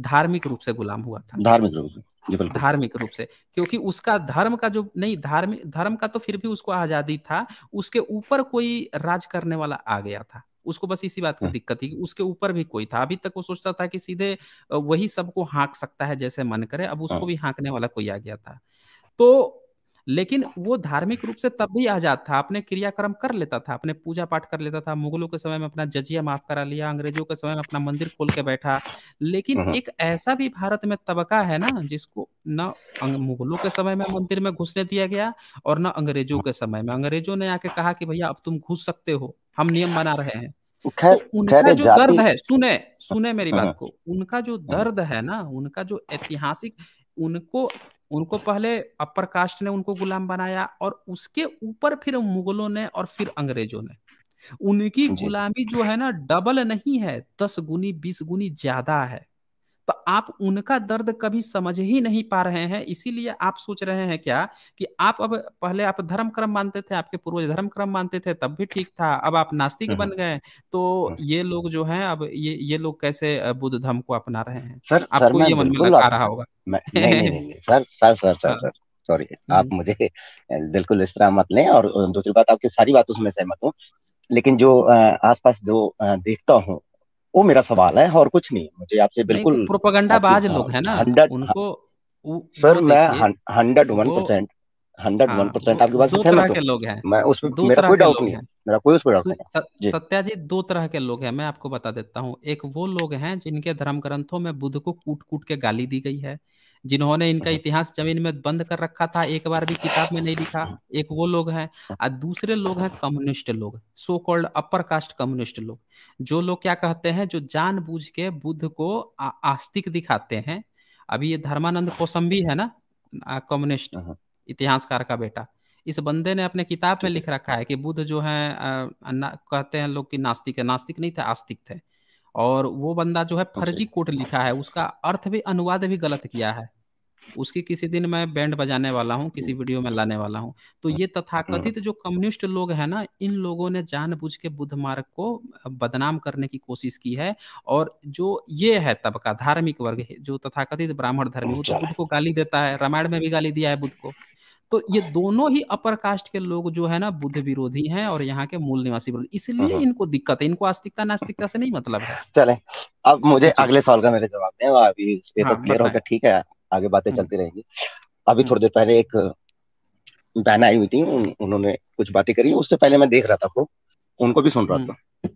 [SPEAKER 1] धार्मिक रूप से गुलाम हुआ था धार्मिक रूप से धार्मिक रूप से क्योंकि उसका धर्म का जो नहीं धार्मिक धर्म का तो फिर भी उसको आजादी था उसके ऊपर कोई राज करने वाला आ गया था उसको बस इसी बात की हाँ। दिक्कत थी उसके ऊपर भी कोई था अभी तक वो सोचता था कि सीधे वही सबको हाँक सकता है जैसे मन करे अब उसको हाँ। भी हाँकने वाला कोई आ गया था तो लेकिन वो धार्मिक रूप से तब भी आजाद था अपने क्रियाक्रम कर लेता था अपने पूजा पाठ कर लेता था मुगलों के समय में अपना जजिया माफ करा लिया अंग्रेजों के समय में अपना मंदिर खोल के बैठा लेकिन हाँ, एक ऐसा भी भारत में तबका है ना जिसको न मुगलों के समय में मंदिर में घुसने दिया गया और न अंग्रेजों के समय में अंग्रेजों ने आके कहा कि भैया अब तुम घुस सकते हो हम नियम बना रहे हैं तो
[SPEAKER 29] खैर तो उनका जो दर्द है
[SPEAKER 1] सुने सुने मेरी बात हाँ। को उनका जो हाँ। दर्द है ना उनका जो ऐतिहासिक उनको उनको पहले अपर कास्ट ने उनको गुलाम बनाया और उसके ऊपर फिर मुगलों ने और फिर अंग्रेजों ने उनकी गुलामी जो है ना डबल नहीं है दस गुनी बीस गुनी ज्यादा है तो आप उनका दर्द कभी समझ ही नहीं पा रहे हैं इसीलिए आप सोच रहे हैं क्या कि आप अब पहले आप धर्म क्रम मानते थे आपके पूर्वज धर्म क्रम मानते थे तब भी ठीक था अब आप नास्तिक बन हम्म। गए तो हम्म। ये लोग जो है अब ये ये लोग कैसे बुद्ध धर्म को अपना रहे हैं सर आपको सर, ये मन में आ रहा होगा
[SPEAKER 29] सर सर सर सर हाँ। सर सॉरी हम्म। आप मुझे बिल्कुल इस तरह मत लें और दूसरी बात आपकी सारी बातों से मैं सहमत हूँ लेकिन जो आसपास जो देखता हूँ वो मेरा सवाल है और कुछ नहीं मुझे आपसे बिल्कुल
[SPEAKER 21] प्रोपगंडाबाज लोग है ना हंड्रेड
[SPEAKER 29] हाँ। उनको सर मैं हंड्रेड वन परसेंट हंड्रेड हाँ, वन परसेंट आपके पास है तो के लोग हैं मैं उसमें मेरा कोई डाउट नहीं है मेरा कोई डाउट नहीं
[SPEAKER 1] सत्या जी दो तरह के लोग हैं मैं आपको बता देता हूँ एक वो लोग हैं जिनके धर्म ग्रंथों में बुद्ध को कूट कूट के गाली दी गई है जिन्होंने इनका हाँ। इतिहास जमीन में बंद कर रखा था एक बार भी किताब में नहीं लिखा हाँ। एक वो लोग हैं और दूसरे लोग हैं कम्युनिस्ट लोग so called upper caste communist लोग जो लोग क्या कहते हैं जो जान के बुद्ध को आ, आस्तिक दिखाते हैं अभी ये धर्मानंद कौसम्बी है ना कम्युनिस्ट हाँ, इतिहासकार का बेटा इस बंदे ने अपने किताब में लिख रखा है कि बुद्ध जो है आ, न, कहते हैं लोग कि नास्तिक है नास्तिक नहीं थे आस्तिक थे और वो बंदा जो है फर्जी कोट लिखा है उसका अर्थ भी अनुवाद भी गलत किया है उसकी किसी दिन मैं बैंड बजाने वाला हूँ किसी वीडियो में लाने वाला हूँ तो ये अच्छा। तथाकथित जो कम्युनिस्ट लोग हैं ना इन लोगों ने जानबूझ के बुद्ध मार्ग को बदनाम करने की कोशिश की है और जो ये है तबका धार्मिक वर्ग है जो तथाकथित ब्राह्मण हाँ, है वो तो बुद्ध को गाली देता है रामायण में भी गाली दिया है बुद्ध को तो ये दोनों ही अपर कास्ट के लोग जो है ना बुद्ध विरोधी हैं और यहाँ के मूल निवासी विरोधी इसलिए हाँ, हाँ। इनको दिक्कत है इनको आस्तिकता नास्तिकता से नहीं मतलब है
[SPEAKER 29] चले अब मुझे अगले सवाल का मेरे जवाब दें अभी क्लियर हाँ, ठीक है आगे बातें हम्म। चलती रहेंगी अभी थोड़ी हम्म। देर पहले एक बहन आई हुई थी उन, उन्होंने कुछ बातें करी उससे पहले मैं देख रहा था वो उनको भी सुन रहा हम्म। था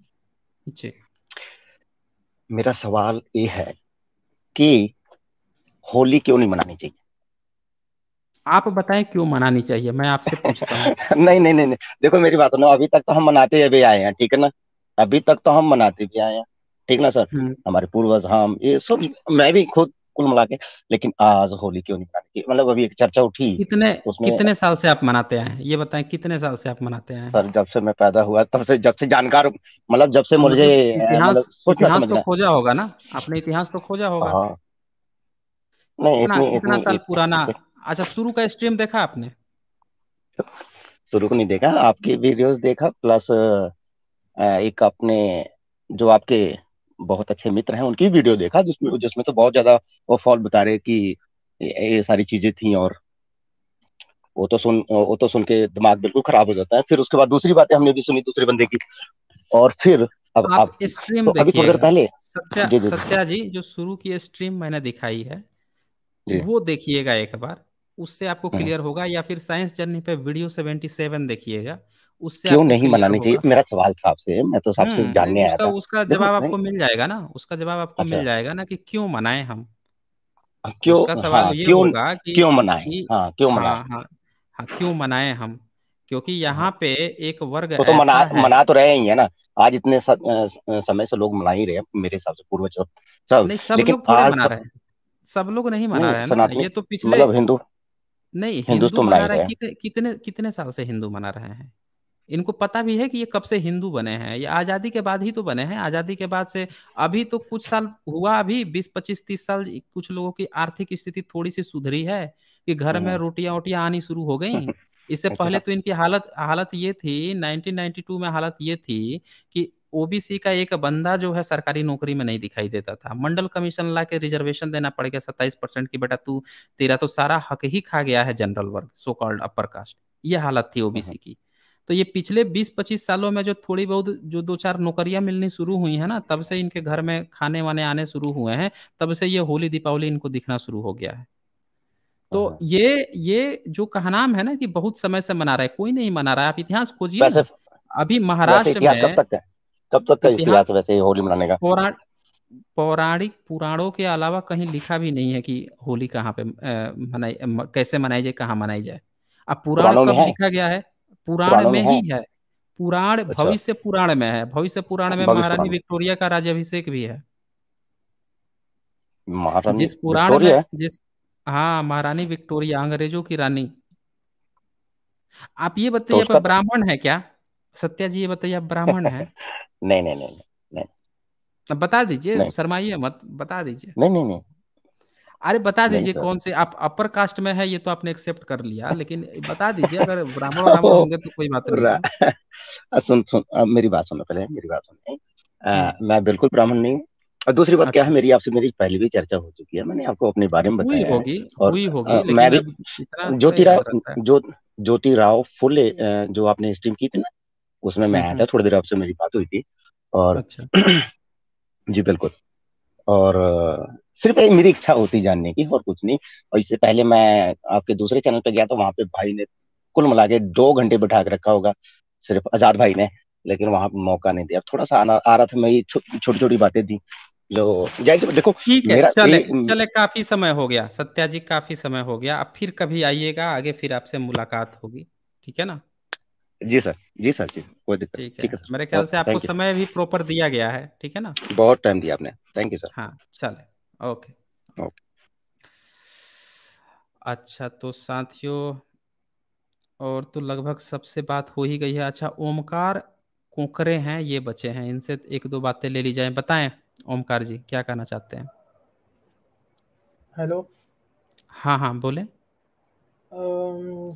[SPEAKER 29] जी मेरा सवाल ये है कि होली क्यों नहीं मनानी चाहिए
[SPEAKER 1] आप बताएं क्यों मनानी चाहिए
[SPEAKER 29] मैं आपसे पूछता हूँ नहीं नहीं नहीं देखो मेरी बात ना अभी तक तो हम मनाते भी आए हैं ठीक है ना अभी तक तो हम मनाते भी आए हैं ठीक ना सर हम्म। हमारे पूर्वज हम ये सब मैं भी खुद कुल मिला के लेकिन आज होली क्यों नहीं मनाती मतलब अभी एक चर्चा उठी कितने कितने साल
[SPEAKER 1] से आप मनाते हैं ये बताएं कितने साल से आप मनाते हैं
[SPEAKER 29] सर जब से मैं पैदा हुआ तब से जब से जानकार मतलब
[SPEAKER 1] जब से तो मुझे मतलब मतलब इतिहास इतिहास तो खोजा होगा ना आपने इतिहास तो खोजा होगा हाँ। नहीं इतना साल पुराना अच्छा शुरू का स्ट्रीम देखा आपने
[SPEAKER 29] शुरू को नहीं देखा आपके वीडियोस देखा प्लस एक अपने जो आपके बहुत अच्छे मित्र हैं उनकी वीडियो देखा जिसमें जिसमें तो बहुत ज्यादा वो फॉल बता रहे कि ये सारी चीजें थी और वो तो सुन वो तो सुन के दिमाग बिल्कुल खराब हो जाता है फिर उसके बाद दूसरी बातें हमने भी सुनी दूसरे बंदे की और फिर
[SPEAKER 3] अब आप, आप स्ट्रीम तो अभी थोड़ी देर पहले सत्या जी, जी, सत्या
[SPEAKER 1] जी जो शुरू की स्ट्रीम मैंने दिखाई है वो देखिएगा एक बार उससे आपको हम्म। क्लियर होगा या फिर साइंस जर्नी पे वीडियो 77 देखिएगा उससे क्यों नहीं मनानी चाहिए मेरा
[SPEAKER 29] सवाल था आपसे मैं तो आपसे हम्म, जानने आया था
[SPEAKER 1] उसका जवाब आपको मिल जाएगा ना उसका जवाब आपको मिल अच्छा। जाएगा ना कि क्यों मनाए हम क्यों उसका सवाल हाँ, ये क्यों, होगा कि क्यों मनाए हाँ, क्यों हाँ, मनाए हाँ, हाँ, क्यों मनाए हम क्योंकि हाँ, हाँ। यहाँ पे एक वर्ग तो, तो मना है, मना तो
[SPEAKER 29] रहे ही है ना आज इतने स, समय से लोग मना ही रहे हैं मेरे हिसाब से पूर्वज सब नहीं सब लेकिन लोग आज मना रहे हैं
[SPEAKER 1] सब लोग नहीं मना रहे हैं ना ये तो पिछले मतलब हिंदू नहीं हिंदू तो मना रहे कितने कितने कितने साल से हिंदू मना रहे हैं इनको पता भी है कि ये कब से हिंदू बने हैं ये आजादी के बाद ही तो बने हैं आजादी के बाद से अभी तो कुछ साल हुआ अभी बीस पच्चीस तीस साल कुछ लोगों की आर्थिक स्थिति थोड़ी सी सुधरी है कि घर में हम्म। रोटियां वोटियां आनी शुरू हो गई इससे पहले तो इनकी हालत हालत ये थी 1992 में हालत ये थी कि ओबीसी का एक बंदा जो है सरकारी नौकरी में नहीं दिखाई देता था मंडल कमीशन ला के रिजर्वेशन देना पड़ गया सत्ताईस परसेंट की बेटा तू तेरा तो सारा हक ही खा गया है जनरल वर्ग सो कॉल्ड अपर कास्ट ये हालत थी हाँ, हाँ। ओबीसी की तो ये पिछले 20-25 सालों में जो थोड़ी बहुत जो दो चार नौकरियां मिलनी शुरू हुई है ना तब से इनके घर में खाने वाने आने शुरू हुए हैं तब से ये होली दीपावली इनको दिखना शुरू हो गया है तो हाँ, ये ये जो कहनाम है ना कि बहुत समय से मना रहा है कोई नहीं मना रहा है आप इतिहास खोजिए अभी महाराष्ट्र में कब तक का तो इतिहास
[SPEAKER 29] वैसे ही होली मनाने का
[SPEAKER 1] पौरा, पौराणिक पुराणों के अलावा कहीं लिखा भी नहीं है कि होली कहाँ पे मनाई कैसे मनाई जाए कहाँ मनाई जाए अब पुराण कब लिखा गया है पुराण में ही है पुराण अच्छा। भविष्य पुराण में है भविष्य पुराण में महारानी विक्टोरिया का राज्यभिषेक भी है जिस पुराण में जिस हाँ महारानी विक्टोरिया अंग्रेजों की रानी आप ये बताइए तो ब्राह्मण है क्या सत्या जी ये बताइए ब्राह्मण है नहीं नहीं नहीं नहीं अब बता दीजिए शर्माइए मत बता दीजिए नहीं नहीं नहीं अरे बता दीजिए कौन से आप अपर कास्ट में है ये तो आपने एक्सेप्ट कर लिया लेकिन बता दीजिए अगर ब्राह्मण ब्राह्मण होंगे तो कोई बात नहीं
[SPEAKER 29] सुन सुन अब मेरी बात सुनो पहले मेरी बात सुनो हम्म। मैं बिल्कुल ब्राह्मण नहीं हूँ और दूसरी बात अच्छा। क्या है अच्छा। मेरी आपसे मेरी पहले भी चर्चा हो चुकी है मैंने आपको अपने बारे में बताया होगी और हुई होगी मैं भी ज्योति राव ज्योति राव फुले जो आपने स्ट्रीम की थी ना उसमें मैं आया था थोड़ी देर आपसे मेरी बात हुई थी और अच्छा। जी बिल्कुल और सिर्फ एक मेरी इच्छा होती जानने की और कुछ नहीं और इससे पहले मैं आपके दूसरे चैनल पे गया तो वहां पे भाई ने कुल मिला के दो घंटे बैठा के रखा होगा सिर्फ आजाद भाई ने लेकिन वहां पर मौका नहीं दिया थोड़ा सा आना आ रहा था मेरी छोटी छोटी बातें थी जो जाहिर देखो ठीक है चले ए,
[SPEAKER 1] चले काफी समय हो गया सत्या जी काफी समय हो गया अब फिर कभी आइएगा आगे फिर आपसे मुलाकात होगी ठीक है ना
[SPEAKER 29] जी सर जी सर जी कोई दिक्कत ठीक है, है सर मेरे ख्याल से आपको
[SPEAKER 1] समय भी प्रॉपर दिया गया है ठीक है ना
[SPEAKER 29] बहुत टाइम दिया आपने
[SPEAKER 1] थैंक यू सर हाँ चले ओके ओके अच्छा तो साथियों और तो लगभग सबसे बात हो ही गई है अच्छा ओमकार कुकरे हैं ये बचे हैं इनसे एक दो बातें ले ली जाए बताएं ओमकार जी क्या कहना चाहते हैं हेलो हाँ हाँ बोले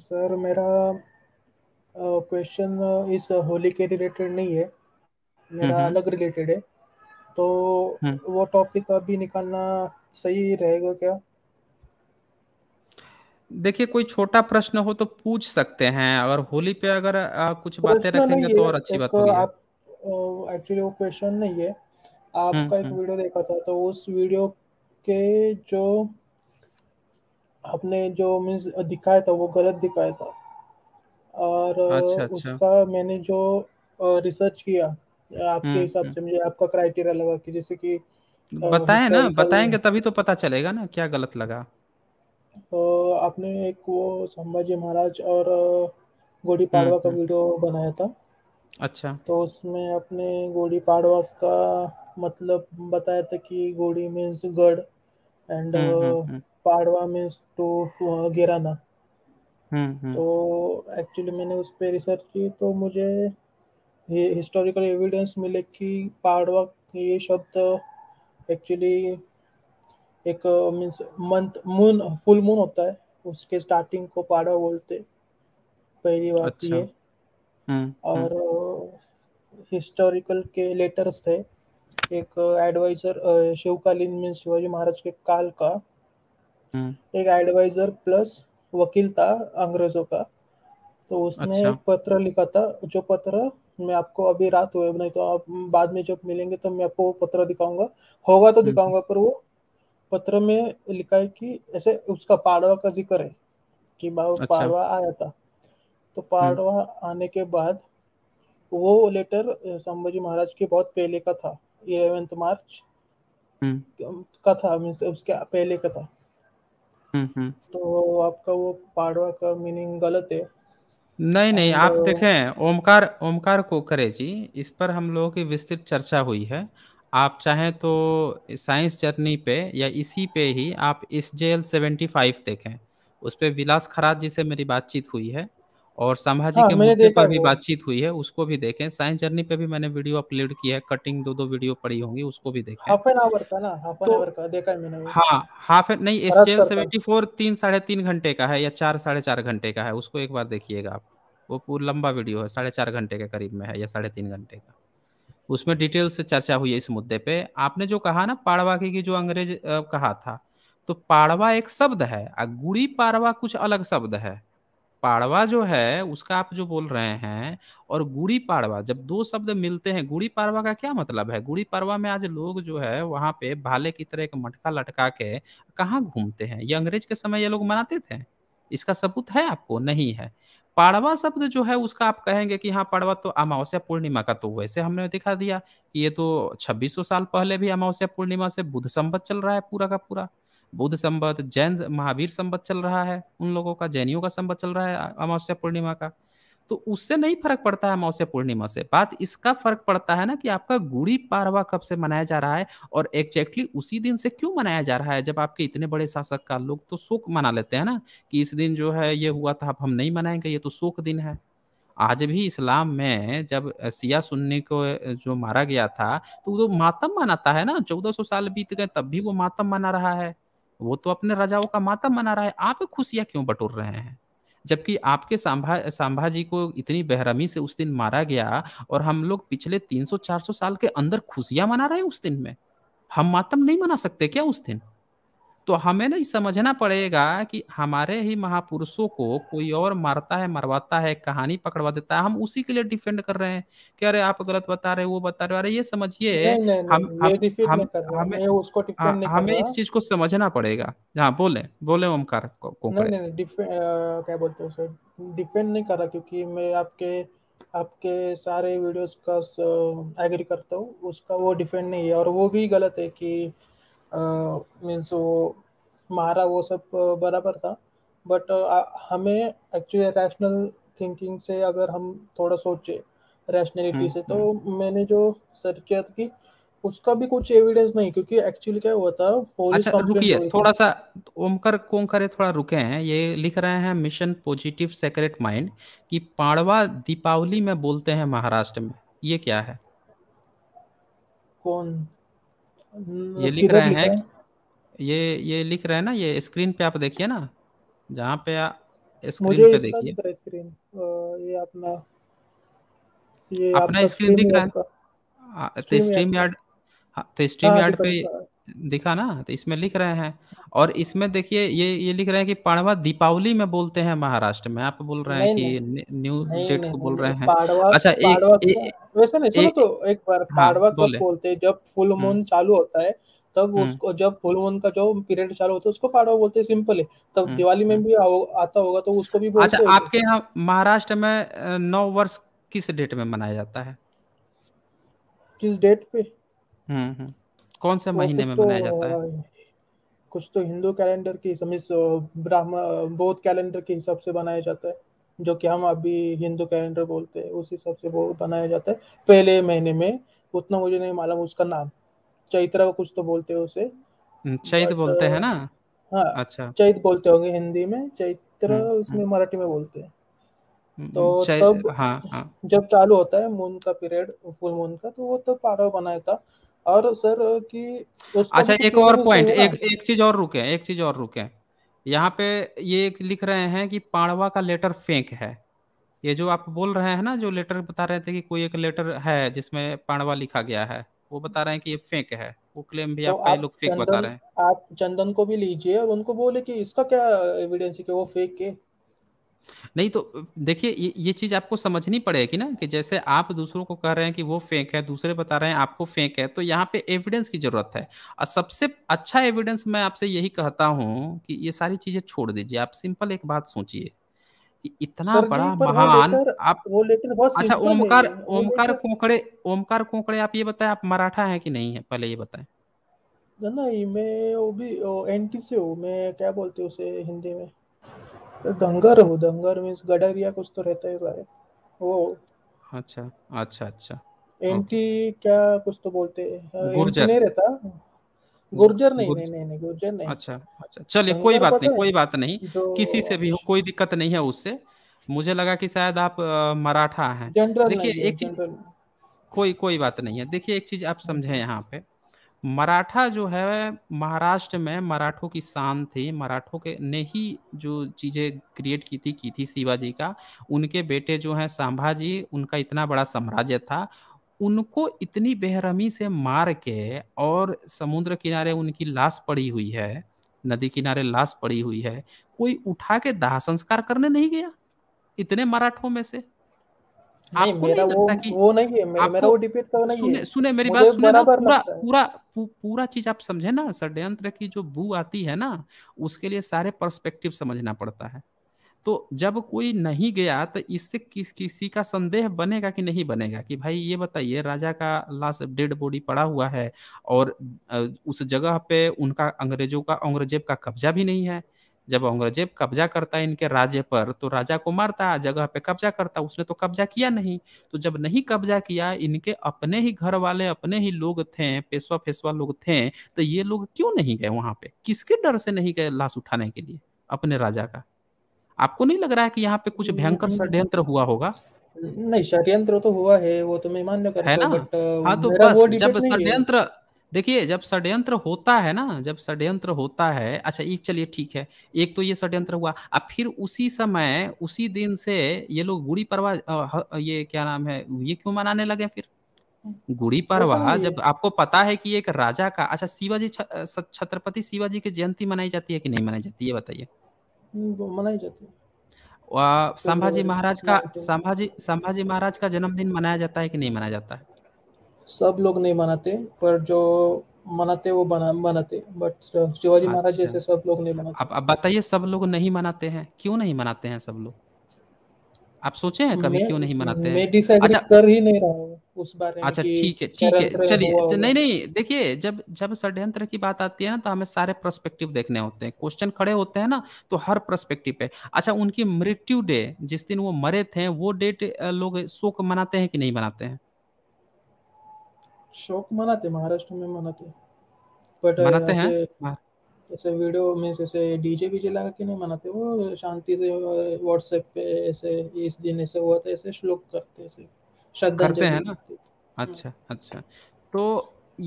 [SPEAKER 10] सर मेरा क्वेश्चन इस होली के रिलेटेड नहीं है मेरा हम्म, हम्म। अलग रिलेटेड है तो हम्म। वो टॉपिक अभी निकालना सही रहेगा क्या
[SPEAKER 1] देखिए कोई छोटा प्रश्न हो तो पूछ सकते हैं अगर होली पे अगर आ, कुछ बातें रखेंगे तो और अच्छी बात होगी आप
[SPEAKER 10] एक्चुअली वो क्वेश्चन नहीं है आपका एक वीडियो देखा था तो उस वीडियो के जो अपने जो मीन्स दिखाया था वो गलत दिखाया था और अच्छा, अच्छा. उसका मैंने जो रिसर्च किया आपके हम्म, हिसाब से हम्म। मुझे आपका क्राइटेरिया लगा कि जैसे कि बताए ना बताएंगे
[SPEAKER 1] तभी तो पता चलेगा ना क्या गलत लगा
[SPEAKER 10] तो आपने एक वो संभाजी महाराज और गोडी हम्म, पाड़वा का वीडियो बनाया था अच्छा तो उसमें आपने गोडी पाड़वा का मतलब बताया था कि गोडी मीन्स गढ़ एंड पाड़वा मीन्स टू गिराना हम्म, हम्म। तो एक्चुअली मैंने उस पर रिसर्च की तो मुझे ये हिस्टोरिकल एविडेंस मिले कि पाड़वा ये शब्द एक्चुअली एक means month moon full moon होता है उसके स्टार्टिंग को पाड़वा बोलते पहली बात अच्छा। ये हम्म, और हिस्टोरिकल के लेटर्स थे एक एडवाइजर शिवकालीन मीन्स शिवाजी महाराज के काल का एक एडवाइजर प्लस वकील था अंग्रेजों का तो उसने अच्छा। पत्र लिखा था जो पत्र मैं आपको अभी रात हुए नहीं तो आप बाद में जब मिलेंगे तो मैं आपको वो पत्र दिखाऊंगा होगा तो दिखाऊंगा पर वो पत्र में लिखा है कि ऐसे उसका पाड़वा का जिक्र है कि अच्छा। पाड़वा आया था तो हम्म। पाड़वा आने के बाद वो लेटर संभाजी महाराज के बहुत पहले का था इलेवेंथ मार्च हम्म। का था उसके पहले का
[SPEAKER 1] था हम्म, हम्म।
[SPEAKER 10] तो आपका वो पाड़वा का मीनिंग गलत है
[SPEAKER 1] नहीं नहीं आप देखें ओमकार ओमकार को करे जी इस पर हम लोगों की विस्तृत चर्चा हुई है आप चाहें तो साइंस जर्नी पे या इसी पे ही आप इस जेल सेवेंटी फाइव देखें उस पर विलास खराज जी से मेरी बातचीत हुई है और सामाजिक हाँ, के मुद्दे पर भी बातचीत हुई है उसको भी देखें साइंस जर्नी पे भी मैंने वीडियो अपलोड किया है कटिंग दो दो वीडियो पड़ी होंगी उसको भी देखें
[SPEAKER 10] हाफ एन आवर का ना हाफ एन आवर का देखा है मैंने
[SPEAKER 1] हाँ हाफ एन नहीं स्टेल सेवेंटी फोर तीन साढ़े तीन घंटे का है या चार साढ़े चार घंटे का है उसको एक बार देखिएगा आप वो पूरा लंबा वीडियो है साढ़े चार घंटे के करीब में है या साढ़े तीन घंटे का उसमें डिटेल से चर्चा हुई है इस मुद्दे पे आपने जो कहा ना पाड़वा की जो अंग्रेज कहा था तो पाड़वा एक शब्द है और गुड़ी पाड़वा कुछ अलग शब्द है पाड़वा जो है उसका आप जो बोल रहे हैं और गुड़ी पाड़वा जब दो शब्द मिलते हैं गुड़ी पाड़वा का क्या मतलब है गुड़ी पाड़वा में आज लोग जो है वहां पे भाले की तरह एक मटका लटका के कहाँ घूमते हैं ये अंग्रेज के समय ये लोग मनाते थे इसका सबूत है आपको नहीं है पाड़वा शब्द जो है उसका आप कहेंगे कि हाँ पाड़वा तो अमावस्या पूर्णिमा का तो वैसे हमने दिखा दिया कि ये तो छब्बीसों साल पहले भी अमावस्या पूर्णिमा से बुध संबत चल रहा है पूरा का पूरा बुद्ध संबद्ध जैन महावीर संबद्ध चल रहा है उन लोगों का जैनियों का संबद्ध चल रहा है अमावस्या पूर्णिमा का तो उससे नहीं फर्क पड़ता है अमावस्या पूर्णिमा से बात इसका फर्क पड़ता है ना कि आपका गुड़ी पारवा कब से मनाया जा रहा है और एग्जैक्टली उसी दिन से क्यों मनाया जा रहा है जब आपके इतने बड़े शासक का लोग तो शोक मना लेते हैं ना कि इस दिन जो है ये हुआ था अब हम नहीं मनाएंगे ये तो शोक दिन है आज भी इस्लाम में जब सिया सुन्नी को जो मारा गया था तो वो मातम मनाता है ना चौदह सौ साल बीत गए तब भी वो मातम मना रहा है वो तो अपने राजाओं का माता मना रहा है आप खुशियां क्यों बटोर रहे हैं जबकि आपके सांभा सांभाजी को इतनी बेहरमी से उस दिन मारा गया और हम लोग पिछले 300-400 साल के अंदर खुशियां मना रहे हैं उस दिन में हम मातम नहीं मना सकते क्या उस दिन तो हमें नहीं समझना पड़ेगा कि हमारे ही महापुरुषों को कोई और मारता है मरवाता है कहानी पकड़वा देता है हम उसी के लिए डिफेंड कर रहे हैं कि अरे आप गलत बता रहे वो बता रहे अरे ये समझिए हम हमें हाँ, इस चीज को समझना पड़ेगा हाँ बोले बोले ओमकार को, नहीं,
[SPEAKER 10] डिफेंड नहीं कर रहा क्योंकि मैं आपके आपके सारे वीडियोस का एग्री करता हूँ उसका वो डिफेंड नहीं है और वो भी गलत है कि मीन्स वो मारा वो सब बराबर था बट हमें एक्चुअली रैशनल थिंकिंग से अगर हम थोड़ा सोचे रैशनलिटी हम्म, से तो हम्म। मैंने जो सर किया था कि उसका भी कुछ एविडेंस नहीं क्योंकि एक्चुअली क्या हुआ था अच्छा रुकिए थोड़ा सा
[SPEAKER 1] ओमकर कोंकरे थोड़ा रुके हैं ये लिख रहे हैं मिशन पॉजिटिव सेक्रेट माइंड कि पाड़वा दीपावली में बोलते हैं महाराष्ट्र में ये क्या है कौन हम्म, ये लिख रहे हैं ये ये लिख रहे हैं ना ये स्क्रीन पे आप देखिए ना जहाँ पे आ, स्क्रीन पे
[SPEAKER 10] देखिए ये अपना
[SPEAKER 1] ये अपना स्क्रीन तो हाँ, तो हाँ, दिख रहा है तो स्ट्रीम यार्ड तो स्ट्रीम यार्ड पे दिखा ना तो इसमें लिख रहे हैं और इसमें देखिए ये ये लिख रहे हैं कि पाड़वा दीपावली में बोलते हैं महाराष्ट्र में आप बोल रहे हैं कि न्यू डेट को बोल रहे हैं अच्छा एक
[SPEAKER 10] तो वैसे नहीं सुनो तो एक बार हाँ, पाड़वा कब बोलते हैं जब फुल हम्म। मून चालू होता है तब हम्म। उसको जब फुल मून का जो पीरियड चालू होता है उसको पाड़वा बोलते हैं सिंपल है तब हम्म, दिवाली में भी आता होगा तो उसको भी अच्छा, बोलते अच्छा आपके
[SPEAKER 1] यहाँ महाराष्ट्र में नौ वर्ष किस डेट में मनाया जाता है किस डेट पे हम्म हम्म कौन से तो महीने में मनाया जाता
[SPEAKER 10] है कुछ तो हिंदू कैलेंडर के समझ ब्राह्मण बौद्ध कैलेंडर के हिसाब से बनाया जाता है जो कि हम अभी हिंदू कैलेंडर बोलते हैं उस हिसाब से वो बनाया जाता है पहले महीने में उतना मुझे नहीं मालूम उसका नाम चैत्र को कुछ तो बोलते हैं उसे हम्म,
[SPEAKER 1] चैत बोलते हैं ना हाँ अच्छा
[SPEAKER 10] चैत बोलते होंगे हिंदी में चैत्र हम्म, हम्म। उसमें मराठी में बोलते हैं
[SPEAKER 1] तो तब हाँ, हाँ.
[SPEAKER 10] जब चालू होता है मून का पीरियड फुल मून का तो वो तो पारो बनाया था और सर कि
[SPEAKER 1] अच्छा एक और पॉइंट एक एक चीज और रुके एक चीज और रुके यहाँ पे ये लिख रहे हैं कि पाड़वा का लेटर फेंक है ये जो आप बोल रहे हैं ना जो लेटर बता रहे थे कि कोई एक लेटर है जिसमें पाड़वा लिखा गया है वो बता रहे हैं कि ये फेंक है वो क्लेम भी तो आप लोग फेक बता रहे
[SPEAKER 10] हैं आप चंदन को भी लीजिए और उनको बोले कि इसका क्या एविडेंस है कि वो फेक है
[SPEAKER 1] नहीं तो देखिए ये ये चीज आपको समझनी पड़ेगी ना कि जैसे आप दूसरों को कह रहे हैं कि वो फेंक है दूसरे बता रहे हैं आपको फेंक है तो यहाँ पे एविडेंस की जरूरत है और सबसे अच्छा एविडेंस मैं आपसे यही कहता हूँ कि ये सारी चीजें छोड़ दीजिए आप सिंपल एक बात सोचिए इतना बड़ा महान आप वो लेटर बहुत अच्छा ओमकार ओमकार कोकड़े ओमकार कोकड़े आप ये बताएं आप मराठा है कि नहीं है पहले ये बताएं
[SPEAKER 10] नहीं मैं वो भी एंटी से हूँ मैं क्या बोलते हैं उसे हिंदी में
[SPEAKER 1] तो दंगर हो
[SPEAKER 10] दंगर मींस गडर या कुछ तो रहता है शायद वो
[SPEAKER 1] अच्छा अच्छा अच्छा
[SPEAKER 10] एंटी क्या कुछ तो बोलते हैं हाँ, गुर्जर नहीं रहता
[SPEAKER 1] गुर्जर नहीं नहीं
[SPEAKER 10] नहीं नहीं गुर्जर नहीं अच्छा अच्छा चलिए कोई बात नहीं कोई
[SPEAKER 1] तो बात नहीं किसी से भी हो कोई दिक्कत नहीं है उससे मुझे लगा कि शायद आप मराठा हैं देखिए एक चीज कोई कोई बात नहीं है देखिए एक चीज आप समझे हम्म। यहाँ पे मराठा जो है महाराष्ट्र में मराठों की शान थी मराठों के ने ही जो चीज़ें क्रिएट की थी की थी शिवाजी का उनके बेटे जो हैं संभाजी उनका इतना बड़ा साम्राज्य था उनको इतनी बेहरमी से मार के और समुद्र किनारे उनकी लाश पड़ी हुई है नदी किनारे लाश पड़ी हुई है कोई उठा के दाह संस्कार करने नहीं गया इतने मराठों में से आपको नहीं, नहीं लगता वो, कि वो नहीं है मेरा, मेरा वो डिपेट
[SPEAKER 10] तो नहीं सुने, है सुने मेरी बात सुने ना पूरा
[SPEAKER 1] पूरा पू, पूरा चीज आप समझे ना षड्यंत्र की जो बू आती है ना उसके लिए सारे पर्सपेक्टिव समझना पड़ता है तो जब कोई नहीं गया तो इससे किस किसी का संदेह बनेगा कि नहीं बनेगा कि भाई ये बताइए राजा का लाश डेड बॉडी पड़ा हुआ है और उस जगह पे उनका अंग्रेजों का औरंगजेब का कब्जा भी नहीं है जब औरंगजेब कब्जा करता है इनके राज्य पर तो राजा को मारता जगह पे कब्जा करता उसने तो कब्जा किया नहीं तो जब नहीं कब्जा किया इनके अपने ही घर वाले अपने ही लोग थे पेशवा फेसवा लोग थे तो ये लोग क्यों नहीं गए वहां पे किसके डर से नहीं गए लाश उठाने के लिए अपने राजा का आपको नहीं लग रहा है कि यहाँ पे कुछ भयंकर षड्यंत्र हुआ होगा
[SPEAKER 10] नहीं षड्यंत्र तो हुआ है वो तो मैं मान्य कर है ना हाँ तो बस जब षड्यंत्र
[SPEAKER 1] देखिए जब षड्यंत्र होता है ना जब षड्यंत्र होता है अच्छा ये चलिए ठीक है एक तो ये षड्यंत्र हुआ अब फिर उसी समय उसी दिन से ये लोग गुड़ी परवा ये क्या नाम है ये क्यों मनाने लगे फिर गुड़ी परवा जब आपको पता है कि एक राजा का अच्छा शिवाजी छत्रपति शिवाजी की जयंती मनाई जाती है कि नहीं मनाई जाती है बताइए
[SPEAKER 10] हम्म, मनाई जाती है
[SPEAKER 1] तो संभाजी महाराज का संभाजी संभाजी महाराज का जन्मदिन मनाया जाता है कि नहीं मनाया जाता है सब लोग
[SPEAKER 10] नहीं मनाते पर जो मनाते वो मनाते बट uh, शिवाजी अच्छा। महाराज जैसे सब लोग नहीं मनाते
[SPEAKER 1] अब अब बताइए सब लोग नहीं मनाते हैं क्यों नहीं मनाते हैं सब लोग आप सोचे हैं कभी क्यों नहीं मनाते मैं हैं अच्छा कर ही नहीं रहा हूँ उस बारे अच्छा ठीक है ठीक है चलिए नहीं नहीं देखिए जब जब षड्यंत्र की बात आती है ना तो हमें सारे प्रस्पेक्टिव देखने होते हैं क्वेश्चन खड़े होते हैं ना तो हर प्रस्पेक्टिव पे अच्छा उनकी मृत्यु डे जिस दिन वो मरे थे वो डेट लोग शोक मनाते हैं कि नहीं मनाते हैं
[SPEAKER 10] शौक मनाते महाराष्ट्र में मनाते बट uh, मनाते हैं ऐसे वीडियो में ऐसे डीजे वीजे लगा के नहीं मनाते वो शांति से व्हाट्सएप पे ऐसे इस दिन ऐसे हुआ था ऐसे श्लोक करते ऐसे
[SPEAKER 1] श्रद्धा करते हैं ना हम्म। अच्छा अच्छा तो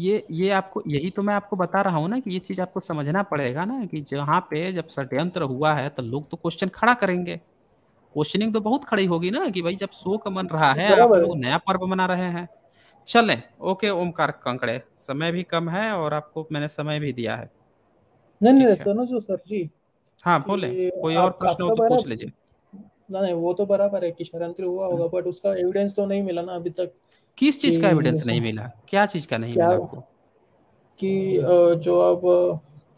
[SPEAKER 1] ये ये आपको यही तो मैं आपको बता रहा हूँ ना कि ये चीज आपको समझना पड़ेगा ना कि जहाँ पे जब षड्यंत्र हुआ है तो लोग तो क्वेश्चन खड़ा करेंगे क्वेश्चनिंग तो बहुत खड़ी होगी ना कि भाई जब शोक मन रहा है आप लोग नया पर्व मना रहे हैं चलें ओके ओमकार कंकड़े समय भी कम है और आपको मैंने समय भी दिया है
[SPEAKER 10] नहीं नहीं सुनो जो सर जी हाँ बोले कोई और प्रश्न हो तो पूछ लीजिए ना नहीं वो तो बराबर है कि षडयंत्र हुआ होगा बट हाँ। उसका एविडेंस तो नहीं मिला ना अभी तक किस चीज का एविडेंस नहीं
[SPEAKER 1] मिला क्या चीज का नहीं मिला आपको
[SPEAKER 10] कि जो अब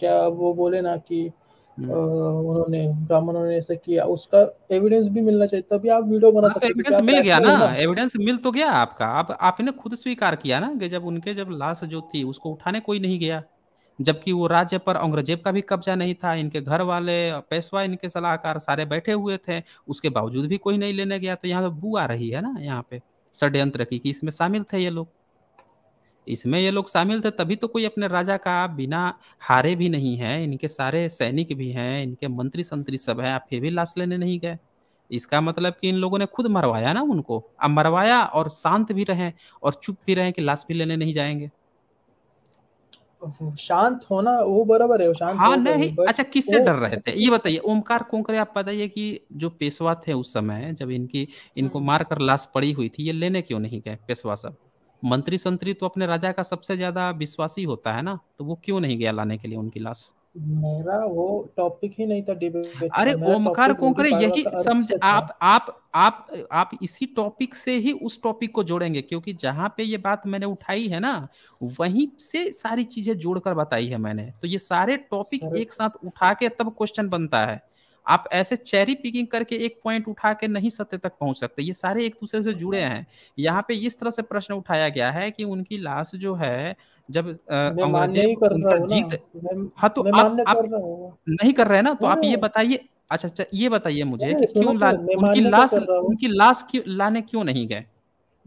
[SPEAKER 10] क्या वो बोले ना कि हम्म। उन्होंने ब्राह्मणों ने ऐसा किया उसका एविडेंस भी मिलना चाहिए तभी आप वीडियो बना हाँ, तो सकते एविडेंस मिल गया ना
[SPEAKER 1] एविडेंस मिल तो गया आपका आप आपने खुद स्वीकार किया ना कि जब उनके जब लाश जो थी उसको उठाने कोई नहीं गया जबकि वो राज्य पर औरंगजेब का भी कब्जा नहीं था इनके घर वाले पेशवा इनके सलाहकार सारे बैठे हुए थे उसके बावजूद भी कोई नहीं लेने गया तो यहाँ तो बू आ रही है ना यहाँ पे षड्यंत्र की कि इसमें शामिल थे ये लोग इसमें ये लोग शामिल थे तभी तो कोई अपने राजा का बिना हारे भी नहीं है इनके सारे सैनिक भी हैं इनके मंत्री संतरी सब हैं आप फिर भी लाश लेने नहीं गए इसका मतलब कि इन लोगों ने खुद मरवाया ना उनको अब मरवाया और शांत भी रहे और चुप भी रहे कि लाश भी लेने नहीं जाएंगे
[SPEAKER 10] शांत होना वो बराबर है शांत हाँ तो नहीं अच्छा किससे डर रहे थे
[SPEAKER 1] ये बताइए ओमकार कोंकरे आप बताइए कि जो पेशवा थे उस समय जब इनकी इनको हाँ। मार कर लाश पड़ी हुई थी ये लेने क्यों नहीं गए पेशवा सब मंत्री संतरी तो अपने राजा का सबसे ज्यादा विश्वासी होता है ना तो वो क्यों नहीं गया लाने के लिए उनकी लाश
[SPEAKER 10] मेरा वो टॉपिक ही नहीं था डिबेट अरे ओमकार कोंकरे यही समझ अच्छा आप
[SPEAKER 1] आप आप आप इसी टॉपिक से ही उस टॉपिक को जोड़ेंगे क्योंकि जहाँ पे ये बात मैंने उठाई है ना वहीं से सारी चीजें जोड़कर बताई है मैंने तो ये सारे टॉपिक एक साथ उठा के तब क्वेश्चन बनता है आप ऐसे चेरी पिकिंग करके एक पॉइंट उठा के नहीं सत्य तक पहुंच सकते ये सारे एक दूसरे से जुड़े हाँ। हैं यहाँ पे इस तरह से प्रश्न उठाया गया है कि उनकी लाश जो है जब उनका जीत हाँ तो आप, आप नहीं कर रहे ना तो आप ये बताइए अच्छा अच्छा ये बताइए मुझे कि क्यों तो, ला, तो उनकी लाश उनकी लाश लाने क्यों नहीं गए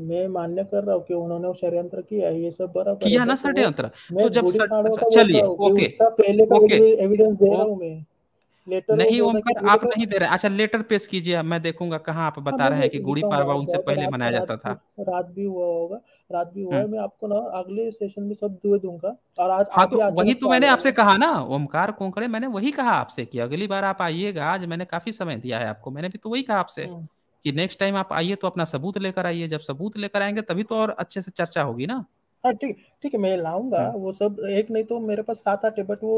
[SPEAKER 10] मैं मान्य कर रहा हूँ कि उन्होंने षड्यंत्र किया ये सब बराबर किया ना षड्यंत्र तो जब अच्छा, चलिए ओके
[SPEAKER 1] पहले एविडेंस तो दे रहा हूँ
[SPEAKER 10] मैं लेटर नहीं ओमकार आप नहीं दे रहे
[SPEAKER 1] अच्छा लेटर पेश कीजिए मैं देखूंगा कहाँ आप बता हाँ, रहे हैं कि गुड़ी पारवा उनसे पहले मनाया जाता था
[SPEAKER 10] रात भी हुआ होगा रात भी हुआ हम्म। है मैं आपको ना अगले सेशन में सब दे दूंगा और आज हाँ तो वही तो मैंने आपसे
[SPEAKER 1] कहा ना ओमकार कोंकड़े मैंने वही कहा आपसे कि अगली बार आप आइएगा आज मैंने काफी समय दिया है आपको मैंने भी तो वही कहा आपसे हम्म। कि नेक्स्ट टाइम आप आइए तो अपना सबूत लेकर आइए जब सबूत लेकर आएंगे तभी तो और अच्छे से चर्चा होगी ना हाँ ठीक
[SPEAKER 10] ठीक है मैं लाऊंगा हाँ। वो सब एक नहीं तो मेरे पास सात आठ है बट वो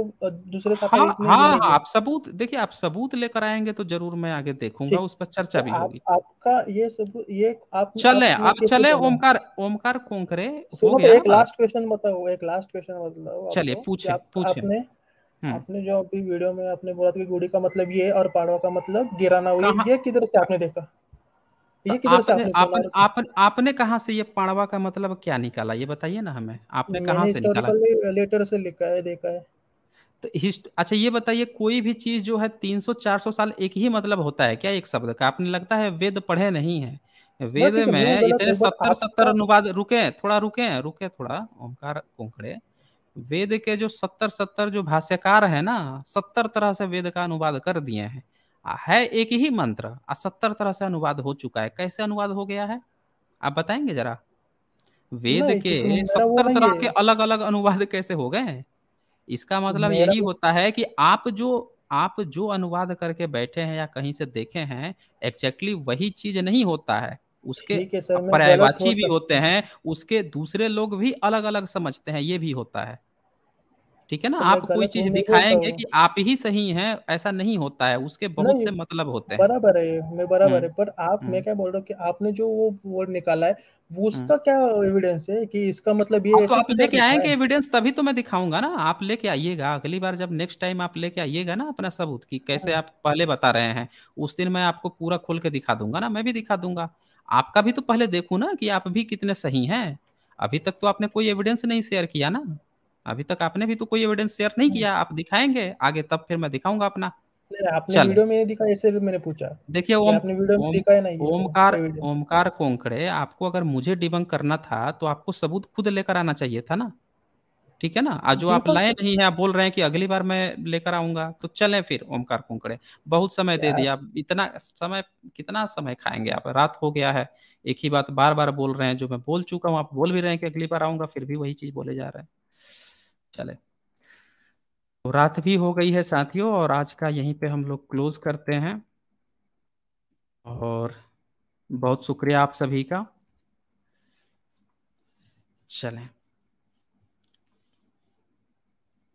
[SPEAKER 10] दूसरे साथ हाँ, हाँ, हाँ,
[SPEAKER 1] आप सबूत देखिए आप सबूत लेकर आएंगे तो जरूर मैं आगे देखूंगा उस पर चर्चा तो भी होगी आप, आपका ये सबूत ये आप चले आप, चले ओमकार ओमकार कुंकरे हो गया एक लास्ट
[SPEAKER 10] क्वेश्चन बताओ एक लास्ट क्वेश्चन बताओ चलिए पूछे पूछे हम्म। आपने जो अभी वीडियो में आपने बोला था कि गुड़ी का मतलब ये और पाड़वा का मतलब गिराना हुई ये किधर से आपने देखा तो
[SPEAKER 1] आपने आपने कहा से ये पाड़वा का मतलब क्या निकाला ये बताइए ना हमें आपने कहा से निकाला
[SPEAKER 10] लेटर से लिखा है देखा है
[SPEAKER 1] तो हिस्ट अच्छा ये बताइए कोई भी चीज जो है 300-400 साल एक ही मतलब होता है क्या एक शब्द का आपने लगता है वेद पढ़े नहीं है वेद में इतने सत्तर सत्तर अनुवाद रुके थोड़ा रुके रुके थोड़ा ओंकार कुंकड़े वेद के जो सत्तर सत्तर जो भाष्यकार है ना सत्तर तरह से वेद का अनुवाद कर दिए हैं है एक ही मंत्र सत्तर तरह से अनुवाद हो चुका है कैसे अनुवाद हो गया है आप बताएंगे जरा वेद के सत्तर तरह के अलग अलग अनुवाद कैसे हो गए इसका मतलब यही तो होता है कि आप जो आप जो अनुवाद करके बैठे हैं या कहीं से देखे हैं एक्जेक्टली वही चीज नहीं होता है उसके पर्यायवाची भी होते हैं उसके दूसरे लोग भी अलग अलग समझते हैं ये भी होता है ठीक है ना तो आप कोई तो चीज दिखाएंगे कि आप ही सही हैं ऐसा नहीं होता है उसके बहुत से मतलब होते हैं
[SPEAKER 10] बराबर है मैं बराबर हम्म, है पर आप मैं हम्म। क्या बोल रहा हूँ कि आपने जो वो वर्ड निकाला है वो हम्म। उसका क्या एविडेंस है कि इसका मतलब ये तो
[SPEAKER 1] आप लेके आएंगे एविडेंस तभी तो मैं दिखाऊंगा ना आप लेके आइएगा अगली बार जब नेक्स्ट टाइम आप लेके आइएगा ना अपना सबूत की कैसे हाँ। आप पहले बता रहे हैं उस दिन मैं आपको पूरा खोल के दिखा दूंगा ना मैं भी दिखा दूंगा आपका भी तो पहले देखू ना कि आप भी कितने सही हैं अभी तक तो आपने कोई एविडेंस नहीं शेयर किया ना अभी तक आपने भी तो कोई एविडेंस शेयर नहीं किया आप दिखाएंगे आगे तब फिर मैं दिखाऊंगा अपना देखिए तो ओमकार ओमकार कोंकड़े आपको अगर मुझे डिबंग करना था तो आपको सबूत खुद लेकर आना चाहिए था ना ठीक है ना आज जो आप लाए नहीं है आप बोल रहे हैं कि अगली बार मैं लेकर आऊंगा तो चलें फिर ओमकार कुंकड़े बहुत समय दे दिया आप इतना समय कितना समय खाएंगे आप रात हो गया है एक ही बात बार बार बोल रहे हैं जो मैं बोल चुका हूँ आप बोल भी रहे हैं कि अगली बार आऊंगा फिर भी वही चीज बोले जा रहे हैं चले तो रात भी हो गई है साथियों और आज का यहीं पे हम लोग क्लोज करते हैं और बहुत शुक्रिया आप सभी का चलें